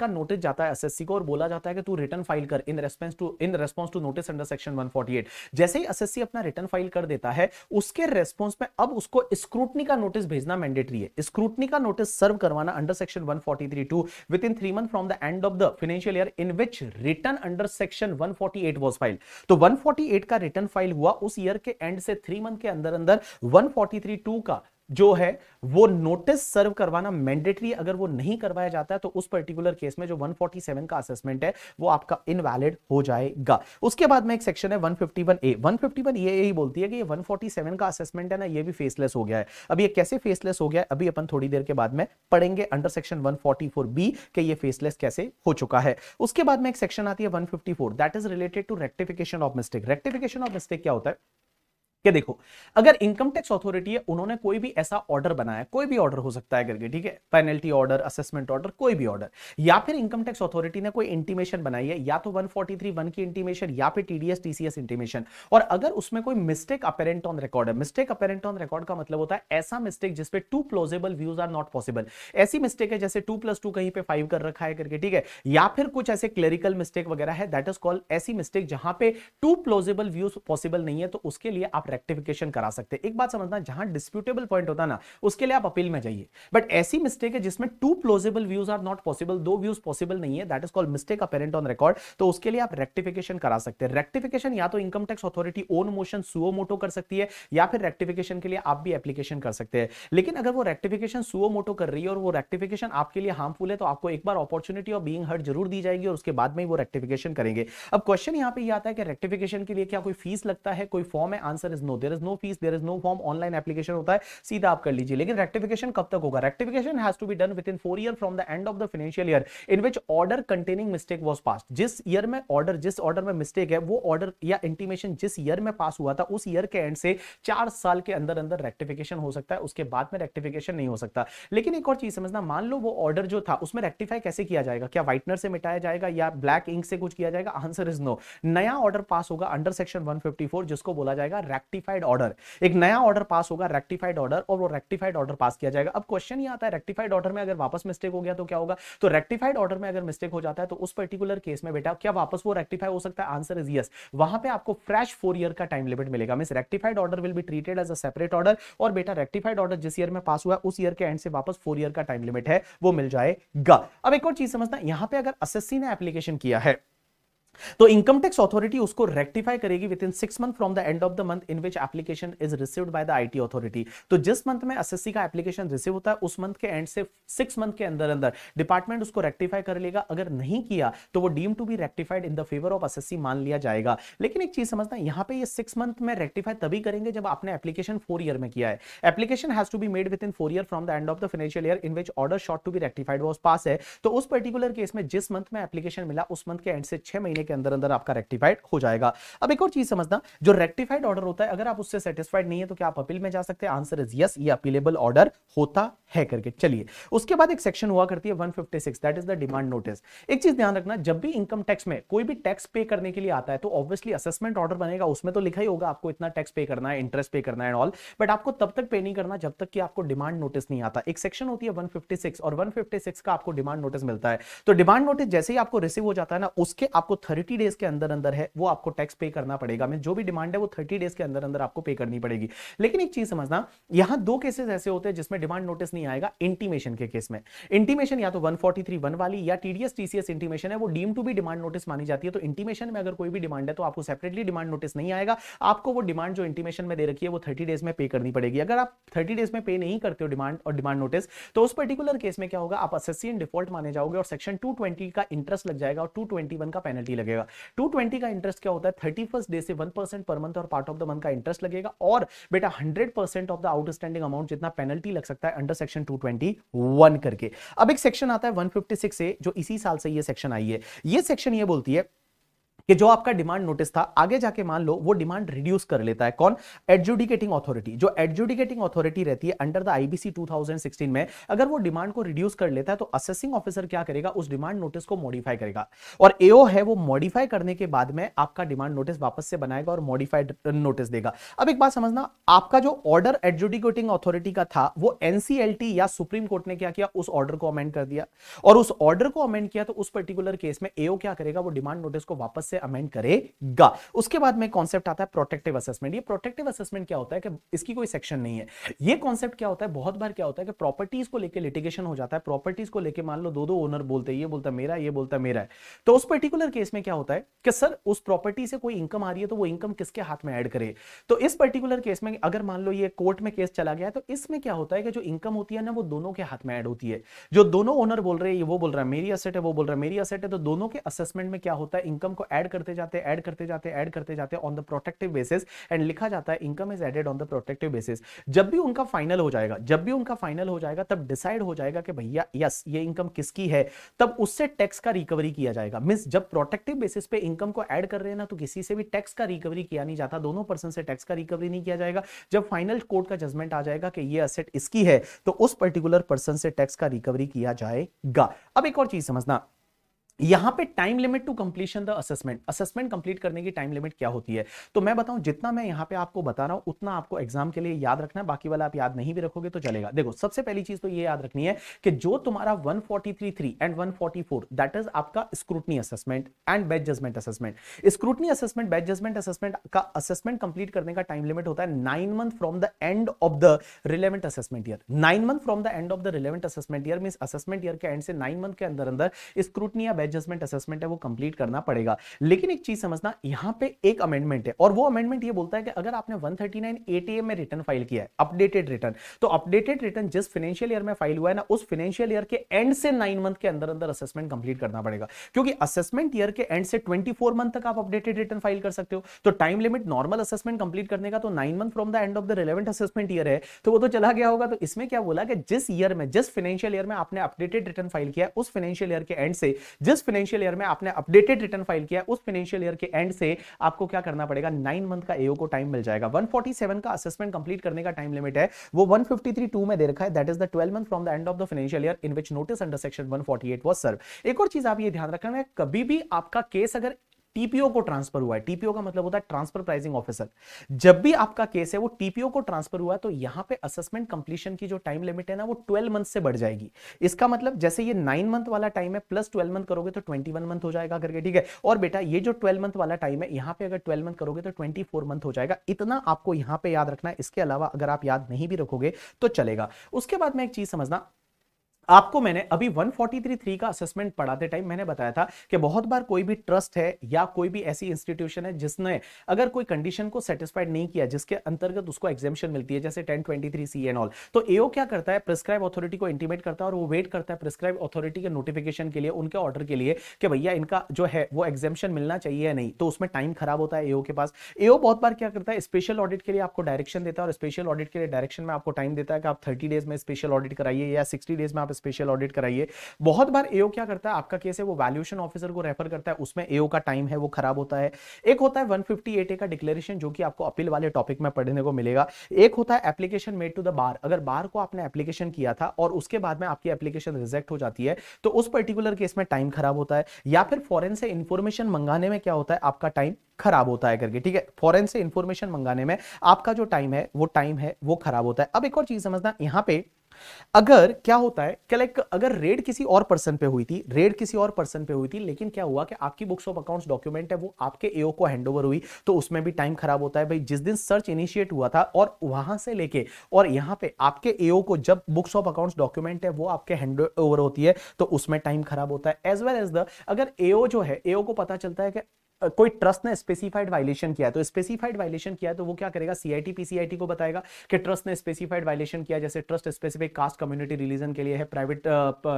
का नोटिस जाता है एसएससी को और बोला जाता है कि तू रिटर्न फाइल कर in response to in response to notice under section one जैसे ही एसएससी अपना रिटर्न फाइल कर देता है उसके रेस्पॉन्स में अब उसको स्क्रूटनी का नोटिस भेजना मैंडेटरी है स्क्रूटनी का नोटिस सर्व करवाना under section 143.2 within three month from the end of the financial year in which return under section 148 was file तो 148 का रिटर्न फाइल हुआ उस ईयर के एंड से थ्री मंथ के अंदर अंदर 143.2 का जो है वो नोटिस सर्व करवाना मैंडेटरी अगर वो नहीं करवाया जाता है तो उस पर्टिकुलर केस में जो 147 का असेसमेंट है वो आपका इनवैलिड हो जाएगा उसके बाद में एक सेक्शन है 151 ए 151 ये यही बोलती है कि ये 147 का असेसमेंट है ना ये भी फेसलेस हो गया है अब ये कैसे फेसलेस हो गया है अभी अपन थोड़ी देर के बाद में पढ़ेंगे अंडर सेक्शन वन बी के ये फेसलेस कैसे हो चुका है उसके बाद में एक सेक्शन आती है 154 that is related to rectification of mistake rectification of mistake क्या होता है कि देखो अगर इनकम टैक्स अथॉरिटी है उन्होंने कोई भी ऐसा ऑर्डर बनाया कोई भी ऑर्डर हो सकता है करके ठीक है पेनल्टी ऑर्डर असेसमेंट ऑर्डर कोई भी ऑर्डर या फिर इनकम टैक्स अथॉरिटी ने कोई इंटीमेशन बनाई है या तो 143 वन की इंटीमेशन या फिर टीडीएस टीसीएस इंटीमेशन और अगर उसमें कोई मिस्टेक अपेरेंट ऑन रिकॉर्ड है मिस्टेक अपेरेंट ऑन रिकॉर्ड का मतलब होता है ऐसा मिस्टेक जिसपे two plausible views are not possible ऐसी मिस्टेक है जैसे टू प्लस टू कहीं पे फाइव कर रखा है करके ठीक है या फिर कुछ ऐसे क्लरिकल मिस्टेक वगैरह है दैट इज कॉल्ड ऐसी मिस्टेक जहां पे टू प्लोजेबल व्यूज पॉसिबल नहीं है तो उसके लिए आप रेक्टिफिकेशन करा सकते हैं एक बात समझना जहां डिस्प्यूटेबल पॉइंट होता ना उसके लिए आप अपील में जाइए बट ऐसी मिस्टेक है जिसमें two plausible views are not possible दो व्यूज पॉसिबल नहीं है that is called mistake apparent on record तो उसके लिए आप रेक्टिफिकेशन करा सकते हैं रेक्टिफिकेशन या तो income tax authority own motion suo moto कर सकती है या फिर रेक्टिफिकेशन के लिए आप भी एप्लीकेशन कर सकते हैं लेकिन अगर वो रेक्टिफिकेशन सुओ मोटो कर रही है और वो रेक्टिफिकेशन आपके लिए हार्मफुल है तो आपको एक बार अपॉर्चुनिटी और बीइंग हर्ट जरूर दी जाएगी और उसके बाद में ही वो रेक्टिफिकेशन करेंगे अब क्वेश्चन यहाँ पे ये आता है कि रेक्टिफिकेशन के लिए क्या कोई फीस लगता है कोई फॉर्म है answer is no there is no fees there is no form online application होता है सीधा आप कर लीजिए लेकिन रेक्टिफिकेशन कब तक होगा rectification has to be done within four year from the end of the financial year in which order containing mistake was pass जिस ईयर में ऑर्डर जिस ऑर्डर में मिस्टेक है वो ऑर्डर या इंटीमेशन जिस ईयर में पास हुआ था उस ईयर के एंड से चार साल के अंदर अंदर रेक्टिफिकेशन हो सकता है उसके बाद में रेक्टिफिकेशन नहीं हो सकता लेकिन एक और चीज समझना मान लो वो ऑर्डर जो था उसमें रेक्टिफाई कैसे किया जाएगा क्या व्हाइटनर से मिटाया जाएगा या ब्लैक इंक से कुछ किया जाएगा आंसर इज नो नया ऑर्डर पास होगा अंडर सेक्शन 154 जिसको बोला जाएगा रेक्टिव रेक्टिफाइड ऑर्डर एक नया ऑर्डर पास होगा रेक्टिफाइड ऑर्डर और वो रेक्टिफाइड ऑर्डर पास किया जाएगा अब क्वेश्चन ये आता है रेक्टिफाइड ऑर्डर में अगर वापस मिस्टेक हो गया तो क्या होगा तो रेक्टिफाइड ऑर्डर में अगर मिस्टेक हो जाता है तो उस पर्टिकुलर केस में बेटा क्या वापस वो रेक्टिफाई हो सकता है आंसर इज यस वहां पे आपको फ्रेश फोर ईयर का टाइम लिमिट मिलेगा mean rectified order will be treated as a separate order और बेटा रेक्टिफाइड ऑर्डर जिस ईयर में पास हुआ उस ईयर के एंड से वापस फोर ईयर का टाइम लिमिट है वो मिल जाएगा अब एक और चीज समझना यहां पे अगर एसएससी ने एप्लीकेशन किया है तो इनकम टैक्स अथॉरिटी उसको रेक्टिफाई करेगी within six month from the end of the month in which application is received by the IT authority तो जिस मंथ में एसएससी का एप्लीकेशन रिसीव होता है उस मंथ के एंड से सिक्स मंथ के अंदर अंदर डिपार्टमेंट उसको रेक्टिफाई कर लेगा अगर नहीं किया तो वो deem to be rectified in the favour of as मान लिया जाएगा लेकिन एक चीज समझना यहाँ पे ये सिक्स मंथ में रेक्टिफाई तभी करेंगे जब आपने एप्लीकेशन फोर ईयर में किया है application has to be made within four year from the end of the financial year in which order sought to be rectified was pass है तो उस पर्टिकुलर केस में जिस मंथ में एप्लीकेशन मिला उस मंथ के एंड से छह महीने के अंदर अंदर आपका रेक्टिफाइड हो जाएगा अब एक और चीज समझना जो रेक्टिफाइड ऑर्डर होता है अगर आप उससे सेटिस्फाइड नहीं है तो क्या आप अपील में जा सकते हैं आंसर इज यस ये अपीलेबल ऑर्डर होता है करके चलिए उसके बाद एक सेक्शन हुआ करती है one that is the demand notice एक चीज ध्यान रखना जब भी इनकम टैक्स में कोई भी टैक्स पे करने के लिए आता है तो ऑब्वियसली असेसमेंट ऑर्डर बनेगा उसमें तो लिखा ही होगा आपको इतना टैक्स पे करना है इंटरेस्ट पे करना है एंड ऑल बट आपको तब तक पे नहीं करना जब तक कि आपको डिमांड नोटिस नहीं आता एक सेक्शन होती है 156 और 156 का आपको डिमांड नोटिस मिलता है तो डिमांड नोटिस जैसे ही आपको रिसीव हो जाता है ना उसके आपको थर्टी डेज के अंदर अंदर है वो आपको टैक्स पे करना पड़ेगा मैं जो भी डिमांड है वो थर्टी डेज के अंदर अंदर आपको पे करनी पड़ेगी लेकिन एक चीज समझना यहां दो केसेस ऐसे होते हैं जिसमें डिमांड नोटिस नहीं आएगा इंटीमेशन के केस में इंटीमेशन या तो 143 वन वाली या टीडीएस टीसीएस इंटीमेशन है वो डीम टू भी डिमांड नोटिस मानी जाती है तो इंटीमेशन में अगर कोई भी डिमांड है तो आपको सेपरेटली डिमांड नोटिस नहीं आएगा आपको वो डिमांड जो इंटीमेशन में दे रखी है वो थर्टी डेज में पे करनी पड़ेगी अगर आप थर्टी डेज में पे नहीं करते हो डिमांड और डिमांड नोटिस तो उस पर्टिकुलर केस में क्या होगा आप असेसियन डिफॉल्ट माने जाओगे और सेक्शन टू का इंटरेस्ट लग जाएगा और टू का पेनल्टी लगेगा 220 का इंटरेस्ट क्या होता है थर्टी फर्स्ट डे से वन परसेंट पर मंथ और पार्ट ऑफ द मंथ का इंटरेस्ट लगेगा और बेटा hundred percent of the outstanding amount जितना पेनल्टी लग सकता है अंडर सेक्शन 221 करके अब एक सेक्शन आता है 156 ए जो इसी साल से ये सेक्शन आई है ये सेक्शन ये बोलती है कि जो आपका डिमांड नोटिस था आगे जाके मान लो वो डिमांड रिड्यूस कर लेता है कौन एडजुडिकेटिंग अथॉरिटी जो एडजुडिकेटिंग अथॉरिटी रहती है अंडर द आईबीसी 2016 में अगर वो डिमांड को रिड्यूस कर लेता है तो असेसिंग ऑफिसर क्या करेगा उस डिमांड नोटिस को मॉडिफाई करेगा और एओ है वो मॉडिफाई करने के बाद में आपका डिमांड नोटिस वापस से बनाएगा और मॉडिफाइड नोटिस देगा अब एक बात समझना आपका जो ऑर्डर एडजुडिकेटिंग अथॉरिटी का था वो एनसीएलटी या सुप्रीम कोर्ट ने क्या किया उस ऑर्डर को अमेंड कर दिया और उस ऑर्डर को अमेंड किया तो उस पर्टिकुलर केस में एओ क्या करेगा वो डिमांड नोटिस को वापस से अमेंड करेगा उसके बाद में कॉन्सेप्ट आता है प्रोटेक्टिव असेसमेंट ये प्रोटेक्टिव असेसमेंट क्या होता है कि इसकी कोई सेक्शन नहीं है ये कॉन्सेप्ट क्या होता है बहुत बार क्या होता है कि प्रॉपर्टीज को लेकर लिटिगेशन हो जाता है प्रॉपर्टीज को लेकर मान लो दो दो ओनर बोलते हैं ये बोलता मेरा ये बोलता मेरा है तो उस पर्टिकुलर केस में क्या होता है कि सर उस प्रॉपर्टी से कोई इनकम आ रही है तो वो इनकम किसके हाथ में ऐड करे तो इस पर्टिकुलर केस में अगर मान लो ये कोर्ट में केस चला गया है तो इसमें क्या होता है कि जो इनकम होती है ना वो दोनों के हाथ में ऐड होती है जो दोनों ओनर बोल रहे हैं ये वो बोल रहा है मेरी असेट है वो बोल रहा है मेरी असेट है तो दोनों के असेसमेंट में क्या होता है इनकम को ऐड ऐड करते जाते ऐड करते जाते ऐड करते जाते on the protective basis and लिखा जाता है income is added on the protective basis जब भी उनका फाइनल हो जाएगा जब भी उनका फाइनल हो जाएगा तब डिसाइड हो जाएगा कि भैया यस ये इनकम किसकी है तब उससे टैक्स का रिकवरी किया जाएगा मीन्स जब प्रोटेक्टिव बेसिस पे इनकम को ऐड कर रहे हैं ना तो किसी से भी टैक्स का रिकवरी किया नहीं जाता दोनों पर्सन से टैक्स का रिकवरी नहीं किया जाएगा जब फाइनल कोर्ट का जजमेंट आ जाएगा कि ये असेट इसकी है तो उस पर्टिकुलर पर्सन से टैक्स का रिकवरी किया जाएगा अब एक और चीज समझना यहां पे time limit to completion the assessment assessment complete करने की टाइम लिमिट क्या होती है तो मैं बताऊं जितना मैं यहां पे आपको बता रहा हूं उतना आपको एग्जाम के लिए याद रखना है बाकी वाला आप याद नहीं भी रखोगे तो चलेगा देखो सबसे पहली चीज तो ये याद रखनी है कि जो तुम्हारा 143.3 एंड वन दैट इज आपका scrutiny assessment and best judgement assessment scrutiny assessment best judgement assessment का असेसमेंट कंप्लीट करने का टाइम लिमिट होता है nine month from the end of the relevant assessment year nine month from the end of the relevant assessment year mean assessment year के end से nine month के अंदर अंदर स्क्रूटनी या एडजस्टमेंट असेसमेंट है वो कंप्लीट करना पड़ेगा लेकिन एक चीज समझना यहाँ पे एक अमेंडमेंट है और वो अमेंडमेंट ये बोलता है कि अगर आपने 139 एटीएम में रिटर्न फाइल किया है अपडेटेड रिटर्न तो अपडेटेड रिटर्न जिस फाइनेंशियल ईयर में फाइल हुआ है ना उस फाइनेंशियल ईयर के एंड से नाइन मंथ के अंदर अंदर असेसमेंट कंप्लीट करना पड़ेगा क्योंकि असेसमेंट ईयर के एंड से ट्वेंटी मंथ तक आप अपडेटेड रिटर्न फाइल कर सकते हो तो time limit normal assessment complete करने का तो nine month from the end of the relevant assessment year है तो वो तो चला गया होगा तो इसमें क्या बोला कि जिस ईयर में जिस फाइनेंशियल ईयर में आपने अपडेटेड रिटर्न फाइल किया है उस फाइनेंशियल ईयर के एंड से जिस जिस फाइनेंशियल ईयर में आपने अपडेटेड रिटर्न फाइल किया उस फाइनेंशियल ईयर के एंड से आपको क्या करना पड़ेगा नाइन मंथ का एओ को टाइम मिल जाएगा 147 का असेसमेंट कंप्लीट करने का टाइम लिमिट है वो 153.2 में दे रखा है that is the 12 month from the end of the financial year in which notice under section 148 was serve एक और चीज आप ये ध्यान रखना है कभी भी आपका केस अगर टीपीओ को ट्रांसफर हुआ है टीपीओ का मतलब होता है ट्रांसफर प्राइसिंग ऑफिसर जब भी आपका केस है वो टीपीओ को ट्रांसफर हुआ तो यहां पे असेसमेंट कंप्लीशन की जो टाइम लिमिट है ना वो 12 मंथ से बढ़ जाएगी इसका मतलब जैसे ये 9 मंथ वाला टाइम है प्लस 12 मंथ करोगे तो 21 मंथ हो जाएगा करके ठीक है और बेटा ये जो 12 मंथ वाला टाइम है यहां पे अगर 12 मंथ करोगे तो 24 मंथ हो जाएगा इतना आपको यहां पे याद रखना है इसके अलावा अगर आप याद नहीं भी रखोगे तो चलेगा उसके बाद में एक चीज समझना आपको मैंने अभी 1433 का असेसमेंट पढ़ाते टाइम मैंने बताया था कि बहुत बार कोई भी ट्रस्ट है या कोई भी ऐसी इंस्टीट्यूशन है जिसने अगर कोई कंडीशन को सेटिस्फाइड नहीं किया जिसके अंतर्गत उसको एग्जेम्शन मिलती है जैसे 1023 ट्वेंटी सी एंड ऑल तो एओ क्या करता है प्रिस्क्राइब अथॉरिटी को इंटीमेट करता है और वो वेट करता है प्रिस्क्राइब अथॉरिटी के नोटिफिकेशन के लिए उनके ऑर्डर के लिए कि भैया इनका जो है वो एग्जेम्शन मिलना चाहिए या नहीं तो उसमें टाइम खराब होता है एओ के पास एओ बहुत बार क्या करता है स्पेशल ऑडिट के लिए आपको डायरेक्शन देता है और स्पेशल ऑडिट के लिए डायरेक्शन में आपको टाइम देता है कि आप थर्टी डेज में स्पेशल ऑडिट कराइए या सिक्सटी डेज में आप स्पेशल ऑडिट कराइए बहुत बार एओ क्या करता है आपका केस है वो वैल्यूएशन ऑफिसर को रेफर करता है उसमें एओ का टाइम है वो खराब होता है एक होता है 158 ए का डिक्लेरेशन जो कि आपको अपील वाले टॉपिक में पढ़ने को मिलेगा एक होता है application made to the bar अगर बार को आपने एप्लीकेशन किया था और उसके बाद में आपकी एप्लीकेशन रिजेक्ट हो जाती है तो उस पर्टिकुलर केस में टाइम खराब होता है या फिर फॉरन से इंफॉर्मेशन मंगाने में क्या होता है आपका टाइम खराब होता है करके ठीक है फॉरन से इंफॉर्मेशन मंगाने में आपका जो टाइम है वो टाइम है वो खराब होता है अब एक और चीज समझना यहां पे अगर क्या होता है कि लाइक अगर रेड किसी और पर्सन पे हुई थी रेड किसी और पर्सन पे हुई थी लेकिन क्या हुआ कि आपकी बुक्स ऑफ अकाउंट्स डॉक्यूमेंट है वो आपके एओ को हैंड हुई तो उसमें भी टाइम खराब होता है भाई जिस दिन सर्च इनिशिएट हुआ था और वहां से लेके और यहाँ पे आपके एओ को जब बुक्स ऑफ अकाउंट्स डॉक्यूमेंट है वो आपके हैंड होती है तो उसमें टाइम खराब होता है एज वेल एज द अगर एओ जो है एओ को पता चलता है कि कोई ट्रस्ट ने स्पेसिफाइड वायलेशन किया है तो स्पेसिफाइड वायलेशन किया है तो वो क्या करेगा सीआईटी पीसीआईटी को बताएगा कि ट्रस्ट ने स्पेसिफाइड वायलेशन किया जैसे trust specific caste community religion के लिए है प्राइवेट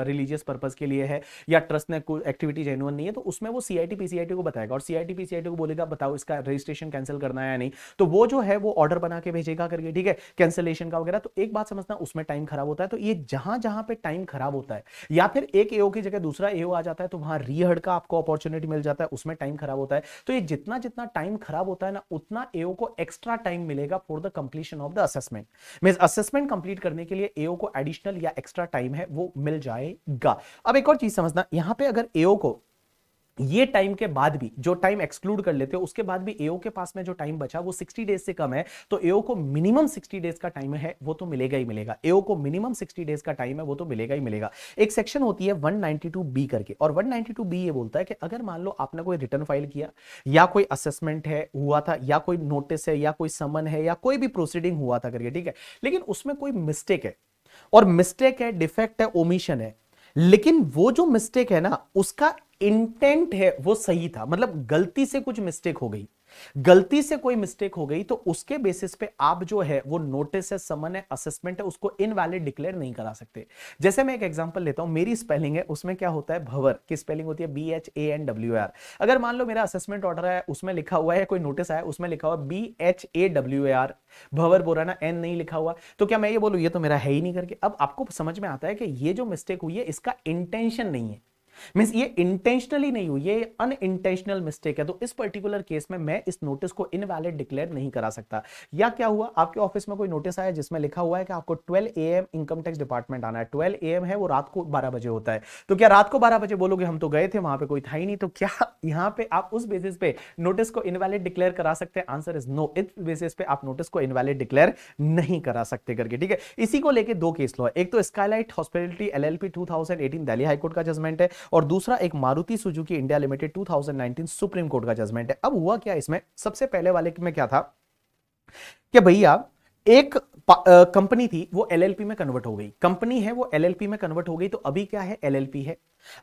रिलीजियस पर्पज के लिए है या ट्रस्ट ने कोई एक्टिविटी जेनुअन नहीं है तो उसमें वो सीआईटी पीसीआईटी को बताएगा और सीआईटी पीसीआईटी को बोलेगा बताओ इसका रजिस्ट्रेशन कैंसिल करना है या नहीं तो वो जो है वो ऑर्डर बना के भेजेगा करके ठीक है कैंसिलेशन का वगैरह तो एक बात समझना उसमें टाइम खराब होता है तो ये जहां जहां पर टाइम खराब होता है या फिर एक एओ की जगह दूसरा एओ आ जाता है तो वहां रीहड का आपको अपॉर्चुनिटी मिल जाता है उसमें टाइम खराब होता है होता है तो ये जितना जितना टाइम खराब होता है ना उतना एओ को एक्स्ट्रा टाइम मिलेगा for the completion of the assessment mean assessment complete करने के लिए एओ को एडिशनल या एक्स्ट्रा टाइम है वो मिल जाएगा अब एक और चीज समझना यहां पे अगर एओ को ये टाइम के बाद भी जो टाइम एक्सक्लूड कर लेते हो उसके बाद भी एओ के पास में जो टाइम बचा वो 60 डेज से कम है तो एओ को मिनिमम 60 डेज का टाइम है वो तो मिलेगा ही मिलेगा एओ को मिनिमम 60 डेज का टाइम है वो तो मिलेगा ही मिलेगा एक सेक्शन होती है 192 बी करके और 192 बी ये बोलता है कि अगर मान लो आपने कोई रिटर्न फाइल किया या कोई असेसमेंट है हुआ था या कोई नोटिस है या कोई समन है या कोई भी प्रोसीडिंग हुआ था करके ठीक है लेकिन उसमें कोई मिस्टेक है और मिस्टेक है डिफेक्ट है ओमिशन है लेकिन वो जो मिस्टेक है ना उसका इंटेंट है वो सही था मतलब गलती से कुछ मिस्टेक हो गई गलती से कोई मिस्टेक हो गई तो उसके बेसिस पे आप जो है वो नोटिस है समन है असेसमेंट है उसको इनवैलिड डिक्लेयर नहीं करा सकते जैसे मैं एक एग्जांपल लेता हूं मेरी स्पेलिंग है उसमें क्या होता है भवर की स्पेलिंग होती है B H A N W R अगर मान लो मेरा असेसमेंट ऑर्डर है उसमें लिखा हुआ है कोई नोटिस आया उसमें लिखा हुआ B H A W R Bhanwar Bora ना एन नहीं लिखा हुआ तो क्या मैं ये बोलू ये तो मेरा है ही नहीं करके अब आपको समझ में आता है कि ये जो मिस्टेक हुई है इसका इंटेंशन नहीं है मीन्स ये इंटेंशनली नहीं हुई ये अन इंटेंशनल मिस्टेक है तो इस पर्टिकुलर केस में मैं इस नोटिस को इनवैलिड डिक्लेयर नहीं करा सकता या क्या हुआ आपके ऑफिस में कोई नोटिस आया जिसमें लिखा हुआ है कि आपको 12 एम इनकम टैक्स डिपार्टमेंट आना है 12 एम है वो रात को 12 बजे होता है तो क्या रात को 12 बजे बोलोगे हम तो गए थे वहां पर कोई था ही नहीं तो क्या यहाँ पे आप उस बेसिस पे नोटिस को इनवैलिड डिक्लेयर करा सकते हैं आंसर इज नो इस बेसिस पे आप नोटिस को इनवैलिड डिक्लेयर नहीं करा सकते करके ठीक है इसी को लेकर दो केस लो एक तो Skylight Hospitality L L P two thousand eighteen Delhi high court का जजमेंट है और दूसरा एक Maruti Suzuki India limited 2019 supreme court का जजमेंट है अब हुआ क्या इसमें सबसे पहले वाले में क्या था कि भैया एक कंपनी थी वो एलएलपी में कन्वर्ट हो गई कंपनी है वो एलएलपी में कन्वर्ट हो गई तो अभी क्या है एलएलपी है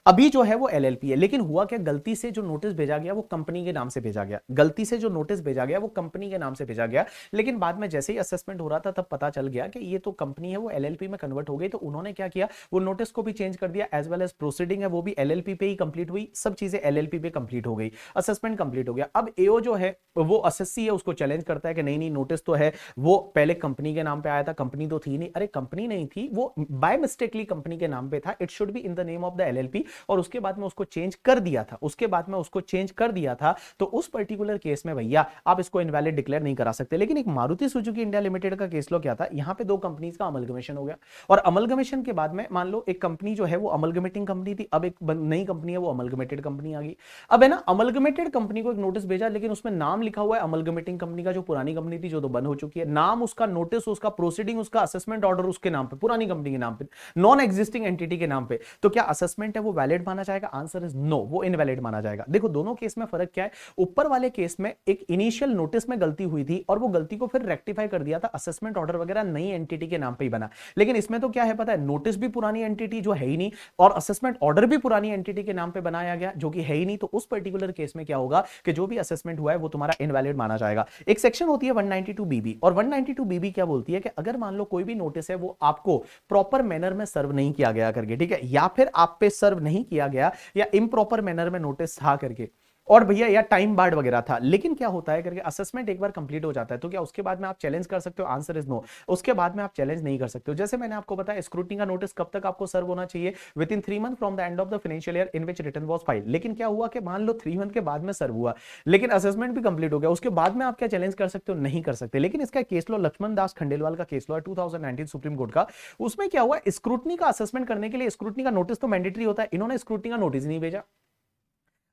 अभी जो है वो एल है लेकिन हुआ क्या गलती से जो नोटिस भेजा गया वो कंपनी के नाम से भेजा गया गलती से जो नोटिस भेजा गया वो कंपनी के नाम से भेजा गया लेकिन बाद में जैसे ही असेसमेंट हो रहा था तब पता चल गया कि ये तो कंपनी है वो एल में कन्वर्ट हो गई तो उन्होंने क्या किया वो नोटिस को भी चेंज कर दिया एज वेल एज प्रोसीडिंग है वो भी एल पे ही कंप्लीट हुई सब चीजें एल पे कंप्लीट हो गई असेसमेंट कंप्लीट हो गया अब ए जो है वो एस है उसको चैलेंज करता है कि नहीं नहीं नोटिस तो है वो पहले कंपनी के नाम पे आया था कंपनी तो थी नहीं अरे कंपनी नहीं थी वो बाय मिस्टेकली कंपनी के नाम पे था it should be in the name of the L NCP और उसके बाद में उसको चेंज कर दिया था उसके बाद में उसको चेंज कर दिया था तो उस पर्टिकुलर केस में भैया आप इसको इनवैलिड डिक्लेयर नहीं करा सकते लेकिन एक मारुति सुजुकी इंडिया लिमिटेड का केस लो क्या था यहां पे दो कंपनीज का अमलगमेशन हो गया और अमलगमेशन के बाद में मान लो एक कंपनी जो है वो अमलगमेटिंग कंपनी थी अब एक नई कंपनी है वो अमलगमेटेड कंपनी आ गई अब है ना अमलगमेटेड कंपनी को एक नोटिस भेजा लेकिन उसमें नाम लिखा हुआ है अमलगमेटिंग कंपनी का जो पुरानी कंपनी थी जो तो बंद हो चुकी है नाम उसका नोटिस उसका प्रोसीडिंग उसका असेसमेंट ऑर्डर उसके नाम पे पुरानी कंपनी के नाम पे नॉन एग्जिस्टिंग एंटिटी के नाम पे तो क्या असेसमेंट है वो वैलिड माना जाएगा आंसर इज नो वो इनवैलिड माना जाएगा देखो दोनों केस में फर्क क्या है ऊपर वाले केस में एक इनिशियल नोटिस में गलती हुई थी और वो गलती को फिर रेक्टिफाई कर दिया था असेसमेंट ऑर्डर वगैरह नई एंटिटी के नाम पर ही बना लेकिन इसमें तो क्या है पता है नोटिस भी पुरानी एंटिटी जो है ही नहीं और असेसमेंट ऑर्डर भी पुरानी एंटिटी के नाम पर बनाया गया जो कि है ही नहीं तो उस पर्टिकुलर केस में क्या होगा कि जो भी असेसमेंट हुआ है वो तुम्हारा इनवैलिड माना जाएगा एक सेक्शन होती है वन बीबी और वन बीबी क्या बोलती है कि अगर मान लो कोई भी नोटिस है वो आपको प्रॉपर मैनर में सर्व नहीं किया गया करके ठीक है या फिर आप पे सर्व सर्व नहीं किया गया या इम्प्रॉपर मैनर में नोटिस था करके और भैया या टाइम बार्ड वगैरह था लेकिन क्या होता है करके असेसमेंट एक बार कंप्लीट हो जाता है तो क्या उसके बाद में आप चैलेंज कर सकते हो आंसर इज नो उसके बाद में आप चैलेंज नहीं कर सकते हो जैसे मैंने आपको बताया स्क्रूटनी का नोटिस कब तक आपको सर्व होना चाहिए within three month from the end of the financial year in which return was file लेकिन क्या हुआ कि मान लो थ्री मंथ के बाद में सर्व हुआ लेकिन असेसमेंट भी कंप्लीट हो गया उसके बाद में आप क्या चैलेंज कर सकते हो नहीं कर सकते लेकिन इसका केस लो लक्ष्मण दास खंडेलवाल का केस लो है टू सुप्रीम कोर्ट का उसमें क्या हुआ स्क्रूटनी का असेसमेंट करने के लिए स्क्रूटनी का नोटिस तो मैंडेटरी होता है इन्होंने स्क्रूटनी का नोटिस नहीं भेजा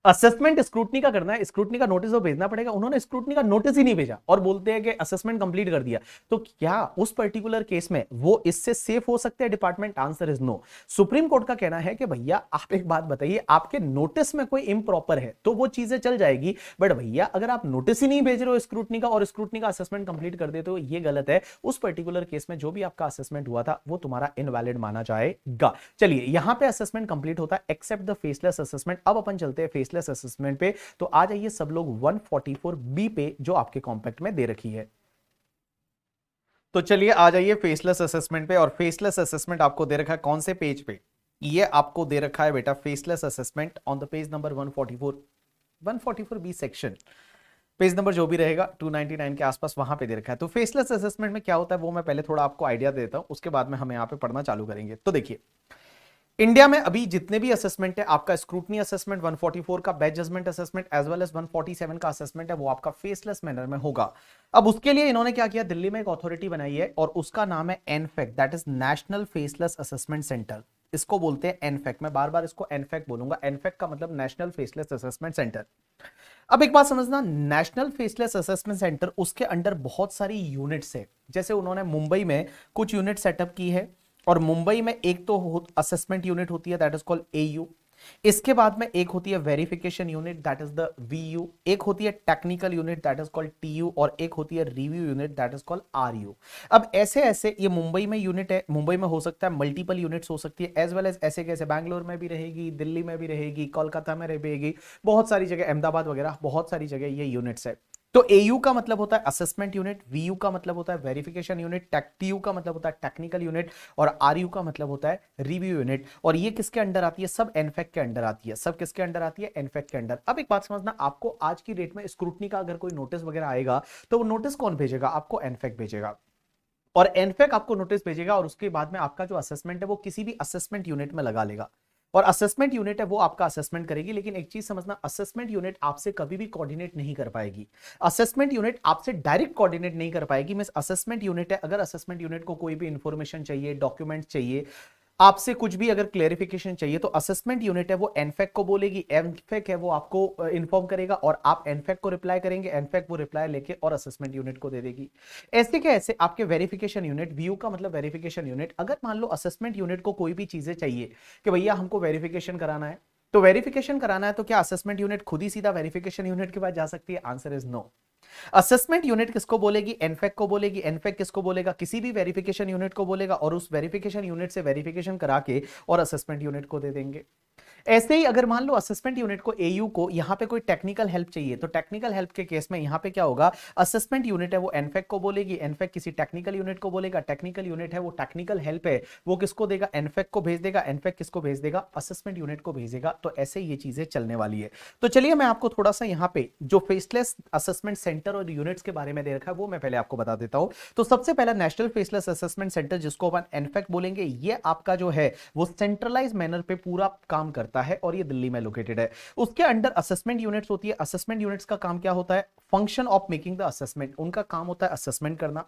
असेसमेंट स्क्रूटनी का करना है स्क्रूटनी का नोटिस भेजना पड़ेगा उन्होंने स्क्रूटनी का नोटिस ही नहीं भेजा और बोलते हैं कि असेसमेंट कंप्लीट कर दिया तो क्या उस पर्टिकुलर केस में वो इससे सेफ हो सकते हैं department answer is no supreme court का कहना है कि भैया आप एक बात बताइए आपके नोटिस में कोई इम्प्रॉपर है तो वो चीजें चल जाएगी बट भैया अगर आप नोटिस ही नहीं भेज रहे हो स्क्रूटनी का और स्क्रूटनी का असेसमेंट कंप्लीट कर देते हो ये गलत है उस पर्टिकुलर केस में जो भी आपका असेसमेंट हुआ था वो तुम्हारा इनवैलिड माना जाएगा चलिए यहां पर असेसमेंट कंप्लीट होता है एक्सेप्ट द फेसलेस असेसमेंट अब अपन चलते हैं फेस बेसलेस असेसमेंट पे तो आ जाइए सब लोग 144 बी पे जो आपके कॉम्पैक्ट में दे रखी है तो चलिए आ जाइए फेसलेस असेसमेंट पे और फेसलेस असेसमेंट आपको दे रखा है कौन से पेज पे ये आपको दे रखा है बेटा faceless assessment on the page number 144 144 B section page number जो भी रहेगा 299 के आसपास वहां पे दे रखा है तो फेसलेस असेसमेंट में क्या होता है वो मैं पहले थोड़ा आपको आइडिया देता हूँ उसके बाद में हम यहाँ पे पढ़ना चालू करेंगे तो देखिए इंडिया में अभी जितने भी असेसमेंट है आपका स्क्रूटनी असेसमेंट 144 का best judgement assessment as well as 147 का असेसमेंट है वो आपका फेसलेस मैनर में होगा अब उसके लिए इन्होंने क्या किया दिल्ली में एक अथॉरिटी बनाई है और उसका नाम है NFAC that is national faceless assessment centre इसको बोलते हैं एनफेक्ट e मैं बार बार इसको एनफेक्ट e बोलूंगा एनफेक्ट e का मतलब नेशनल फेसलेस असेसमेंट सेंटर अब एक बात समझना नेशनल फेसलेस असेसमेंट सेंटर उसके अंडर बहुत सारी यूनिट्स है जैसे उन्होंने मुंबई में कुछ यूनिट सेटअप की है और मुंबई में एक तो असेसमेंट यूनिट होती है दैट इज कॉल्ड एयू इसके बाद में एक होती है verification unit that is the VU एक होती है technical unit that is called TU और एक होती है review unit that is called RU अब ऐसे ऐसे ये मुंबई में यूनिट है मुंबई में हो सकता है मल्टीपल यूनिट्स हो सकती है एज वेल एज ऐसे कैसे बैंगलोर में भी रहेगी दिल्ली में भी रहेगी कोलकाता में रहेगी बहुत सारी जगह अहमदाबाद वगैरह बहुत सारी जगह ये यूनिट्स है तो एयू का मतलब होता है असेसमेंट यूनिट वीयू का मतलब होता है वेरिफिकेशन यूनिट टेक्टीयू का मतलब होता है टेक्निकल यूनिट और आरयू का मतलब होता है रिव्यू यूनिट और ये किसके अंडर आती है सब एनफेक्ट e के अंडर आती है सब किसके अंडर आती है एनफेक्ट e के अंडर अब एक बात समझना आपको आज की डेट में स्क्रूटनी का अगर कोई नोटिस वगैरह आएगा तो वो नोटिस कौन भेजेगा आपको एनफेक्ट e भेजेगा और एनफेक्ट आपको नोटिस भेजेगा और उसके बाद में आपका जो असेसमेंट है वो किसी भी असेसमेंट यूनिट में लगा लेगा और असेसमेंट यूनिट है वो आपका असेसमेंट करेगी लेकिन एक चीज समझना असेसमेंट यूनिट आपसे कभी भी कोऑर्डिनेट नहीं कर पाएगी असेसमेंट यूनिट आपसे डायरेक्ट कोऑर्डिनेट नहीं कर पाएगी मीन असेसमेंट यूनिट है अगर असेसमेंट यूनिट को कोई भी इंफॉर्मेशन चाहिए डॉक्यूमेंट चाहिए आपसे कुछ भी अगर क्लेरिफिकेशन चाहिए तो असेसमेंट यूनिट है वो एनफेक को बोलेगी एनफेक है वो आपको इन्फॉर्म करेगा और आप एनफेक को रिप्लाई करेंगे एनफेक वो रिप्लाई लेके और असेसमेंट यूनिट को दे देगी ऐसे क्या ऐसे आपके वेरिफिकेशन यूनिट व्यू का मतलब वेरिफिकेशन यूनिट अगर मान लो असेसमेंट यूनिट को कोई भी चीजें चाहिए कि भैया हमको वेरिफिकेशन कराना है तो वेरिफिकेशन कराना है तो क्या असेसमेंट यूनिट खुद ही सीधा वेरिफिकेशन यूनिट के पास जा सकती है answer is no assessment unit किसको बोलेगी एनफेक को बोलेगी एनफेक किसको बोलेगा किसी भी वेरिफिकेशन यूनिट को बोलेगा और उस वेरिफिकेशन यूनिट से वेरिफिकेशन करा के और असेसमेंट यूनिट को दे देंगे ऐसे ही अगर मान लो असेसमेंट यूनिट को एयू को यहाँ पे कोई टेक्निकल हेल्प चाहिए तो टेक्निकल हेल्प के केस में यहाँ पे क्या होगा असेसमेंट यूनिट है वो एनफेक e को बोलेगी एनफेक e किसी टेक्निकल यूनिट को बोलेगा टेक्निकल यूनिट है वो टेक्निकल हेल्प है वो किसको देगा एनफेक e को भेज देगा एनफेक किसको भेज देगा असेसमेंट यूनिट को भेजेगा तो ऐसे ये चीजें चलने वाली है तो चलिए मैं आपको थोड़ा सा यहाँ पे जो फेसलेस असेसमेंट सेंटर और यूनिट्स के बारे में दे रखा है वो मैं पहले आपको बता देता हूँ तो सबसे पहला नेशनल फेसलेस असेसमेंट सेंटर जिसको अपन एनफेक बोलेंगे ये आपका जो है वो सेंट्रलाइज मैनर पे पूरा काम करता है करता है और ये दिल्ली में लोकेटेड है उसके अंडर असेसमेंट यूनिट्स होती है असेसमेंट यूनिट्स का काम क्या होता है function of making the assessment उनका काम होता है असेसमेंट करना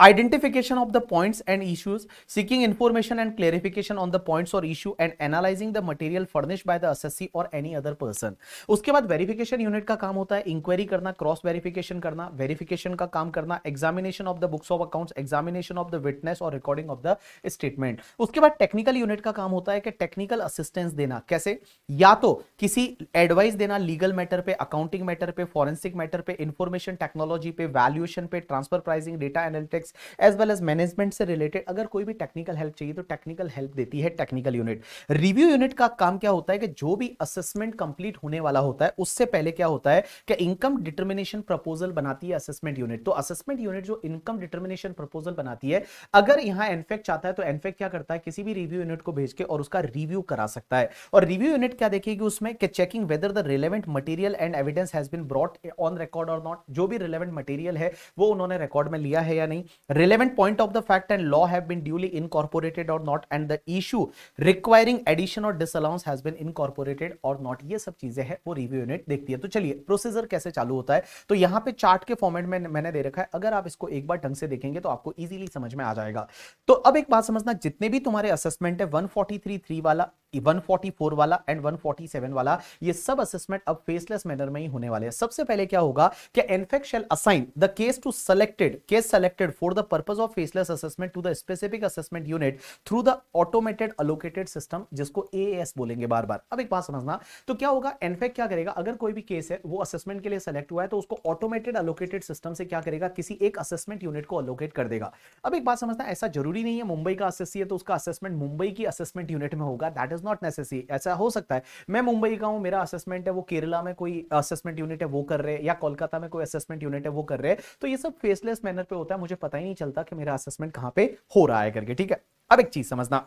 identification of the points and issues seeking information and clarification on the points or issue and analyzing the material furnished by the assessee or any other person उसके बाद verification unit का काम होता है इंक्वायरी करना cross verification करना verification का काम करना examination of the books of accounts examination of the witness और रिकॉर्डिंग ऑफ द स्टेटमेंट उसके बाद टेक्निकल यूनिट का काम होता है कि टेक्निकल असिस्टेंस देना कैसे या तो किसी एडवाइस देना लीगल मैटर पे अकाउंटिंग मैटर पे फॉरेंसिक मैटर पे इंफॉर्मेशन टेक्नोलॉजी पे वैल्यूएशन पे transfer pricing data analytics as well as management से रिलेटेड अगर कोई भी टेक्निकल हेल्प चाहिए तो टेक्निकल हेल्प देती है टेक्निकल यूनिट रिव्यू यूनिट का काम क्या होता है कि जो भी असेसमेंट कंप्लीट होने वाला होता है उससे पहले क्या होता है कि इनकम डिटर्मिनेशन प्रपोजल बनाती है असेसमेंट यूनिट तो असेसमेंट यूनिट जो इनकम डिटर्मिनेशन प्रपोजल बनाती है अगर यहां एनफेक्ट चाहता है तो एनफेक्ट क्या करता है किसी भी रिव्यू यूनिट को भेज के और उसका रिव्यू करा सकता है और रिव्यू यूनिट क्या देखेगी उसमें कि checking whether the relevant material and evidence has been brought on record or not जो भी रिलेवेंट मटेरियल है वो उन्होंने रिकॉर्ड में लिया है या नहीं relevant point of the fact and law have been duly incorporated or not and the issue requiring addition or disallowance has been incorporated or not ये सब चीजें हैं वो रिव्यू यूनिट देखती है तो चलिए प्रोसीजर कैसे चालू होता है तो यहाँ पे चार्ट के फॉर्मेट में मैंने दे रखा है अगर आप इसको एक बार ढंग से देखेंगे तो आपको इजीली समझ में आ जाएगा तो अब एक बात समझना जितने भी तुम्हारे असेसमेंट है 143 थ्री वाला 144 वाला एंड 147 वाला ये सब असेसमेंट अब फेसलेस मैनर में ही होने वाले हैं सबसे पहले क्या होगा कि NFAC shall assign the case to selected case selected for the purpose of faceless assessment to the specific assessment unit through the automated allocated system जिसको एएस बोलेंगे बार बार अब एक बात समझना तो क्या होगा एनफेक्ट क्या करेगा अगर कोई भी केस है वो असेसमेंट के लिए सेलेक्ट हुआ है तो उसको ऑटोमेटेड अलोकेटेड सिस्टम से क्या करेगा किसी एक असेसमेंट यूनिट को अलोकेट कर देगा अब एक बात समझना ऐसा जरूरी नहीं है मुंबई का असेसी है तो उसका असेसमेंट मुंबई की असेसमेंट यूनिट में होगा that is is not necessary ऐसा हो सकता है मैं मुंबई का हूं मेरा असेसमेंट है वो केरला में कोई असेसमेंट यूनिट है वो कर रहे हैं या कोलकाता में कोई असेसमेंट यूनिट है वो कर रहे हैं तो ये सब फेसलेस मैनर पे होता है मुझे पता ही नहीं चलता कि मेरा असेसमेंट कहां पे हो रहा है करके ठीक है अब एक चीज समझना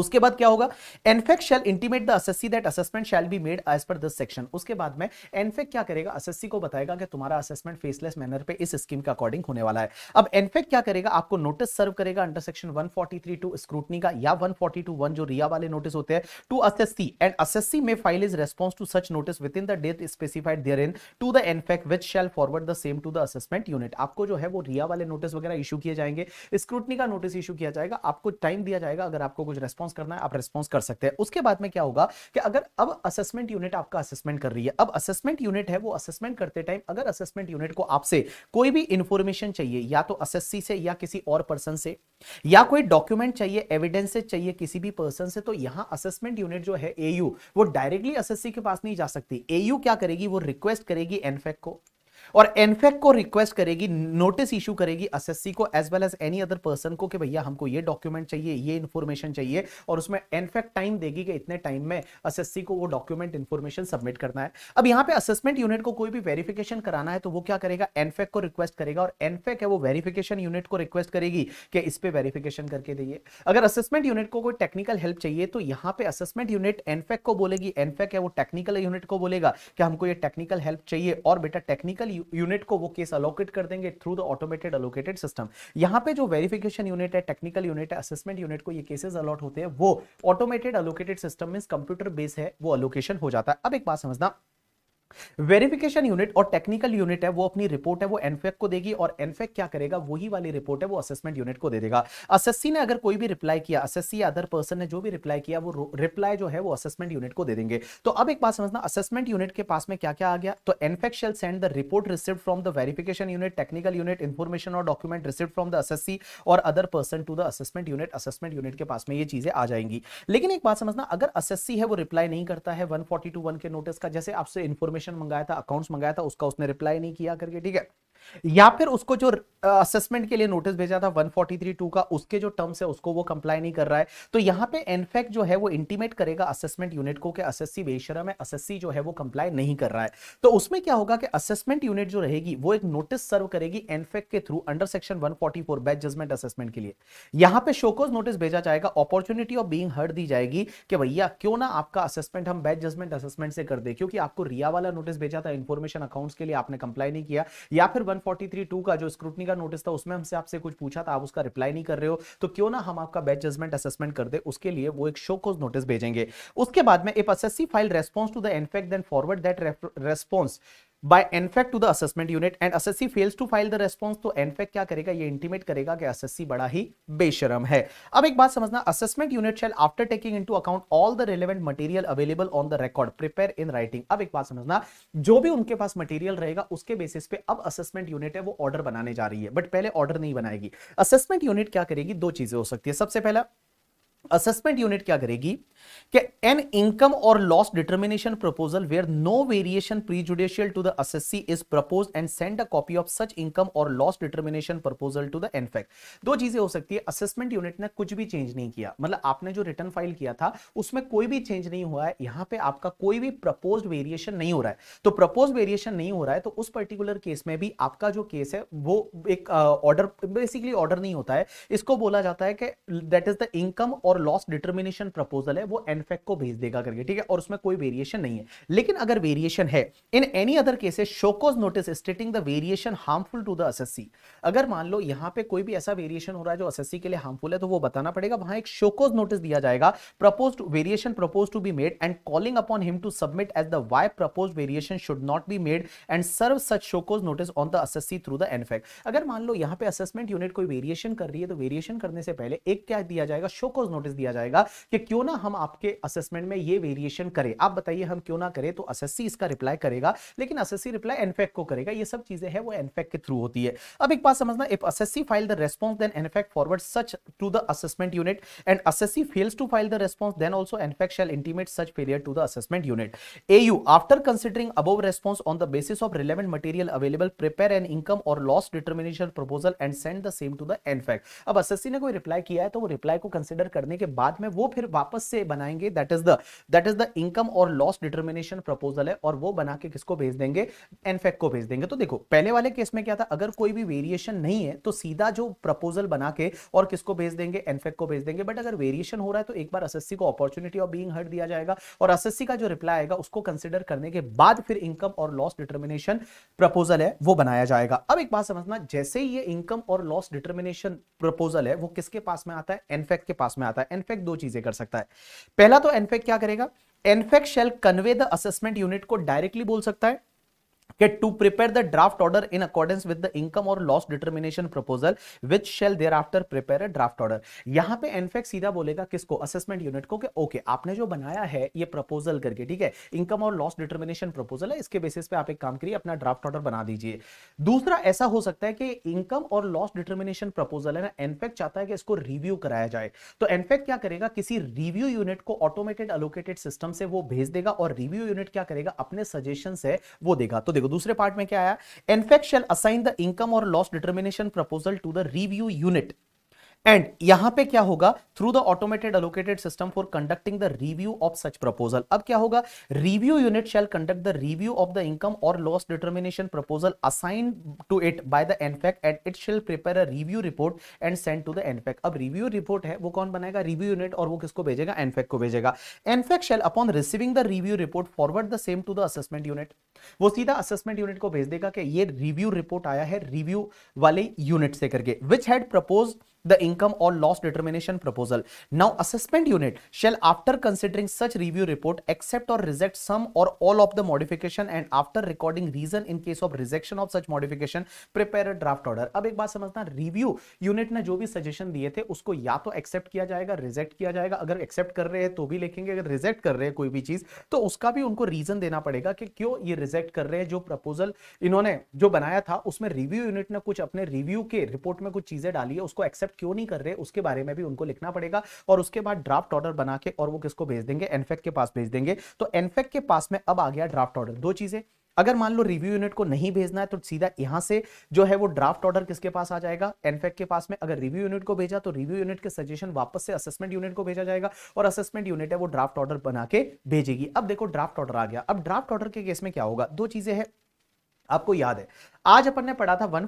उसके बाद क्या होगा NFAC shall intimate the that assessment shall be made as per this section उसके बाद में एनफेक e क्या करेगा असेसी को बताएगा कि तुम्हारा असेसमेंट फेसलेस मैनर पे इस स्कीम के अकॉर्डिंग होने वाला है अब एनफेक e क्या करेगा आपको नोटिस सर्व करेगा अंडर सेक्शन 143 टू स्क्रूटनी का या 1421 जो रिया वाले नोटिस होते हैं to assessee and assessee may file its response to such notice within the date specified therein to the NFAC which shall forward the same to the assessment unit आपको जो है वो रिया वाले notice वगैरह issue किए जाएंगे scrutiny का notice issue किया जाएगा आपको टाइम दिया जाएगा अगर आपको कुछ रेस्पॉन्स रिस्पॉन्स करना है आप रिस्पॉन्स कर सकते हैं उसके बाद में क्या होगा कि अगर अब असेसमेंट यूनिट आपका असेसमेंट कर रही है अब असेसमेंट यूनिट है वो असेसमेंट करते टाइम अगर असेसमेंट यूनिट को आपसे कोई भी इंफॉर्मेशन चाहिए या तो असेसी से या किसी और पर्सन से या कोई डॉक्यूमेंट चाहिए एविडेंस से चाहिए किसी भी पर्सन से तो यहां असेसमेंट यूनिट जो है एयू वो डायरेक्टली असेसी के पास नहीं जा सकती एयू क्या करेगी वो रिक्वेस्ट करेगी एनफेक को और एनफेक को रिक्वेस्ट करेगी नोटिस इशू करेगी एसएससी को as well as any other person को कि भैया हमको ये डॉक्यूमेंट चाहिए ये इन्फॉर्मेशन चाहिए और उसमें एनफेक टाइम देगी कि इतने टाइम में एसएससी को वो डॉक्यूमेंट इन्फॉर्मेशन सबमिट करना है अब यहाँ पे असेसमेंट यूनिट को कोई भी वेरिफिकेशन कराना है तो वो क्या करेगा एनफेक को रिक्वेस्ट करेगा और एनफेक है वो वेरिफिकेशन यूनिट को रिक्वेस्ट करेगी कि इस पर वेरिफिकेशन करके दे अगर असेसमेंट यूनिट को कोई टेक्निकल हेल्प चाहिए तो यहाँ पे असेसमेंट यूनिट एनफेक को बोलेगी एनफेक है वो टेक्निकल यूनिट को बोलेगा कि हमको ये टेक्निकल हेल्प चाहिए और बेटा टेक्निकल यूनिट को वो केस अलोकेट कर देंगे through the automated allocated system यहाँ पे जो वेरिफिकेशन यूनिट है टेक्निकल यूनिट है असेसमेंट यूनिट को ये केसेस अलॉट होते हैं वो automated allocated system mean computer based है वो अलोकेशन हो जाता है अब एक बात समझना वेरिफिकेशन यूनिट और टेक्निकल यूनिट है वो अपनी रिपोर्ट है वो एनफेक को देगी और एनफेक क्या करेगा वही वाली रिपोर्ट है वो असेसमेंट यूनिट को दे देगा असेसी ने अगर कोई भी रिप्लाई किया असेसी या अदर पर्सन ने जो भी रिप्लाई किया वो रिप्लाई जो है वो असेसमेंट यूनिट को दे देंगे तो अब एक बात समझना असेसमेंट यूनिट के पास में क्या क्या आ गया तो NFAC shall send the report receive from the verification unit technical unit information or document receive from the assessee or other person to the assessment unit assessment unit के पास में ये चीजें आ जाएंगी लेकिन एक बात समझना अगर असेसी है वो रिप्लाई नहीं करता है 142 1 के नोटिस का जैसे आपसे इन्फॉर्मेशन इन्फॉर्मेशन मंगाया था अकाउंट्स मंगाया था उसका उसने रिप्लाई नहीं किया करके ठीक है या फिर उसको जो असेसमेंट के लिए नोटिस भेजा था 1432 का उसके जो टर्म्स है उसको वो कंप्लाई नहीं कर रहा है तो यहाँ पे एनफेक्ट जो है वो इंटीमेट करेगा असेसमेंट यूनिट को कि असेसी बेशरम है असेसी जो है वो कंप्लाई नहीं कर रहा है तो उसमें क्या होगा कि असेसमेंट यूनिट जो रहेगी वो एक नोटिस सर्व करेगी एनफेक्ट के through under section 144 best judgement assessment के लिए यहाँ पे शोकोज नोटिस भेजा जाएगा अपॉर्चुनिटी ऑफ बींग हर्ड दी जाएगी कि भैया क्यों ना आपका असेसमेंट हम बैच जजमेंट असेसमेंट से कर दे क्योंकि आपको रिया वाला नोटिस भेजा था इन्फॉर्मेशन अकाउंट्स के लिए आपने कंप्लाई नहीं किया या फिर 143.2 टू का जो स्क्रूटनी का नोटिस था उसमें हमसे आपसे कुछ पूछा था आप उसका रिप्लाई नहीं कर रहे हो तो क्यों ना हम आपका बैच जजमेंट असेसमेंट कर दे उसके लिए वो एक शो कोज नोटिस भेजेंगे उसके बाद में if assessee file response to the NFAC then forward that response by NFAC to the assessment unit and assessee fails to file the response तो एनफेक्ट क्या करेगा ये इंटीमेट करेगा कि असेसी बड़ा ही बेशरम है अब एक बात समझना assessment unit shall after taking into account all the relevant material available on the record prepare in writing अब एक बात समझना जो भी उनके पास मटीरियल रहेगा उसके बेसिस पे अब असेसमेंट यूनिट है वो ऑर्डर बनाने जा रही है बट पहले ऑर्डर नहीं बनाएगी असेसमेंट यूनिट क्या करेगी दो चीजें हो सकती है सबसे पहला असेसमेंट यूनिट क्या करेगी कि एन इनकम और loss determination proposal where no variation prejudicial to the assessee is propose and send a copy of such income और loss determination proposal to the NFAC दो चीजें हो सकती है असेसमेंट यूनिट ने कुछ भी चेंज नहीं किया मतलब आपने जो रिटर्न फाइल किया था उसमें कोई भी चेंज नहीं हुआ है यहां पे आपका कोई भी प्रपोज वेरिएशन नहीं हो रहा है तो प्रपोज वेरिएशन नहीं हो रहा है तो उस पर्टिकुलर केस में भी आपका जो केस है वो एक ऑर्डर बेसिकली ऑर्डर नहीं होता है इसको बोला जाता है कि दैट इज द इनकम और और लॉस डिटर्मिनेशन प्रपोजल है वो एनफेक को भेज देगा करके ठीक है और उसमें कोई वेरिएशन नहीं है लेकिन अगर वेरिएशन है in any other cases show cause notice stating the variation harmful to the assessee अगर मान लो यहां पे कोई भी ऐसा वेरिएशन हो रहा है जो असेसी के लिए हार्मफुल है तो वो बताना पड़ेगा वहां एक शोकोज नोटिस दिया जाएगा propose variation propose to be made and calling upon him to submit as the why propose variation should not be made and serve such show cause notice on the assessee through the NFAC अगर मान लो यहां पे assessment unit कोई variation कर रही है तो variation करने से पहले एक क्या दिया जाएगा शोकोज नोटिस नोटिस दिया जाएगा कि क्यों ना हम आपके असेसमेंट में ये वेरिएशन करें आप बताइए हम क्यों ना करें तो असेसी इसका रिप्लाई करेगा लेकिन असेसी रिप्लाई एनफेक्ट को करेगा ये सब चीजें हैं वो एनफेक्ट के थ्रू होती है अब एक बात समझना if assessee file the response then NFAC forward such to the assessment unit and assessee fails to file the response then also NFAC shall intimate such failure to the assessment unit A U after considering above response on the basis of relevant material available prepare an income और loss determination proposal and send the same to the NFAC अब assessee ने कोई reply किया है तो वो reply को consider करने करने के बाद में वो फिर वापस से बनाएंगे that is the that is the income और लॉस डिटर्मिनेशन प्रपोजल है और वो बना के किसको भेज देंगे एनफेक को भेज देंगे तो देखो पहले वाले केस में क्या था अगर कोई भी वेरिएशन नहीं है तो सीधा जो प्रपोजल बना के और किसको भेज देंगे एनफेक को भेज देंगे बट अगर वेरिएशन हो रहा है तो एक बार एसएससी को अपॉर्चुनिटी ऑफ बींग हर्ड दिया जाएगा और एसएससी का जो रिप्लाई आएगा उसको कंसिडर करने के बाद फिर इनकम और लॉस डिटर्मिनेशन प्रपोजल है वो बनाया जाएगा अब एक बात समझना जैसे ही ये इनकम और लॉस डिटर्मिनेशन प्रपोजल है वो किसके पास में आता है एनफेक के पास में आता है है एनफेक्ट e दो चीजें कर सकता है पहला तो एनफेक्ट e क्या करेगा NFAC shall convey the assessment unit को डायरेक्टली बोल सकता है to prepare the draft order in accordance with the income और loss determination proposal which shall thereafter prepare a draft order यहाँ पे एनफेक्ट सीधा बोलेगा किसको असेसमेंट यूनिट को कि ओके okay, आपने जो बनाया है ये प्रपोजल करके ठीक है इनकम और लॉस डिटर्मिनेशन प्रपोजल है इसके बेसिस पे आप एक काम करिए अपना ड्राफ्ट ऑर्डर बना दीजिए दूसरा ऐसा हो सकता है कि इनकम और लॉस डिटर्मिनेशन प्रपोजल है ना एनफेक्ट चाहता है कि इसको रिव्यू कराया जाए तो एनफेक्ट क्या करेगा किसी रिव्यू यूनिट को ऑटोमेटेड अलोकेटेड सिस्टम से वो भेज देगा और रिव्यू यूनिट क्या करेगा अपने सजेशन है वो देगा तो देखो देखो दूसरे पार्ट में क्या आया इनफेक्शन असाइन द इनकम और loss determination proposal to the review unit and यहां पे क्या होगा through the automated allocated system for conducting the review of such proposal अब क्या होगा review unit shall conduct the review of the income और loss determination proposal assign to it by the NFAC and it shall prepare a review report and send to the NFAC अब review report है वो कौन बनाएगा review unit और वो किसको भेजेगा एनफेक को भेजेगा NFAC shall upon receiving the review report forward the same to the assessment unit वो सीधा असेसमेंट यूनिट को भेज देगा कि ये रिव्यू रिपोर्ट आया है रिव्यू वाले यूनिट से करके which had propose the income or loss determination proposal. Now assessment unit shall after considering such review report accept or reject some or all of the modification and after recording reason in case of rejection of such modification prepare a draft order. अब एक बात समझना review unit ने जो भी suggestion दिए थे उसको या तो एक्सेप्ट किया जाएगा रिजेक्ट किया जाएगा अगर एक्सेप्ट कर रहे हैं तो भी लिखेंगे अगर रिजेक्ट कर रहे हैं कोई भी चीज तो उसका भी उनको रीजन देना पड़ेगा कि क्यों ये रिजेक्ट कर रहे हैं जो प्रपोजल इन्होंने जो बनाया था उसमें रिव्यू यूनिट ने कुछ अपने रिव्यू के रिपोर्ट में कुछ चीजें डाली है उसको एक्सेप्ट क्यों नहीं कर रहे उसके बारे में भी उनको लिखना पड़ेगा और उसके बाद ड्राफ्ट ऑर्डर बना के और वो किसको भेज देंगे एनफेक्ट e के पास भेज देंगे तो एनफेक्ट e के पास में अब आ गया ड्राफ्ट ऑर्डर दो चीजें अगर मान लो रिव्यू यूनिट को नहीं भेजना है तो सीधा यहां से जो है वो ड्राफ्ट ऑर्डर किसके पास आ जाएगा एनफेक्ट e के पास में अगर रिव्यू यूनिट को भेजा तो रिव्यू यूनिट के सजेशन वापस से असेसमेंट यूनिट को भेजा जाएगा और असेसमेंट यूनिट है वो ड्राफ्ट ऑर्डर बना के भेजेगी अब देखो ड्राफ्ट ऑर्डर आ गया अब ड्राफ्ट ऑर्डर के केस में क्या होगा दो चीजें हैं आपको याद है आज अपन ने पढ़ा था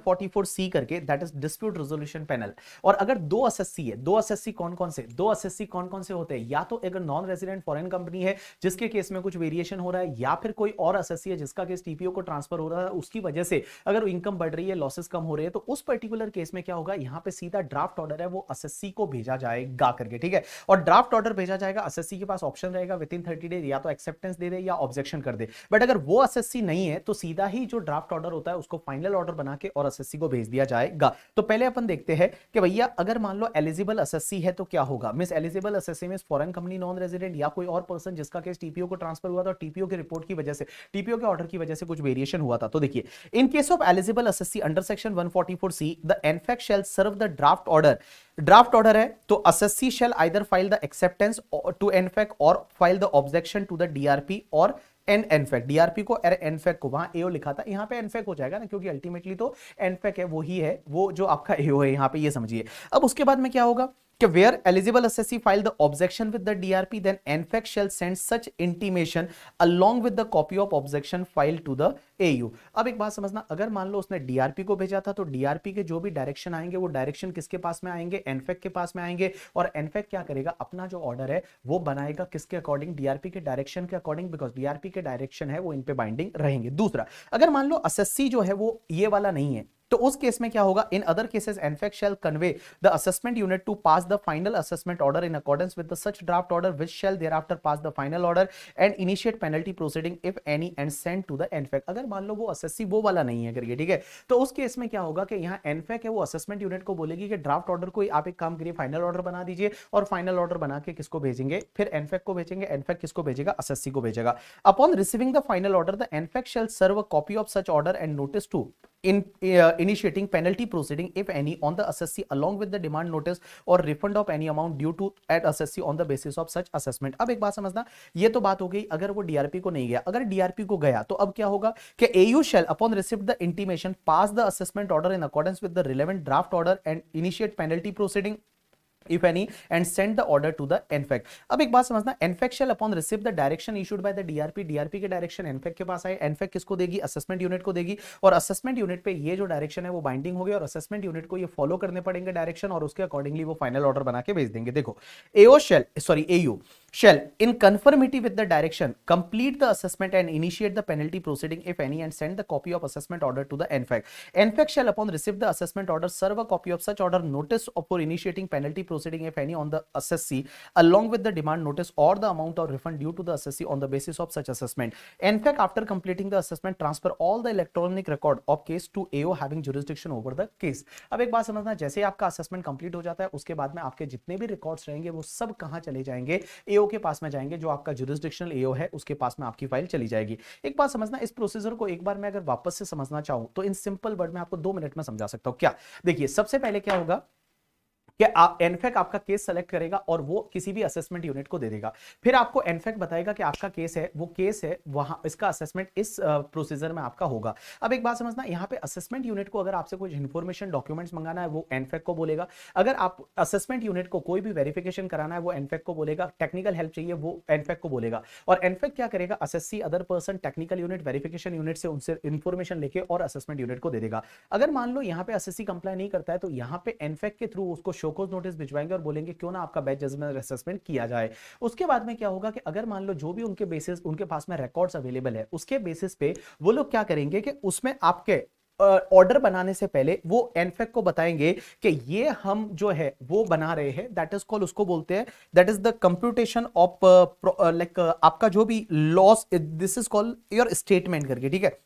सी करके that is dispute resolution panel और अगर दो असेसी है दो एस कौन कौन से दो असेसी कौन कौन से होते हैं या तो अगर नॉन रेजिडेंट फॉरेन कंपनी है जिसके केस में कुछ वेरिएशन हो रहा है या फिर कोई और असेसी है जिसका केस टीपीओ को ट्रांसफर हो रहा है उसकी वजह से अगर इनकम बढ़ रही है लॉसेस कम हो रहे हैं तो उस पर्टिकुलर केस में क्या होगा यहाँ पे सीधा ड्राफ्ट ऑर्डर है वो असेसी को भेजा जाएगा करके ठीक है और ड्राफ्ट ऑर्डर भेजा जाएगा असेसी के पास ऑप्शन रहेगा विद इन थर्टी डेज या तो एक्सेप्टेंस दे दे या ऑब्जेक्शन कर दे बट अगर वो असेसी नहीं है तो सीधा ही जो ड्राफ्ट ऑर्डर होता है उसको फाइनल ऑर्डर बना के और एसएससी को भेज दिया जाएगा तो पहले अपन देखते हैं कि भैया अगर मान लो एलिजिबल एसएससी है तो क्या होगा मिस एलिजिबल एसएससी में फॉरन कंपनी नॉन रेजिडेंट या कोई और पर्सन जिसका केस टीपीओ को ट्रांसफर हुआ था टीपीओ की रिपोर्ट की वजह से टीपीओ के ऑर्डर की वजह से कुछ वेरिएशन हुआ था तो देखिए in case of eligible assessee under section 144 C the NFAC shall serve the draft order draft order है तो assessee shall either file the acceptance to NFAC or file the objection to the DRP और एन NFAC DRP को NFAC को वहां एओ लिखा था यहां पे एनफेक हो जाएगा ना क्योंकि अल्टीमेटली तो एनफेक है वो ही है वो जो आपका एओ है यहां पे ये समझिए अब उसके बाद में क्या होगा कि where eligible assessee file the objection with the DRP then NFAC shall send such intimation along with the copy of objection file to the AU अब एक बात समझना अगर मान लो उसने डीआरपी को भेजा था तो डीआरपी के जो भी डायरेक्शन आएंगे वो डायरेक्शन किसके पास में आएंगे एनफेक्ट e के पास में आएंगे और एनफेक्ट e क्या करेगा अपना जो ऑर्डर है वो बनाएगा किसके अकॉर्डिंग डीआरपी के डायरेक्शन के अकॉर्डिंग बिकॉज डीआरपी के डायरेक्शन है वो इन पे बाइंडिंग रहेंगे दूसरा अगर मान लो असेसी जो है वो ये वाला नहीं है तो उस केस में क्या होगा in other cases NFAC shall convey the assessment unit to pass the final assessment order in accordance with the such draft order which shall thereafter pass the final order and initiate penalty proceeding if any and send to the NFAC अगर मान लो वो assessee वो वाला नहीं है करिए ठीक है तो उस केस में क्या होगा कि यहाँ एनफेक है वो असेसमेंट यूनिट को बोलेगी कि ड्राफ्ट ऑर्डर को आप एक काम करिए फाइनल ऑर्डर बना दीजिए और फाइनल ऑर्डर बना के किसको भेजेंगे फिर एनफेक को भेजेंगे एनफेक किसको भेजेगा असेसी को भेजेगा upon receiving the final order the NFAC shall serve copy of such order and notice to in uh, initiating penalty proceeding if any on the assessee along with the demand notice or refund of any amount due to at assessee on the basis of such assessment ab ek baat samajhna ye to baat ho gayi agar wo drp ko nahi gaya agar drp ko gaya to ab kya hoga कि au shall upon receipt the intimation pass the assessment order in accordance with the relevant draft order and initiate penalty proceeding if any and send the order to the ab ek baat samajhna समझना shall upon receive the direction issued by the drp drp ke direction direction ke paas aaye आए kisko degi assessment unit ko degi aur assessment unit pe ye jo direction hai wo binding ho gaya aur assessment unit ko ye follow karne padenge direction aur uske accordingly wo final order bana ke bhej denge dekho ao shall sorry au shall in conformity with the direction complete the assessment and initiate the penalty proceeding if any and send the copy of assessment order to the NFAC. NFAC shall upon receive the assessment order serve a copy of such order notice of for initiating penalty proceeding proceeding if any on the assessee along with the demand notice or the amount of refund due to the assessee on the basis of such assessment in fact after completing the assessment transfer all the electronic record of case to AO having jurisdiction over the case अब एक बात समझना जैसे aapka assessment complete ho jata hai uske baad mein aapke jitne bhi records rahenge wo sab kahan chale jayenge ao ke paas mein jayenge jo aapka jurisdictional ao hai uske paas mein aapki file chali jayegi ek baat samajhna is procedure ko ek baar main agar wapas se samajhna chahu to in simple word में aapko 2 minute mein samjha sakta hu kya dekhiye sabse pehle kya hoga कि आप एनफेक आपका case select करेगा और वो किसी भी assessment unit को दे देगा फिर आपको एनफेक बताएगा कि आपका केस है वो केस है वहां इसका असेसमेंट इस प्रोसीजर में आपका होगा अब एक बात समझना यहाँ पे असेसमेंट यूनिट को अगर आपसे कुछ इन्फॉर्मेशन डॉक्यूमेंट्स मंगाना है वो एनफेक को बोलेगा अगर आप असेसमेंट यूनिट को कोई भी वेरिफिकेशन कराना है वो एनफेक को बोलेगा टेक्निकल हेल्प चाहिए वो एनफेक को बोलेगा और एनफेक क्या करेगा assessee other person technical unit verification unit से उनसे इन्फॉर्मेशन लेके और असेसमेंट यूनिट को दे देगा अगर मान लो यहाँ पे असेसी कंप्लाई नहीं करता है तो यहाँ पे एनफेक के थ्रू उसको शोकोज नोटिस भिजवाएंगे और बोलेंगे क्यों ना आपका बैच जजमेंट असेसमेंट किया जाए उसके बाद में क्या होगा कि अगर मान लो जो भी उनके बेसिस उनके पास में रिकॉर्ड अवेलेबल है उसके बेसिस पे वो लोग क्या करेंगे कि उसमें आपके ऑर्डर uh, बनाने से पहले वो एनफेक को बताएंगे कि ये हम जो है वो बना रहे हैं दैट इज कॉल उसको बोलते हैं that is the computation of like आपका जो भी loss this is call your statement करके ठीक है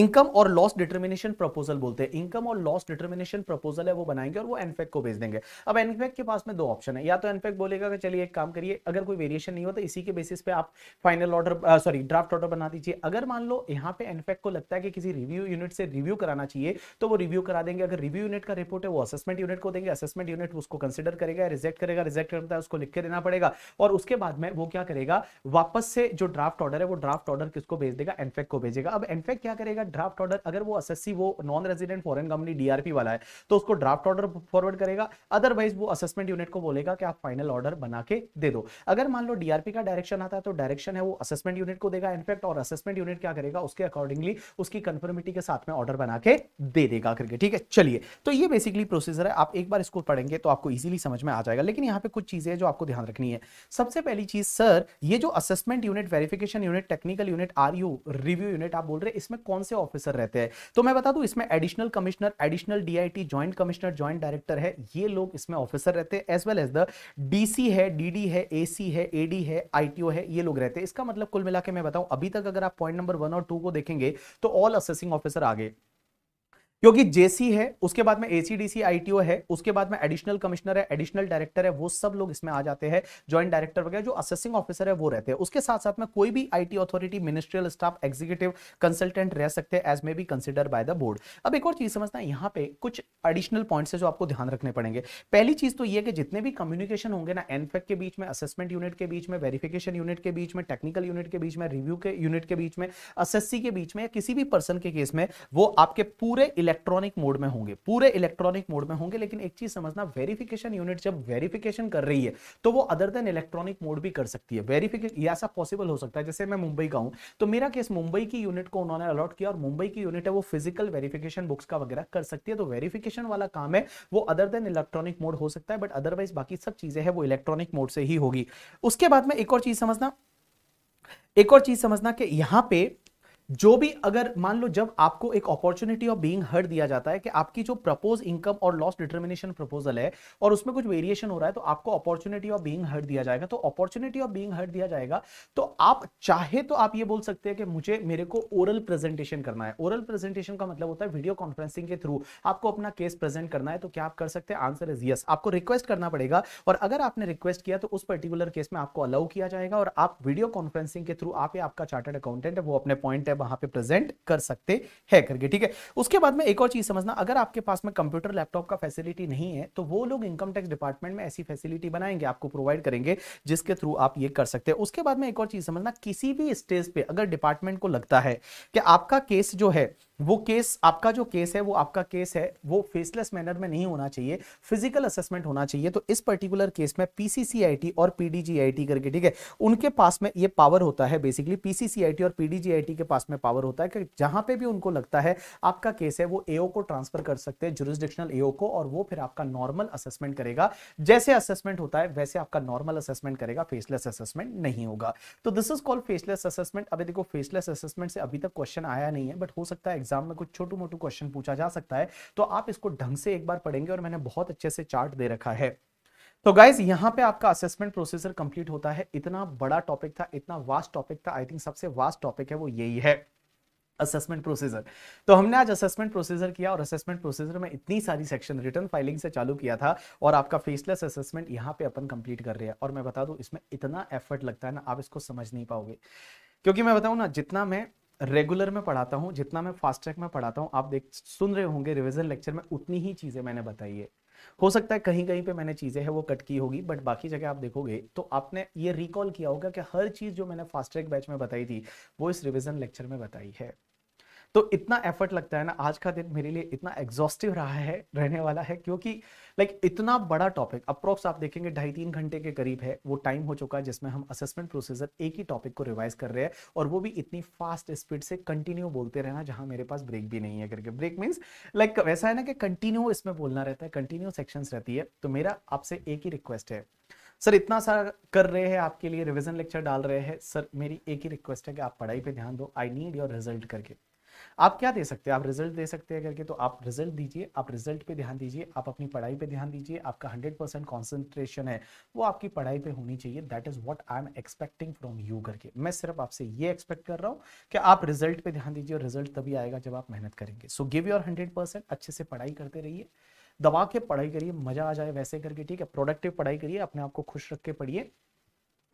इनकम और लॉस डिटर्मिनेशन प्रपोजल बोलते हैं इनकम और लॉस डिटर्मिनेशन प्रपोजल है वो बनाएंगे और वो एनफेक को भेज देंगे अब एनफेक के पास में दो ऑप्शन है या तो एनफेक बोलेगा कि चलिए एक काम करिए अगर कोई वेरिएशन नहीं हो तो इसी के बेसिस पे आप final order sorry draft order बना दीजिए अगर मान लो यहाँ पे एनफेक को लगता है कि किसी रिव्यू यूनिट से रिव्यू कराना चाहिए तो वो रिव्यू करा देंगे अगर रिव्यू यूनिट का रिपोर्ट है वो असेसमेंट यूनिट को देंगे असेसमेंट यूनिट उसको कंसिडर करेगा रिजेक्ट करेगा रिजेक्ट करता है उसको लिख के देना पड़ेगा और उसके बाद में वो क्या करेगा वापस से जो ड्राफ्ट ऑर्डर है वो ड्राफ्ट ऑर्डर किसको भेज देगा एनफेक को भेजेगा अब एनफेक क्या करेगा करेगा ड्राफ्ट ऑर्डर अगर वो एसएससी वो non resident foreign company DRP वाला है तो उसको ड्राफ्ट ऑर्डर फॉरवर्ड करेगा अदरवाइज वो असेसमेंट यूनिट को बोलेगा कि आप फाइनल ऑर्डर बना के दे दो अगर मान लो डीआरपी का डायरेक्शन आता है तो डायरेक्शन है वो असेसमेंट यूनिट को देगा इनफेक्ट और असेसमेंट यूनिट क्या करेगा उसके अकॉर्डिंगली उसकी कंफर्मिटी के साथ में ऑर्डर बना के दे देगा करके ठीक है चलिए तो ये बेसिकली प्रोसीजर है आप एक बार इसको पढ़ेंगे तो आपको इजीली समझ में आ जाएगा लेकिन यहाँ पे कुछ चीजें जो आपको ध्यान रखनी है सबसे पहली चीज सर ये जो assessment unit verification unit technical unit or you review unit आप बोल रहे हैं इसमें कौन से ऐसे ऑफिसर रहते हैं तो मैं बता दू इसमें additional commissioner additional DIT joint commissioner joint director है ये लोग इसमें ऑफिसर रहते हैं as well as the DC है डीडी है एसी है एडी है आईटीओ है ये लोग रहते हैं इसका मतलब कुल मिला के मैं बताऊं अभी तक अगर आप पॉइंट नंबर वन और टू को देखेंगे तो ऑल असेसिंग ऑफिसर आगे क्योंकि जेसी है उसके बाद में एसीडीसी आईटीओ है उसके बाद में एडिशनल कमिश्नर है एडिशनल डायरेक्टर है वो सब लोग इसमें आ जाते हैं ज्वाइंट डायरेक्टर वगैरह जो असेसिंग ऑफिसर है वो रहते हैं उसके साथ साथ में कोई भी IT authority ministerial staff executive consultant रह सकते हैं as may be consider by the board अब एक और चीज समझना है यहाँ पे कुछ एडिशनल पॉइंट है जो आपको ध्यान रखने पड़ेंगे पहली चीज तो ये कि जितने भी कम्युनिकेशन होंगे ना एनफेक के बीच में असेसमेंट यूनिट के बीच में वेरिफिकेशन यूनिट के बीच में टेक्निकल यूनिट के बीच में रिव्यू के यूनिट के बीच में असेसी के बीच में या किसी भी पर्सन के केस में वो आपके पूरे इलेक्ट्रॉनिक मोड में होंगे पूरे इलेक्ट्रॉनिक मोड में होंगे लेकिन एक चीज समझना वेरिफिकेशन यूनिट जब वेरिफिकेशन कर रही है तो वो अदर देन इलेक्ट्रॉनिक मोड भी कर सकती है वेरिफिकेशन ये ऐसा पॉसिबल हो सकता है जैसे मैं मुंबई का हूं तो मेरा केस मुंबई की यूनिट को उन्होंने अलॉट किया और मुंबई की यूनिट है वो फिजिकल वेरिफिकेशन बुक्स का वगैरह कर सकती है तो वेरिफिकेशन वाला काम है वो अदर देन इलेक्ट्रॉनिक मोड हो सकता है बट अदरवाइज बाकी सब चीजें है वो इलेक्ट्रॉनिक मोड से ही होगी उसके बाद में एक और चीज समझना एक और चीज समझना कि यहां पर जो भी अगर मान लो जब आपको एक अपॉर्चुनिटी ऑफ बीइंग हर्ड दिया जाता है कि आपकी जो प्रपोज इनकम और लॉस डिटर्मिनेशन प्रपोजल है और उसमें कुछ वेरिएशन हो रहा है तो आपको अपॉर्चुनिटी ऑफ बीइंग हर्ड दिया जाएगा तो अपॉर्चुनिटी ऑफ बीइंग हर्ड दिया जाएगा तो आप चाहे तो आप ये बोल सकते हैं कि मुझे मेरे को ओरल प्रेजेंटेशन करना है ओरल प्रेजेंटेशन का मतलब होता है वीडियो कॉन्फ्रेंसिंग के थ्रू आपको अपना केस प्रेजेंट करना है तो क्या आप कर सकते हैं आंसर इज यस आपको रिक्वेस्ट करना पड़ेगा और अगर आपने रिक्वेस्ट किया तो उस पर्टिकुलर केस में आपको अलाउ किया जाएगा और आप वीडियो कॉन्फ्रेंसिंग के थ्रू आप आपका चार्टर्ड अकाउंटेंट है वो अपने पॉइंट है वहां पे प्रेजेंट कर सकते हैं करके ठीक है उसके बाद में एक और चीज समझना अगर आपके पास में कंप्यूटर लैपटॉप का फैसिलिटी नहीं है तो वो लोग इनकम टैक्स डिपार्टमेंट में ऐसी फैसिलिटी बनाएंगे आपको प्रोवाइड करेंगे जिसके थ्रू आप ये कर सकते हैं उसके बाद में एक और चीज समझना किसी भी स्टेज पे अगर डिपार्टमेंट को लगता है कि आपका केस जो है वो केस आपका जो केस है वो आपका केस है वो फेसलेस मैनर में नहीं होना चाहिए फिजिकल असेसमेंट होना चाहिए तो इस पर्टिकुलर केस में पीसीसीआईटी और पीडीजीआईटी करके ठीक है उनके पास में ये पावर होता है बेसिकली पीसीसीआईटी और पीडीजीआईटी के पास में पावर होता है कि जहां पे भी उनको लगता है आपका केस है वो एओ को ट्रांसफर कर सकते हैं जुरिस्डिक्शनल एओ को और वो फिर आपका नॉर्मल असेसमेंट करेगा जैसे असेसमेंट होता है वैसे आपका नॉर्मल असेसमेंट करेगा फेसलेस असेसमेंट नहीं होगा तो this is called faceless assessment अभी देखो फेसलेस असेसमेंट से अभी तक क्वेश्चन आया नहीं है बट हो सकता है एग्जाम में कुछ छोटू मोटू क्वेश्चन पूछा जा सकता है तो आप इसको ढंग से एक बार पढ़ेंगे और मैंने बहुत अच्छे से चार्ट दे रखा है तो गाइज यहाँ पे आपका असेसमेंट प्रोसेसर कंप्लीट होता है इतना बड़ा टॉपिक था इतना वास्ट टॉपिक था आई थिंक सबसे वास्ट टॉपिक है वो यही है असेसमेंट प्रोसीजर तो हमने आज असेसमेंट प्रोसीजर किया और असेसमेंट प्रोसीजर में इतनी सारी सेक्शन रिटर्न फाइलिंग से चालू किया था और आपका फेसलेस असेसमेंट यहाँ पे अपन कंप्लीट कर रहे हैं और मैं बता दू इसमें इतना एफर्ट लगता है ना आप इसको समझ नहीं पाओगे क्योंकि मैं बताऊं ना जितना मैं रेगुलर में पढ़ाता हूँ जितना मैं फास्ट ट्रैक में पढ़ाता हूँ आप देख सुन रहे होंगे रिविजन लेक्चर में उतनी ही चीज़ें मैंने बताई है हो सकता है कहीं कहीं पे मैंने चीज़ें हैं वो कट की होगी बट बाकी जगह आप देखोगे तो आपने ये रिकॉल किया होगा कि हर चीज़ जो मैंने फास्ट ट्रैक बैच में बताई थी वो इस रिविजन लेक्चर में बताई है तो इतना एफर्ट लगता है ना आज का दिन मेरे लिए इतना एग्जॉस्टिव रहा है रहने वाला है क्योंकि लाइक like, इतना बड़ा टॉपिक अप्रोक्स आप देखेंगे ढाई तीन घंटे के करीब है वो टाइम हो चुका है जिसमें हम असेसमेंट प्रोसीजर एक ही टॉपिक को रिवाइज कर रहे हैं और वो भी इतनी फास्ट स्पीड से कंटिन्यू बोलते रहना जहाँ मेरे पास ब्रेक भी नहीं है करके ब्रेक मीन्स लाइक like, वैसा है ना कि कंटिन्यू इसमें बोलना रहता है कंटिन्यू सेक्शंस रहती है तो मेरा आपसे एक ही रिक्वेस्ट है सर इतना सारा कर रहे हैं आपके लिए रिविजन लेक्चर डाल रहे हैं सर मेरी एक ही रिक्वेस्ट है कि आप पढ़ाई पे ध्यान दो आई नीड योर रिजल्ट करके आप क्या दे सकते हैं आप रिजल्ट दे सकते हैं करके तो आप रिजल्ट दीजिए आप रिजल्ट पे ध्यान दीजिए आप अपनी पढ़ाई पे ध्यान दीजिए आपका हंड्रेड परसेंट कॉन्सेंट्रेशन है वो आपकी पढ़ाई पे होनी चाहिए that is what I am expecting from you करके मैं सिर्फ आपसे ये एक्सपेक्ट कर रहा हूँ कि आप रिजल्ट पे ध्यान दीजिए और रिजल्ट तभी आएगा जब आप मेहनत करेंगे so give your hundred percent अच्छे से पढ़ाई करते रहिए दबा के पढ़ाई करिए मजा आ जाए वैसे करके ठीक है प्रोडक्टिव पढ़ाई करिए अपने आप को खुश रख के पढ़िए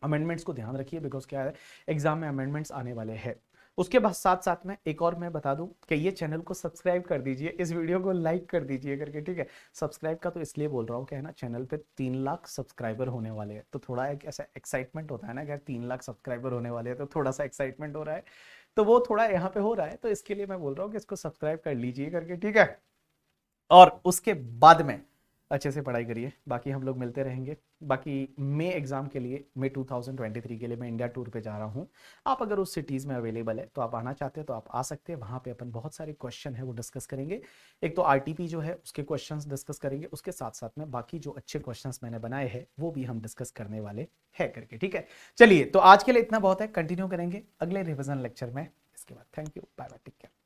अमेंडमेंट्स को ध्यान रखिए बिकॉज क्या है एग्जाम में अमेंडमेंट्स आने वाले हैं उसके बाद साथ साथ में एक और मैं बता दूं कि ये चैनल को सब्सक्राइब कर दीजिए इस वीडियो को लाइक कर दीजिए करके ठीक है सब्सक्राइब का तो इसलिए बोल रहा हूँ कि है ना चैनल पे तीन लाख सब्सक्राइबर होने वाले हैं तो थोड़ा एक ऐसा एक्साइटमेंट होता है ना कि तीन लाख सब्सक्राइबर होने वाले हैं तो थोड़ा सा एक्साइटमेंट हो रहा है तो वो थोड़ा यहाँ पे हो रहा है तो इसके लिए मैं बोल रहा हूँ कि इसको सब्सक्राइब कर लीजिए करके ठीक है और उसके बाद में अच्छे से पढ़ाई करिए बाकी हम लोग मिलते रहेंगे बाकी मे एग्ज़ाम के लिए मे 2023 के लिए मैं इंडिया टूर पे जा रहा हूँ आप अगर उस सिटीज़ में अवेलेबल है तो आप आना चाहते हैं तो आप आ सकते हैं वहाँ पे अपन बहुत सारे क्वेश्चन है वो डिस्कस करेंगे एक तो आर जो है उसके क्वेश्चन डिस्कस करेंगे उसके साथ साथ में बाकी जो अच्छे क्वेश्चन मैंने बनाए हैं वो भी हम डिस्कस करने वाले है करके ठीक है चलिए तो आज के लिए इतना बहुत है कंटिन्यू करेंगे अगले रिविजन लेक्चर में इसके बाद thank you bye bye take care